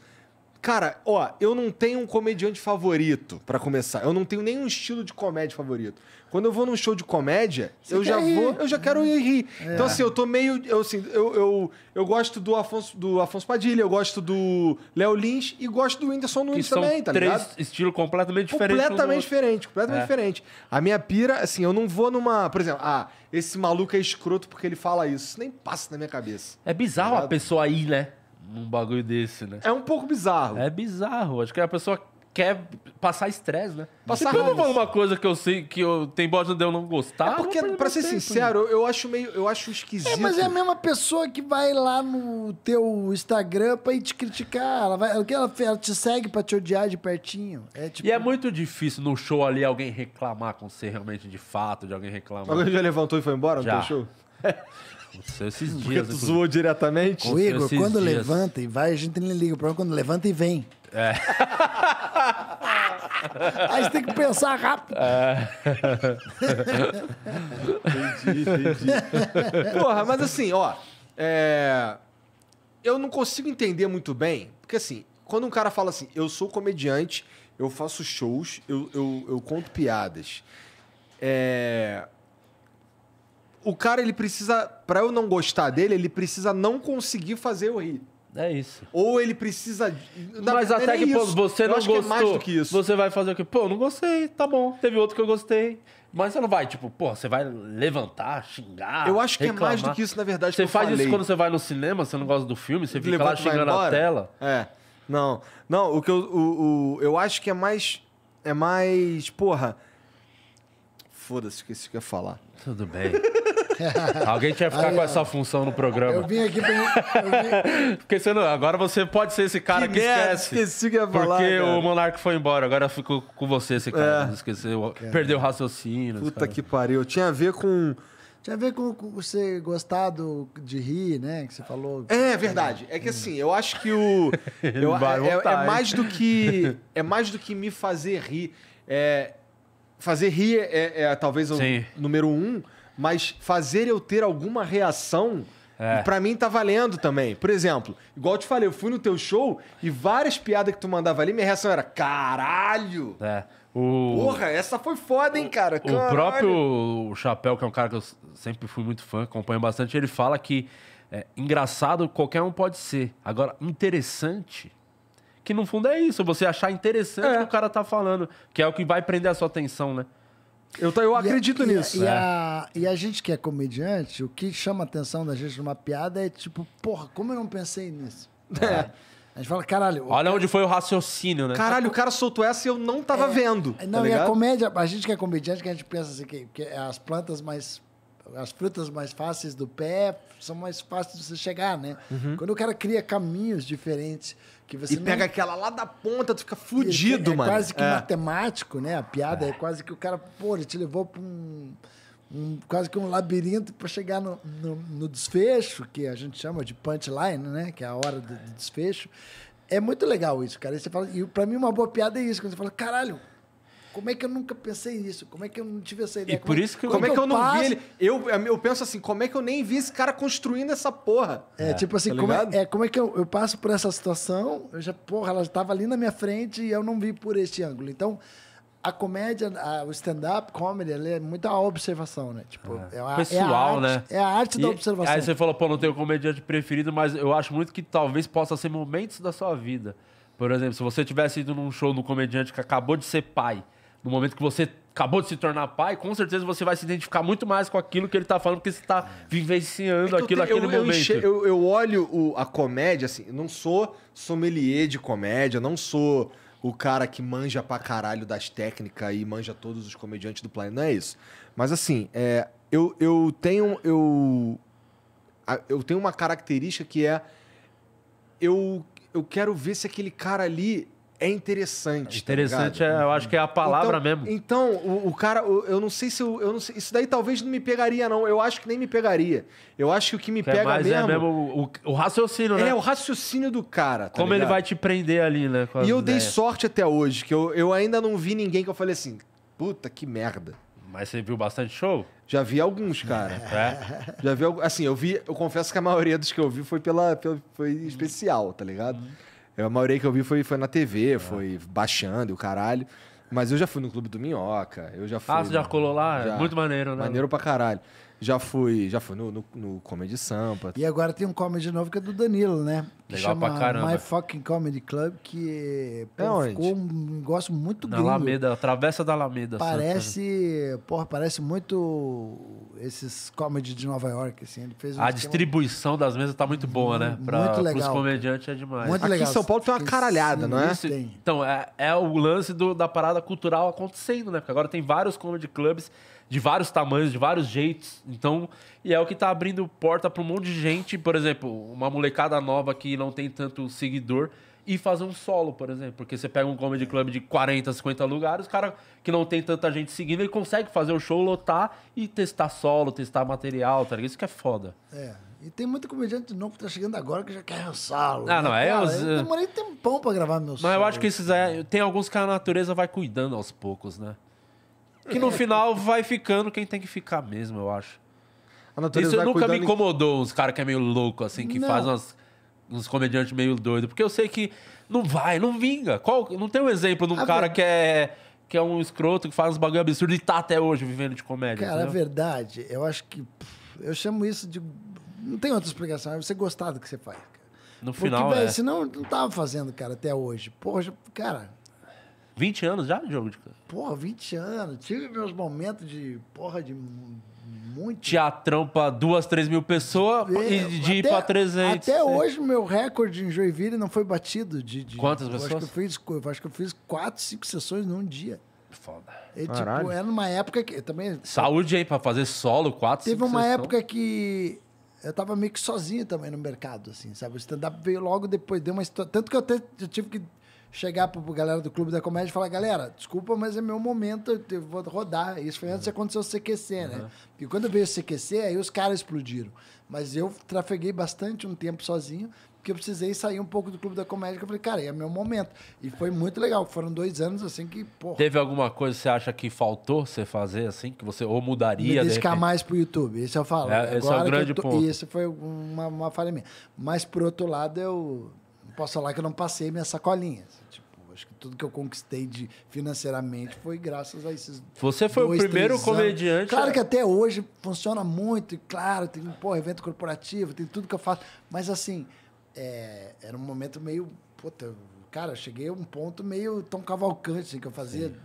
Cara, ó, eu não tenho um comediante favorito, para começar. Eu não tenho nenhum estilo de comédia favorito. Quando eu vou num show de comédia, Você eu já rir. vou, eu já quero ir rir. Então, é. Então, assim, eu tô meio. Eu, assim, eu, eu, eu gosto do Afonso, do Afonso Padilha, eu gosto do Léo Lins e gosto do Whindersson Nunes que também, tá três ligado? Estilo completamente diferente. Completamente diferente, completamente é. diferente. A minha pira, assim, eu não vou numa. Por exemplo, ah, esse maluco é escroto porque ele fala isso. isso nem passa na minha cabeça. Tá é bizarro tá a pessoa aí, né? Num bagulho desse, né? É um pouco bizarro. É bizarro. Acho que é a pessoa quer passar estresse, né? Passar Você raiva. uma coisa que eu sei que eu tem bosta de eu não gostar. É porque, pra ser sincero, eu, eu acho meio. Eu acho esquisito. É, mas é a mesma pessoa que vai lá no teu Instagram pra ir te criticar. Ela vai. O que ela, ela te segue pra te odiar de pertinho. É, tipo... E é muito difícil no show ali alguém reclamar com você realmente de fato, de alguém reclamar. Alguém já levantou e foi embora já. teu show? Aconteceu esses dias. Porque tu zoou diretamente? Ô, Igor, quando dias. levanta e vai, a gente nem liga. O problema é quando levanta e vem. É. Aí você tem que pensar rápido. É. entendi, entendi. Porra, mas assim, ó. É... Eu não consigo entender muito bem, porque assim, quando um cara fala assim, eu sou comediante, eu faço shows, eu, eu, eu conto piadas. É... O cara, ele precisa, para eu não gostar dele, ele precisa não conseguir fazer eu rir. É isso. Ou ele precisa. Mas até é que, pô, você eu não gostou. Que é mais do que isso. Você vai fazer o quê? Pô, não gostei, tá bom. Teve outro que eu gostei. Mas você não vai, tipo, pô, você vai levantar, xingar. Eu acho que reclamar. é mais do que isso, na verdade. Você faz falei. isso quando você vai no cinema, você não gosta do filme, você fica Levanta, lá xingando a tela. É. Não. Não, o que eu. O, o, eu acho que é mais. É mais. Porra. Foda-se o que eu quer falar. Tudo bem. Alguém tinha que ficar Aí, com ó. essa função no programa. Eu vim aqui pra. Vim... Porque você não, agora você pode ser esse cara que, que esquece. Esqueci que ia falar. Porque cara. o Monarca foi embora, agora ficou com você esse cara. É. Esqueceu, cara. perdeu o raciocínio. Puta cara. que pariu. Tinha a ver com. Tinha a ver com você gostado de rir, né? Que você falou. É, é, verdade. É que assim, eu acho que o. eu, é, é, é mais do que. É mais do que me fazer rir. É, fazer rir é, é, é talvez o Sim. número um mas fazer eu ter alguma reação. É. para mim tá valendo também. Por exemplo, igual eu te falei, eu fui no teu show e várias piadas que tu mandava ali, minha reação era: caralho! É. O... Porra, essa foi foda, hein, cara? O próprio Chapéu, que é um cara que eu sempre fui muito fã, acompanho bastante, ele fala que é, engraçado qualquer um pode ser. Agora, interessante. Que no fundo é isso, você achar interessante é. o que o cara tá falando, que é o que vai prender a sua atenção, né? Eu, tô, eu acredito e a, nisso. E, é. a, e a gente que é comediante, o que chama a atenção da gente numa piada é tipo, porra, como eu não pensei nisso? É. A gente fala, caralho. Olha cara... onde foi o raciocínio, né? Caralho, o cara soltou essa e eu não tava é, vendo. Não, tá e a comédia, a gente que é comediante, que a gente pensa assim, que, que é as plantas mais. As frutas mais fáceis do pé são mais fáceis de você chegar, né? Uhum. Quando o cara cria caminhos diferentes que você e não... pega aquela lá da ponta, tu fica fudido, é, é mano. É quase que é. matemático, né? A piada é, é. quase que o cara, pô, ele te levou pra um. Um, quase que um labirinto para chegar no, no, no, desfecho, que a gente chama de punchline, né? Que é a hora do, do desfecho. É muito legal isso, cara. E, você fala, e pra mim uma boa piada é isso, quando você fala, caralho, como é que eu nunca pensei nisso? Como é que eu não tive essa ideia? E por é isso que como, como é, é que eu, eu não vi ele? Eu, eu penso assim, como é que eu nem vi esse cara construindo essa porra? É, é tipo assim, tá como, é, é, como é que eu, eu passo por essa situação? Eu já, porra, ela estava ali na minha frente e eu não vi por este ângulo. Então, a comédia, a, o stand-up comedy, ele é muita observação, né? Tipo, é, é a, é pessoal, é arte, né? É a arte e, da observação. Aí você falou, pô, não tenho comediante preferido, mas eu acho muito que talvez possa ser momentos da sua vida. Por exemplo, se você tivesse ido num show do comediante que acabou de ser pai, no momento que você acabou de se tornar pai, com certeza você vai se identificar muito mais com aquilo que ele tá falando, porque você tá vivenciando é aquilo eu, aquele eu, momento. Eu, enche, eu, eu olho o, a comédia, assim, não sou sommelier de comédia, não sou o cara que manja pra caralho das técnicas e manja todos os comediantes do planeta, não é isso. Mas assim, é, eu, eu tenho. Eu, eu tenho uma característica que é. Eu, eu quero ver se aquele cara ali é interessante. Tá interessante, tá é, eu acho que é a palavra então, mesmo. Então, o, o cara, eu não sei se eu, eu não sei, isso daí talvez não me pegaria não. Eu acho que nem me pegaria. Eu acho que o que me que é pega é mesmo, é mesmo o, o, raciocínio, né? É o raciocínio do cara. Tá Como ligado? ele vai te prender ali, né? e eu ideias. dei sorte até hoje, que eu, eu ainda não vi ninguém que eu falei assim, puta que merda. Mas você viu bastante show? Já vi alguns, cara. É? Já vi assim, eu vi, eu confesso que a maioria dos que eu vi foi pela, pela foi especial, tá ligado? Uhum. Eu, a maioria que eu vi foi, foi na TV, é. foi baixando e o caralho. Mas eu já fui no Clube do Minhoca, eu já fui. Ah, você já colou lá? Já. Muito maneiro, né? Maneiro pra caralho. Já fui, já fui no, no, no Comedy Sampa. E agora tem um comedy novo que é do Danilo, né? Que Legal chama pra caramba. My Fucking Comedy Club, que pô, é onde? ficou um negócio muito grande. Na Alameda, Travessa da Alameda. Assim, parece, Santa. Né? porra, parece muito esses comedy de Nova York, assim. Ele fez um a distribuição das mesas tá muito boa, né? Pra, muito legal. Pros comediantes é demais. Muito Aqui em São Paulo tem uma caralhada, Sim, não é? Isso, então, é, é o lance do, da parada cultural acontecendo, né? Porque agora tem vários comedy clubs de vários tamanhos, de vários jeitos. Então, e é o que está abrindo porta para um monte de gente, por exemplo, uma molecada nova que não tem tanto seguidor e fazer um solo, por exemplo. Porque você pega um comedy club de 40, 50 lugares, o cara que não tem tanta gente seguindo, ele consegue fazer o show, lotar e testar solo, testar material, tá ligado? Isso que é foda. É. E tem muito comediante novo que tá chegando agora que já quer lançá-lo. Ah, não, né? é. Cara, os... Eu eh, demorei tempão pra gravar meus. solo. Mas eu acho que esses aí. É, tem alguns que a natureza vai cuidando aos poucos, né? Que no final vai ficando quem tem que ficar mesmo, eu acho. Isso nunca me incomodou, uns caras que é meio louco, assim, que não. faz umas, uns comediantes meio doido. Porque eu sei que não vai, não vinga. Qual, não tem um exemplo de um a cara ver... que é que é um escroto, que faz uns bagulho absurdo e tá até hoje vivendo de comédia. Cara, a verdade, eu acho que. Eu chamo isso de. Não tem outra explicação, é você gostar do que você faz. Cara. No Porque, final. Porque, é. senão não tava fazendo, cara, até hoje. Poxa, cara, 20 anos já de jogo de canto? Porra, 20 anos. Tive meus momentos de porra de muito. Teatrão pra duas, três mil pessoas e de até, ir pra 300. Até é. hoje, meu recorde em Joinville não foi batido. De, de Quantas pessoas? Acho que, eu fiz, acho que eu fiz quatro, cinco sessões num dia. Foda. E, é, tipo, era numa época que. Também, Saúde aí pra fazer solo, quatro, Teve uma sessões. época que eu tava meio que sozinho também no mercado, assim, sabe? O stand-up veio logo depois, deu uma história. Tanto que eu até eu tive que chegar para a galera do Clube da Comédia e falar, galera, desculpa, mas é meu momento, eu vou rodar. Isso foi antes de acontecer o CQC, né? E quando veio o CQC, aí os caras explodiram. Mas eu trafeguei bastante um tempo sozinho, porque eu precisei sair um pouco do Clube da Comédia, que eu falei, cara, é meu momento. E foi muito legal, foram dois anos assim que, porra... Teve alguma coisa que você acha que faltou você fazer, assim, que você ou mudaria... Me dedicar de mais o YouTube, isso eu falo. É, esse é o grande tô... ponto. Isso foi uma, uma falha minha. Mas, por outro lado, eu posso falar que eu não passei minha sacolinha. Tipo, acho que tudo que eu conquistei de, financeiramente foi graças a esses. Você foi dois, o primeiro comediante. Claro que até hoje funciona muito, e claro, tem pô, evento corporativo, tem tudo que eu faço. Mas assim, é, era um momento meio. Puta, cara, cheguei a um ponto meio tão cavalcante assim, que eu fazia. Sim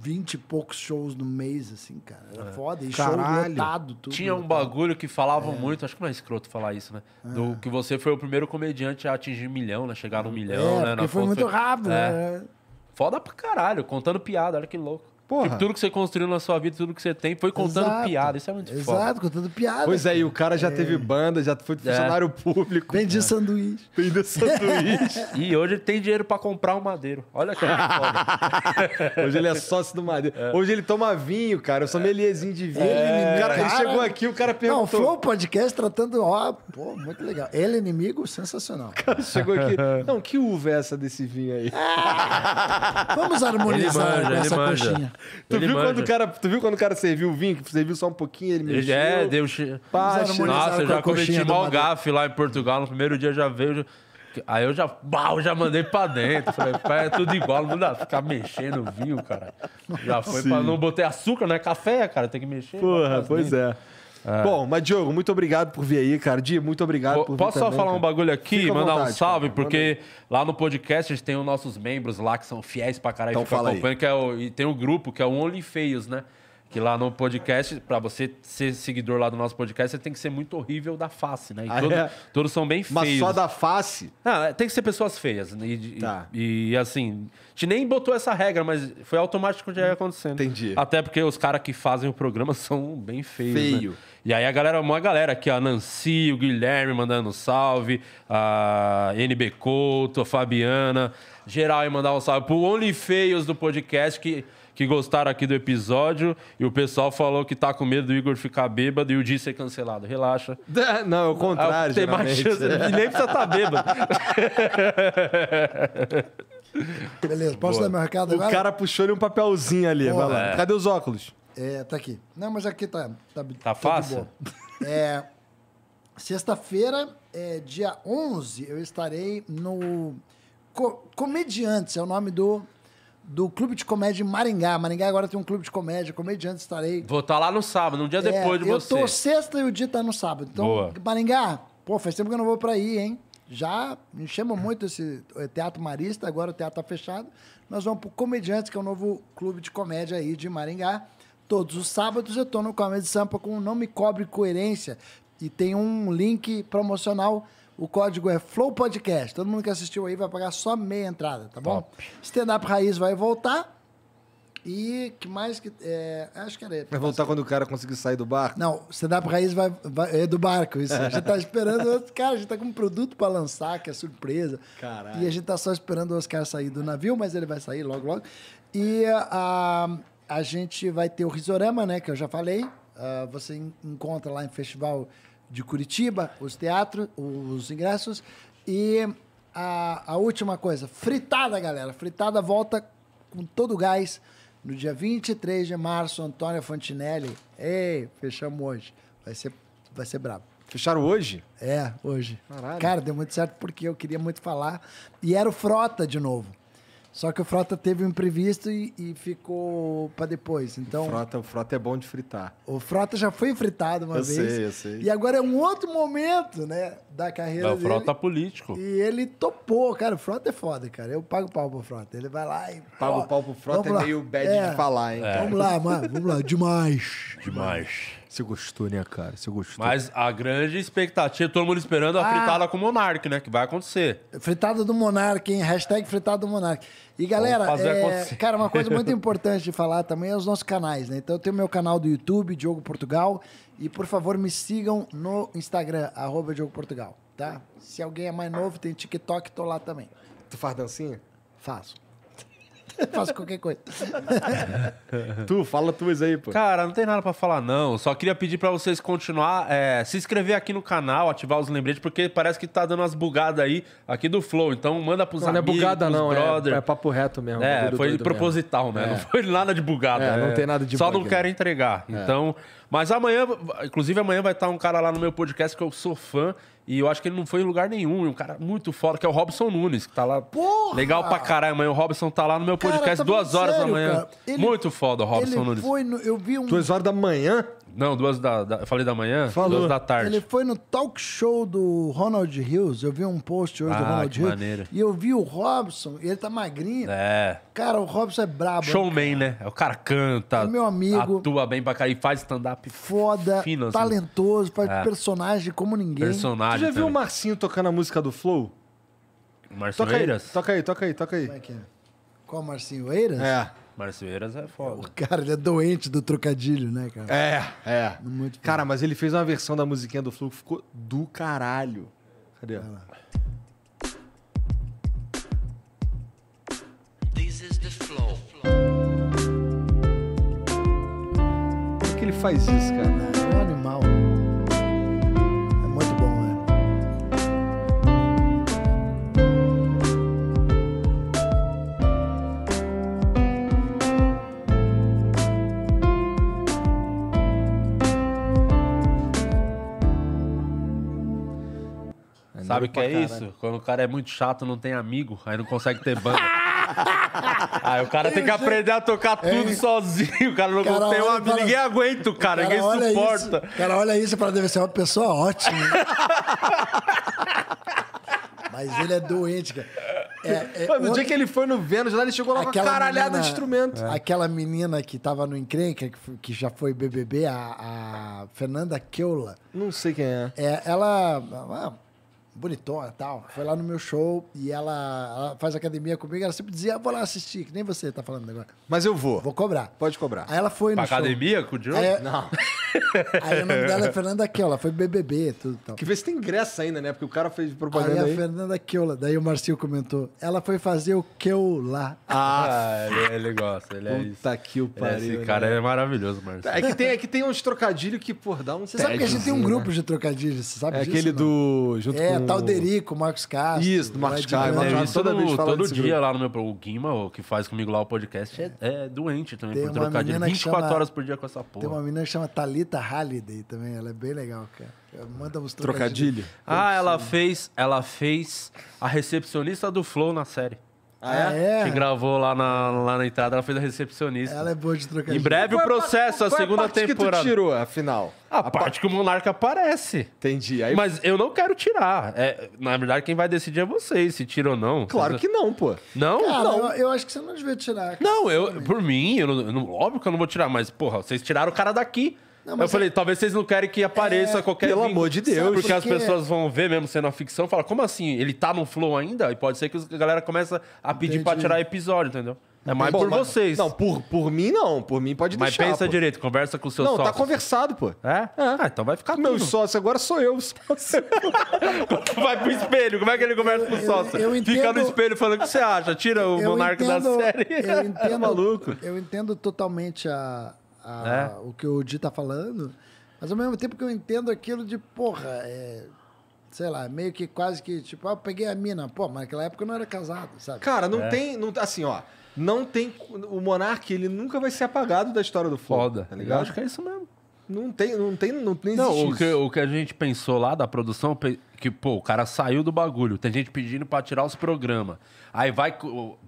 20 e poucos shows no mês, assim, cara. Era é. foda. E Caralho. show lotado, tudo. Tinha um bagulho que falavam é. muito, acho que não é escroto falar isso, né? É. Do que você foi o primeiro comediante a atingir um milhão, né? Chegar no é, milhão, né? Porque Na foi muito rápido, é. né? Foda pra caralho, contando piada, olha que louco. Porra. Tipo, tudo que você construiu na sua vida, tudo que você tem, foi contando Exato. piada. Isso é muito Exato, foda. Exato, contando piada. Pois é, e o cara já é. teve banda, já foi funcionário é. público. Vendi é. sanduíche. Vendi sanduíche. e hoje ele tem dinheiro para comprar um madeiro. Olha que foda. hoje ele é sócio do madeiro. É. Hoje ele toma vinho, cara. Eu sou meliezinho de vinho. Ele, é cara, ele chegou aqui, o cara perguntou. Não, foi um podcast tratando. Ó, pô, muito legal. Ele é inimigo, sensacional. cara chegou aqui. Não, que uva é essa desse vinho aí? Ah! Vamos harmonizar manja, essa coxinha tu, viu quando o cara, tu viu quando o cara serviu o vinho? Que serviu só um pouquinho, ele mexeu. É, deu... Pá, Nossa, eu já cometi mal gafe lá em Portugal. No primeiro dia já veio... Aí eu já, bah, eu já mandei pra dentro. Falei, pai, é tudo igual, não dá ficar mexendo o vinho, cara. Já foi Sim. pra. Não botei açúcar, não é café, cara, tem que mexer. Porra, pois dentro. é. É. Bom, mas Diogo, muito obrigado por vir aí, cara. Di, muito obrigado P por Posso vir só também, falar cara. um bagulho aqui, mandar vontade, um salve, cara. porque lá no podcast a gente tem os nossos membros lá que são fiéis pra caralho então, e ficam aí. que é o, e tem um grupo que é o Only Feios, né? Que lá no podcast, para você ser seguidor lá do nosso podcast, você tem que ser muito horrível da face, né? E ah, todo, é? todos são bem Mas feios. Mas só da face? Ah, tem que ser pessoas feias. Né? E, tá. e, e, assim, a gente nem botou essa regra, mas foi automático que já ia acontecendo. Entendi. Até porque os caras que fazem o programa são bem feios. Né? Feio. Né? E aí a galera, uma galera aqui, a Nancy, o Guilherme mandando salve, a NB Couto, a Fabiana, geral mandando mandar um salve pro Only Feios do podcast, que que gostaram aqui do episódio. E o pessoal falou que tá com medo do Igor ficar bêbado e o dia ser cancelado. Relaxa. É, não, é o contrário. Ah, tem mais chance. Né? nem precisa estar tá bêbado. Beleza, posso Boa. dar meu recado agora? O cara puxou-lhe um papelzinho ali. Vai lá. É. Cadê os óculos? É, tá aqui. Não, mas aqui tá. Tá, tá fácil? É, Sexta-feira, é, dia 11, eu estarei no. Comediantes é o nome do do Clube de Comédia de Maringá. Maringá agora tem um clube de comédia, comediante estarei. Vou estar tá lá no sábado, um dia é, depois de eu você. Eu tô sexta e o dia tá no sábado. Então, Boa. Maringá, pô, faz tempo que eu não vou para aí, hein? Já me chama muito esse eh, Teatro Marista, agora o teatro tá fechado. Nós vamos pro Comediantes, que é o novo clube de comédia aí de Maringá. Todos os sábados eu tô no Comédia Sampa com Não Me Cobre Coerência. E tem um link promocional o código é Flow Podcast. Todo mundo que assistiu aí vai pagar só meia entrada, tá bom? Stand-up raiz vai voltar. E que mais que. É, acho que era. Vai voltar quando o cara conseguir sair do barco? Não, stand-up raiz vai, vai, é do barco. Isso. A gente tá esperando. os cara, a gente tá com um produto para lançar, que é surpresa. Caralho. E a gente tá só esperando o Oscar sair do navio, mas ele vai sair logo, logo. E a, a gente vai ter o Risorama, né? Que eu já falei. Uh, você encontra lá em festival de Curitiba, os teatros, os ingressos. E a, a última coisa, fritada, galera. Fritada volta com todo o gás no dia 23 de março, Antônio Fontinelli. Ei, fechamos hoje. Vai ser, vai ser brabo. Fecharam hoje? É, hoje. Caralho. Cara, deu muito certo porque eu queria muito falar. E era o Frota de novo. Só que o Frota teve um imprevisto e, e ficou para depois. Então, o frota, o Frota é bom de fritar. O Frota já foi fritado uma eu vez. Eu sei, eu sei. E agora é um outro momento, né, da carreira Não, O Frota é político. E ele topou, cara. O Frota é foda, cara. Eu pago pau pro Frota. Ele vai lá e. Pago ó, pau pro Frota é meio bad é, de falar, hein? É. Vamos lá, mano. Vamos lá. Demais. Demais. Você gostou, né, cara? Você gostou. Mas a grande expectativa, todo mundo esperando a Ah. fritada com o Monark, né? Que vai acontecer. Fritada do Monark, hein? Hashtag fritada do Monark. E galera, fazer é, acontecer. cara, uma coisa muito importante de falar também é os nossos canais, né? Então eu tenho meu canal do YouTube, Diogo Portugal. E por favor, me sigam no Instagram, arroba Diogo Portugal, tá? Se alguém é mais novo, tem TikTok, tô lá também. Tu faz dancinha? Faço. faço qualquer coisa. tu, fala tuas aí, pô. Cara, não tem nada para falar, não. Só queria pedir para vocês continuar, é, se inscrever aqui no canal, ativar os lembretes, porque parece que tá dando umas bugadas aí aqui do Flow. Então manda pros não, amigos, não é bugada, não, é- brother. É, é papo reto mesmo. É, foi proposital, mesmo. né? Não é. foi nada de bugada. É, né? não tem nada de Só bug, não né? quero entregar. É. Então... Mas amanhã, inclusive amanhã vai estar um cara lá no meu podcast que eu sou fã e eu acho que ele não foi em lugar nenhum. E um cara muito foda, que é o Robson Nunes, que tá lá. Porra! Legal pra caralho, amanhã. O Robson tá lá no meu podcast cara, tá duas horas sério, da manhã. Ele, muito foda o Robson Nunes. No, eu vi um... Duas horas da manhã? Não, duas da, da. eu falei da manhã? Falou. Duas da tarde. Ele foi no talk show do Ronald Hills. Eu vi um post hoje ah, do Ronald que Hills. Maneiro. E eu vi o Robson, ele tá magrinho. É. Cara, o Robson é brabo. Né, Showman, né? É o cara canta. É meu amigo. Atua bem pra cair, faz stand-up. Foda. Fino, assim. Talentoso, faz é. personagem como ninguém. Personagem. já também. viu o Marcinho tocando a música do Flow? Marcinho toca Eiras? Aí, toca aí, toca aí, toca aí. Como é que é? Qual Marcinho Eiras? É. Márcio Eiras é foda. O cara, ele é doente do trocadilho, né, cara? É, é. é muito cara, mas ele fez uma versão da musiquinha do Flow que ficou do caralho. Cadê? Vai lá. Por é que ele faz isso, cara? É. Sabe o que é isso? Quando o cara é muito chato, não tem amigo, aí não consegue ter banda. aí o cara tem que aprender a tocar é tudo sozinho. O cara não Cara, tem um amigo. Ninguém aguenta o cara, ninguém olha suporta. Isso, cara, olha isso para deve ser é uma pessoa ótima. Mas ele é doente, cara. É, é, Mano, no dia que ele foi no Vênus, lá ele chegou lá com uma caralhada menina- de instrumento. É. Aquela menina que tava no encrenca, que, foi- que já foi BBB, a, a Fernanda Keula. Não sei quem é. É, ela. Ah, bonitona tal. Foi lá no meu show e ela, ela, faz academia comigo. Ela sempre dizia, ah, vou lá assistir, que nem você tá falando agora. Mas eu vou. Vou cobrar. Pode cobrar. Aí ela foi pra no academia show. com o Diogo? Aí, não. aí o nome dela é Fernanda Keola. Foi BBB tudo tal. Que vê se tem ingresso ainda, né? Porque o cara fez propaganda aí. aí. a Fernanda Keola. Daí o Marcinho comentou. Ela foi fazer o Keola. Ah, ah ele, é, ele, gosta. Ele é Puta isso. que o é pariu. Esse né? cara né? é maravilhoso, Marcinho. É que tem, é que tem uns trocadilhos que, pô, dá um Você sabe que a gente tem um grupo né? de trocadilhos, você sabe É disso, aquele não? do... Junto é, com tal tá Derico, Marcos Castro. Isso, do Marcos Castro. É, todo, todo dia grupo. lá no meu... O Guima, que faz comigo lá o podcast, é, é doente também tem por trocar de 24 chama, horas por dia com essa porra. Tem uma menina que chama Thalita Halliday também. Ela é bem legal, cara. Manda uns trocadilhos. Trocadilho? Ah, ela fez, ela fez a recepcionista do Flow na série. Ah é? ah, é? Que gravou lá na, lá na entrada, ela fez a recepcionista. Ela é boa de trocar. Em breve o é processo, a, é a segunda parte temporada. Que tu tirou, afinal? A, a parte que o Monarca aparece. Entendi. Aí... Mas eu não quero tirar. É, na verdade, quem vai decidir é vocês, se tira ou não. Claro que não, pô. Não? Cara, não. Eu, eu, acho que você não devia tirar. Não, eu, por mim, eu não, óbvio que eu não vou tirar, mas, porra, vocês tiraram o cara daqui. Não, eu é falei, talvez vocês não querem que apareça é, qualquer. Pelo amor de Deus. Porque, porque, as pessoas vão ver, mesmo sendo a ficção, falar, como assim? Ele tá no flow ainda? E pode ser que a galera começa a pedir Entendi. pra tirar episódio, entendeu? É mais Bom, por mas... vocês. Não, por, por mim não. Por mim pode deixar. Mas pensa pô. direito, conversa com o seu sócio. Não, tá sócios. tá conversado, pô. É? é? Ah, então vai ficar Meu sócio agora sou eu. vai pro espelho, como é que ele conversa eu, com o sócio? Eu, eu entendo... Fica no espelho falando o que você acha, tira o monarca entendo... da série. Eu é entendo, maluco. Eu entendo totalmente a, a, é. o que o Di tá falando, mas ao mesmo tempo que eu entendo aquilo de, porra, é, sei lá, meio que quase que, tipo, ah, eu peguei a mina, pô, mas naquela época eu não era casado, sabe? Cara, não é. tem, não, assim, ó, não tem, o Monarque ele nunca vai ser apagado da história do Flow, Foda, tá ligado? Eu acho que é isso mesmo. Não tem, não tem, não tem Não, o que, o que a gente pensou lá da produção, que, pô, o cara saiu do bagulho. Tem gente pedindo pra tirar os programas. Aí vai,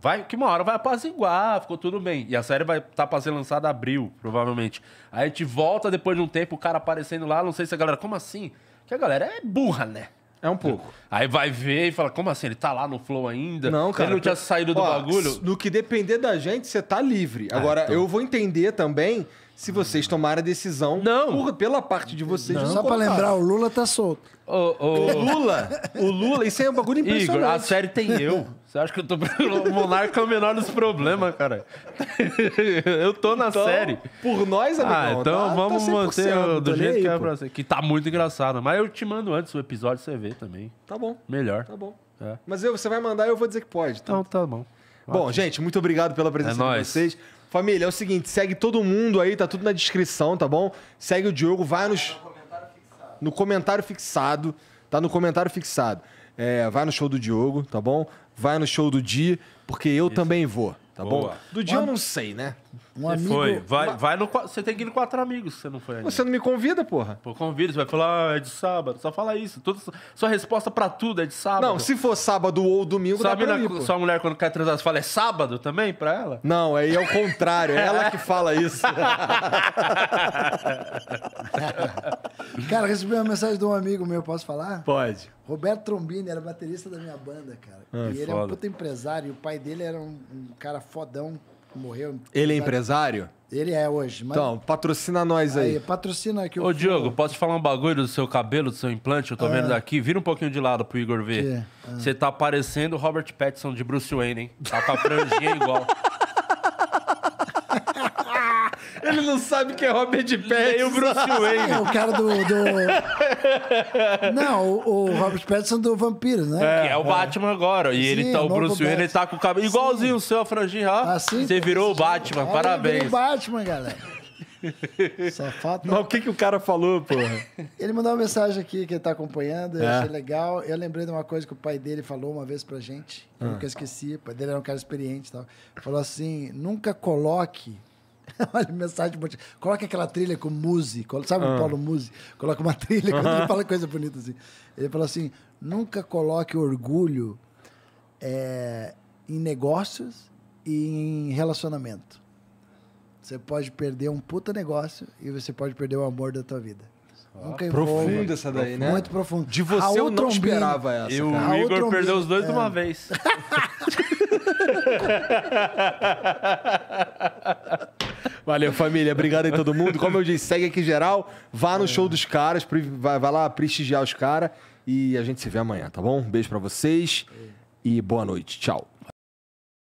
vai que uma hora vai apaziguar, ficou tudo bem. E a série vai estar tá pra ser lançada abril, provavelmente. Aí a gente volta depois de um tempo, o cara aparecendo lá, não sei se a galera, como assim? Que a galera é burra, né? É um pouco. Aí vai ver e fala, como assim? Ele tá lá no flow ainda? Não, cara. Ele não tinha saído do ó, bagulho? No que depender da gente, você tá livre. Ah, Agora, ah, então. eu vou entender também se vocês tomarem a decisão não. Por, pela parte de vocês. Não, só para lembrar, o Lula tá solto. O, o... o, Lula, o Lula, isso é um bagulho impressionante. Igor, a série tem eu. Você acha que eu tô... O Monarca é o menor dos problemas, cara. Eu tô na então, série. Por nós, amigão. Ah, então tá, tá vamos tá manter do jeito aí, que é pra ser. Que tá muito engraçado. Mas eu te mando antes o episódio, você vê também. Tá bom. Melhor. Tá bom. É. Mas eu, você vai mandar e eu vou dizer que pode. Tá? Então, tá bom. Bom, Ótimo. gente, muito obrigado pela presença é de nóis. vocês. Família, é o seguinte, segue todo mundo aí, tá tudo na descrição, tá bom? Segue o Diogo, vai nos... No comentário fixado. Tá no comentário fixado. É, vai no show do Diogo, tá bom? Vai no show do Di, porque eu Isso. também vou, tá Boa. bom? Do Di Mas... eu não sei, né? Um você amigo... foi. Vai, vai no... Você tem que ir no quatro amigos se você não foi ainda. Você não me convida, porra? Pô, convida. Você vai falar, ah, é de sábado. Só fala isso. Tudo... Sua resposta pra tudo é de sábado. Não, se for sábado ou domingo, Sabe dá pra ir, Sua mulher, quando quer transar, fala, é sábado também pra ela? Não, aí é o contrário. É ela que fala isso. cara, recebi uma mensagem de um amigo meu. Posso falar? Pode. Roberto Trombini era baterista da minha banda, cara. Ah, e ele foda. é um puta empresário. E o pai dele era um, um cara fodão morreu. Ele é empresário? Ele é hoje. Mas... Então, patrocina nós aí. aí patrocina aqui. Ô, fui... Diogo, posso te falar um bagulho do seu cabelo, do seu implante? Eu tô ah. vendo daqui. Vira um pouquinho de lado pro Igor ver. Ah. Você ah. tá parecendo Robert Pattinson de Bruce Wayne, hein? Tá com a franjinha igual. Ele não sabe que é Robert Pattinson. E o Bruce Wayne. É, o cara do... do... Não, o, o, Robert Pattinson do Vampiro, né? É, é o Batman agora. E Sim, ele tá, o Bruce Wayne ele tá com o cabelo igualzinho Sim. o seu, a franjinha. Assim, Você virou o Batman, parabéns. Virou o Batman, galera. É fato. Mas o que, que o cara falou, porra? Ele mandou uma mensagem aqui que ele tá acompanhando, eu é. achei legal. Eu lembrei de uma coisa que o pai dele falou uma vez pra gente, ah. que eu esqueci. O pai dele era um cara experiente e tal. Falou assim: nunca coloque Olha, mensagem motiva. Coloca aquela trilha com Muzi, sabe o ah. Paulo Muzi? Coloca uma trilha, quando ele fala coisa bonita assim. Ele fala assim: nunca coloque orgulho é, em negócios e em relacionamento. Você pode perder um puta negócio e você pode perder o amor da tua vida. Oh, Nunca profunda essa daí, né? né? Muito profunda. De você Raul eu não Trombino. esperava essa. E o Raul Igor Trombino. perdeu os dois é. de uma vez. Valeu, família. Obrigado aí todo mundo. Como eu disse, segue aqui geral. Vá no show dos caras, vai, vai lá prestigiar os caras. E a gente se vê amanhã, tá bom? Um beijo para vocês e boa noite. Tchau.